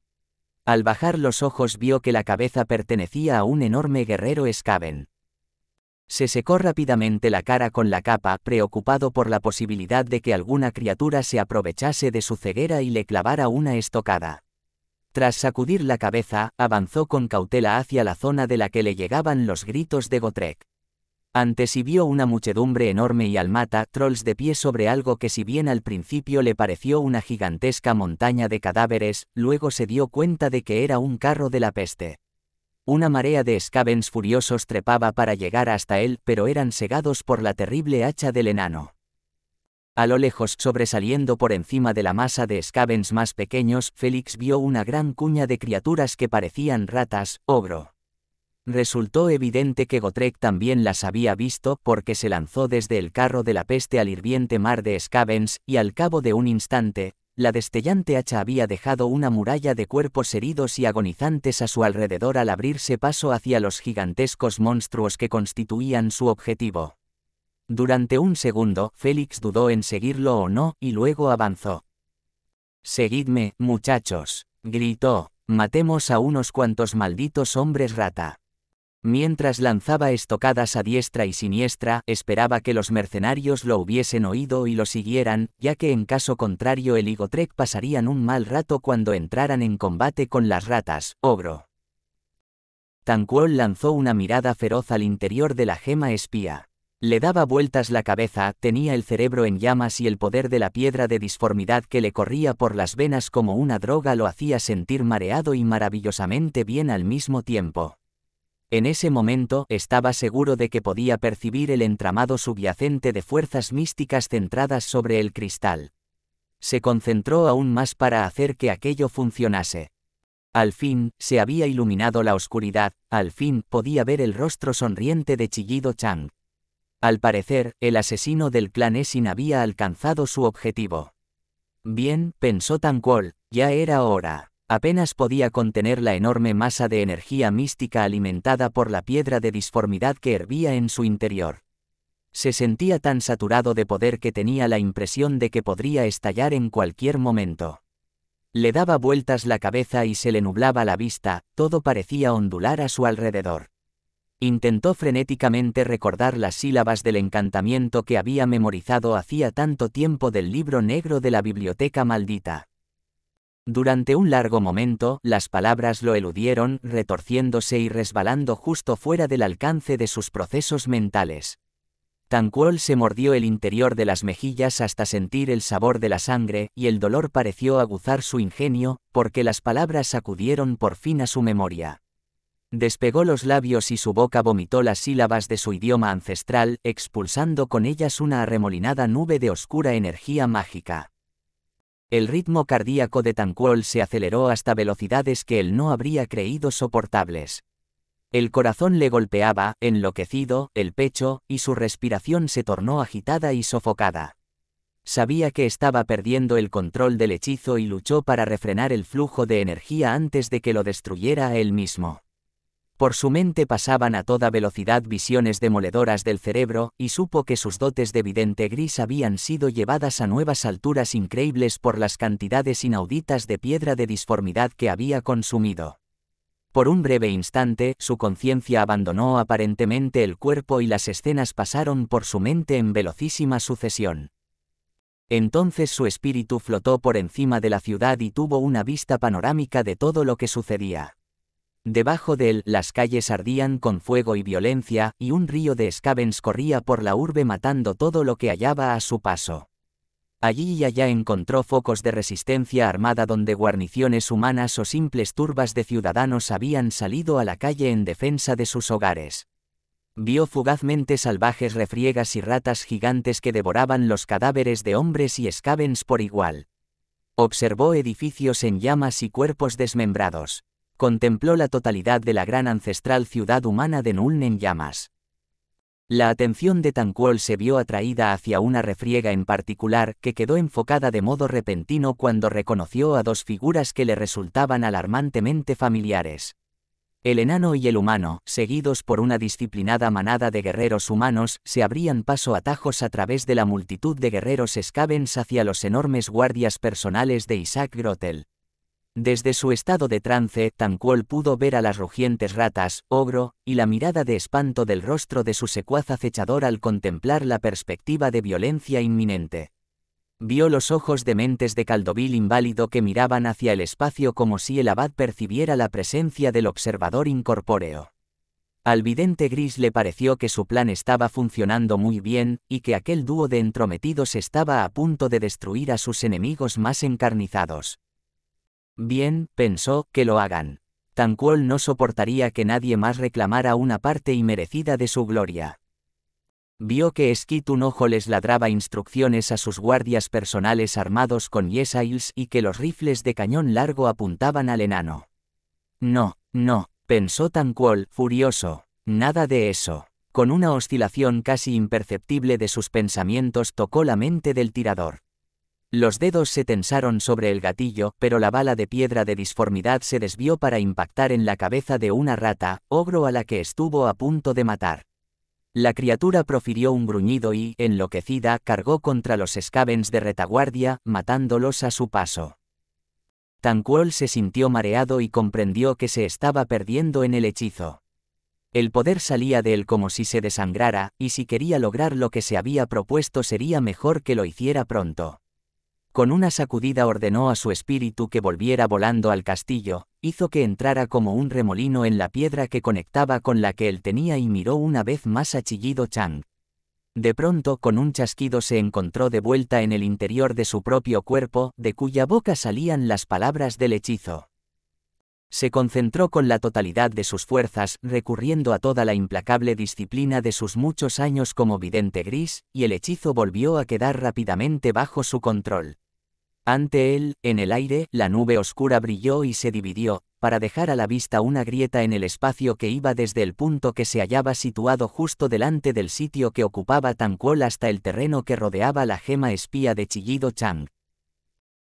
Al bajar los ojos vio que la cabeza pertenecía a un enorme guerrero escaven. Se secó rápidamente la cara con la capa, preocupado por la posibilidad de que alguna criatura se aprovechase de su ceguera y le clavara una estocada. Tras sacudir la cabeza, avanzó con cautela hacia la zona de la que le llegaban los gritos de Gotrek. Antes y vio una muchedumbre enorme y almata, trolls de pie sobre algo que si bien al principio le pareció una gigantesca montaña de cadáveres, luego se dio cuenta de que era un carro de la peste. Una marea de escavens furiosos trepaba para llegar hasta él, pero eran segados por la terrible hacha del enano. A lo lejos, sobresaliendo por encima de la masa de escavens más pequeños, Félix vio una gran cuña de criaturas que parecían ratas, ogro Resultó evidente que Gotrek también las había visto porque se lanzó desde el carro de la peste al hirviente mar de Skavens y al cabo de un instante, la destellante hacha había dejado una muralla de cuerpos heridos y agonizantes a su alrededor al abrirse paso hacia los gigantescos monstruos que constituían su objetivo. Durante un segundo, Félix dudó en seguirlo o no, y luego avanzó. Seguidme, muchachos, gritó, matemos a unos cuantos malditos hombres rata. Mientras lanzaba estocadas a diestra y siniestra, esperaba que los mercenarios lo hubiesen oído y lo siguieran, ya que en caso contrario el Igotrek pasarían un mal rato cuando entraran en combate con las ratas, ogro. Tanquol lanzó una mirada feroz al interior de la gema espía. Le daba vueltas la cabeza, tenía el cerebro en llamas y el poder de la piedra de disformidad que le corría por las venas como una droga lo hacía sentir mareado y maravillosamente bien al mismo tiempo. En ese momento estaba seguro de que podía percibir el entramado subyacente de fuerzas místicas centradas sobre el cristal. Se concentró aún más para hacer que aquello funcionase. Al fin, se había iluminado la oscuridad, al fin podía ver el rostro sonriente de Chillido Chang. Al parecer, el asesino del clan Essin había alcanzado su objetivo. Bien, pensó Tan ya era hora apenas podía contener la enorme masa de energía mística alimentada por la piedra de disformidad que hervía en su interior. Se sentía tan saturado de poder que tenía la impresión de que podría estallar en cualquier momento. Le daba vueltas la cabeza y se le nublaba la vista, todo parecía ondular a su alrededor. Intentó frenéticamente recordar las sílabas del encantamiento que había memorizado hacía tanto tiempo del libro negro de la biblioteca maldita. Durante un largo momento, las palabras lo eludieron, retorciéndose y resbalando justo fuera del alcance de sus procesos mentales. Tancuol se mordió el interior de las mejillas hasta sentir el sabor de la sangre, y el dolor pareció aguzar su ingenio, porque las palabras sacudieron por fin a su memoria. Despegó los labios y su boca vomitó las sílabas de su idioma ancestral, expulsando con ellas una arremolinada nube de oscura energía mágica. El ritmo cardíaco de Tanquol se aceleró hasta velocidades que él no habría creído soportables. El corazón le golpeaba, enloquecido, el pecho, y su respiración se tornó agitada y sofocada. Sabía que estaba perdiendo el control del hechizo y luchó para refrenar el flujo de energía antes de que lo destruyera él mismo. Por su mente pasaban a toda velocidad visiones demoledoras del cerebro, y supo que sus dotes de vidente gris habían sido llevadas a nuevas alturas increíbles por las cantidades inauditas de piedra de disformidad que había consumido. Por un breve instante, su conciencia abandonó aparentemente el cuerpo y las escenas pasaron por su mente en velocísima sucesión. Entonces su espíritu flotó por encima de la ciudad y tuvo una vista panorámica de todo lo que sucedía. Debajo de él, las calles ardían con fuego y violencia, y un río de scavens corría por la urbe matando todo lo que hallaba a su paso. Allí y allá encontró focos de resistencia armada donde guarniciones humanas o simples turbas de ciudadanos habían salido a la calle en defensa de sus hogares. Vio fugazmente salvajes refriegas y ratas gigantes que devoraban los cadáveres de hombres y scavens por igual. Observó edificios en llamas y cuerpos desmembrados contempló la totalidad de la gran ancestral ciudad humana de Nuln en llamas. La atención de Tanquol se vio atraída hacia una refriega en particular que quedó enfocada de modo repentino cuando reconoció a dos figuras que le resultaban alarmantemente familiares. El enano y el humano, seguidos por una disciplinada manada de guerreros humanos, se abrían paso atajos a través de la multitud de guerreros escabens hacia los enormes guardias personales de Isaac Grotel. Desde su estado de trance, cual pudo ver a las rugientes ratas, ogro, y la mirada de espanto del rostro de su secuaz acechador al contemplar la perspectiva de violencia inminente. Vio los ojos dementes de Caldovil inválido que miraban hacia el espacio como si el abad percibiera la presencia del observador incorpóreo. Al vidente gris le pareció que su plan estaba funcionando muy bien, y que aquel dúo de entrometidos estaba a punto de destruir a sus enemigos más encarnizados. Bien, pensó, que lo hagan. Tan no soportaría que nadie más reclamara una parte inmerecida de su gloria. Vio que Skit un ojo les ladraba instrucciones a sus guardias personales armados con yesails y que los rifles de cañón largo apuntaban al enano. No, no, pensó Tan furioso. Nada de eso. Con una oscilación casi imperceptible de sus pensamientos tocó la mente del tirador. Los dedos se tensaron sobre el gatillo, pero la bala de piedra de disformidad se desvió para impactar en la cabeza de una rata, ogro a la que estuvo a punto de matar. La criatura profirió un gruñido y, enloquecida, cargó contra los escavens de retaguardia, matándolos a su paso. Tanquol se sintió mareado y comprendió que se estaba perdiendo en el hechizo. El poder salía de él como si se desangrara, y si quería lograr lo que se había propuesto sería mejor que lo hiciera pronto con una sacudida ordenó a su espíritu que volviera volando al castillo, hizo que entrara como un remolino en la piedra que conectaba con la que él tenía y miró una vez más a Chillido Chang. De pronto con un chasquido se encontró de vuelta en el interior de su propio cuerpo, de cuya boca salían las palabras del hechizo. Se concentró con la totalidad de sus fuerzas, recurriendo a toda la implacable disciplina de sus muchos años como vidente gris, y el hechizo volvió a quedar rápidamente bajo su control. Ante él, en el aire, la nube oscura brilló y se dividió, para dejar a la vista una grieta en el espacio que iba desde el punto que se hallaba situado justo delante del sitio que ocupaba Tanquol hasta el terreno que rodeaba la gema espía de Chillido Chang.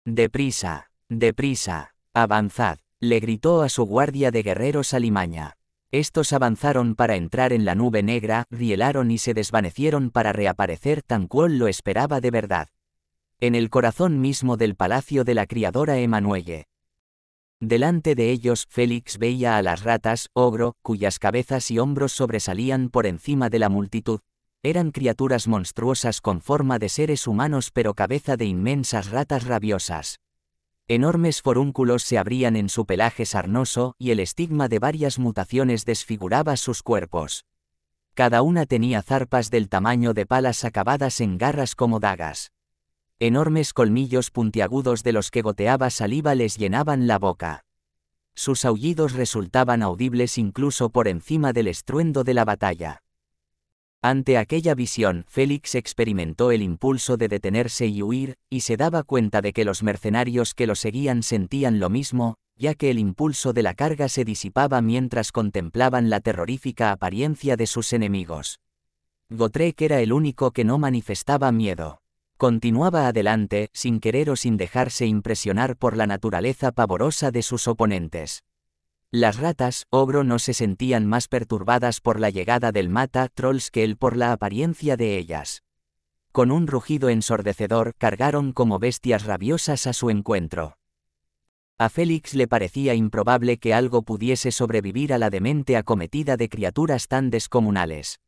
Deprisa, deprisa, avanzad, le gritó a su guardia de guerreros Alimaña. Estos avanzaron para entrar en la nube negra, rielaron y se desvanecieron para reaparecer. Tanquol lo esperaba de verdad en el corazón mismo del palacio de la criadora Emanuelle. Delante de ellos Félix veía a las ratas, ogro, cuyas cabezas y hombros sobresalían por encima de la multitud. Eran criaturas monstruosas con forma de seres humanos pero cabeza de inmensas ratas rabiosas. Enormes forúnculos se abrían en su pelaje sarnoso y el estigma de varias mutaciones desfiguraba sus cuerpos. Cada una tenía zarpas del tamaño de palas acabadas en garras como dagas. Enormes colmillos puntiagudos de los que goteaba saliva les llenaban la boca. Sus aullidos resultaban audibles incluso por encima del estruendo de la batalla. Ante aquella visión, Félix experimentó el impulso de detenerse y huir, y se daba cuenta de que los mercenarios que lo seguían sentían lo mismo, ya que el impulso de la carga se disipaba mientras contemplaban la terrorífica apariencia de sus enemigos. Gotrek era el único que no manifestaba miedo. Continuaba adelante, sin querer o sin dejarse impresionar por la naturaleza pavorosa de sus oponentes. Las ratas, ogro no se sentían más perturbadas por la llegada del mata trolls que él por la apariencia de ellas. Con un rugido ensordecedor cargaron como bestias rabiosas a su encuentro. A Félix le parecía improbable que algo pudiese sobrevivir a la demente acometida de criaturas tan descomunales.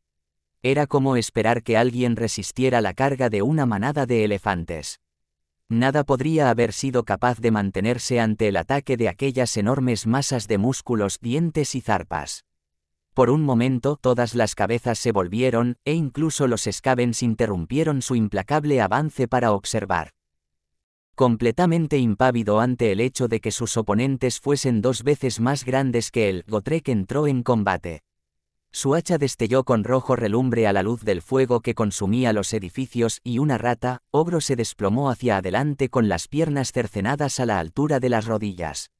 Era como esperar que alguien resistiera la carga de una manada de elefantes. Nada podría haber sido capaz de mantenerse ante el ataque de aquellas enormes masas de músculos, dientes y zarpas. Por un momento todas las cabezas se volvieron, e incluso los scavens interrumpieron su implacable avance para observar. Completamente impávido ante el hecho de que sus oponentes fuesen dos veces más grandes que él, Gotrek entró en combate. Su hacha destelló con rojo relumbre a la luz del fuego que consumía los edificios y una rata, ogro se desplomó hacia adelante con las piernas cercenadas a la altura de las rodillas.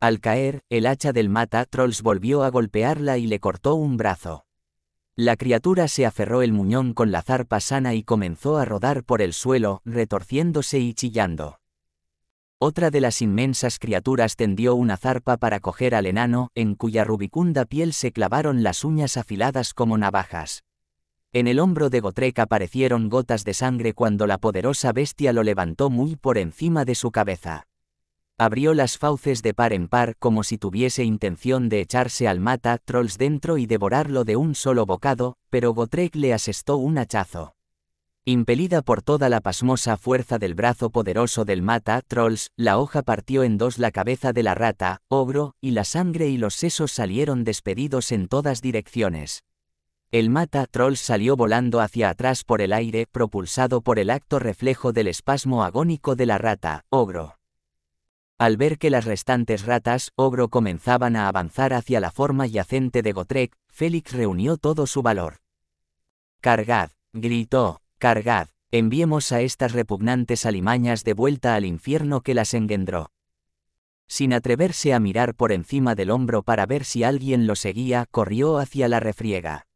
Al caer, el hacha del mata trolls volvió a golpearla y le cortó un brazo. La criatura se aferró el muñón con la zarpa sana y comenzó a rodar por el suelo, retorciéndose y chillando. Otra de las inmensas criaturas tendió una zarpa para coger al enano, en cuya rubicunda piel se clavaron las uñas afiladas como navajas. En el hombro de Gotrek aparecieron gotas de sangre cuando la poderosa bestia lo levantó muy por encima de su cabeza. Abrió las fauces de par en par como si tuviese intención de echarse al mata trolls dentro y devorarlo de un solo bocado, pero Gotrek le asestó un hachazo. Impelida por toda la pasmosa fuerza del brazo poderoso del mata, trolls, la hoja partió en dos la cabeza de la rata, ogro, y la sangre y los sesos salieron despedidos en todas direcciones. El mata troll salió volando hacia atrás por el aire, propulsado por el acto reflejo del espasmo agónico de la rata, ogro. Al ver que las restantes ratas, ogro comenzaban a avanzar hacia la forma yacente de Gotrek, Félix reunió todo su valor. Cargad, gritó, Cargad, enviemos a estas repugnantes alimañas de vuelta al infierno que las engendró. Sin atreverse a mirar por encima del hombro para ver si alguien lo seguía, corrió hacia la refriega.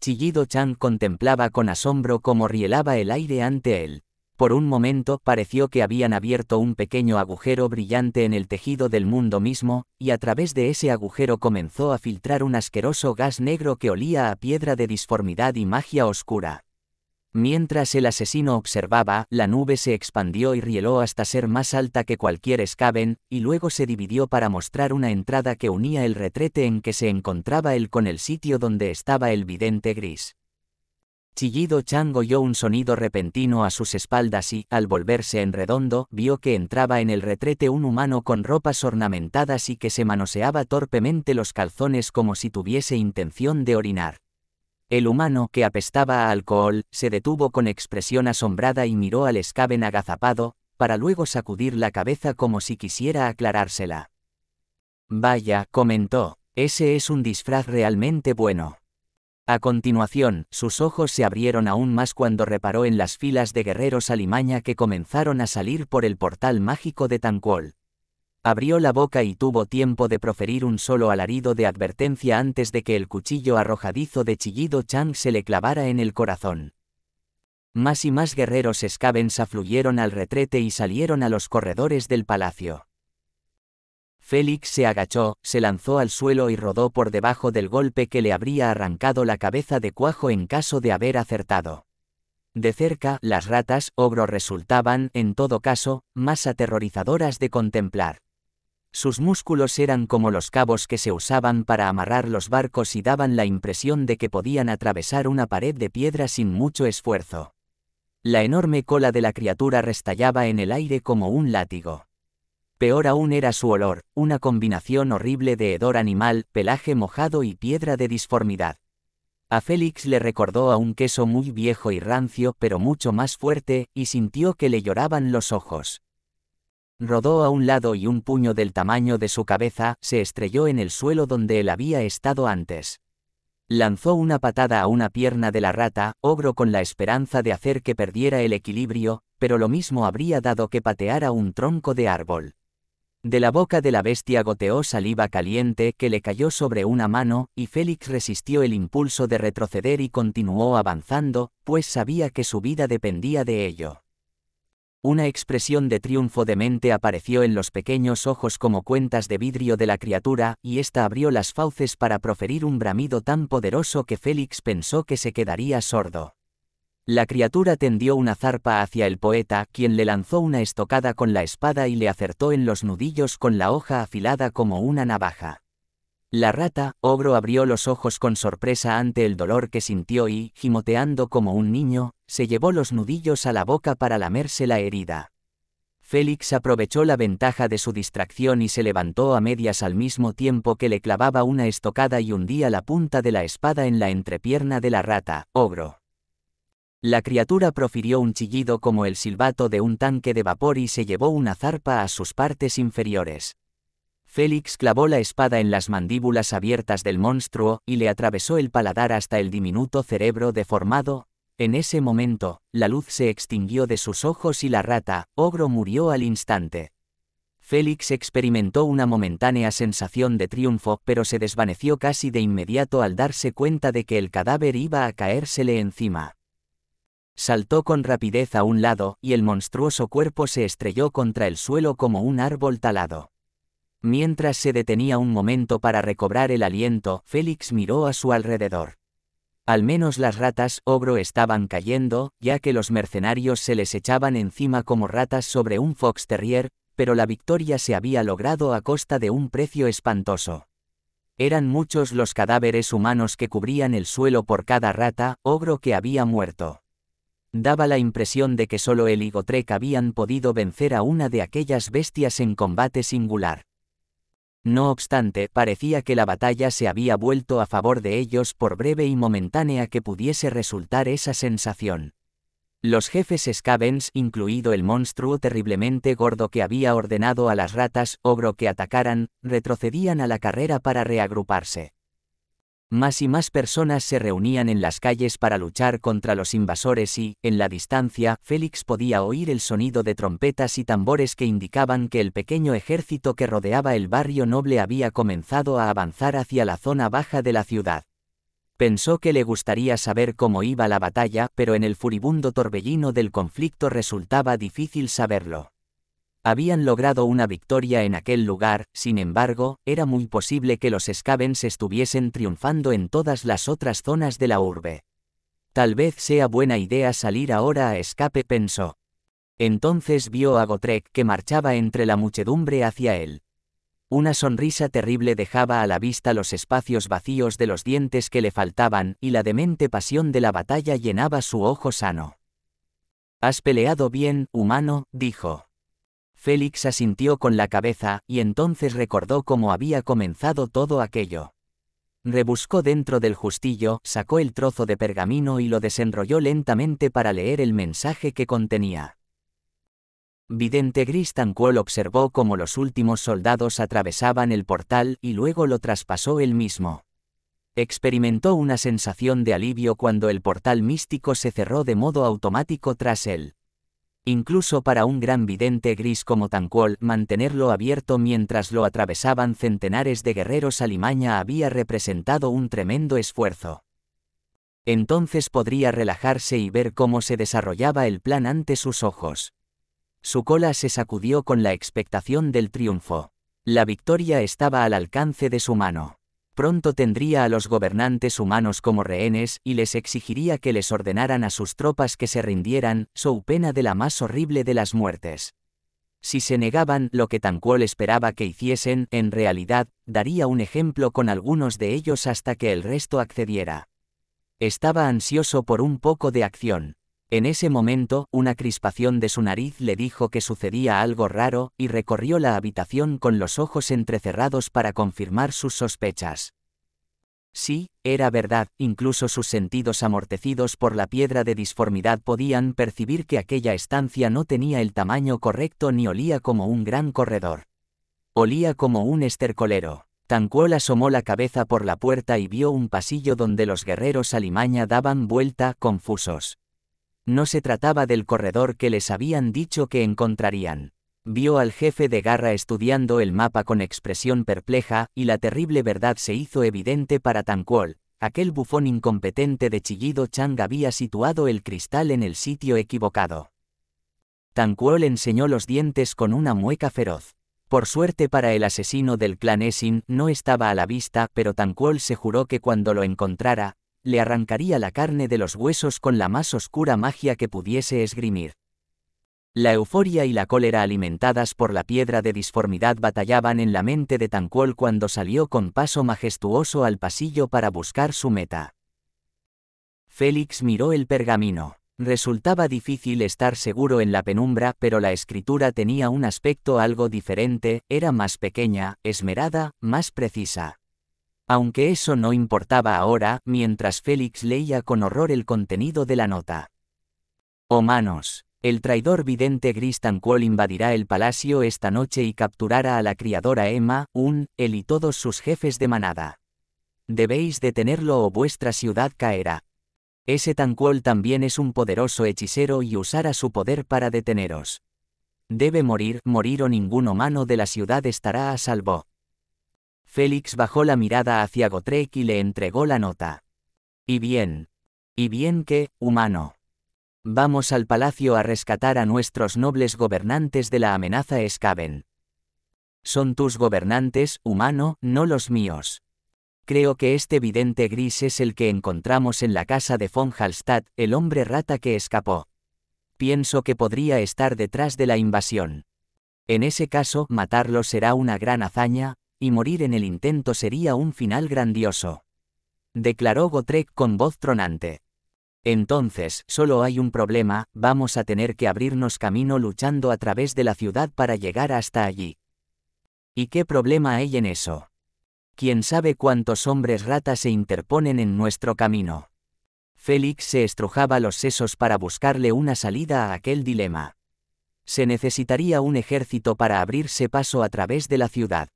Chillido Chan contemplaba con asombro cómo rielaba el aire ante él. Por un momento pareció que habían abierto un pequeño agujero brillante en el tejido del mundo mismo, y a través de ese agujero comenzó a filtrar un asqueroso gas negro que olía a piedra de disformidad y magia oscura. Mientras el asesino observaba, la nube se expandió y rieló hasta ser más alta que cualquier escaben, y luego se dividió para mostrar una entrada que unía el retrete en que se encontraba él con el sitio donde estaba el vidente gris. Chillido Chang oyó un sonido repentino a sus espaldas y, al volverse en redondo, vio que entraba en el retrete un humano con ropas ornamentadas y que se manoseaba torpemente los calzones como si tuviese intención de orinar. El humano, que apestaba a alcohol, se detuvo con expresión asombrada y miró al escaben agazapado, para luego sacudir la cabeza como si quisiera aclarársela. Vaya, comentó, ese es un disfraz realmente bueno. A continuación, sus ojos se abrieron aún más cuando reparó en las filas de guerreros alimaña que comenzaron a salir por el portal mágico de Tanquol. Abrió la boca y tuvo tiempo de proferir un solo alarido de advertencia antes de que el cuchillo arrojadizo de Chillido Chang se le clavara en el corazón. Más y más guerreros escabens afluyeron al retrete y salieron a los corredores del palacio. Félix se agachó, se lanzó al suelo y rodó por debajo del golpe que le habría arrancado la cabeza de cuajo en caso de haber acertado. De cerca, las ratas ogro resultaban, en todo caso, más aterrorizadoras de contemplar. Sus músculos eran como los cabos que se usaban para amarrar los barcos y daban la impresión de que podían atravesar una pared de piedra sin mucho esfuerzo. La enorme cola de la criatura restallaba en el aire como un látigo. Peor aún era su olor, una combinación horrible de hedor animal, pelaje mojado y piedra de disformidad. A Félix le recordó a un queso muy viejo y rancio, pero mucho más fuerte, y sintió que le lloraban los ojos. Rodó a un lado y un puño del tamaño de su cabeza se estrelló en el suelo donde él había estado antes. Lanzó una patada a una pierna de la rata, ogro con la esperanza de hacer que perdiera el equilibrio, pero lo mismo habría dado que pateara un tronco de árbol. De la boca de la bestia goteó saliva caliente que le cayó sobre una mano, y Félix resistió el impulso de retroceder y continuó avanzando, pues sabía que su vida dependía de ello. Una expresión de triunfo de mente apareció en los pequeños ojos como cuentas de vidrio de la criatura, y ésta abrió las fauces para proferir un bramido tan poderoso que Félix pensó que se quedaría sordo. La criatura tendió una zarpa hacia el poeta, quien le lanzó una estocada con la espada y le acertó en los nudillos con la hoja afilada como una navaja. La rata, ogro abrió los ojos con sorpresa ante el dolor que sintió y, gimoteando como un niño, se llevó los nudillos a la boca para lamerse la herida. Félix aprovechó la ventaja de su distracción y se levantó a medias al mismo tiempo que le clavaba una estocada y hundía la punta de la espada en la entrepierna de la rata, ogro. La criatura profirió un chillido como el silbato de un tanque de vapor y se llevó una zarpa a sus partes inferiores. Félix clavó la espada en las mandíbulas abiertas del monstruo y le atravesó el paladar hasta el diminuto cerebro deformado. En ese momento, la luz se extinguió de sus ojos y la rata, ogro murió al instante. Félix experimentó una momentánea sensación de triunfo, pero se desvaneció casi de inmediato al darse cuenta de que el cadáver iba a caérsele encima. Saltó con rapidez a un lado, y el monstruoso cuerpo se estrelló contra el suelo como un árbol talado. Mientras se detenía un momento para recobrar el aliento, Félix miró a su alrededor. Al menos las ratas ogro estaban cayendo, ya que los mercenarios se les echaban encima como ratas sobre un fox terrier, pero la victoria se había logrado a costa de un precio espantoso. Eran muchos los cadáveres humanos que cubrían el suelo por cada rata ogro que había muerto. Daba la impresión de que solo el y Gotrek habían podido vencer a una de aquellas bestias en combate singular. No obstante, parecía que la batalla se había vuelto a favor de ellos por breve y momentánea que pudiese resultar esa sensación. Los jefes Scavens, incluido el monstruo terriblemente gordo que había ordenado a las ratas ogro que atacaran, retrocedían a la carrera para reagruparse más y más personas se reunían en las calles para luchar contra los invasores y, en la distancia, Félix podía oír el sonido de trompetas y tambores que indicaban que el pequeño ejército que rodeaba el barrio noble había comenzado a avanzar hacia la zona baja de la ciudad. Pensó que le gustaría saber cómo iba la batalla, pero en el furibundo torbellino del conflicto resultaba difícil saberlo. Habían logrado una victoria en aquel lugar, sin embargo, era muy posible que los Scavens estuviesen triunfando en todas las otras zonas de la urbe. Tal vez sea buena idea salir ahora a escape, pensó. Entonces vio a Gotrek que marchaba entre la muchedumbre hacia él. Una sonrisa terrible dejaba a la vista los espacios vacíos de los dientes que le faltaban, y la demente pasión de la batalla llenaba su ojo sano. Has peleado bien, humano, dijo. Félix asintió con la cabeza, y entonces recordó cómo había comenzado todo aquello. Rebuscó dentro del justillo, sacó el trozo de pergamino y lo desenrolló lentamente para leer el mensaje que contenía. Vidente Gris observó cómo los últimos soldados atravesaban el portal y luego lo traspasó él mismo. Experimentó una sensación de alivio cuando el portal místico se cerró de modo automático tras él. Incluso para un gran vidente gris como Tancuol, mantenerlo abierto mientras lo atravesaban centenares de guerreros alimaña había representado un tremendo esfuerzo. Entonces podría relajarse y ver cómo se desarrollaba el plan ante sus ojos. Su cola se sacudió con la expectación del triunfo. La victoria estaba al alcance de su mano. Pronto tendría a los gobernantes humanos como rehenes y les exigiría que les ordenaran a sus tropas que se rindieran, so pena de la más horrible de las muertes. Si se negaban lo que Tancuol esperaba que hiciesen, en realidad, daría un ejemplo con algunos de ellos hasta que el resto accediera. Estaba ansioso por un poco de acción. En ese momento, una crispación de su nariz le dijo que sucedía algo raro, y recorrió la habitación con los ojos entrecerrados para confirmar sus sospechas. Sí, era verdad, incluso sus sentidos amortecidos por la piedra de disformidad podían percibir que aquella estancia no tenía el tamaño correcto ni olía como un gran corredor. Olía como un estercolero. Tancuol asomó la cabeza por la puerta y vio un pasillo donde los guerreros alimaña daban vuelta, confusos. No se trataba del corredor que les habían dicho que encontrarían. Vio al jefe de garra estudiando el mapa con expresión perpleja, y la terrible verdad se hizo evidente para Tanquol. Aquel bufón incompetente de Chillido Chang había situado el cristal en el sitio equivocado. Tanquol enseñó los dientes con una mueca feroz. Por suerte para el asesino del clan Essin no estaba a la vista, pero Tanquol se juró que cuando lo encontrara, le arrancaría la carne de los huesos con la más oscura magia que pudiese esgrimir. La euforia y la cólera alimentadas por la piedra de disformidad batallaban en la mente de Tancuol cuando salió con paso majestuoso al pasillo para buscar su meta. Félix miró el pergamino. Resultaba difícil estar seguro en la penumbra, pero la escritura tenía un aspecto algo diferente, era más pequeña, esmerada, más precisa aunque eso no importaba ahora, mientras Félix leía con horror el contenido de la nota. O oh, manos, el traidor vidente Gris Quall invadirá el palacio esta noche y capturará a la criadora Emma, un, él y todos sus jefes de manada. Debéis detenerlo o vuestra ciudad caerá. Ese Tanquol también es un poderoso hechicero y usará su poder para deteneros. Debe morir, morir o ningún humano de la ciudad estará a salvo. Félix bajó la mirada hacia Gotrek y le entregó la nota. Y bien. Y bien que, humano. Vamos al palacio a rescatar a nuestros nobles gobernantes de la amenaza Escaven. Son tus gobernantes, humano, no los míos. Creo que este vidente gris es el que encontramos en la casa de von Hallstatt, el hombre rata que escapó. Pienso que podría estar detrás de la invasión. En ese caso, matarlo será una gran hazaña, y morir en el intento sería un final grandioso. Declaró Gotrek con voz tronante. Entonces, solo hay un problema, vamos a tener que abrirnos camino luchando a través de la ciudad para llegar hasta allí. ¿Y qué problema hay en eso? ¿Quién sabe cuántos hombres ratas se interponen en nuestro camino? Félix se estrujaba los sesos para buscarle una salida a aquel dilema. Se necesitaría un ejército para abrirse paso a través de la ciudad.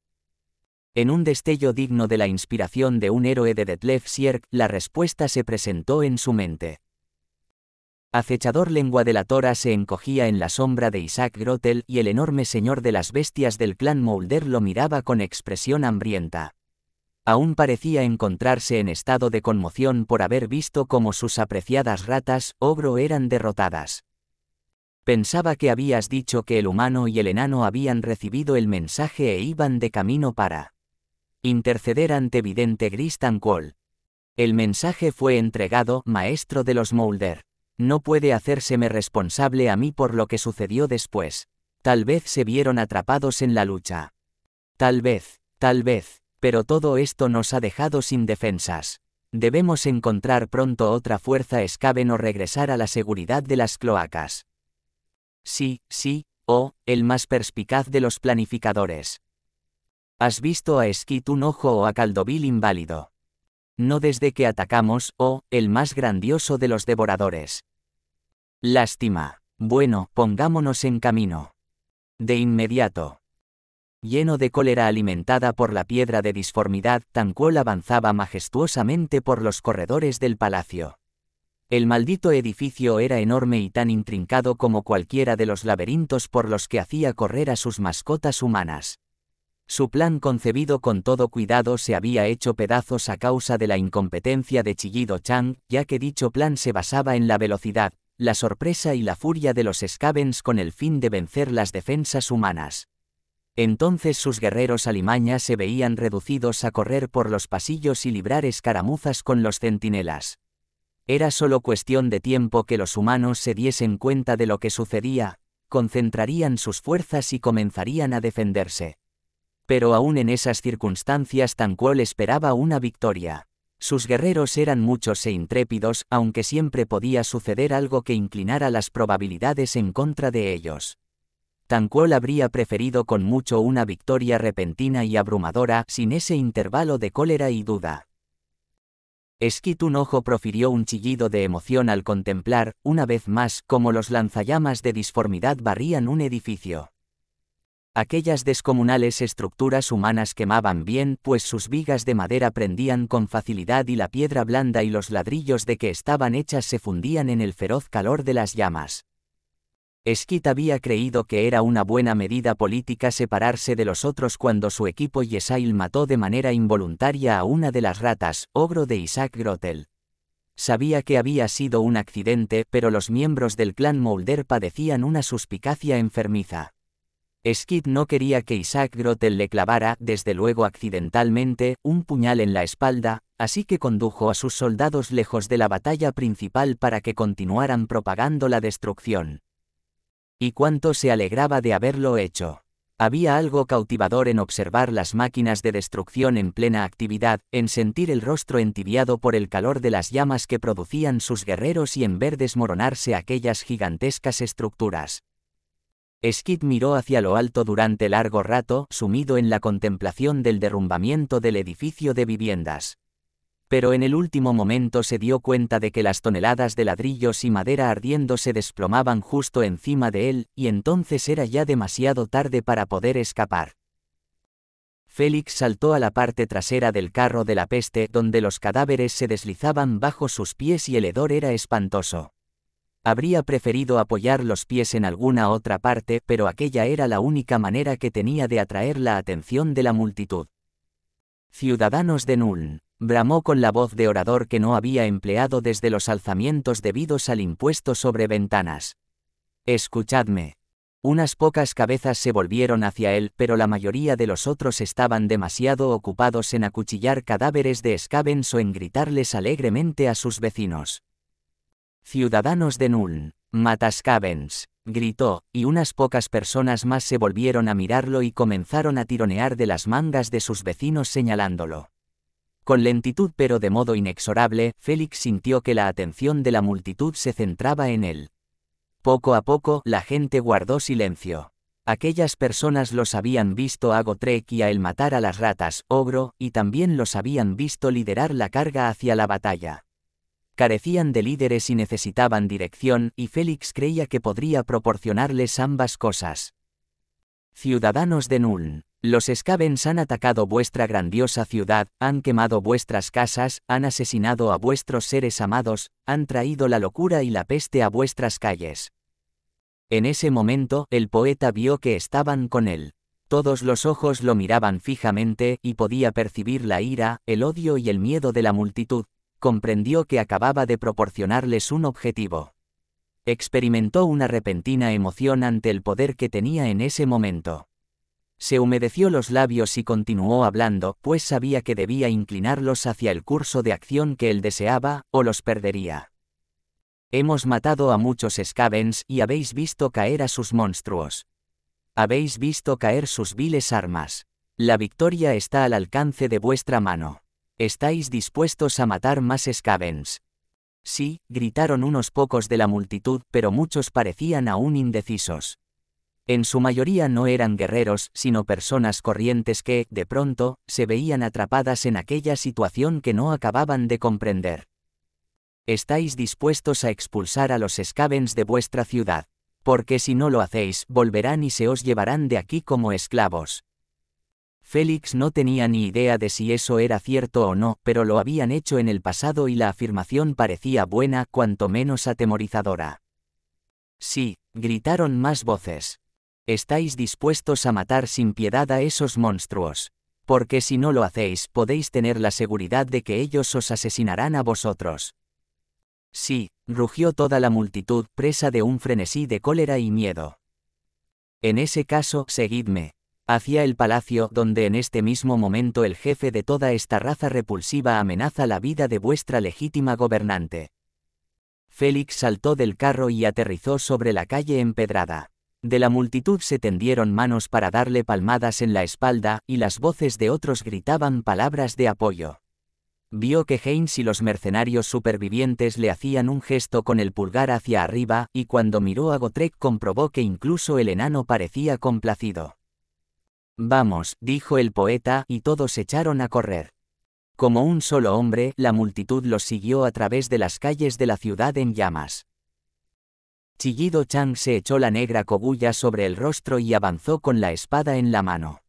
En un destello digno de la inspiración de un héroe de Detlef Sierk, la respuesta se presentó en su mente. Acechador lengua de la Tora se encogía en la sombra de Isaac Grotel y el enorme señor de las bestias del clan Mulder lo miraba con expresión hambrienta. Aún parecía encontrarse en estado de conmoción por haber visto cómo sus apreciadas ratas, ogro, eran derrotadas. Pensaba que habías dicho que el humano y el enano habían recibido el mensaje e iban de camino para. Interceder ante vidente Gristan Cole. El mensaje fue entregado, maestro de los Moulder. No puede hacérseme responsable a mí por lo que sucedió después. Tal vez se vieron atrapados en la lucha. Tal vez, tal vez, pero todo esto nos ha dejado sin defensas. Debemos encontrar pronto otra fuerza escaven o regresar a la seguridad de las cloacas. Sí, sí, oh, el más perspicaz de los planificadores. Has visto a Skit un ojo o a Caldovil inválido. No desde que atacamos, oh, el más grandioso de los devoradores. Lástima. Bueno, pongámonos en camino. De inmediato. Lleno de cólera alimentada por la piedra de disformidad, Tancuol avanzaba majestuosamente por los corredores del palacio. El maldito edificio era enorme y tan intrincado como cualquiera de los laberintos por los que hacía correr a sus mascotas humanas. Su plan concebido con todo cuidado se había hecho pedazos a causa de la incompetencia de Chillido Chang, ya que dicho plan se basaba en la velocidad, la sorpresa y la furia de los Scavens con el fin de vencer las defensas humanas. Entonces sus guerreros alimañas se veían reducidos a correr por los pasillos y librar escaramuzas con los centinelas. Era solo cuestión de tiempo que los humanos se diesen cuenta de lo que sucedía, concentrarían sus fuerzas y comenzarían a defenderse. Pero aún en esas circunstancias cual esperaba una victoria. Sus guerreros eran muchos e intrépidos, aunque siempre podía suceder algo que inclinara las probabilidades en contra de ellos. cual habría preferido con mucho una victoria repentina y abrumadora, sin ese intervalo de cólera y duda. Esquit ojo profirió un chillido de emoción al contemplar, una vez más, cómo los lanzallamas de disformidad barrían un edificio. Aquellas descomunales estructuras humanas quemaban bien, pues sus vigas de madera prendían con facilidad y la piedra blanda y los ladrillos de que estaban hechas se fundían en el feroz calor de las llamas. Esquit había creído que era una buena medida política separarse de los otros cuando su equipo Yesail mató de manera involuntaria a una de las ratas, ogro de Isaac Grotel. Sabía que había sido un accidente, pero los miembros del clan Mulder padecían una suspicacia enfermiza. Skid no quería que Isaac Grotel le clavara, desde luego accidentalmente, un puñal en la espalda, así que condujo a sus soldados lejos de la batalla principal para que continuaran propagando la destrucción. Y cuánto se alegraba de haberlo hecho. Había algo cautivador en observar las máquinas de destrucción en plena actividad, en sentir el rostro entibiado por el calor de las llamas que producían sus guerreros y en ver desmoronarse aquellas gigantescas estructuras. Skid miró hacia lo alto durante largo rato, sumido en la contemplación del derrumbamiento del edificio de viviendas. Pero en el último momento se dio cuenta de que las toneladas de ladrillos y madera ardiendo se desplomaban justo encima de él, y entonces era ya demasiado tarde para poder escapar. Félix saltó a la parte trasera del carro de la peste donde los cadáveres se deslizaban bajo sus pies y el hedor era espantoso. Habría preferido apoyar los pies en alguna otra parte, pero aquella era la única manera que tenía de atraer la atención de la multitud. Ciudadanos de Nuln, bramó con la voz de orador que no había empleado desde los alzamientos debidos al impuesto sobre ventanas. Escuchadme. Unas pocas cabezas se volvieron hacia él, pero la mayoría de los otros estaban demasiado ocupados en acuchillar cadáveres de escabens o en gritarles alegremente a sus vecinos. Ciudadanos de Nuln, Matascavens, gritó, y unas pocas personas más se volvieron a mirarlo y comenzaron a tironear de las mangas de sus vecinos señalándolo. Con lentitud pero de modo inexorable, Félix sintió que la atención de la multitud se centraba en él. Poco a poco, la gente guardó silencio. Aquellas personas los habían visto a Gotrek y a él matar a las ratas, ogro, y también los habían visto liderar la carga hacia la batalla carecían de líderes y necesitaban dirección, y Félix creía que podría proporcionarles ambas cosas. Ciudadanos de Nuln, los Scavens han atacado vuestra grandiosa ciudad, han quemado vuestras casas, han asesinado a vuestros seres amados, han traído la locura y la peste a vuestras calles. En ese momento, el poeta vio que estaban con él. Todos los ojos lo miraban fijamente, y podía percibir la ira, el odio y el miedo de la multitud comprendió que acababa de proporcionarles un objetivo. Experimentó una repentina emoción ante el poder que tenía en ese momento. Se humedeció los labios y continuó hablando, pues sabía que debía inclinarlos hacia el curso de acción que él deseaba, o los perdería. Hemos matado a muchos Scavens y habéis visto caer a sus monstruos. Habéis visto caer sus viles armas. La victoria está al alcance de vuestra mano. ¿Estáis dispuestos a matar más Scavens? Sí, gritaron unos pocos de la multitud, pero muchos parecían aún indecisos. En su mayoría no eran guerreros, sino personas corrientes que, de pronto, se veían atrapadas en aquella situación que no acababan de comprender. Estáis dispuestos a expulsar a los Scavens de vuestra ciudad, porque si no lo hacéis, volverán y se os llevarán de aquí como esclavos. Félix no tenía ni idea de si eso era cierto o no, pero lo habían hecho en el pasado y la afirmación parecía buena, cuanto menos atemorizadora. Sí, gritaron más voces. Estáis dispuestos a matar sin piedad a esos monstruos. Porque si no lo hacéis podéis tener la seguridad de que ellos os asesinarán a vosotros. Sí, rugió toda la multitud presa de un frenesí de cólera y miedo. En ese caso, seguidme, hacia el palacio donde en este mismo momento el jefe de toda esta raza repulsiva amenaza la vida de vuestra legítima gobernante. Félix saltó del carro y aterrizó sobre la calle empedrada. De la multitud se tendieron manos para darle palmadas en la espalda, y las voces de otros gritaban palabras de apoyo. Vio que Haynes y los mercenarios supervivientes le hacían un gesto con el pulgar hacia arriba, y cuando miró a Gotrek comprobó que incluso el enano parecía complacido. Vamos, dijo el poeta, y todos echaron a correr. Como un solo hombre, la multitud los siguió a través de las calles de la ciudad en llamas. Chillido Chang se echó la negra cogulla sobre el rostro y avanzó con la espada en la mano.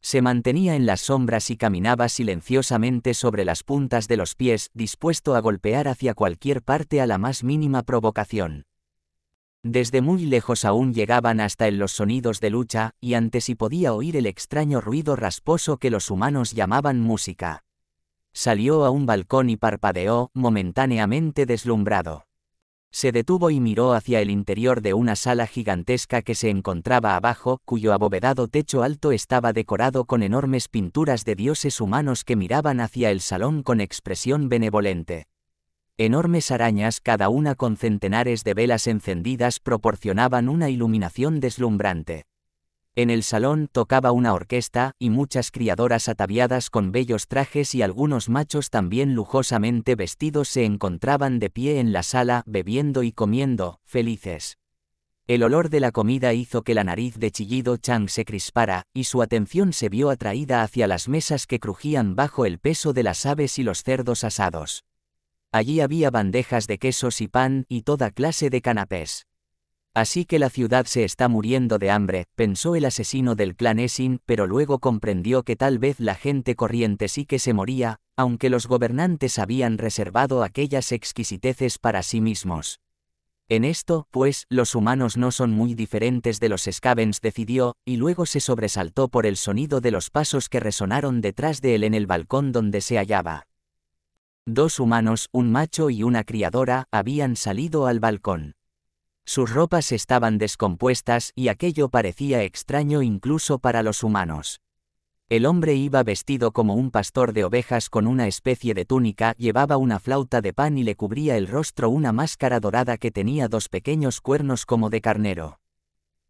Se mantenía en las sombras y caminaba silenciosamente sobre las puntas de los pies, dispuesto a golpear hacia cualquier parte a la más mínima provocación. Desde muy lejos aún llegaban hasta en los sonidos de lucha, y ante si podía oír el extraño ruido rasposo que los humanos llamaban música. Salió a un balcón y parpadeó, momentáneamente deslumbrado. Se detuvo y miró hacia el interior de una sala gigantesca que se encontraba abajo, cuyo abovedado techo alto estaba decorado con enormes pinturas de dioses humanos que miraban hacia el salón con expresión benevolente. Enormes arañas, cada una con centenares de velas encendidas, proporcionaban una iluminación deslumbrante. En el salón tocaba una orquesta, y muchas criadoras ataviadas con bellos trajes y algunos machos también lujosamente vestidos se encontraban de pie en la sala, bebiendo y comiendo, felices. El olor de la comida hizo que la nariz de Chillido Chang se crispara, y su atención se vio atraída hacia las mesas que crujían bajo el peso de las aves y los cerdos asados. Allí había bandejas de quesos y pan y toda clase de canapés. Así que la ciudad se está muriendo de hambre, pensó el asesino del clan Essin, pero luego comprendió que tal vez la gente corriente sí que se moría, aunque los gobernantes habían reservado aquellas exquisiteces para sí mismos. En esto, pues, los humanos no son muy diferentes de los Scavens, decidió, y luego se sobresaltó por el sonido de los pasos que resonaron detrás de él en el balcón donde se hallaba. Dos humanos, un macho y una criadora, habían salido al balcón. Sus ropas estaban descompuestas y aquello parecía extraño incluso para los humanos. El hombre iba vestido como un pastor de ovejas con una especie de túnica, llevaba una flauta de pan y le cubría el rostro una máscara dorada que tenía dos pequeños cuernos como de carnero.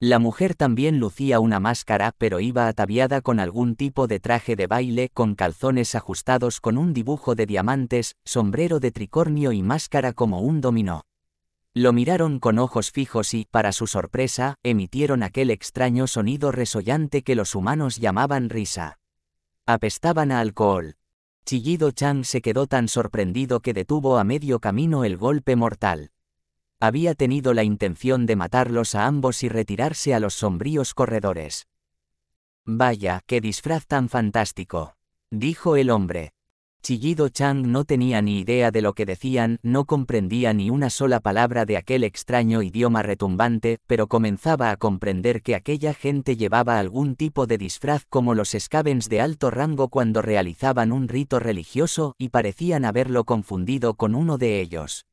La mujer también lucía una máscara pero iba ataviada con algún tipo de traje de baile, con calzones ajustados con un dibujo de diamantes, sombrero de tricornio y máscara como un dominó. Lo miraron con ojos fijos y, para su sorpresa, emitieron aquel extraño sonido resollante que los humanos llamaban risa. Apestaban a alcohol. Chillido Chang se quedó tan sorprendido que detuvo a medio camino el golpe mortal había tenido la intención de matarlos a ambos y retirarse a los sombríos corredores. Vaya, qué disfraz tan fantástico, dijo el hombre. Chillido Chang no tenía ni idea de lo que decían, no comprendía ni una sola palabra de aquel extraño idioma retumbante, pero comenzaba a comprender que aquella gente llevaba algún tipo de disfraz como los escabens de alto rango cuando realizaban un rito religioso, y parecían haberlo confundido con uno de ellos.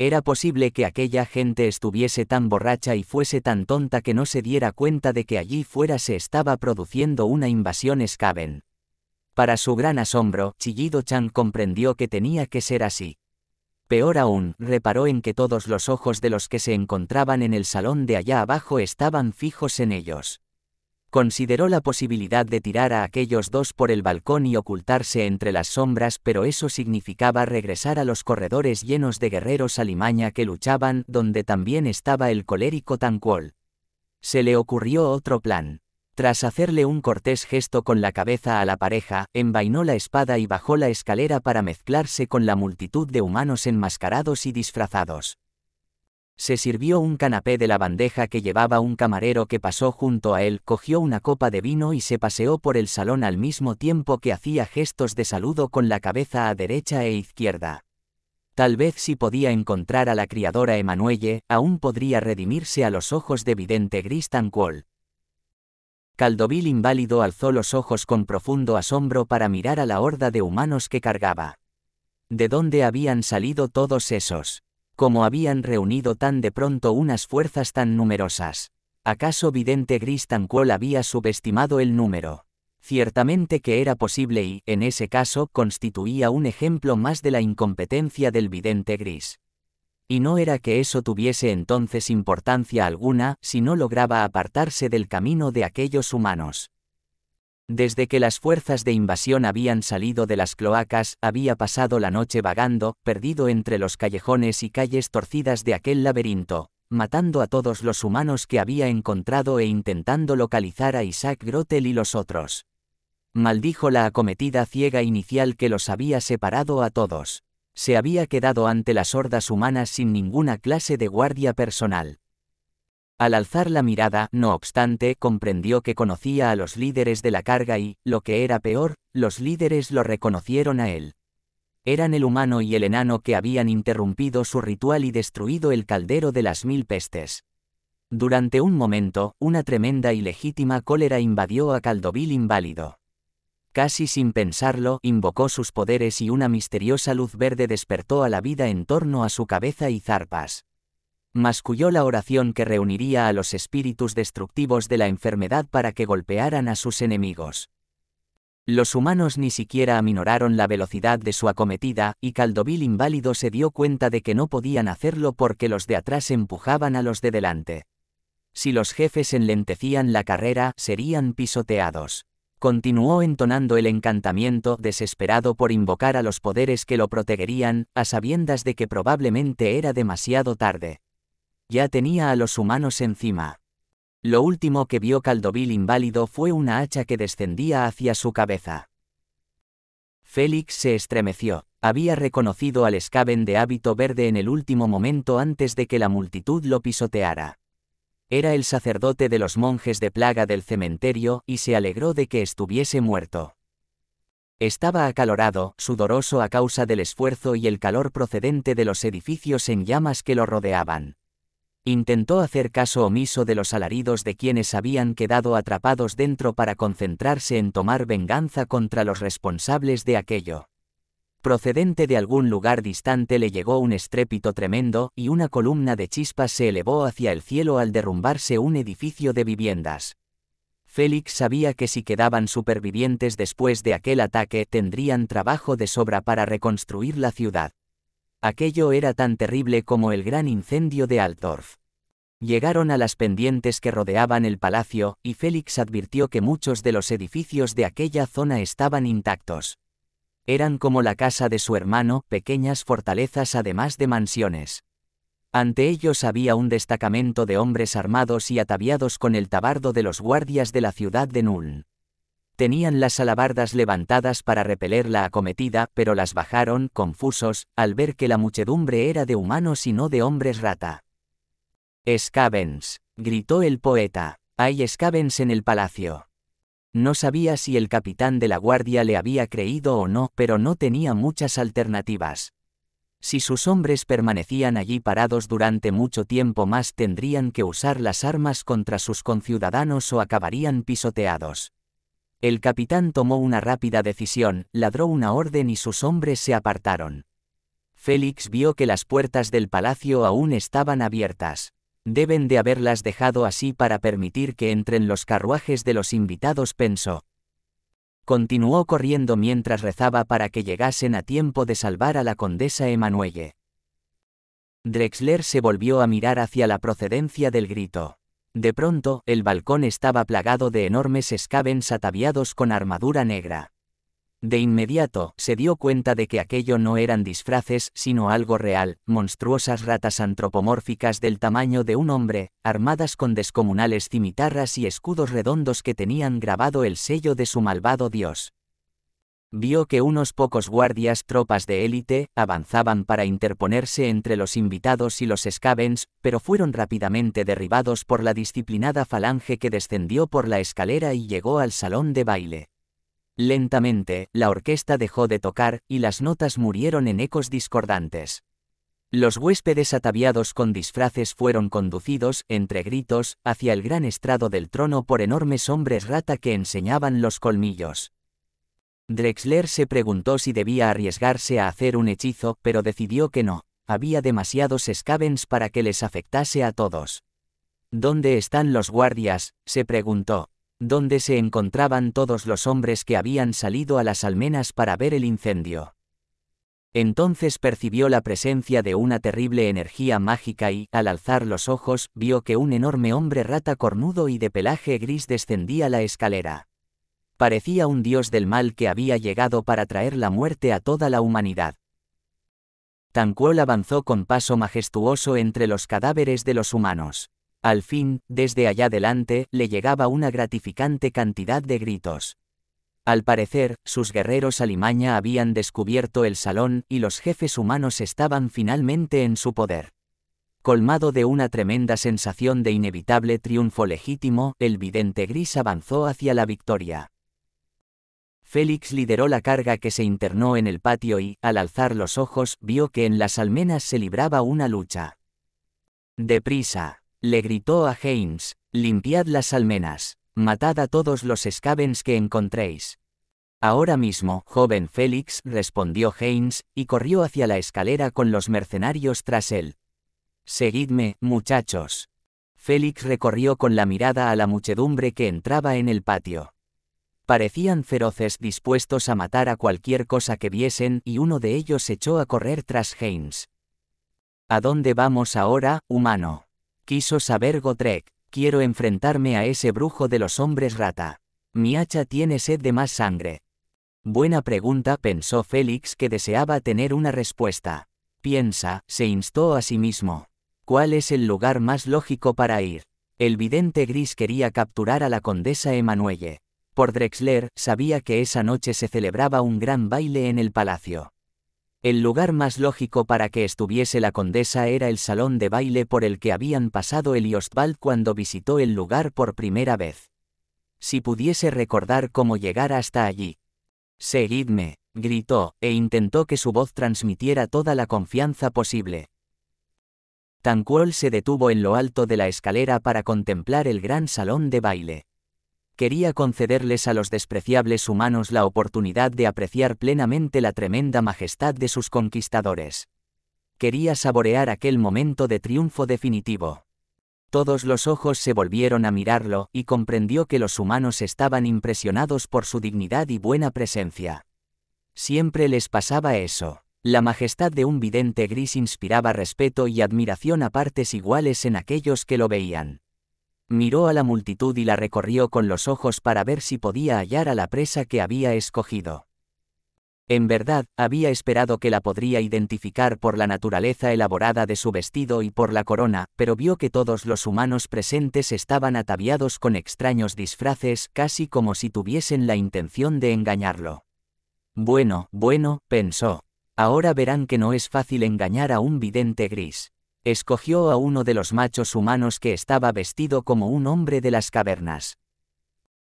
Era posible que aquella gente estuviese tan borracha y fuese tan tonta que no se diera cuenta de que allí fuera se estaba produciendo una invasión Skaven. Para su gran asombro, Chillido-chan comprendió que tenía que ser así. Peor aún, reparó en que todos los ojos de los que se encontraban en el salón de allá abajo estaban fijos en ellos. Consideró la posibilidad de tirar a aquellos dos por el balcón y ocultarse entre las sombras, pero eso significaba regresar a los corredores llenos de guerreros alimaña que luchaban, donde también estaba el colérico Tanquol. Se le ocurrió otro plan. Tras hacerle un cortés gesto con la cabeza a la pareja, envainó la espada y bajó la escalera para mezclarse con la multitud de humanos enmascarados y disfrazados. Se sirvió un canapé de la bandeja que llevaba un camarero que pasó junto a él, cogió una copa de vino y se paseó por el salón al mismo tiempo que hacía gestos de saludo con la cabeza a derecha e izquierda. Tal vez si podía encontrar a la criadora Emanuelle, aún podría redimirse a los ojos de vidente Gristán cual. Caldovil inválido alzó los ojos con profundo asombro para mirar a la horda de humanos que cargaba. ¿De dónde habían salido todos esos? ¿Cómo habían reunido tan de pronto unas fuerzas tan numerosas? ¿Acaso vidente Gris tan cual había subestimado el número? Ciertamente que era posible y, en ese caso, constituía un ejemplo más de la incompetencia del vidente Gris. Y no era que eso tuviese entonces importancia alguna, si no lograba apartarse del camino de aquellos humanos. Desde que las fuerzas de invasión habían salido de las cloacas, había pasado la noche vagando, perdido entre los callejones y calles torcidas de aquel laberinto, matando a todos los humanos que había encontrado e intentando localizar a Isaac Grotel y los otros. Maldijo la acometida ciega inicial que los había separado a todos. Se había quedado ante las hordas humanas sin ninguna clase de guardia personal. Al alzar la mirada, no obstante, comprendió que conocía a los líderes de la carga y, lo que era peor, los líderes lo reconocieron a él. Eran el humano y el enano que habían interrumpido su ritual y destruido el caldero de las mil pestes. Durante un momento, una tremenda y legítima cólera invadió a Caldovil inválido. Casi sin pensarlo, invocó sus poderes y una misteriosa luz verde despertó a la vida en torno a su cabeza y zarpas masculló la oración que reuniría a los espíritus destructivos de la enfermedad para que golpearan a sus enemigos. Los humanos ni siquiera aminoraron la velocidad de su acometida, y Caldovil inválido se dio cuenta de que no podían hacerlo porque los de atrás empujaban a los de delante. Si los jefes enlentecían la carrera, serían pisoteados. Continuó entonando el encantamiento, desesperado por invocar a los poderes que lo protegerían, a sabiendas de que probablemente era demasiado tarde ya tenía a los humanos encima. Lo último que vio Caldovil inválido fue una hacha que descendía hacia su cabeza. Félix se estremeció. Había reconocido al escaven de hábito verde en el último momento antes de que la multitud lo pisoteara. Era el sacerdote de los monjes de plaga del cementerio y se alegró de que estuviese muerto. Estaba acalorado, sudoroso a causa del esfuerzo y el calor procedente de los edificios en llamas que lo rodeaban. Intentó hacer caso omiso de los alaridos de quienes habían quedado atrapados dentro para concentrarse en tomar venganza contra los responsables de aquello. Procedente de algún lugar distante le llegó un estrépito tremendo y una columna de chispas se elevó hacia el cielo al derrumbarse un edificio de viviendas. Félix sabía que si quedaban supervivientes después de aquel ataque tendrían trabajo de sobra para reconstruir la ciudad. Aquello era tan terrible como el gran incendio de Altdorf. Llegaron a las pendientes que rodeaban el palacio, y Félix advirtió que muchos de los edificios de aquella zona estaban intactos. Eran como la casa de su hermano, pequeñas fortalezas además de mansiones. Ante ellos había un destacamento de hombres armados y ataviados con el tabardo de los guardias de la ciudad de Nuln. Tenían las alabardas levantadas para repeler la acometida, pero las bajaron, confusos, al ver que la muchedumbre era de humanos y no de hombres rata. Scavens, gritó el poeta, hay Scavens en el palacio. No sabía si el capitán de la guardia le había creído o no, pero no tenía muchas alternativas. Si sus hombres permanecían allí parados durante mucho tiempo más tendrían que usar las armas contra sus conciudadanos o acabarían pisoteados. El capitán tomó una rápida decisión, ladró una orden y sus hombres se apartaron. Félix vio que las puertas del palacio aún estaban abiertas. Deben de haberlas dejado así para permitir que entren los carruajes de los invitados, pensó. Continuó corriendo mientras rezaba para que llegasen a tiempo de salvar a la condesa Emanuelle. Drexler se volvió a mirar hacia la procedencia del grito. De pronto, el balcón estaba plagado de enormes escabens ataviados con armadura negra. De inmediato, se dio cuenta de que aquello no eran disfraces, sino algo real, monstruosas ratas antropomórficas del tamaño de un hombre, armadas con descomunales cimitarras y escudos redondos que tenían grabado el sello de su malvado dios. Vio que unos pocos guardias tropas de élite avanzaban para interponerse entre los invitados y los scavens, pero fueron rápidamente derribados por la disciplinada falange que descendió por la escalera y llegó al salón de baile. Lentamente, la orquesta dejó de tocar, y las notas murieron en ecos discordantes. Los huéspedes ataviados con disfraces fueron conducidos, entre gritos, hacia el gran estrado del trono por enormes hombres rata que enseñaban los colmillos. Drexler se preguntó si debía arriesgarse a hacer un hechizo, pero decidió que no, había demasiados scavens para que les afectase a todos. ¿Dónde están los guardias? se preguntó donde se encontraban todos los hombres que habían salido a las almenas para ver el incendio. Entonces percibió la presencia de una terrible energía mágica y, al alzar los ojos, vio que un enorme hombre rata cornudo y de pelaje gris descendía la escalera. Parecía un dios del mal que había llegado para traer la muerte a toda la humanidad. Tancuol avanzó con paso majestuoso entre los cadáveres de los humanos. Al fin, desde allá adelante, le llegaba una gratificante cantidad de gritos. Al parecer, sus guerreros alimaña habían descubierto el salón y los jefes humanos estaban finalmente en su poder. Colmado de una tremenda sensación de inevitable triunfo legítimo, el vidente gris avanzó hacia la victoria. Félix lideró la carga que se internó en el patio y, al alzar los ojos, vio que en las almenas se libraba una lucha. Deprisa. Le gritó a James, limpiad las almenas, matad a todos los escavens que encontréis. Ahora mismo, joven Félix, respondió Haynes, y corrió hacia la escalera con los mercenarios tras él. Seguidme, muchachos. Félix recorrió con la mirada a la muchedumbre que entraba en el patio. Parecían feroces dispuestos a matar a cualquier cosa que viesen y uno de ellos echó a correr tras Haynes. ¿A dónde vamos ahora, humano? Quiso saber Gotrek, quiero enfrentarme a ese brujo de los hombres rata. Mi hacha tiene sed de más sangre. Buena pregunta, pensó Félix que deseaba tener una respuesta. Piensa, se instó a sí mismo. ¿Cuál es el lugar más lógico para ir? El vidente gris quería capturar a la condesa Emanuelle. Por Drexler, sabía que esa noche se celebraba un gran baile en el palacio. El lugar más lógico para que estuviese la condesa era el salón de baile por el que habían pasado el cuando visitó el lugar por primera vez. Si pudiese recordar cómo llegar hasta allí. Seguidme, gritó, e intentó que su voz transmitiera toda la confianza posible. Tancuol se detuvo en lo alto de la escalera para contemplar el gran salón de baile quería concederles a los despreciables humanos la oportunidad de apreciar plenamente la tremenda majestad de sus conquistadores. Quería saborear aquel momento de triunfo definitivo. Todos los ojos se volvieron a mirarlo y comprendió que los humanos estaban impresionados por su dignidad y buena presencia. Siempre les pasaba eso. La majestad de un vidente gris inspiraba respeto y admiración a partes iguales en aquellos que lo veían miró a la multitud y la recorrió con los ojos para ver si podía hallar a la presa que había escogido. En verdad, había esperado que la podría identificar por la naturaleza elaborada de su vestido y por la corona, pero vio que todos los humanos presentes estaban ataviados con extraños disfraces, casi como si tuviesen la intención de engañarlo. Bueno, bueno, pensó. Ahora verán que no es fácil engañar a un vidente gris. Escogió a uno de los machos humanos que estaba vestido como un hombre de las cavernas.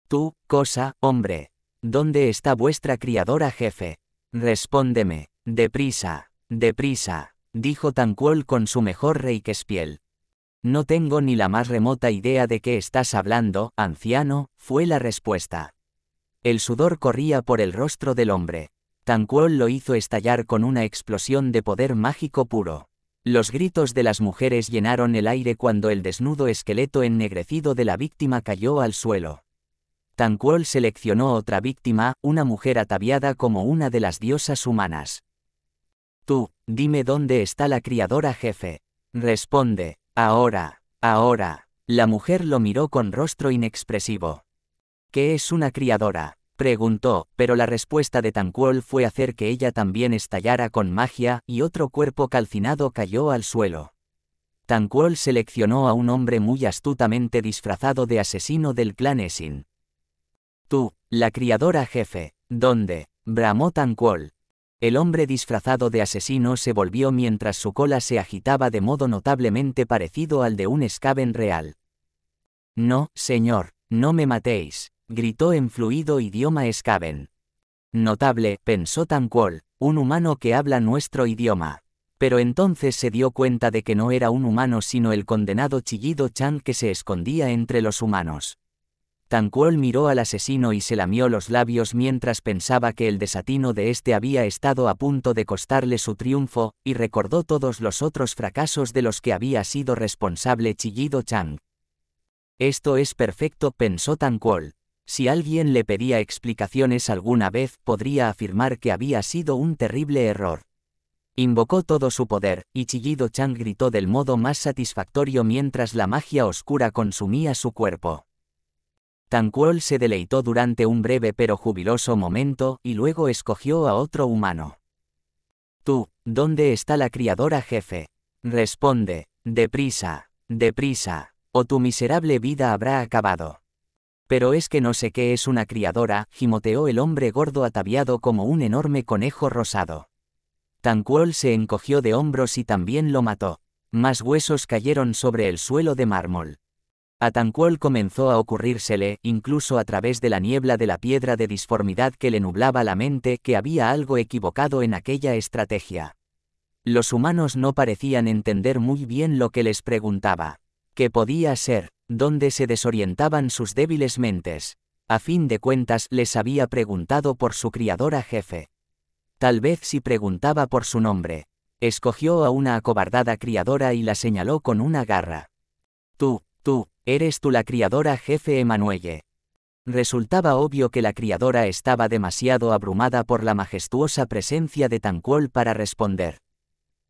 Tú, cosa, hombre. ¿Dónde está vuestra criadora jefe? Respóndeme, deprisa, deprisa, dijo Tancuol con su mejor rey reikespiel. No tengo ni la más remota idea de qué estás hablando, anciano, fue la respuesta. El sudor corría por el rostro del hombre. Tancuol lo hizo estallar con una explosión de poder mágico puro. Los gritos de las mujeres llenaron el aire cuando el desnudo esqueleto ennegrecido de la víctima cayó al suelo. Tanquol seleccionó otra víctima, una mujer ataviada como una de las diosas humanas. Tú, dime dónde está la criadora jefe. Responde, ahora, ahora. La mujer lo miró con rostro inexpresivo. ¿Qué es una criadora? Preguntó, pero la respuesta de Tancuol fue hacer que ella también estallara con magia, y otro cuerpo calcinado cayó al suelo. Tancuol seleccionó a un hombre muy astutamente disfrazado de asesino del clan Esin. Tú, la criadora jefe, ¿dónde? bramó Tancuol. El hombre disfrazado de asesino se volvió mientras su cola se agitaba de modo notablemente parecido al de un escaben real. No, señor, no me matéis gritó en fluido idioma Scaven. Notable, pensó Tanquol, un humano que habla nuestro idioma. Pero entonces se dio cuenta de que no era un humano sino el condenado chillido Chan que se escondía entre los humanos. Tanquol miró al asesino y se lamió los labios mientras pensaba que el desatino de este había estado a punto de costarle su triunfo, y recordó todos los otros fracasos de los que había sido responsable Chillido Chang. Esto es perfecto, pensó Tanquol. Si alguien le pedía explicaciones alguna vez, podría afirmar que había sido un terrible error. Invocó todo su poder, y Chillido Chan gritó del modo más satisfactorio mientras la magia oscura consumía su cuerpo. Tanquol se deleitó durante un breve pero jubiloso momento y luego escogió a otro humano. Tú, ¿dónde está la criadora jefe? Responde, deprisa, deprisa, o tu miserable vida habrá acabado. Pero es que no sé qué es una criadora, gimoteó el hombre gordo ataviado como un enorme conejo rosado. Tanquol se encogió de hombros y también lo mató. Más huesos cayeron sobre el suelo de mármol. A Tanquol comenzó a ocurrírsele, incluso a través de la niebla de la piedra de disformidad que le nublaba la mente, que había algo equivocado en aquella estrategia. Los humanos no parecían entender muy bien lo que les preguntaba. ¿Qué podía ser? donde se desorientaban sus débiles mentes. A fin de cuentas les había preguntado por su criadora jefe. Tal vez si preguntaba por su nombre. Escogió a una acobardada criadora y la señaló con una garra. Tú, tú, eres tú la criadora jefe Emanuelle. Resultaba obvio que la criadora estaba demasiado abrumada por la majestuosa presencia de Tancuol para responder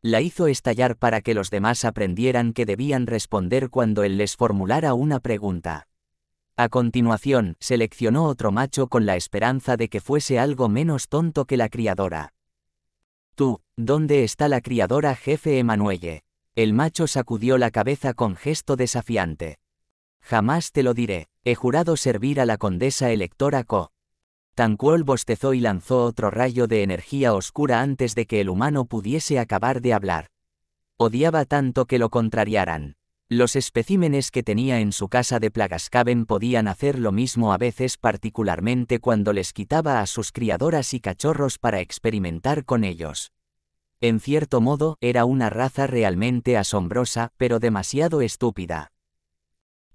la hizo estallar para que los demás aprendieran que debían responder cuando él les formulara una pregunta. A continuación, seleccionó otro macho con la esperanza de que fuese algo menos tonto que la criadora. Tú, ¿dónde está la criadora jefe Emanuelle? El macho sacudió la cabeza con gesto desafiante. Jamás te lo diré, he jurado servir a la condesa electora Co. Tanquol bostezó y lanzó otro rayo de energía oscura antes de que el humano pudiese acabar de hablar. Odiaba tanto que lo contrariaran. Los especímenes que tenía en su casa de Plagascaven podían hacer lo mismo a veces particularmente cuando les quitaba a sus criadoras y cachorros para experimentar con ellos. En cierto modo, era una raza realmente asombrosa, pero demasiado estúpida.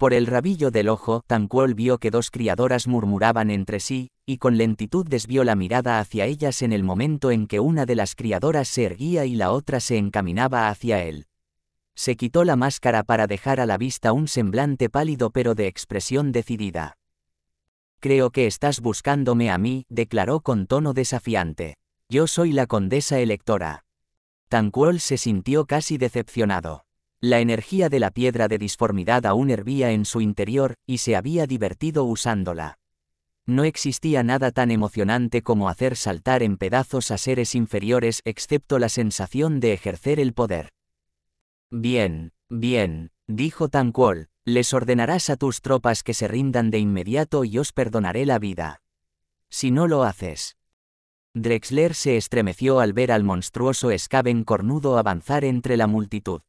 Por el rabillo del ojo, Tanquol vio que dos criadoras murmuraban entre sí, y con lentitud desvió la mirada hacia ellas en el momento en que una de las criadoras se erguía y la otra se encaminaba hacia él. Se quitó la máscara para dejar a la vista un semblante pálido pero de expresión decidida. Creo que estás buscándome a mí, declaró con tono desafiante. Yo soy la condesa electora. Tanquol se sintió casi decepcionado. La energía de la piedra de disformidad aún hervía en su interior, y se había divertido usándola. No existía nada tan emocionante como hacer saltar en pedazos a seres inferiores excepto la sensación de ejercer el poder. Bien, bien, dijo Tanquol—, les ordenarás a tus tropas que se rindan de inmediato y os perdonaré la vida. Si no lo haces. Drexler se estremeció al ver al monstruoso escaben cornudo avanzar entre la multitud.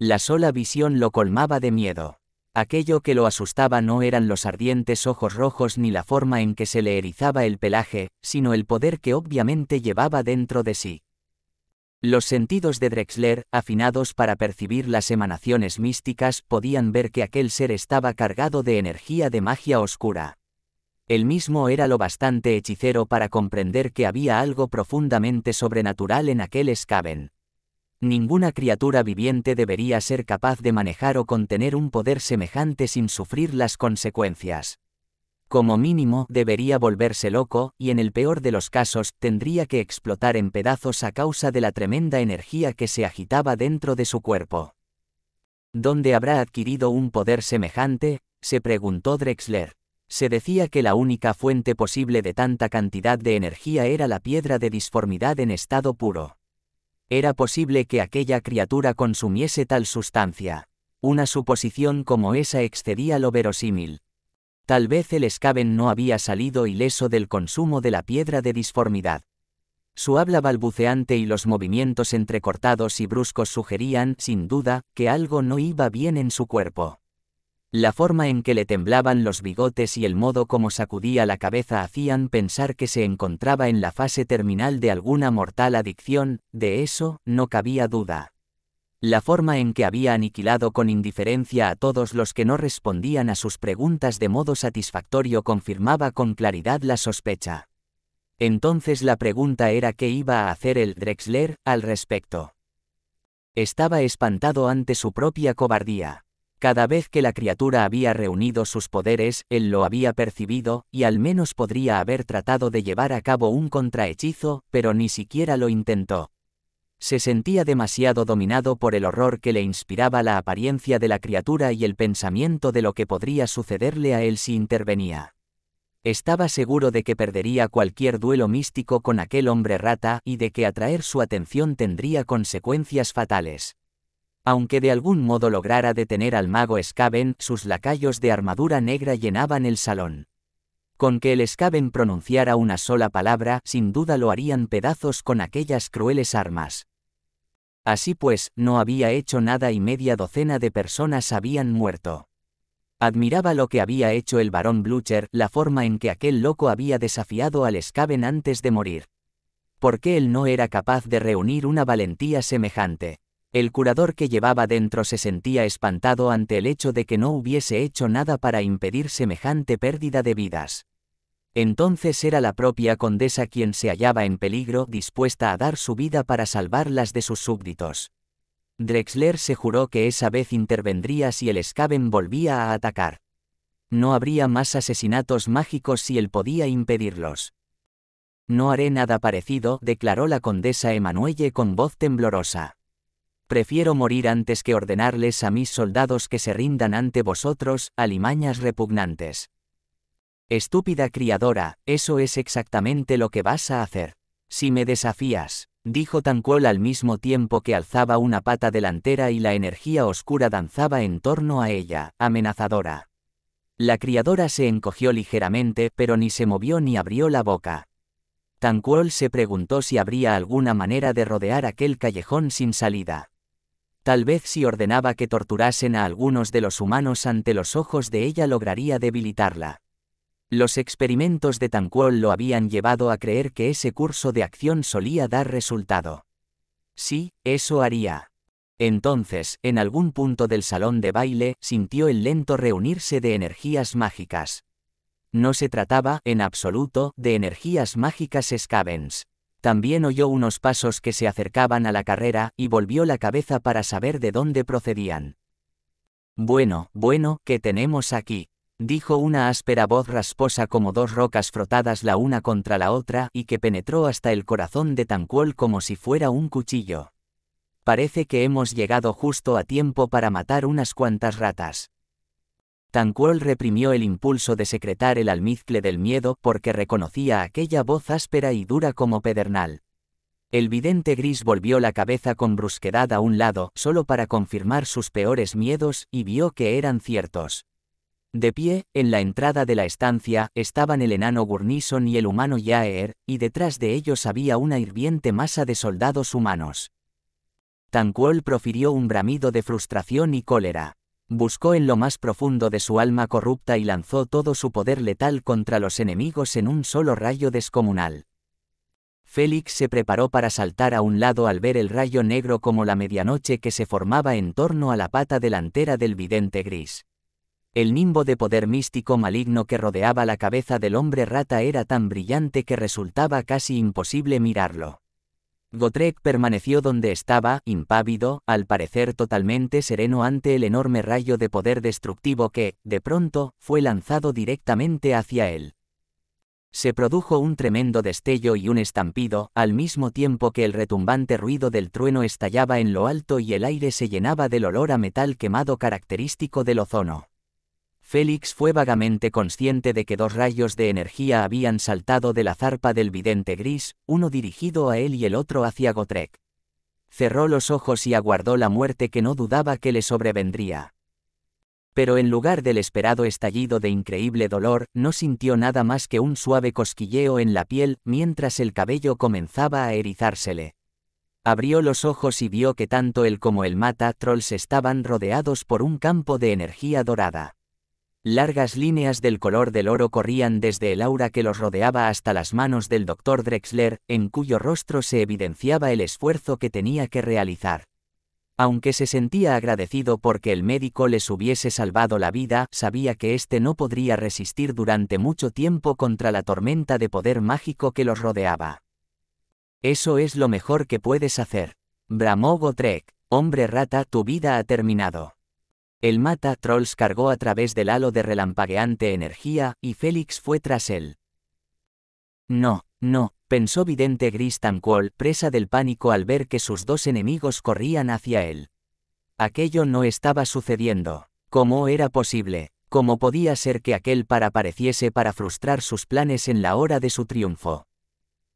La sola visión lo colmaba de miedo. Aquello que lo asustaba no eran los ardientes ojos rojos ni la forma en que se le erizaba el pelaje, sino el poder que obviamente llevaba dentro de sí. Los sentidos de Drexler, afinados para percibir las emanaciones místicas, podían ver que aquel ser estaba cargado de energía de magia oscura. El mismo era lo bastante hechicero para comprender que había algo profundamente sobrenatural en aquel escaven. Ninguna criatura viviente debería ser capaz de manejar o contener un poder semejante sin sufrir las consecuencias. Como mínimo, debería volverse loco, y en el peor de los casos, tendría que explotar en pedazos a causa de la tremenda energía que se agitaba dentro de su cuerpo. ¿Dónde habrá adquirido un poder semejante? se preguntó Drexler. Se decía que la única fuente posible de tanta cantidad de energía era la piedra de disformidad en estado puro. Era posible que aquella criatura consumiese tal sustancia. Una suposición como esa excedía lo verosímil. Tal vez el escaben no había salido ileso del consumo de la piedra de disformidad. Su habla balbuceante y los movimientos entrecortados y bruscos sugerían, sin duda, que algo no iba bien en su cuerpo. La forma en que le temblaban los bigotes y el modo como sacudía la cabeza hacían pensar que se encontraba en la fase terminal de alguna mortal adicción, de eso no cabía duda. La forma en que había aniquilado con indiferencia a todos los que no respondían a sus preguntas de modo satisfactorio confirmaba con claridad la sospecha. Entonces la pregunta era qué iba a hacer el Drexler al respecto. Estaba espantado ante su propia cobardía. Cada vez que la criatura había reunido sus poderes, él lo había percibido, y al menos podría haber tratado de llevar a cabo un contrahechizo, pero ni siquiera lo intentó. Se sentía demasiado dominado por el horror que le inspiraba la apariencia de la criatura y el pensamiento de lo que podría sucederle a él si intervenía. Estaba seguro de que perdería cualquier duelo místico con aquel hombre rata y de que atraer su atención tendría consecuencias fatales. Aunque de algún modo lograra detener al mago Scaven, sus lacayos de armadura negra llenaban el salón. Con que el Scaven pronunciara una sola palabra, sin duda lo harían pedazos con aquellas crueles armas. Así pues, no había hecho nada y media docena de personas habían muerto. Admiraba lo que había hecho el barón Blucher, la forma en que aquel loco había desafiado al Scaven antes de morir. ¿Por qué él no era capaz de reunir una valentía semejante? El curador que llevaba dentro se sentía espantado ante el hecho de que no hubiese hecho nada para impedir semejante pérdida de vidas. Entonces era la propia condesa quien se hallaba en peligro, dispuesta a dar su vida para salvar las de sus súbditos. Drexler se juró que esa vez intervendría si el Scaven volvía a atacar. No habría más asesinatos mágicos si él podía impedirlos. No haré nada parecido, declaró la condesa Emanuelle con voz temblorosa. Prefiero morir antes que ordenarles a mis soldados que se rindan ante vosotros, alimañas repugnantes. Estúpida criadora, eso es exactamente lo que vas a hacer. Si me desafías, dijo Tanquol al mismo tiempo que alzaba una pata delantera y la energía oscura danzaba en torno a ella, amenazadora. La criadora se encogió ligeramente, pero ni se movió ni abrió la boca. Tanquol se preguntó si habría alguna manera de rodear aquel callejón sin salida. Tal vez si ordenaba que torturasen a algunos de los humanos ante los ojos de ella lograría debilitarla. Los experimentos de Tanquol lo habían llevado a creer que ese curso de acción solía dar resultado. Sí, eso haría. Entonces, en algún punto del salón de baile, sintió el lento reunirse de energías mágicas. No se trataba, en absoluto, de energías mágicas Scavens. También oyó unos pasos que se acercaban a la carrera y volvió la cabeza para saber de dónde procedían. Bueno, bueno, ¿qué tenemos aquí? dijo una áspera voz rasposa como dos rocas frotadas la una contra la otra y que penetró hasta el corazón de Tancuol como si fuera un cuchillo. Parece que hemos llegado justo a tiempo para matar unas cuantas ratas. Tancuol reprimió el impulso de secretar el almizcle del miedo porque reconocía aquella voz áspera y dura como pedernal. El vidente gris volvió la cabeza con brusquedad a un lado, solo para confirmar sus peores miedos, y vio que eran ciertos. De pie, en la entrada de la estancia, estaban el enano Gurnison y el humano Yaer, y detrás de ellos había una hirviente masa de soldados humanos. Tancuol profirió un bramido de frustración y cólera. Buscó en lo más profundo de su alma corrupta y lanzó todo su poder letal contra los enemigos en un solo rayo descomunal. Félix se preparó para saltar a un lado al ver el rayo negro como la medianoche que se formaba en torno a la pata delantera del vidente gris. El nimbo de poder místico maligno que rodeaba la cabeza del hombre rata era tan brillante que resultaba casi imposible mirarlo. Gotrek permaneció donde estaba, impávido, al parecer totalmente sereno ante el enorme rayo de poder destructivo que, de pronto, fue lanzado directamente hacia él. Se produjo un tremendo destello y un estampido, al mismo tiempo que el retumbante ruido del trueno estallaba en lo alto y el aire se llenaba del olor a metal quemado característico del ozono. Félix fue vagamente consciente de que dos rayos de energía habían saltado de la zarpa del vidente gris, uno dirigido a él y el otro hacia Gotrek. Cerró los ojos y aguardó la muerte que no dudaba que le sobrevendría. Pero en lugar del esperado estallido de increíble dolor, no sintió nada más que un suave cosquilleo en la piel, mientras el cabello comenzaba a erizársele. Abrió los ojos y vio que tanto él como el mata trolls estaban rodeados por un campo de energía dorada. Largas líneas del color del oro corrían desde el aura que los rodeaba hasta las manos del doctor Drexler, en cuyo rostro se evidenciaba el esfuerzo que tenía que realizar. Aunque se sentía agradecido porque el médico les hubiese salvado la vida, sabía que éste no podría resistir durante mucho tiempo contra la tormenta de poder mágico que los rodeaba. Eso es lo mejor que puedes hacer. Bramó Gotrek, hombre rata, tu vida ha terminado. El mata Trolls cargó a través del halo de relampagueante energía, y Félix fue tras él. No, no, pensó vidente Gristam Cole, presa del pánico al ver que sus dos enemigos corrían hacia él. Aquello no estaba sucediendo. ¿Cómo era posible? ¿Cómo podía ser que aquel para apareciese para frustrar sus planes en la hora de su triunfo?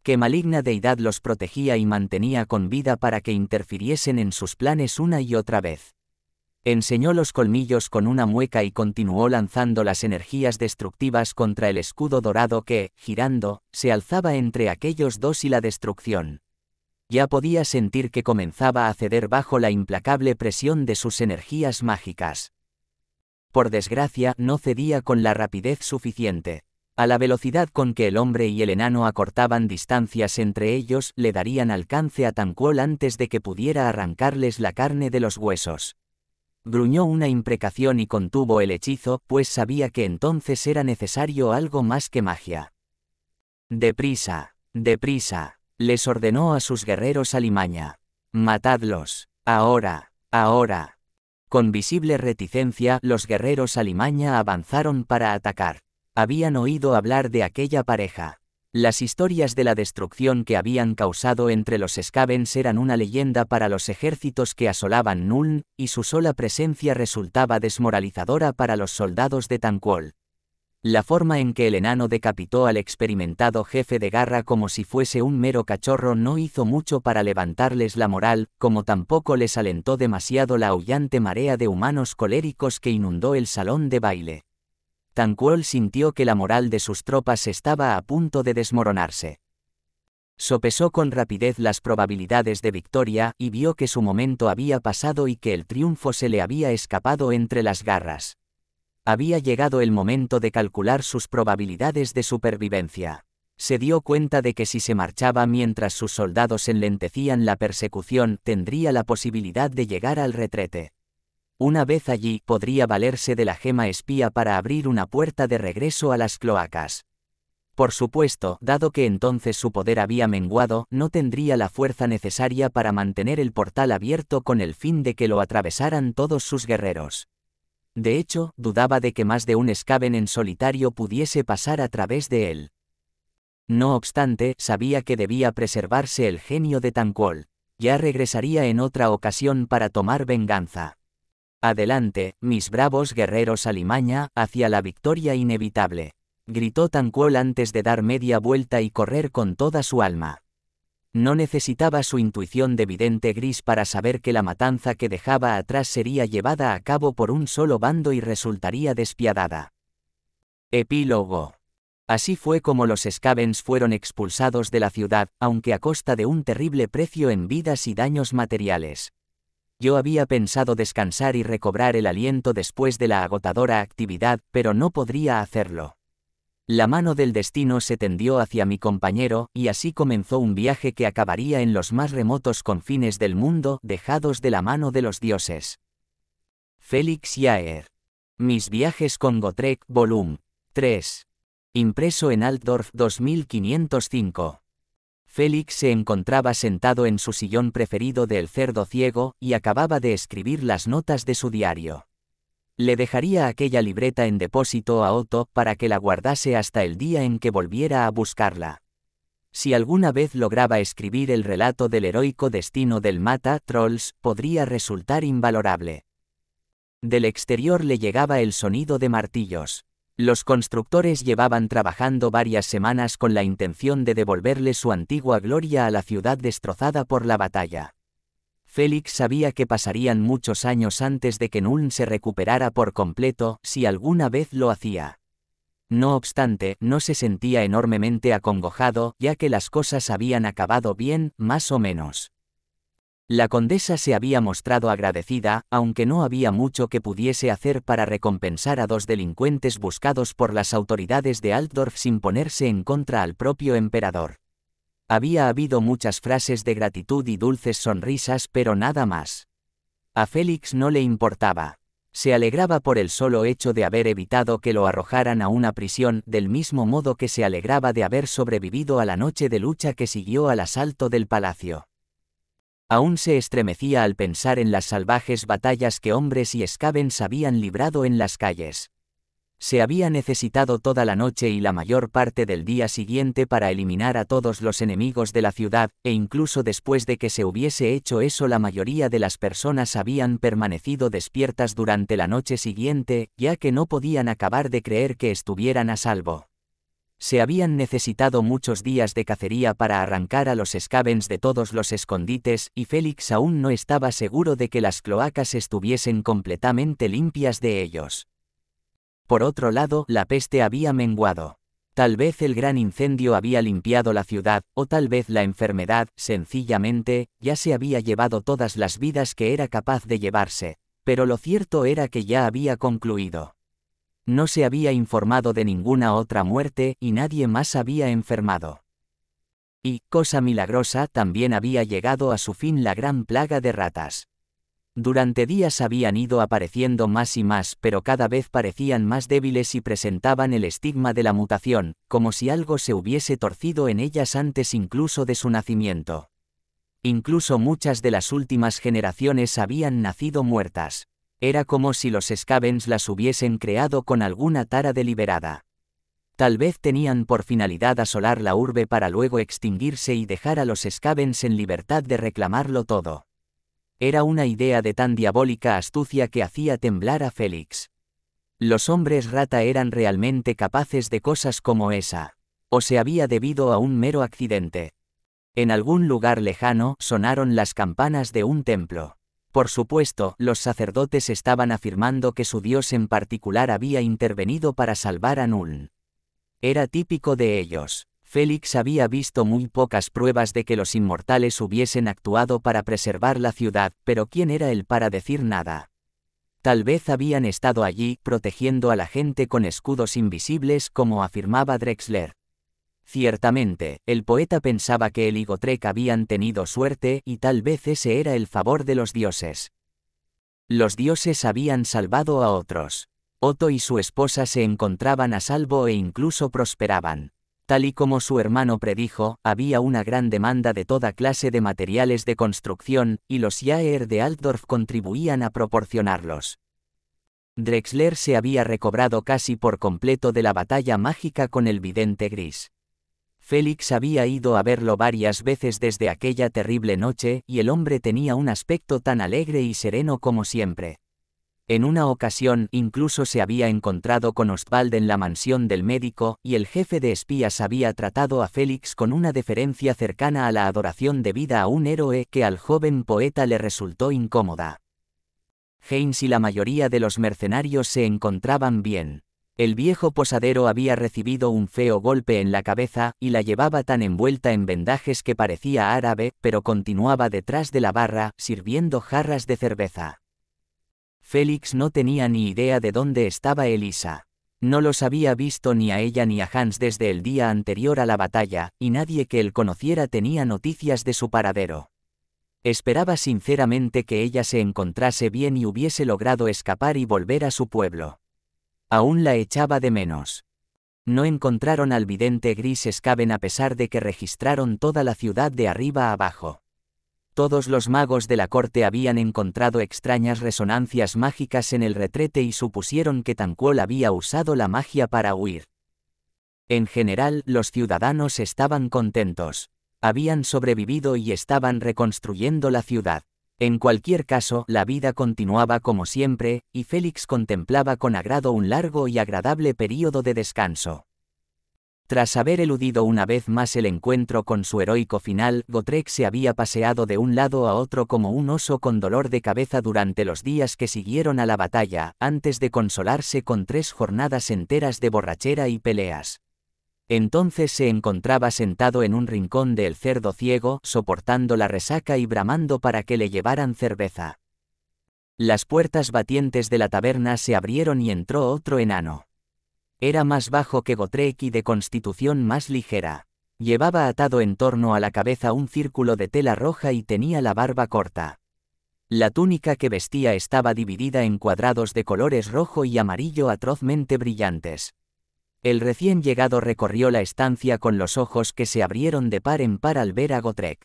¿Qué maligna deidad los protegía y mantenía con vida para que interfiriesen en sus planes una y otra vez. Enseñó los colmillos con una mueca y continuó lanzando las energías destructivas contra el escudo dorado que, girando, se alzaba entre aquellos dos y la destrucción. Ya podía sentir que comenzaba a ceder bajo la implacable presión de sus energías mágicas. Por desgracia, no cedía con la rapidez suficiente. A la velocidad con que el hombre y el enano acortaban distancias entre ellos, le darían alcance a Tanquol antes de que pudiera arrancarles la carne de los huesos gruñó una imprecación y contuvo el hechizo, pues sabía que entonces era necesario algo más que magia. Deprisa, deprisa, les ordenó a sus guerreros Alimaña. Matadlos, ahora, ahora. Con visible reticencia, los guerreros Alimaña avanzaron para atacar. Habían oído hablar de aquella pareja. Las historias de la destrucción que habían causado entre los Scavens eran una leyenda para los ejércitos que asolaban Nuln, y su sola presencia resultaba desmoralizadora para los soldados de Tanquol. La forma en que el enano decapitó al experimentado jefe de garra como si fuese un mero cachorro no hizo mucho para levantarles la moral, como tampoco les alentó demasiado la aullante marea de humanos coléricos que inundó el salón de baile. Tancuol sintió que la moral de sus tropas estaba a punto de desmoronarse. Sopesó con rapidez las probabilidades de victoria y vio que su momento había pasado y que el triunfo se le había escapado entre las garras. Había llegado el momento de calcular sus probabilidades de supervivencia. Se dio cuenta de que si se marchaba mientras sus soldados enlentecían la persecución, tendría la posibilidad de llegar al retrete. Una vez allí, podría valerse de la gema espía para abrir una puerta de regreso a las cloacas. Por supuesto, dado que entonces su poder había menguado, no tendría la fuerza necesaria para mantener el portal abierto con el fin de que lo atravesaran todos sus guerreros. De hecho, dudaba de que más de un escaven en solitario pudiese pasar a través de él. No obstante, sabía que debía preservarse el genio de tancol Ya regresaría en otra ocasión para tomar venganza. Adelante, mis bravos guerreros alimaña, hacia la victoria inevitable. Gritó Tanquol antes de dar media vuelta y correr con toda su alma. No necesitaba su intuición de vidente gris para saber que la matanza que dejaba atrás sería llevada a cabo por un solo bando y resultaría despiadada. Epílogo. Así fue como los Scavens fueron expulsados de la ciudad, aunque a costa de un terrible precio en vidas y daños materiales. Yo había pensado descansar y recobrar el aliento después de la agotadora actividad, pero no podría hacerlo. La mano del destino se tendió hacia mi compañero, y así comenzó un viaje que acabaría en los más remotos confines del mundo, dejados de la mano de los dioses. Félix Jaer. Mis viajes con Gotrek, volumen 3. Impreso en Altdorf 2505. Félix se encontraba sentado en su sillón preferido del cerdo ciego y acababa de escribir las notas de su diario. Le dejaría aquella libreta en depósito a Otto para que la guardase hasta el día en que volviera a buscarla. Si alguna vez lograba escribir el relato del heroico destino del mata trolls, podría resultar invalorable. Del exterior le llegaba el sonido de martillos. Los constructores llevaban trabajando varias semanas con la intención de devolverle su antigua gloria a la ciudad destrozada por la batalla. Félix sabía que pasarían muchos años antes de que Nuln se recuperara por completo, si alguna vez lo hacía. No obstante, no se sentía enormemente acongojado, ya que las cosas habían acabado bien, más o menos. La condesa se había mostrado agradecida, aunque no había mucho que pudiese hacer para recompensar a dos delincuentes buscados por las autoridades de Altdorf sin ponerse en contra al propio emperador. Había habido muchas frases de gratitud y dulces sonrisas, pero nada más. A Félix no le importaba. Se alegraba por el solo hecho de haber evitado que lo arrojaran a una prisión, del mismo modo que se alegraba de haber sobrevivido a la noche de lucha que siguió al asalto del palacio aún se estremecía al pensar en las salvajes batallas que hombres y escabens habían librado en las calles. Se había necesitado toda la noche y la mayor parte del día siguiente para eliminar a todos los enemigos de la ciudad, e incluso después de que se hubiese hecho eso la mayoría de las personas habían permanecido despiertas durante la noche siguiente, ya que no podían acabar de creer que estuvieran a salvo. Se habían necesitado muchos días de cacería para arrancar a los escabens de todos los escondites y Félix aún no estaba seguro de que las cloacas estuviesen completamente limpias de ellos. Por otro lado, la peste había menguado. Tal vez el gran incendio había limpiado la ciudad, o tal vez la enfermedad, sencillamente, ya se había llevado todas las vidas que era capaz de llevarse, pero lo cierto era que ya había concluido no se había informado de ninguna otra muerte y nadie más había enfermado. Y, cosa milagrosa, también había llegado a su fin la gran plaga de ratas. Durante días habían ido apareciendo más y más, pero cada vez parecían más débiles y presentaban el estigma de la mutación, como si algo se hubiese torcido en ellas antes incluso de su nacimiento. Incluso muchas de las últimas generaciones habían nacido muertas. Era como si los Scavens las hubiesen creado con alguna tara deliberada. Tal vez tenían por finalidad asolar la urbe para luego extinguirse y dejar a los Scavens en libertad de reclamarlo todo. Era una idea de tan diabólica astucia que hacía temblar a Félix. Los hombres rata eran realmente capaces de cosas como esa. O se había debido a un mero accidente. En algún lugar lejano sonaron las campanas de un templo. Por supuesto, los sacerdotes estaban afirmando que su dios en particular había intervenido para salvar a Nuln. Era típico de ellos. Félix había visto muy pocas pruebas de que los inmortales hubiesen actuado para preservar la ciudad, pero ¿quién era él para decir nada? Tal vez habían estado allí protegiendo a la gente con escudos invisibles como afirmaba Drexler. Ciertamente, el poeta pensaba que el Igotrek habían tenido suerte y tal vez ese era el favor de los dioses. Los dioses habían salvado a otros. Otto y su esposa se encontraban a salvo e incluso prosperaban. Tal y como su hermano predijo, había una gran demanda de toda clase de materiales de construcción, y los Yaer de Altdorf contribuían a proporcionarlos. Drexler se había recobrado casi por completo de la batalla mágica con el vidente gris. Félix había ido a verlo varias veces desde aquella terrible noche, y el hombre tenía un aspecto tan alegre y sereno como siempre. En una ocasión incluso se había encontrado con Ostwald en la mansión del médico, y el jefe de espías había tratado a Félix con una deferencia cercana a la adoración debida a un héroe que al joven poeta le resultó incómoda. Haynes y la mayoría de los mercenarios se encontraban bien. El viejo posadero había recibido un feo golpe en la cabeza y la llevaba tan envuelta en vendajes que parecía árabe, pero continuaba detrás de la barra, sirviendo jarras de cerveza. Félix no tenía ni idea de dónde estaba Elisa. No los había visto ni a ella ni a Hans desde el día anterior a la batalla, y nadie que él conociera tenía noticias de su paradero. Esperaba sinceramente que ella se encontrase bien y hubiese logrado escapar y volver a su pueblo. Aún la echaba de menos. No encontraron al vidente Gris Scaven a pesar de que registraron toda la ciudad de arriba a abajo. Todos los magos de la corte habían encontrado extrañas resonancias mágicas en el retrete y supusieron que Tanquol había usado la magia para huir. En general, los ciudadanos estaban contentos. Habían sobrevivido y estaban reconstruyendo la ciudad. En cualquier caso, la vida continuaba como siempre, y Félix contemplaba con agrado un largo y agradable período de descanso. Tras haber eludido una vez más el encuentro con su heroico final, Gotrek se había paseado de un lado a otro como un oso con dolor de cabeza durante los días que siguieron a la batalla, antes de consolarse con tres jornadas enteras de borrachera y peleas. Entonces se encontraba sentado en un rincón del cerdo ciego, soportando la resaca y bramando para que le llevaran cerveza. Las puertas batientes de la taberna se abrieron y entró otro enano. Era más bajo que Gotrek y de constitución más ligera. Llevaba atado en torno a la cabeza un círculo de tela roja y tenía la barba corta. La túnica que vestía estaba dividida en cuadrados de colores rojo y amarillo atrozmente brillantes. El recién llegado recorrió la estancia con los ojos que se abrieron de par en par al ver a Gotrek.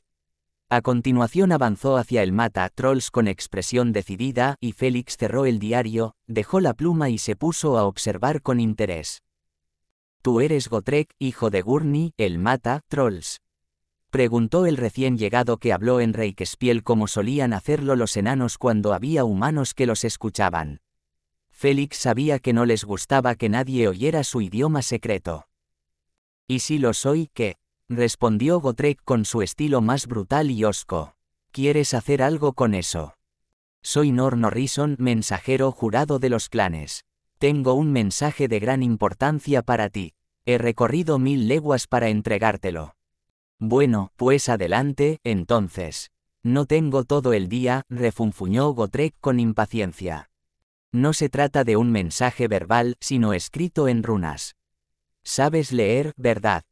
A continuación avanzó hacia el mata trolls con expresión decidida y Félix cerró el diario, dejó la pluma y se puso a observar con interés. Tú eres Gotrek, hijo de Gurney, el mata trolls. Preguntó el recién llegado que habló en Reikespiel como solían hacerlo los enanos cuando había humanos que los escuchaban. Félix sabía que no les gustaba que nadie oyera su idioma secreto. ¿Y si lo soy qué? respondió Gotrek con su estilo más brutal y osco. ¿Quieres hacer algo con eso? Soy Nor Norrison, mensajero jurado de los clanes. Tengo un mensaje de gran importancia para ti. He recorrido mil leguas para entregártelo. Bueno, pues adelante, entonces. No tengo todo el día, refunfuñó Gotrek con impaciencia. No se trata de un mensaje verbal, sino escrito en runas. Sabes leer, ¿verdad?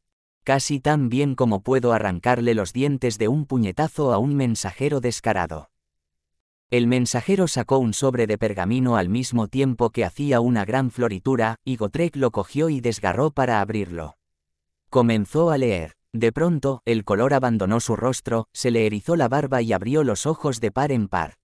Casi tan bien como puedo arrancarle los dientes de un puñetazo a un mensajero descarado. El mensajero sacó un sobre de pergamino al mismo tiempo que hacía una gran floritura, y Gotrek lo cogió y desgarró para abrirlo. Comenzó a leer. De pronto, el color abandonó su rostro, se le erizó la barba y abrió los ojos de par en par.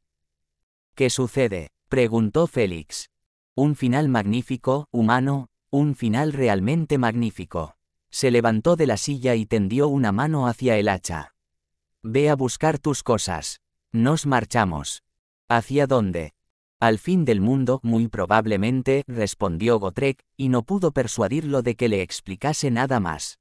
¿Qué sucede? Preguntó Félix. Un final magnífico, humano, un final realmente magnífico. Se levantó de la silla y tendió una mano hacia el hacha. Ve a buscar tus cosas. Nos marchamos. ¿Hacia dónde? Al fin del mundo, muy probablemente, respondió Gotrek, y no pudo persuadirlo de que le explicase nada más.